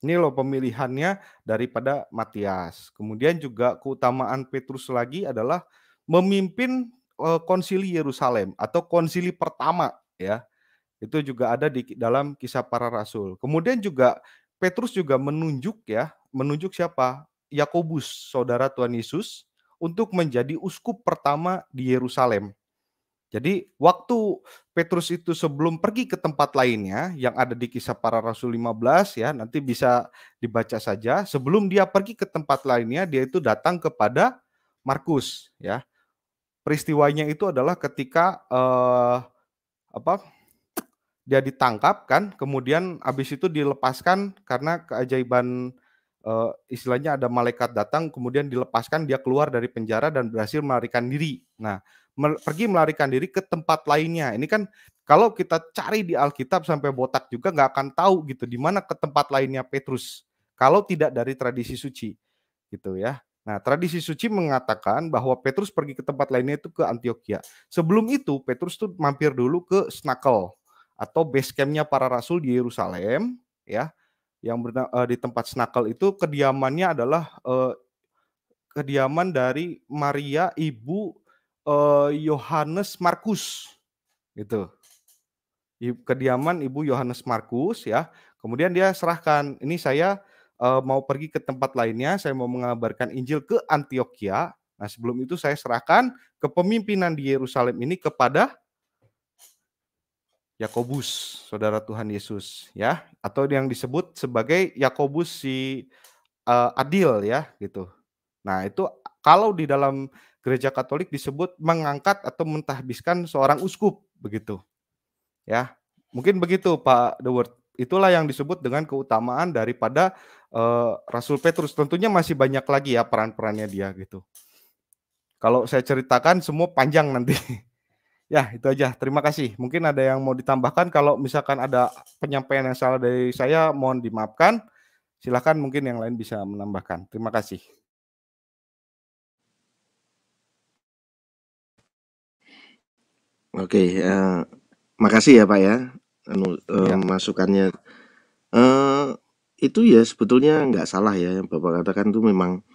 Ini loh pemilihannya daripada Matias. Kemudian juga keutamaan Petrus lagi adalah memimpin eh, konsili Yerusalem atau konsili pertama ya. Itu juga ada di dalam kisah para rasul. Kemudian juga Petrus juga menunjuk ya menunjuk siapa? Yakobus, saudara Tuhan Yesus, untuk menjadi uskup pertama di Yerusalem. Jadi waktu Petrus itu sebelum pergi ke tempat lainnya yang ada di kisah para rasul 15 ya nanti bisa dibaca saja sebelum dia pergi ke tempat lainnya dia itu datang kepada Markus ya. Peristiwanya itu adalah ketika eh, apa dia ditangkap kan kemudian habis itu dilepaskan karena keajaiban uh, istilahnya ada malaikat datang kemudian dilepaskan dia keluar dari penjara dan berhasil melarikan diri. Nah, mel pergi melarikan diri ke tempat lainnya. Ini kan kalau kita cari di Alkitab sampai botak juga nggak akan tahu gitu di mana ke tempat lainnya Petrus kalau tidak dari tradisi suci gitu ya. Nah, tradisi suci mengatakan bahwa Petrus pergi ke tempat lainnya itu ke Antioquia. Sebelum itu, Petrus tuh mampir dulu ke Snakel atau base campnya para rasul di Yerusalem, ya yang uh, di tempat Snakel itu kediamannya adalah uh, kediaman dari Maria ibu eh, Yohanes uh, Markus gitu. Kediaman ibu Yohanes Markus ya. Kemudian dia serahkan, ini saya uh, mau pergi ke tempat lainnya, saya mau mengabarkan Injil ke Antioquia. Nah, sebelum itu saya serahkan kepemimpinan di Yerusalem ini kepada Yakobus, saudara Tuhan Yesus, ya, atau yang disebut sebagai Yakobus si uh, adil, ya, gitu. Nah, itu kalau di dalam gereja Katolik disebut mengangkat atau mentahbiskan seorang uskup, begitu. Ya, mungkin begitu Pak The Word. Itulah yang disebut dengan keutamaan daripada uh, Rasul Petrus. Tentunya masih banyak lagi ya peran-perannya dia gitu. Kalau saya ceritakan semua panjang nanti. Ya, itu aja. Terima kasih. Mungkin ada yang mau ditambahkan. Kalau misalkan ada penyampaian yang salah dari saya, mohon dimaafkan. Silahkan mungkin yang lain bisa menambahkan. Terima kasih. Oke, uh, makasih ya Pak ya, anu, uh, ya. masukannya. Uh, itu ya sebetulnya nggak salah ya yang Bapak katakan itu memang,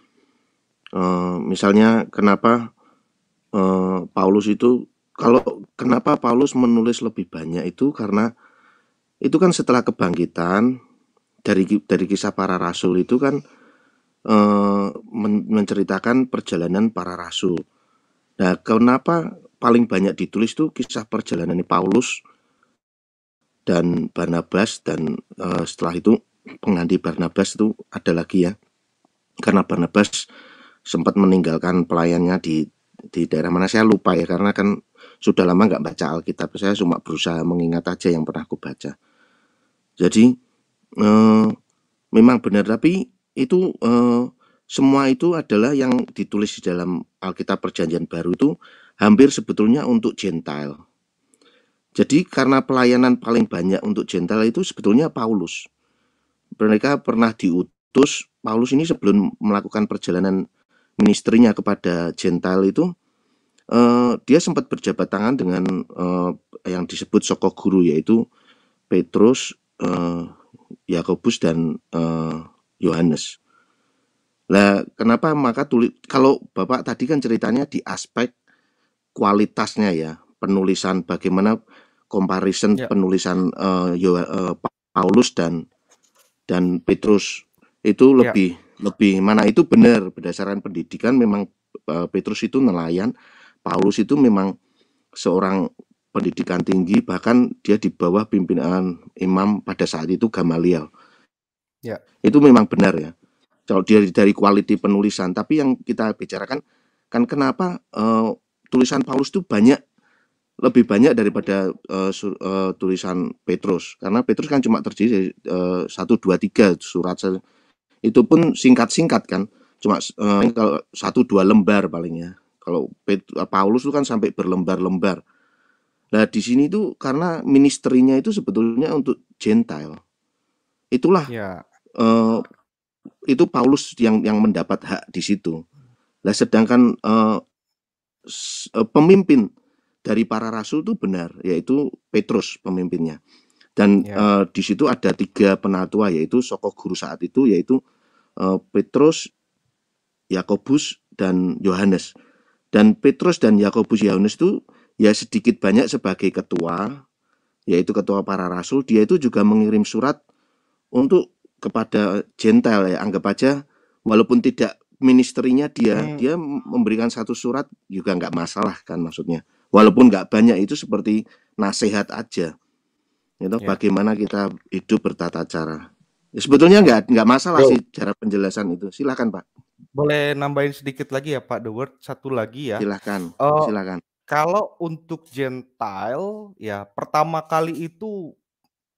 uh, misalnya kenapa uh, Paulus itu kalau kenapa Paulus menulis lebih banyak itu karena itu kan setelah kebangkitan dari dari kisah para rasul itu kan e, men, menceritakan perjalanan para rasul. Nah, kenapa paling banyak ditulis tuh kisah perjalanan Paulus dan Barnabas dan e, setelah itu pengganti Barnabas itu ada lagi ya. Karena Barnabas sempat meninggalkan pelayannya di di daerah mana saya lupa ya karena kan sudah lama nggak baca Alkitab saya cuma berusaha mengingat aja yang pernah aku baca jadi eh, memang benar tapi itu eh, semua itu adalah yang ditulis di dalam Alkitab Perjanjian Baru itu hampir sebetulnya untuk Gentile jadi karena pelayanan paling banyak untuk Gentile itu sebetulnya Paulus mereka pernah diutus Paulus ini sebelum melakukan perjalanan ministrinya kepada Gentile itu Eh, dia sempat berjabat tangan dengan uh, yang disebut Soko Guru yaitu Petrus, eh, Yakobus dan Yohanes. Nah, kenapa maka tulis kalau Bapak tadi kan ceritanya di aspek kualitasnya ya, penulisan bagaimana comparison ya. penulisan uh, Yo, uh, Paulus dan dan Petrus itu ya. lebih ya. lebih mana itu benar berdasarkan pendidikan memang uh, Petrus itu nelayan Paulus itu memang seorang pendidikan tinggi bahkan dia di bawah pimpinan imam pada saat itu Gamaliel. Ya. Itu memang benar ya. Kalau dia dari kualiti penulisan, tapi yang kita bicarakan kan kenapa uh, tulisan Paulus itu banyak lebih banyak daripada uh, uh, tulisan Petrus karena Petrus kan cuma terjadi dari satu dua tiga surat itu pun singkat singkat kan cuma uh, kalau satu dua lembar palingnya kalau Paulus itu kan sampai berlembar-lembar. Nah, di sini itu karena ministerinya itu sebetulnya untuk Gentile. Itulah ya. uh, itu Paulus yang yang mendapat hak di situ. Nah, sedangkan uh, pemimpin dari para rasul itu benar, yaitu Petrus pemimpinnya. Dan ya. uh, di situ ada tiga penatua, yaitu sokok Guru saat itu, yaitu uh, Petrus, Yakobus, dan Yohanes. Dan Petrus dan Yakobus Yohanes itu ya sedikit banyak sebagai ketua, yaitu ketua para rasul, dia itu juga mengirim surat untuk kepada Gentile ya, anggap aja walaupun tidak ministerinya dia, hmm. dia memberikan satu surat juga nggak masalah kan maksudnya. Walaupun nggak banyak itu seperti nasihat aja. Itu yeah. bagaimana kita hidup bertata cara. Ya, sebetulnya nggak nggak masalah Bro. sih cara penjelasan itu. Silakan Pak boleh nambahin sedikit lagi ya Pak The Word satu lagi ya. Silakan. Uh, silakan. Kalau untuk Gentile ya pertama kali itu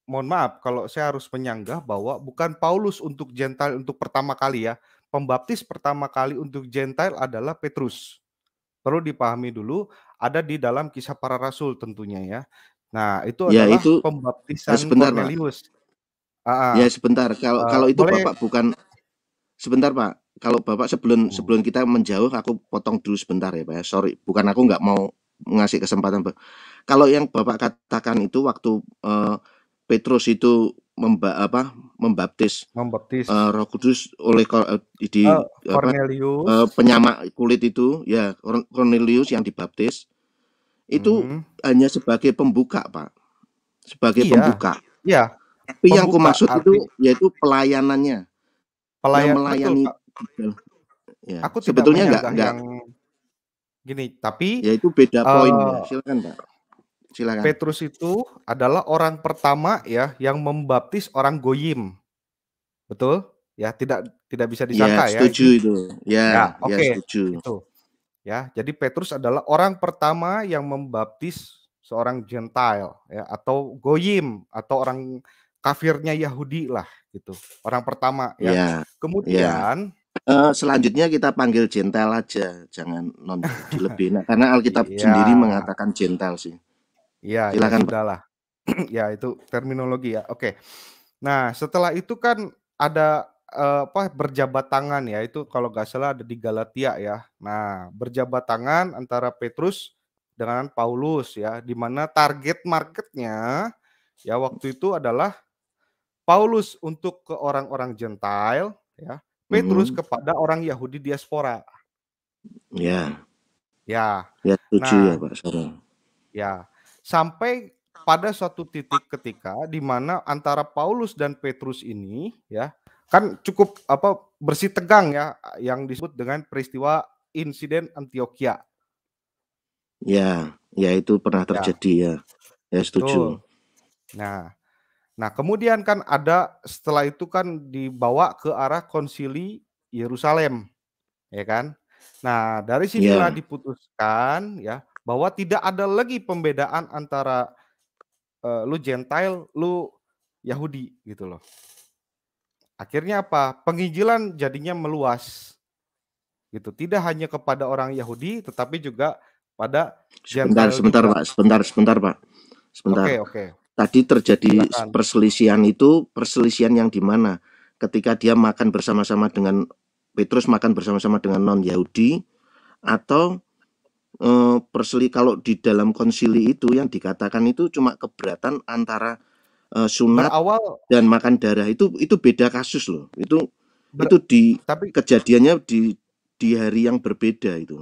mohon maaf kalau saya harus menyanggah bahwa bukan Paulus untuk Gentile untuk pertama kali ya. Pembaptis pertama kali untuk Gentile adalah Petrus. Perlu dipahami dulu ada di dalam kisah para rasul tentunya ya. Nah, itu ya, adalah itu, pembaptisan sebentar, Cornelius. Pak. Uh, ah. ya sebentar. Kalau uh, kalau eh, itu boleh, Bapak bukan sebentar Pak kalau Bapak sebelum hmm. sebelum kita menjauh aku potong dulu sebentar ya Pak ya. Sorry, bukan aku nggak mau ngasih kesempatan Pak. Kalau yang Bapak katakan itu waktu uh, Petrus itu memba apa membaptis membaptis uh, Roh Kudus oleh uh, di uh, Cornelius apa, uh, penyama kulit itu ya Cornelius yang dibaptis itu hmm. hanya sebagai pembuka Pak. Sebagai iya. pembuka. Iya. Tapi pembuka, yang aku maksud arti. itu yaitu pelayanannya. Pelayan, yang melayani betul, Ya. Aku sebetulnya nggak yang gini, tapi ya itu beda eh, poin. Ya. Silakan pak. Silakan. Petrus itu adalah orang pertama ya yang membaptis orang Goyim, betul? Ya tidak tidak bisa ya, disangka ya. Setuju ya. itu. Ya. ya, ya Oke. Okay. Ya, setuju. Itu. Ya, jadi Petrus adalah orang pertama yang membaptis seorang Gentile ya atau Goyim atau orang kafirnya Yahudi lah gitu. Orang pertama ya. yeah. Kemudian yeah. Eh, selanjutnya kita panggil jentel aja, jangan non Nah, Karena Alkitab ya. sendiri mengatakan jentel sih. Iya, ya silakan. Ya, sudahlah. ya itu terminologi ya. Oke. Nah setelah itu kan ada eh, apa berjabat tangan ya itu kalau nggak salah ada di Galatia ya. Nah berjabat tangan antara Petrus dengan Paulus ya, di mana target marketnya ya waktu itu adalah Paulus untuk ke orang-orang Gentile ya Petrus hmm. kepada orang Yahudi diaspora. Ya. Ya. Ya setuju nah, ya Pak Sarah. Ya. Sampai pada suatu titik ketika di mana antara Paulus dan Petrus ini ya kan cukup apa bersih tegang ya yang disebut dengan peristiwa insiden Antioquia. Ya, ya itu pernah ya. terjadi ya. Ya, ya setuju. Betul. Nah, Nah, kemudian kan ada setelah itu kan dibawa ke arah konsili Yerusalem, ya kan? Nah, dari sinilah yeah. diputuskan ya bahwa tidak ada lagi pembedaan antara uh, lu Gentile, lu Yahudi gitu loh. Akhirnya apa? Penginjilan jadinya meluas. Gitu. Tidak hanya kepada orang Yahudi tetapi juga pada Sebentar, sebentar, Pak. Sebentar, sebentar, Pak. Sebentar. Oke, okay, oke. Okay tadi terjadi Silakan. perselisihan itu perselisihan yang di mana ketika dia makan bersama-sama dengan Petrus makan bersama-sama dengan non Yahudi atau eh, perseli kalau di dalam konsili itu yang dikatakan itu cuma keberatan antara eh, sunat Berawal, dan makan darah itu itu beda kasus loh itu ber, itu di tapi, kejadiannya di di hari yang berbeda itu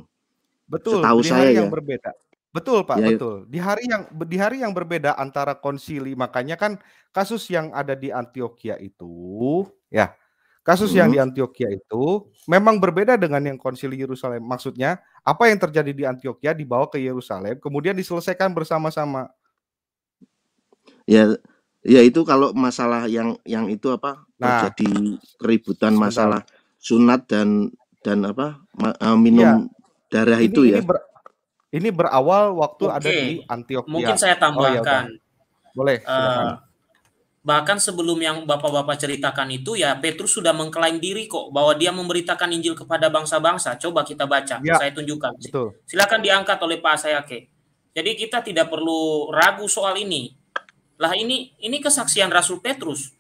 betul setahu di hari saya yang ya. berbeda Betul Pak, ya, ya, betul. Di hari yang di hari yang berbeda antara konsili, makanya kan kasus yang ada di Antioquia itu, ya. Kasus yang di hmm. Antioquia itu memang berbeda dengan yang konsili Yerusalem. Maksudnya, apa yang terjadi di Antioquia dibawa ke Yerusalem, kemudian diselesaikan bersama-sama. Ya, ya itu kalau masalah yang yang itu apa? Nah, jadi keributan masalah sunat dan dan apa? Eh, minum ya. darah ini, itu ya. Ini ber, ini berawal waktu okay. ada di Antioquia. Mungkin oh, saya ya tambahkan. Oh, Boleh. Uh, bahkan sebelum yang bapak-bapak ceritakan itu ya Petrus sudah mengklaim diri kok bahwa dia memberitakan Injil kepada bangsa-bangsa. Coba kita baca, ya. saya tunjukkan. Betul. Silakan diangkat oleh Pak Sayake. Jadi kita tidak perlu ragu soal ini. Lah ini ini kesaksian Rasul Petrus.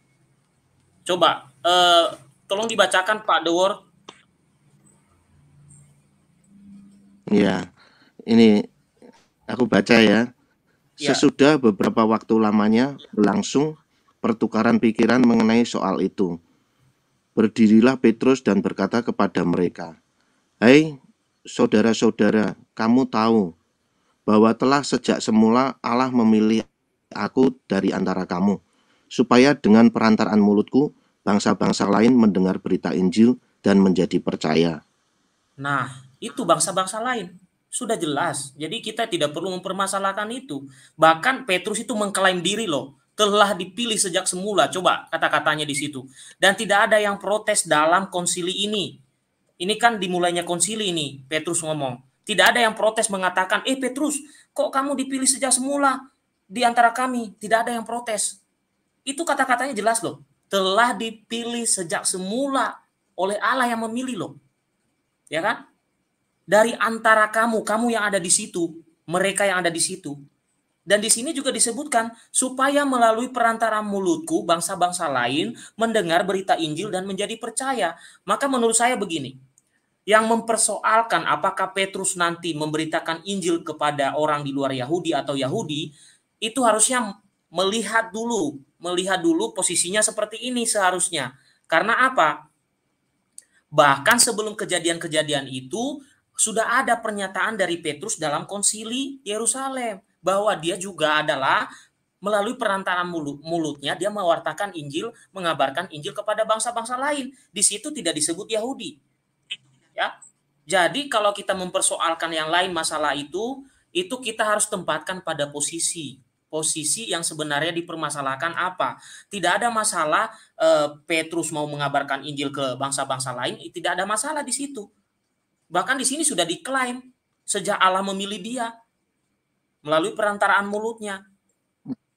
Coba uh, tolong dibacakan Pak The Word. Yeah ini aku baca ya. ya. Sesudah beberapa waktu lamanya berlangsung pertukaran pikiran mengenai soal itu. Berdirilah Petrus dan berkata kepada mereka, hei saudara-saudara, kamu tahu bahwa telah sejak semula Allah memilih aku dari antara kamu, supaya dengan perantaraan mulutku bangsa-bangsa lain mendengar berita Injil dan menjadi percaya." Nah, itu bangsa-bangsa lain sudah jelas. Jadi kita tidak perlu mempermasalahkan itu. Bahkan Petrus itu mengklaim diri loh, telah dipilih sejak semula. Coba kata-katanya di situ. Dan tidak ada yang protes dalam konsili ini. Ini kan dimulainya konsili ini, Petrus ngomong. Tidak ada yang protes mengatakan, eh Petrus, kok kamu dipilih sejak semula di antara kami? Tidak ada yang protes. Itu kata-katanya jelas loh. Telah dipilih sejak semula oleh Allah yang memilih loh. Ya kan? dari antara kamu, kamu yang ada di situ, mereka yang ada di situ. Dan di sini juga disebutkan supaya melalui perantara mulutku bangsa-bangsa lain mendengar berita Injil dan menjadi percaya. Maka menurut saya begini, yang mempersoalkan apakah Petrus nanti memberitakan Injil kepada orang di luar Yahudi atau Yahudi, itu harusnya melihat dulu, melihat dulu posisinya seperti ini seharusnya. Karena apa? Bahkan sebelum kejadian-kejadian itu, sudah ada pernyataan dari Petrus dalam konsili Yerusalem bahwa dia juga adalah melalui perantara mulut, mulutnya dia mewartakan Injil, mengabarkan Injil kepada bangsa-bangsa lain. Di situ tidak disebut Yahudi. Ya. Jadi kalau kita mempersoalkan yang lain masalah itu, itu kita harus tempatkan pada posisi posisi yang sebenarnya dipermasalahkan apa. Tidak ada masalah eh, Petrus mau mengabarkan Injil ke bangsa-bangsa lain, tidak ada masalah di situ. Bahkan di sini sudah diklaim sejak Allah memilih dia melalui perantaraan mulutnya.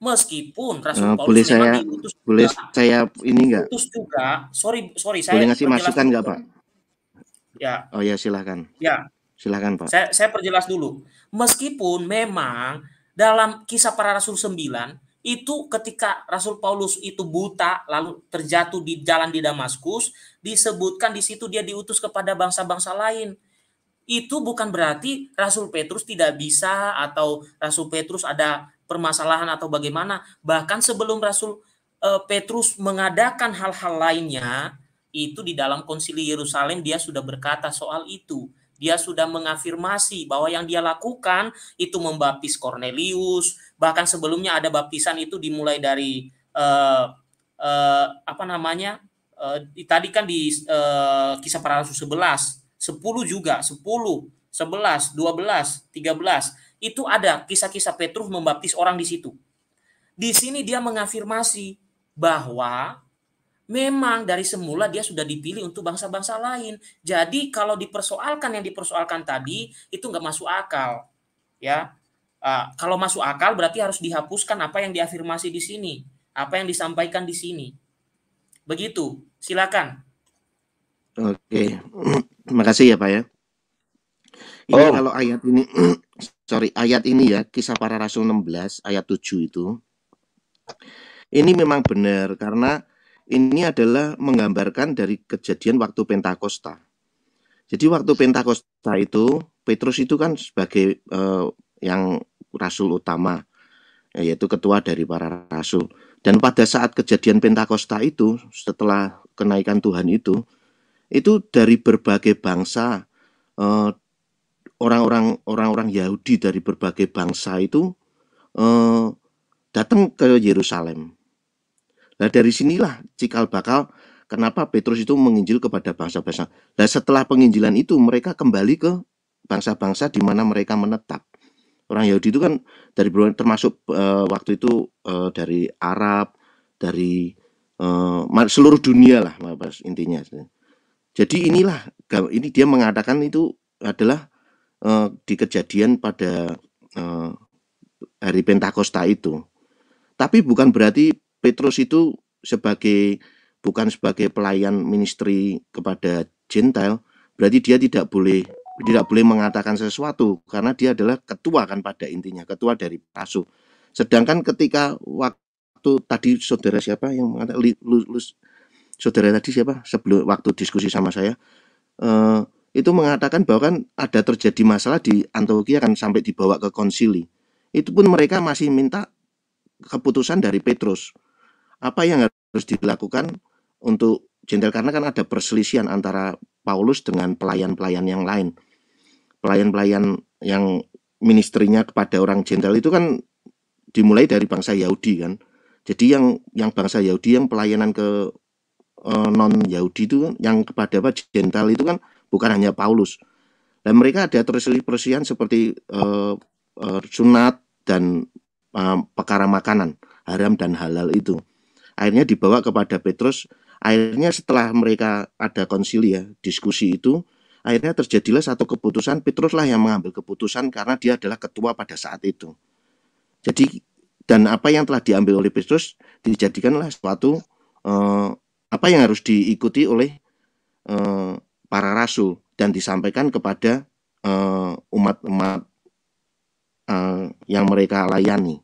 Meskipun Rasul uh, Paulus saya diutus boleh saya ini enggak? Diutus juga. Sorry, sorry boleh saya. Boleh ngasih masukan enggak, Pak? Ya. Oh ya, silahkan. Ya. Silahkan, Pak. Saya, saya perjelas dulu. Meskipun memang dalam kisah para Rasul 9 itu ketika Rasul Paulus itu buta lalu terjatuh di jalan di Damaskus disebutkan di situ dia diutus kepada bangsa-bangsa lain itu bukan berarti Rasul Petrus tidak bisa atau Rasul Petrus ada permasalahan atau bagaimana bahkan sebelum Rasul eh, Petrus mengadakan hal-hal lainnya itu di dalam konsili Yerusalem dia sudah berkata soal itu dia sudah mengafirmasi bahwa yang dia lakukan itu membaptis Cornelius. Bahkan sebelumnya ada baptisan itu dimulai dari uh, uh, apa namanya? Uh, tadi kan di uh, kisah para rasul 11, 10 juga, 10, 11, 12, 13. Itu ada kisah-kisah Petrus membaptis orang di situ. Di sini dia mengafirmasi bahwa Memang dari semula dia sudah dipilih untuk bangsa-bangsa lain. Jadi kalau dipersoalkan yang dipersoalkan tadi itu nggak masuk akal, ya. Uh, kalau masuk akal berarti harus dihapuskan apa yang diafirmasi di sini, apa yang disampaikan di sini. Begitu, silakan. Oke, terima kasih ya Pak ya. Ini oh. kalau ayat ini, sorry ayat ini ya kisah para rasul 16 ayat 7 itu, ini memang benar karena ini adalah menggambarkan dari kejadian waktu Pentakosta. Jadi waktu Pentakosta itu Petrus itu kan sebagai eh, yang rasul utama yaitu ketua dari para rasul. Dan pada saat kejadian Pentakosta itu setelah kenaikan Tuhan itu itu dari berbagai bangsa orang eh, orang-orang orang-orang Yahudi dari berbagai bangsa itu eh, datang ke Yerusalem Nah dari sinilah cikal bakal kenapa Petrus itu menginjil kepada bangsa-bangsa. Nah setelah penginjilan itu mereka kembali ke bangsa-bangsa di mana mereka menetap. Orang Yahudi itu kan dari termasuk uh, waktu itu uh, dari Arab, dari uh, seluruh dunia lah intinya. Jadi inilah ini dia mengatakan itu adalah uh, di kejadian pada uh, hari Pentakosta itu. Tapi bukan berarti Petrus itu sebagai bukan sebagai pelayan ministry kepada Gentile, berarti dia tidak boleh tidak boleh mengatakan sesuatu karena dia adalah ketua kan pada intinya ketua dari pasu. Sedangkan ketika waktu tadi saudara siapa yang mengatakan lulus saudara tadi siapa sebelum waktu diskusi sama saya eh, itu mengatakan bahwa kan ada terjadi masalah di Antioquia kan sampai dibawa ke konsili. Itu pun mereka masih minta keputusan dari Petrus apa yang harus dilakukan untuk jenderal karena kan ada perselisihan antara Paulus dengan pelayan-pelayan yang lain. Pelayan-pelayan yang ministerinya kepada orang jenderal itu kan dimulai dari bangsa Yahudi kan. Jadi yang yang bangsa Yahudi yang pelayanan ke eh, non Yahudi itu kan, yang kepada apa jenderal itu kan bukan hanya Paulus. Dan mereka ada perselisihan seperti eh, eh, sunat dan e, perkara makanan haram dan halal itu akhirnya dibawa kepada Petrus akhirnya setelah mereka ada konsili ya diskusi itu akhirnya terjadilah satu keputusan Petruslah yang mengambil keputusan karena dia adalah ketua pada saat itu jadi dan apa yang telah diambil oleh Petrus dijadikanlah suatu eh, apa yang harus diikuti oleh eh, para rasul dan disampaikan kepada eh, umat-umat eh, yang mereka layani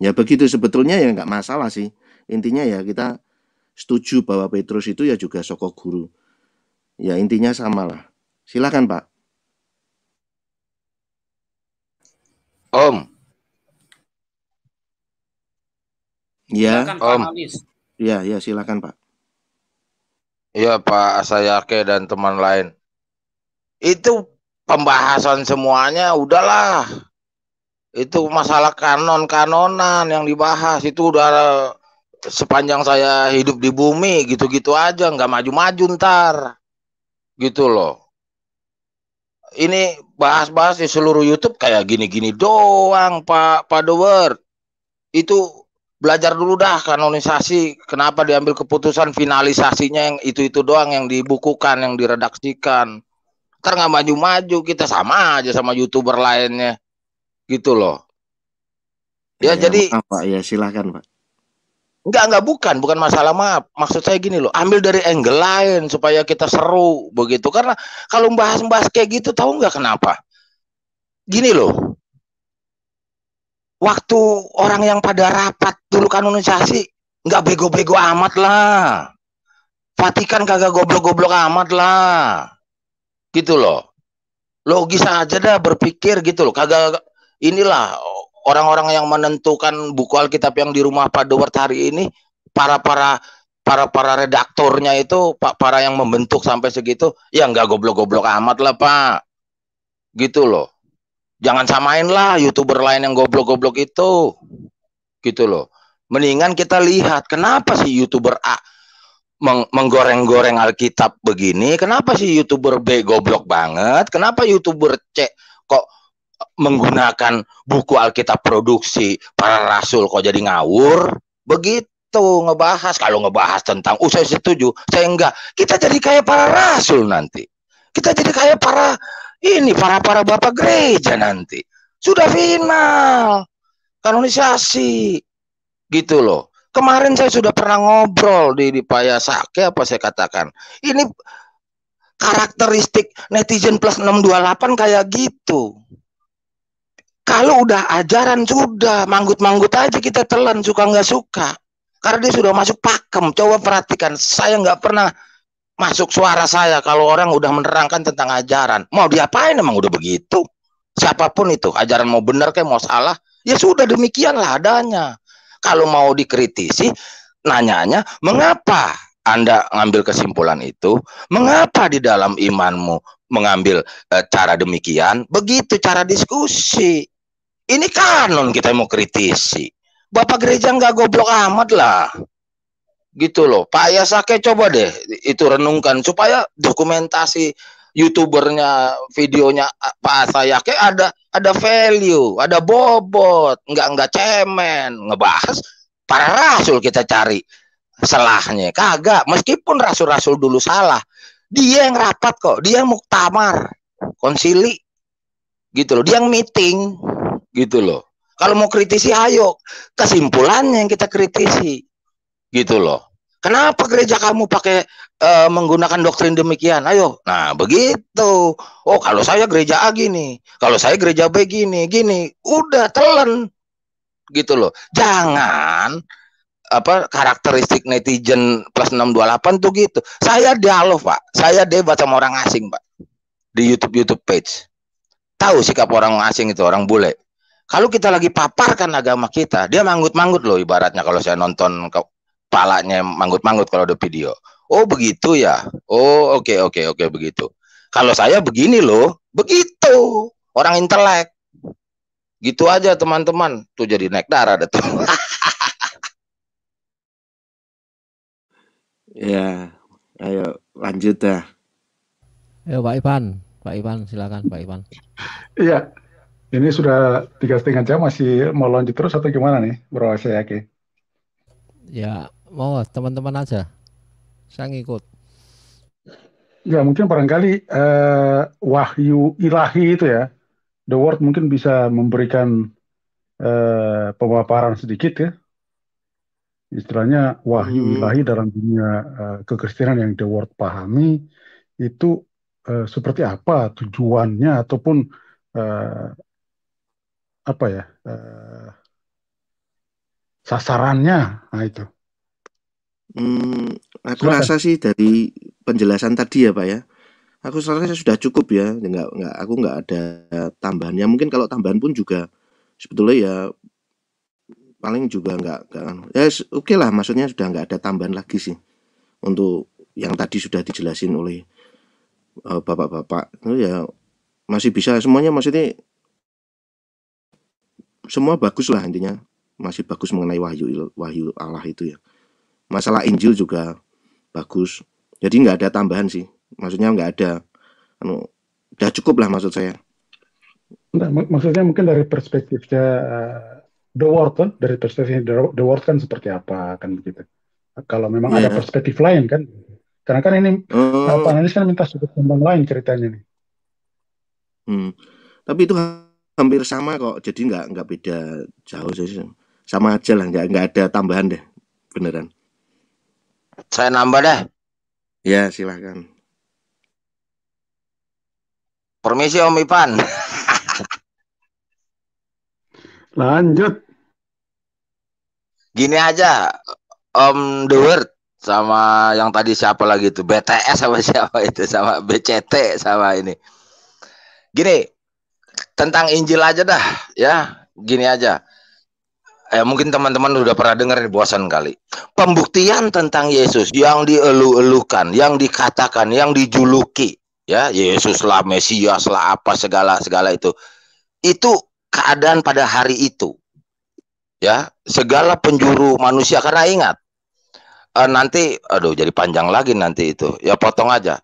ya begitu sebetulnya ya nggak masalah sih intinya ya kita setuju bahwa Petrus itu ya juga sokok guru. Ya intinya sama lah. Silakan Pak. Om. Ya. Silakan, Om. Ya, ya silakan Pak. Iya Pak Asayake dan teman lain. Itu pembahasan semuanya udahlah. Itu masalah kanon-kanonan yang dibahas itu udah sepanjang saya hidup di bumi gitu-gitu aja nggak maju-maju ntar gitu loh ini bahas-bahas di seluruh YouTube kayak gini-gini doang Pak Pak The Word itu belajar dulu dah kanonisasi kenapa diambil keputusan finalisasinya yang itu-itu doang yang dibukukan yang diredaksikan ntar nggak maju-maju kita sama aja sama youtuber lainnya gitu loh ya, ya jadi ya, pak ya silahkan pak Enggak, enggak bukan, bukan masalah maaf. Maksud saya gini loh, ambil dari angle lain supaya kita seru begitu. Karena kalau bahas-bahas kayak gitu tahu enggak kenapa? Gini loh. Waktu orang yang pada rapat dulu kanonisasi enggak bego-bego amat lah. fatikan kagak goblok-goblok amat lah. Gitu loh. Logis aja dah berpikir gitu loh. Kagak inilah orang-orang yang menentukan buku Alkitab yang di rumah Pak Dewart hari ini para para para para redaktornya itu pak para yang membentuk sampai segitu ya nggak goblok-goblok amat lah pak gitu loh jangan samain lah youtuber lain yang goblok-goblok itu gitu loh mendingan kita lihat kenapa sih youtuber A meng menggoreng-goreng Alkitab begini kenapa sih youtuber B goblok banget kenapa youtuber C kok menggunakan buku Alkitab produksi para rasul kok jadi ngawur begitu ngebahas kalau ngebahas tentang oh setuju saya enggak kita jadi kayak para rasul nanti kita jadi kayak para ini para para bapak gereja nanti sudah final kanonisasi gitu loh kemarin saya sudah pernah ngobrol di di Payasake apa saya katakan ini karakteristik netizen plus 628 kayak gitu kalau udah ajaran sudah manggut-manggut aja kita telan suka nggak suka. Karena dia sudah masuk pakem. Coba perhatikan, saya nggak pernah masuk suara saya kalau orang udah menerangkan tentang ajaran. Mau diapain emang udah begitu? Siapapun itu, ajaran mau benar kayak mau salah, ya sudah demikianlah adanya. Kalau mau dikritisi, nanyanya mengapa Anda ngambil kesimpulan itu? Mengapa di dalam imanmu mengambil e, cara demikian? Begitu cara diskusi. Ini kanon kita mau kritisi. Bapak gereja nggak goblok amat lah. Gitu loh. Pak Yasake coba deh itu renungkan supaya dokumentasi youtubernya videonya ah, Pak Sayake ada ada value, ada bobot, nggak nggak cemen, ngebahas para rasul kita cari selahnya kagak meskipun rasul-rasul dulu salah dia yang rapat kok dia yang muktamar konsili gitu loh dia yang meeting gitu loh. Kalau mau kritisi ayo kesimpulannya yang kita kritisi gitu loh. Kenapa gereja kamu pakai uh, menggunakan doktrin demikian? Ayo, nah begitu. Oh kalau saya gereja A gini, kalau saya gereja B gini, gini. Udah telan gitu loh. Jangan apa karakteristik netizen plus 628 tuh gitu. Saya dialog, Pak. Saya debat sama orang asing, Pak. Di YouTube YouTube page. Tahu sikap orang asing itu, orang bule. Kalau kita lagi paparkan agama kita, dia manggut-manggut loh ibaratnya kalau saya nonton kepalanya manggut-manggut kalau ada video. Oh begitu ya. Oh oke okay, oke okay, oke okay, begitu. Kalau saya begini loh, begitu. Orang intelek. Gitu aja teman-teman. Tuh jadi naik darah deh tuh. ya, ayo lanjut ya. Ya Pak Ivan, Pak Ivan silakan Pak Ivan. Iya. Ini sudah tiga setengah jam masih mau lanjut terus atau gimana nih, Bro Sayaki? Ya, mau teman-teman aja. Saya ngikut. Ya mungkin barangkali uh, wahyu ilahi itu ya, the word mungkin bisa memberikan uh, pemaparan sedikit ya. Istilahnya wahyu hmm. ilahi dalam dunia uh, kekristenan yang the word pahami itu uh, seperti apa tujuannya ataupun uh, apa ya uh, sasarannya nah itu hmm, aku Silakan. rasa sih dari penjelasan tadi ya pak ya aku rasa sudah cukup ya nggak nggak aku nggak ada tambahan ya mungkin kalau tambahan pun juga sebetulnya ya paling juga nggak nggak anu. ya oke okay lah maksudnya sudah nggak ada tambahan lagi sih untuk yang tadi sudah dijelasin oleh eh, bapak-bapak uh, bapak -bapak. itu ya masih bisa semuanya maksudnya semua bagus lah intinya masih bagus mengenai wahyu wahyu Allah itu ya masalah Injil juga bagus jadi nggak ada tambahan sih maksudnya nggak ada anu udah cukup lah maksud saya nah, mak maksudnya mungkin dari perspektifnya uh, the world kan dari perspektif the, the world kan seperti apa kan begitu kalau memang yeah. ada iya. perspektif lain kan karena kan ini uh, oh. eh, Pak kan minta sudut pandang lain ceritanya nih hmm. tapi itu hampir sama kok jadi nggak nggak beda jauh sih sama aja lah nggak nggak ada tambahan deh beneran saya nambah deh ya silahkan permisi om Ipan lanjut gini aja om the sama yang tadi siapa lagi itu BTS sama siapa itu sama BCT sama ini gini tentang Injil aja dah ya gini aja eh, mungkin teman-teman udah pernah dengar bosan kali. Pembuktian tentang Yesus yang dielu-elukan, yang dikatakan, yang dijuluki, ya Yesuslah Mesiaslah apa segala segala itu. Itu keadaan pada hari itu. Ya, segala penjuru manusia karena ingat eh, nanti aduh jadi panjang lagi nanti itu. Ya potong aja.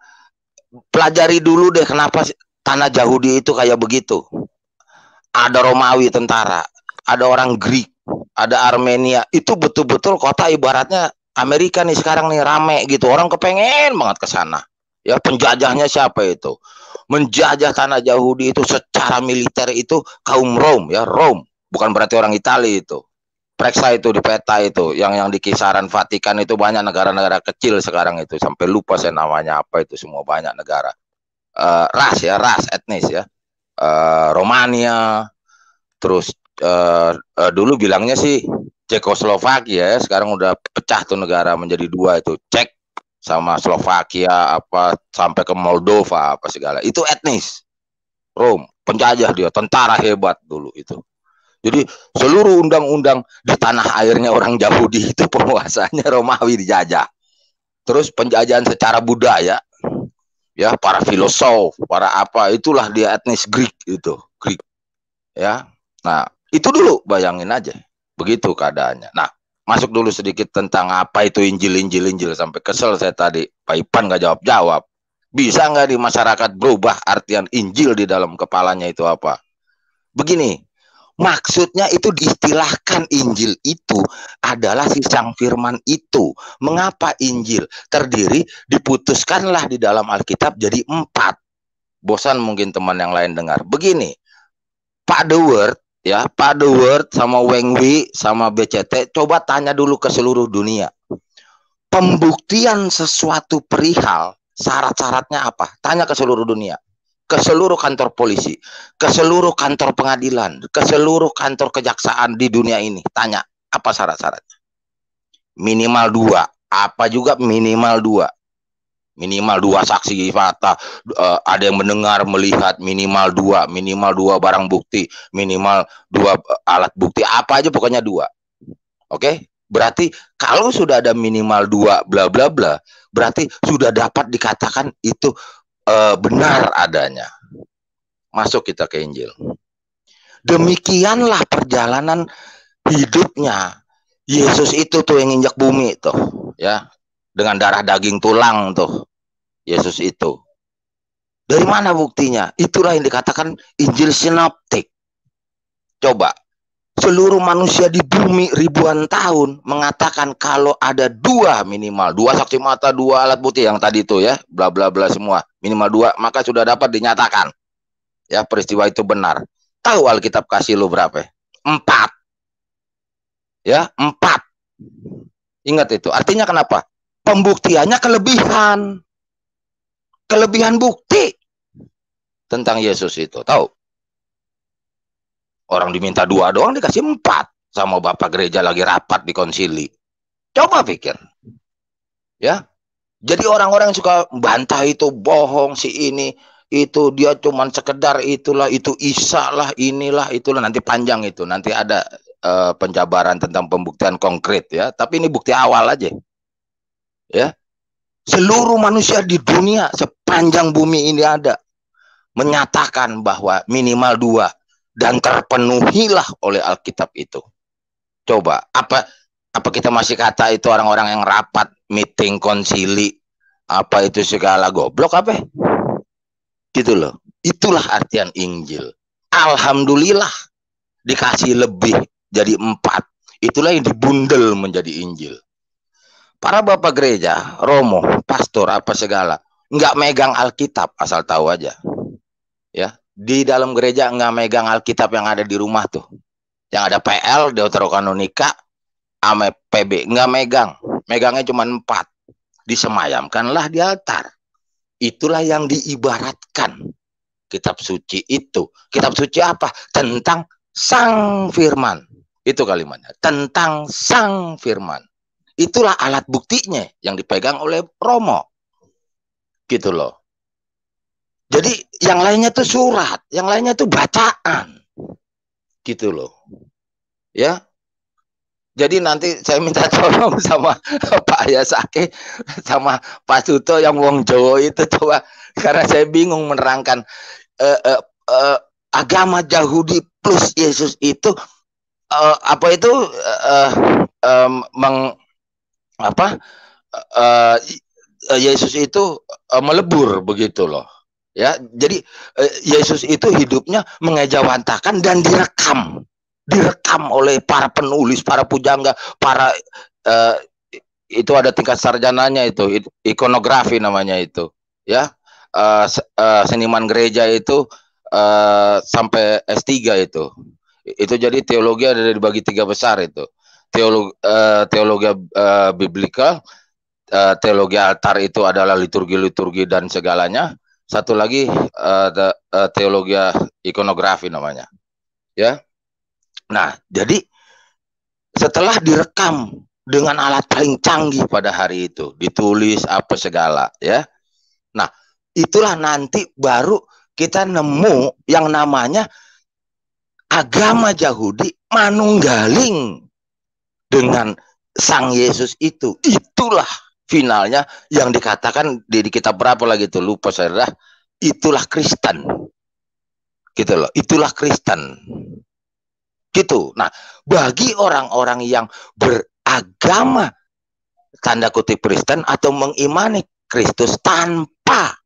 Pelajari dulu deh kenapa tanah Yahudi itu kayak begitu. Ada Romawi tentara, ada orang Greek, ada Armenia. Itu betul-betul kota ibaratnya Amerika nih sekarang nih rame gitu. Orang kepengen banget ke sana. Ya penjajahnya siapa itu? Menjajah tanah Yahudi itu secara militer itu kaum Rom ya, Rom. Bukan berarti orang Italia itu. Periksa itu di peta itu yang yang di kisaran Vatikan itu banyak negara-negara kecil sekarang itu sampai lupa saya namanya apa itu semua banyak negara uh, ras ya ras etnis ya uh, Romania terus uh, uh, dulu bilangnya sih Cekoslovakia ya sekarang udah pecah tuh negara menjadi dua itu Cek sama Slovakia apa sampai ke Moldova apa segala itu etnis Rom penjajah dia tentara hebat dulu itu jadi seluruh undang-undang di tanah airnya orang Yahudi itu penguasanya Romawi dijajah terus penjajahan secara budaya ya para filosof, para apa itulah dia etnis Greek itu, Greek. Ya. Nah, itu dulu bayangin aja. Begitu keadaannya. Nah, masuk dulu sedikit tentang apa itu Injil Injil Injil sampai kesel saya tadi Pak Ipan nggak jawab jawab. Bisa nggak di masyarakat berubah artian Injil di dalam kepalanya itu apa? Begini, Maksudnya itu diistilahkan Injil itu adalah si Sang firman itu. Mengapa Injil terdiri diputuskanlah di dalam Alkitab jadi empat. Bosan mungkin teman yang lain dengar. Begini, Pak The Word ya, Pak The Word sama Wengwi sama BCT coba tanya dulu ke seluruh dunia. Pembuktian sesuatu perihal syarat-syaratnya apa? Tanya ke seluruh dunia ke seluruh kantor polisi, ke seluruh kantor pengadilan, ke seluruh kantor kejaksaan di dunia ini. Tanya, apa syarat-syaratnya? Minimal dua, apa juga minimal dua. Minimal dua saksi fakta, uh, ada yang mendengar, melihat, minimal dua, minimal dua barang bukti, minimal dua eh, alat bukti, apa aja pokoknya dua. Oke, okay? berarti kalau sudah ada minimal dua bla bla bla, berarti sudah dapat dikatakan itu uh, benar adanya. Masuk kita ke Injil. Demikianlah perjalanan hidupnya. Yesus itu tuh yang injak bumi tuh, ya. Dengan darah daging tulang tuh. Yesus itu. Dari mana buktinya? Itulah yang dikatakan Injil sinoptik. Coba seluruh manusia di bumi ribuan tahun mengatakan kalau ada dua minimal dua saksi mata dua alat bukti yang tadi itu ya bla bla bla semua minimal dua maka sudah dapat dinyatakan ya peristiwa itu benar tahu Alkitab kasih lo berapa empat ya empat ingat itu artinya kenapa pembuktiannya kelebihan kelebihan bukti tentang Yesus itu tahu Orang diminta dua doang dikasih empat sama bapak gereja lagi rapat di konsili. Coba pikir. Ya. Jadi orang-orang yang suka bantah itu bohong si ini itu dia cuman sekedar itulah itu Isa lah inilah itulah nanti panjang itu nanti ada uh, penjabaran tentang pembuktian konkret ya tapi ini bukti awal aja ya seluruh manusia di dunia sepanjang bumi ini ada menyatakan bahwa minimal dua dan terpenuhilah oleh Alkitab itu. Coba, apa apa kita masih kata itu orang-orang yang rapat, meeting, konsili, apa itu segala goblok apa? Gitu loh. Itulah artian Injil. Alhamdulillah dikasih lebih jadi empat. Itulah yang dibundel menjadi Injil. Para bapak gereja, romo, pastor, apa segala, nggak megang Alkitab asal tahu aja. Ya, di dalam gereja nggak megang Alkitab yang ada di rumah tuh. Yang ada PL, Deuterokanonika, ame PB, nggak megang. Megangnya cuma empat. Disemayamkanlah di altar. Itulah yang diibaratkan kitab suci itu. Kitab suci apa? Tentang sang firman. Itu kalimatnya. Tentang sang firman. Itulah alat buktinya yang dipegang oleh Romo. Gitu loh. Jadi yang lainnya tuh surat, yang lainnya tuh bacaan. Gitu loh. Ya. Jadi nanti saya minta tolong sama Pak Ayasake sama Pak Suto yang wong Jawa itu coba karena saya bingung menerangkan uh, uh, uh, agama Yahudi plus Yesus itu uh, apa itu uh, um, meng apa uh, Yesus itu uh, melebur begitu loh Ya, jadi eh, Yesus itu hidupnya mengejawantakan dan direkam, direkam oleh para penulis, para pujangga, para eh, itu ada tingkat sarjananya itu, ikonografi namanya itu, ya. eh, eh, seniman gereja itu eh, sampai S3 itu. Itu jadi teologi ada dibagi tiga besar itu. teologi eh, teologi eh, biblical, eh, teologi altar itu adalah liturgi-liturgi dan segalanya. Satu lagi ada uh, eh, eh, teologi eh, ikonografi namanya. Ya. Nah, jadi setelah direkam dengan alat paling canggih pada hari itu, ditulis apa segala, ya. Nah, itulah nanti baru kita nemu yang namanya agama Yahudi manunggaling dengan Sang Yesus itu. Itulah finalnya yang dikatakan di, kita berapa lagi itu lupa saya dah itulah Kristen gitu loh itulah Kristen gitu nah bagi orang-orang yang beragama tanda kutip Kristen atau mengimani Kristus tanpa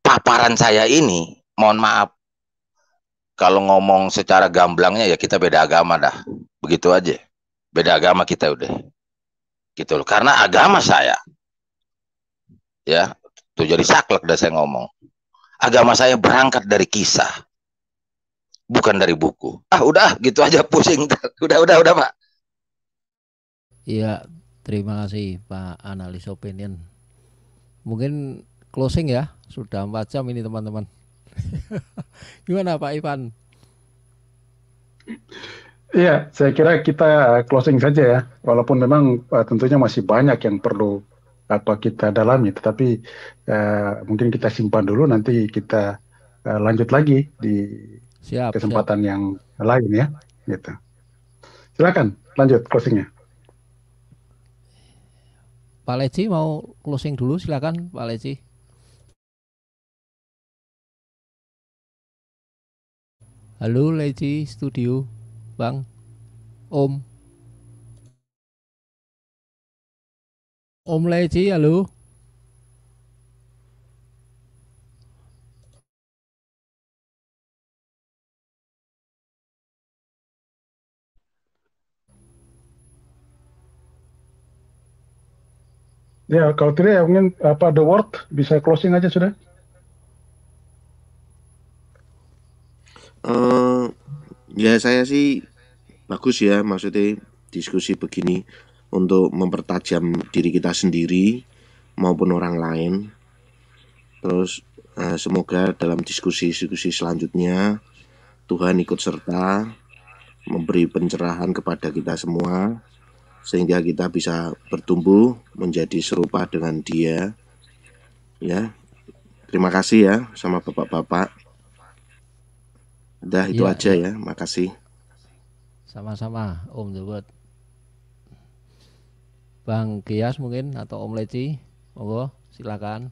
paparan saya ini mohon maaf kalau ngomong secara gamblangnya ya kita beda agama dah begitu aja beda agama kita udah gitu loh karena agama saya ya tuh jadi saklek dah saya ngomong agama saya berangkat dari kisah bukan dari buku ah udah gitu aja pusing udah udah udah pak iya terima kasih pak analis opinion mungkin closing ya sudah empat jam ini teman-teman gimana pak Ivan Iya, saya kira kita eh, closing saja ya. Walaupun memang uh, tentunya masih banyak yang perlu apa kita dalami, tetapi uh, mungkin kita simpan dulu nanti kita uh, lanjut lagi di siap, kesempatan siap. yang lain ya, gitu. Silakan lanjut closingnya. Pak Leci mau closing dulu, silakan Pak Leci. Halo Leci Studio. Bang, Om. Om Leci, halo. Ya, kalau tidak ya mungkin apa the word bisa closing aja sudah. Uh, Ya saya sih bagus ya maksudnya diskusi begini untuk mempertajam diri kita sendiri maupun orang lain. Terus eh, semoga dalam diskusi-diskusi selanjutnya Tuhan ikut serta memberi pencerahan kepada kita semua sehingga kita bisa bertumbuh menjadi serupa dengan Dia. Ya. Terima kasih ya sama Bapak-bapak. Udah itu ya, aja iya. ya. Makasih. Sama-sama Om Dewet. Bang Gias mungkin atau Om Leci. Monggo silakan.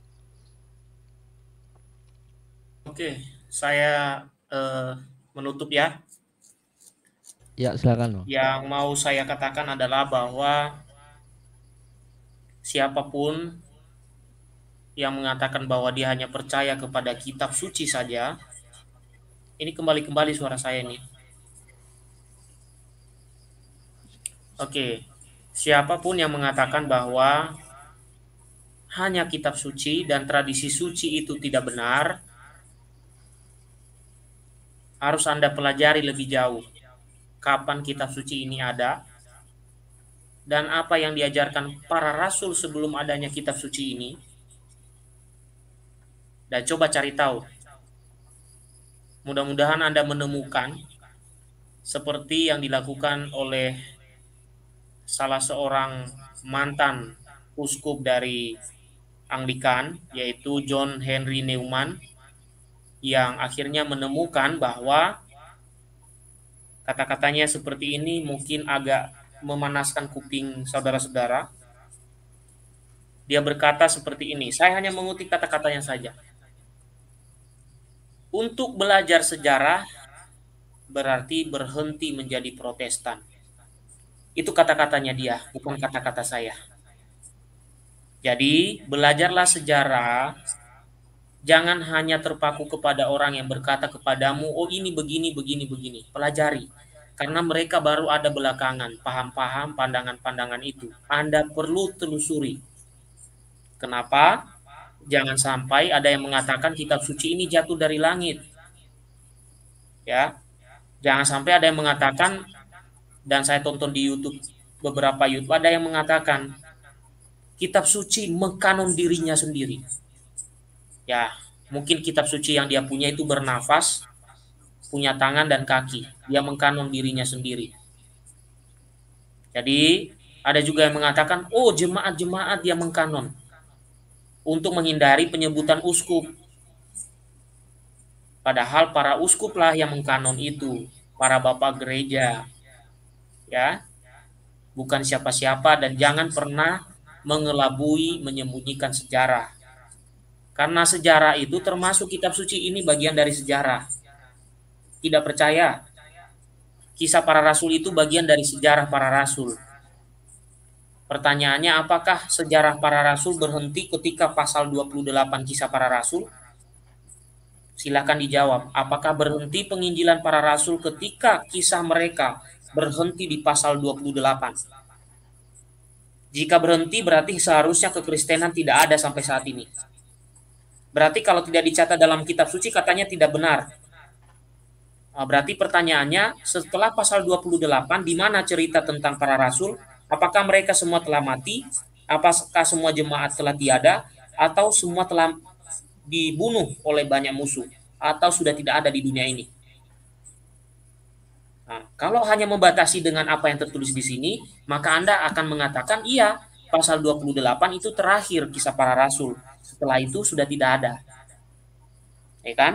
Oke, saya uh, menutup ya. Ya, silakan. Bang. Yang mau saya katakan adalah bahwa siapapun yang mengatakan bahwa dia hanya percaya kepada kitab suci saja, ini kembali-kembali suara saya ini. Oke, siapapun yang mengatakan bahwa hanya kitab suci dan tradisi suci itu tidak benar, harus Anda pelajari lebih jauh kapan kitab suci ini ada dan apa yang diajarkan para rasul sebelum adanya kitab suci ini. Dan coba cari tahu Mudah-mudahan Anda menemukan seperti yang dilakukan oleh salah seorang mantan uskup dari Anglikan yaitu John Henry Newman yang akhirnya menemukan bahwa kata-katanya seperti ini mungkin agak memanaskan kuping saudara-saudara. Dia berkata seperti ini, saya hanya mengutip kata-katanya saja. Untuk belajar sejarah berarti berhenti menjadi protestan. Itu kata-katanya dia, bukan kata-kata saya. Jadi, belajarlah sejarah. Jangan hanya terpaku kepada orang yang berkata kepadamu, "Oh, ini begini, begini, begini." Pelajari, karena mereka baru ada belakangan paham-paham pandangan-pandangan itu. Anda perlu telusuri. Kenapa? Jangan sampai ada yang mengatakan kitab suci ini jatuh dari langit. Ya. Jangan sampai ada yang mengatakan dan saya tonton di YouTube beberapa YouTube ada yang mengatakan kitab suci mengkanon dirinya sendiri. Ya, mungkin kitab suci yang dia punya itu bernafas, punya tangan dan kaki. Dia mengkanon dirinya sendiri. Jadi, ada juga yang mengatakan, "Oh, jemaat-jemaat yang mengkanon." untuk menghindari penyebutan uskup. Padahal para uskuplah yang mengkanon itu, para bapak gereja. Ya. Bukan siapa-siapa dan jangan pernah mengelabui menyembunyikan sejarah. Karena sejarah itu termasuk kitab suci ini bagian dari sejarah. Tidak percaya. Kisah para rasul itu bagian dari sejarah para rasul. Pertanyaannya apakah sejarah para rasul berhenti ketika pasal 28 kisah para rasul? Silakan dijawab. Apakah berhenti penginjilan para rasul ketika kisah mereka berhenti di pasal 28? Jika berhenti berarti seharusnya kekristenan tidak ada sampai saat ini. Berarti kalau tidak dicatat dalam kitab suci katanya tidak benar. Nah, berarti pertanyaannya setelah pasal 28 di mana cerita tentang para rasul Apakah mereka semua telah mati? Apakah semua jemaat telah tiada? Atau semua telah dibunuh oleh banyak musuh? Atau sudah tidak ada di dunia ini? Nah, kalau hanya membatasi dengan apa yang tertulis di sini, maka Anda akan mengatakan, iya, pasal 28 itu terakhir kisah para rasul. Setelah itu sudah tidak ada. Ya kan?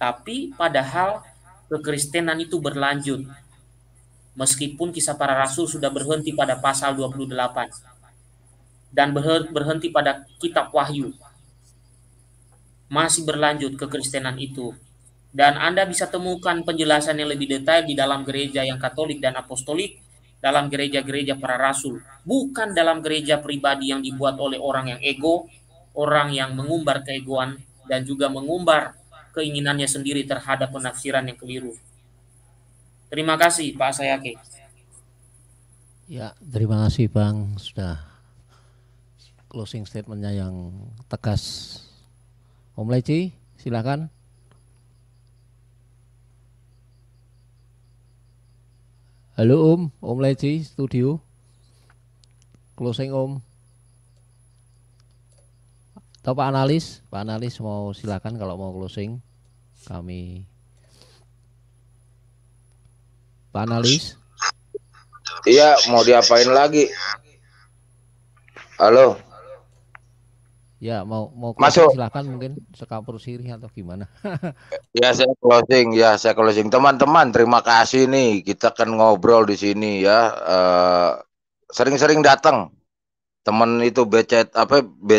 Tapi padahal kekristenan itu berlanjut meskipun kisah para rasul sudah berhenti pada pasal 28 dan berhenti pada kitab wahyu masih berlanjut ke kekristenan itu dan Anda bisa temukan penjelasan yang lebih detail di dalam gereja yang katolik dan apostolik dalam gereja-gereja para rasul bukan dalam gereja pribadi yang dibuat oleh orang yang ego orang yang mengumbar keegoan dan juga mengumbar keinginannya sendiri terhadap penafsiran yang keliru Terima kasih Pak Sayaki. Ya, terima kasih Bang sudah closing statementnya yang tegas. Om Leci, silakan. Halo Om, Om Leci studio. Closing Om. Atau Pak Analis, Pak Analis mau silakan kalau mau closing kami Analis. Iya, mau diapain lagi? Halo. Ya, mau mau masuk. Silahkan mungkin sekapur sirih atau gimana. ya, saya closing, ya saya closing. Teman-teman, terima kasih nih. Kita kan ngobrol di sini ya. Eh, sering-sering uh, datang. Teman itu becet apa be,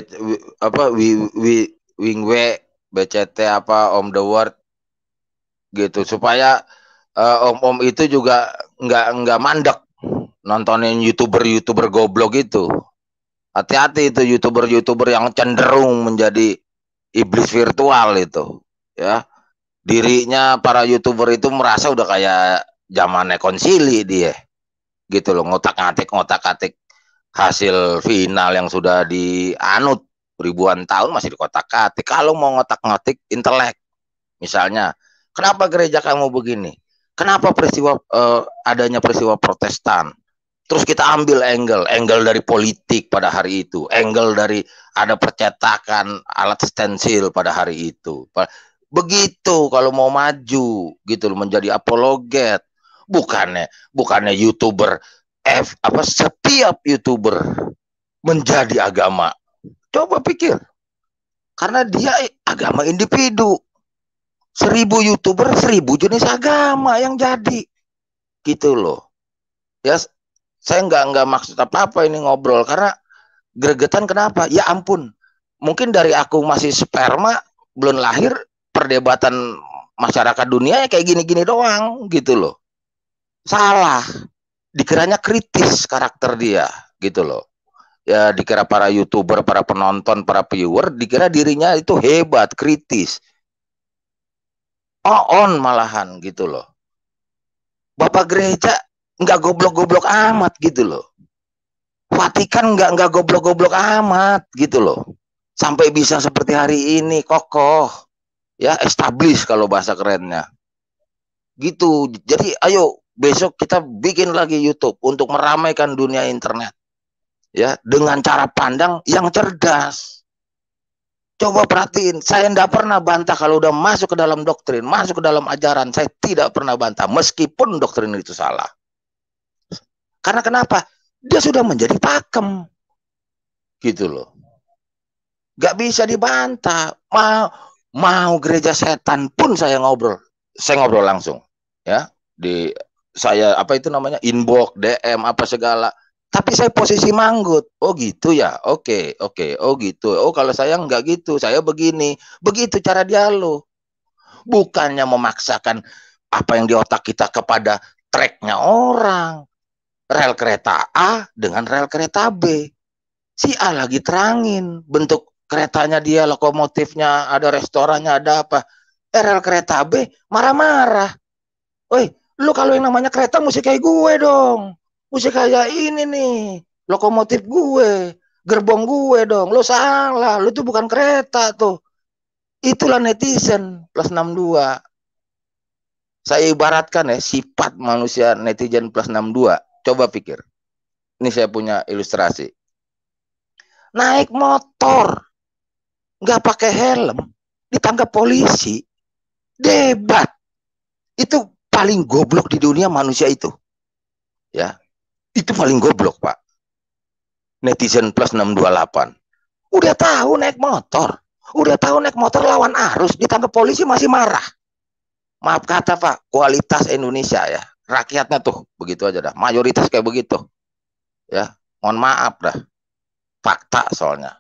apa wi, wi, wingwe BCT apa Om the World gitu supaya uh, om-om itu juga nggak nggak mandek nontonin youtuber-youtuber goblok itu. Hati-hati itu youtuber-youtuber yang cenderung menjadi iblis virtual itu, ya. Dirinya para youtuber itu merasa udah kayak zaman konsili dia. Gitu loh, ngotak-ngatik ngotak-atik hasil final yang sudah dianut ribuan tahun masih di kotak katik Kalau mau ngotak-ngatik intelek misalnya, kenapa gereja kamu begini? Kenapa peristiwa uh, adanya peristiwa Protestan? Terus kita ambil angle, angle dari politik pada hari itu, angle dari ada percetakan alat stensil pada hari itu. Begitu kalau mau maju gitu loh menjadi apologet. Bukannya bukannya YouTuber F apa setiap YouTuber menjadi agama. Coba pikir. Karena dia agama individu seribu youtuber seribu jenis agama yang jadi gitu loh ya saya nggak nggak maksud apa apa ini ngobrol karena gregetan kenapa ya ampun mungkin dari aku masih sperma belum lahir perdebatan masyarakat dunia ya kayak gini-gini doang gitu loh salah dikiranya kritis karakter dia gitu loh ya dikira para youtuber para penonton para viewer dikira dirinya itu hebat kritis Oh, on malahan gitu loh. Bapak gereja nggak goblok-goblok amat gitu loh. Vatikan nggak nggak goblok-goblok amat gitu loh. Sampai bisa seperti hari ini kokoh ya establish kalau bahasa kerennya. Gitu. Jadi ayo besok kita bikin lagi YouTube untuk meramaikan dunia internet. Ya, dengan cara pandang yang cerdas Coba perhatiin, saya tidak pernah bantah kalau udah masuk ke dalam doktrin, masuk ke dalam ajaran, saya tidak pernah bantah meskipun doktrin itu salah. Karena kenapa? Dia sudah menjadi pakem. Gitu loh. Gak bisa dibantah. Mau mau gereja setan pun saya ngobrol. Saya ngobrol langsung. Ya, di saya apa itu namanya? inbox, DM apa segala tapi saya posisi manggut. Oh gitu ya, oke oke, oh gitu. Oh kalau saya enggak gitu, saya begini. Begitu cara dialog. Bukannya memaksakan apa yang di otak kita kepada treknya orang. Rel kereta A dengan rel kereta B. Si A lagi terangin bentuk keretanya dia, lokomotifnya, ada restorannya, ada apa. Eh, rel kereta B marah-marah. Woi, lu kalau yang namanya kereta mesti kayak gue dong mesti kayak ini nih lokomotif gue gerbong gue dong lo salah lo tuh bukan kereta tuh itulah netizen plus 62 saya ibaratkan ya sifat manusia netizen plus 62 coba pikir ini saya punya ilustrasi naik motor nggak pakai helm ditangkap polisi debat itu paling goblok di dunia manusia itu ya itu paling goblok, Pak. Netizen plus 628. Udah tahu naik motor. Udah tahu naik motor lawan arus. Ditangkap polisi masih marah. Maaf kata, Pak. Kualitas Indonesia ya. Rakyatnya tuh. Begitu aja dah. Mayoritas kayak begitu. Ya. Mohon maaf dah. Fakta soalnya.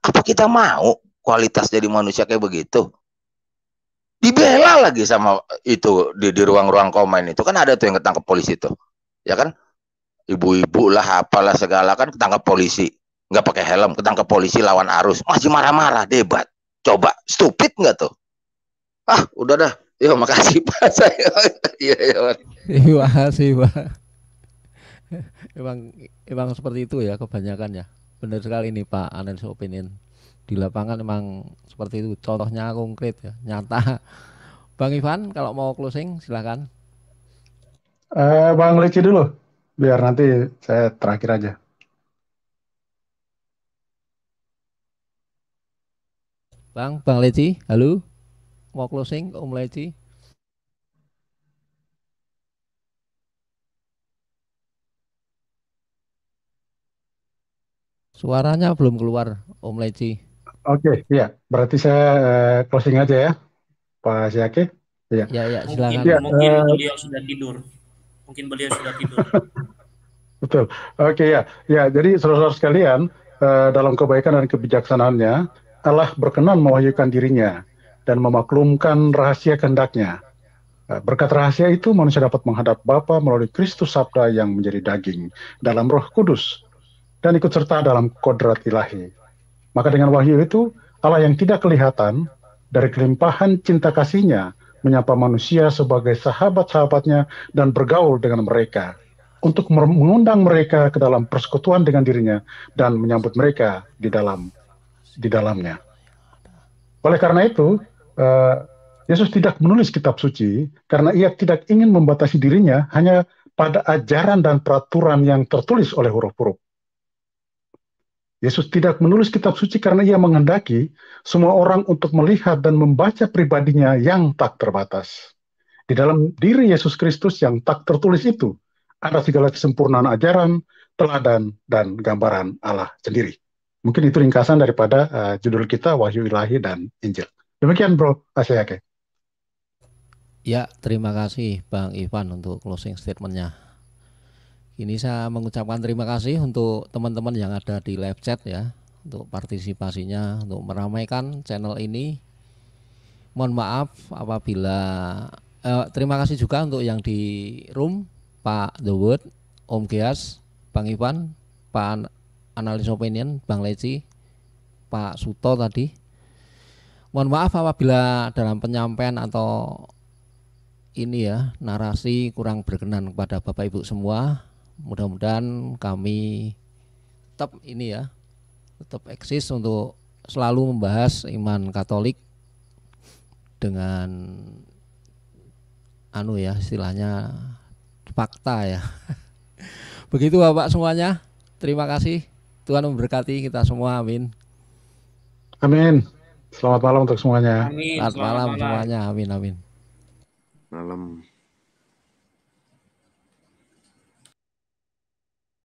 Apa kita mau kualitas jadi manusia kayak begitu? dibela lagi sama itu di, ruang-ruang komen itu kan ada tuh yang ketangkep polisi itu ya kan ibu-ibu lah apalah segala kan ketangkap polisi nggak pakai helm ketangkap polisi lawan arus masih marah-marah debat coba stupid nggak tuh ah udah dah ya makasih pak saya iya iya terima iya, kasih pak emang emang seperti itu ya kebanyakan ya benar sekali ini pak analisis Opinion di lapangan emang seperti itu contohnya konkret ya nyata Bang Ivan kalau mau closing silahkan eh, Bang Leci dulu Biar nanti saya terakhir aja. Bang, Bang Leci, halo. Mau closing, Om Leci. Suaranya belum keluar, Om Leci. Oke, okay, ya. Berarti saya eh, closing aja ya, Pak Siake. Iya, ya, ya silakan. Mungkin, ya, mungkin uh, beliau eh, sudah tidur. Mungkin beliau sudah tidur. Betul. Oke okay, ya. Ya, jadi saudara-saudara sekalian, uh, dalam kebaikan dan kebijaksanaannya, Allah berkenan mewahyukan dirinya dan memaklumkan rahasia kehendaknya. Eh, berkat rahasia itu manusia dapat menghadap Bapa melalui Kristus Sabda yang menjadi daging dalam roh kudus dan ikut serta dalam kodrat ilahi. Maka dengan wahyu itu, Allah yang tidak kelihatan dari kelimpahan cinta kasihnya menyapa manusia sebagai sahabat-sahabatnya dan bergaul dengan mereka untuk mengundang mereka ke dalam persekutuan dengan dirinya dan menyambut mereka di dalam di dalamnya. Oleh karena itu, uh, Yesus tidak menulis kitab suci karena ia tidak ingin membatasi dirinya hanya pada ajaran dan peraturan yang tertulis oleh huruf-huruf. Yesus tidak menulis kitab suci karena ia menghendaki semua orang untuk melihat dan membaca pribadinya yang tak terbatas. Di dalam diri Yesus Kristus yang tak tertulis itu, ada segala kesempurnaan ajaran, teladan, dan gambaran Allah sendiri. Mungkin itu ringkasan daripada uh, judul kita, Wahyu Ilahi dan Injil. Demikian bro, eh, Asyake. Ya, terima kasih Bang Ivan untuk closing statementnya. Ini saya mengucapkan terima kasih untuk teman-teman yang ada di live chat ya untuk partisipasinya untuk meramaikan channel ini. Mohon maaf apabila eh, terima kasih juga untuk yang di room Pak The Wood, Om Gias, Bang Ivan, Pak Analis Opinion, Bang Leci, Pak Suto tadi. Mohon maaf apabila dalam penyampaian atau ini ya narasi kurang berkenan kepada Bapak Ibu semua mudah-mudahan kami tetap ini ya tetap eksis untuk selalu membahas iman Katolik dengan anu ya istilahnya fakta ya. Begitu Bapak semuanya. Terima kasih. Tuhan memberkati kita semua. Amin. Amin. Selamat malam untuk semuanya. Amin. Selamat, Selamat malam, malam semuanya. Amin amin. Malam.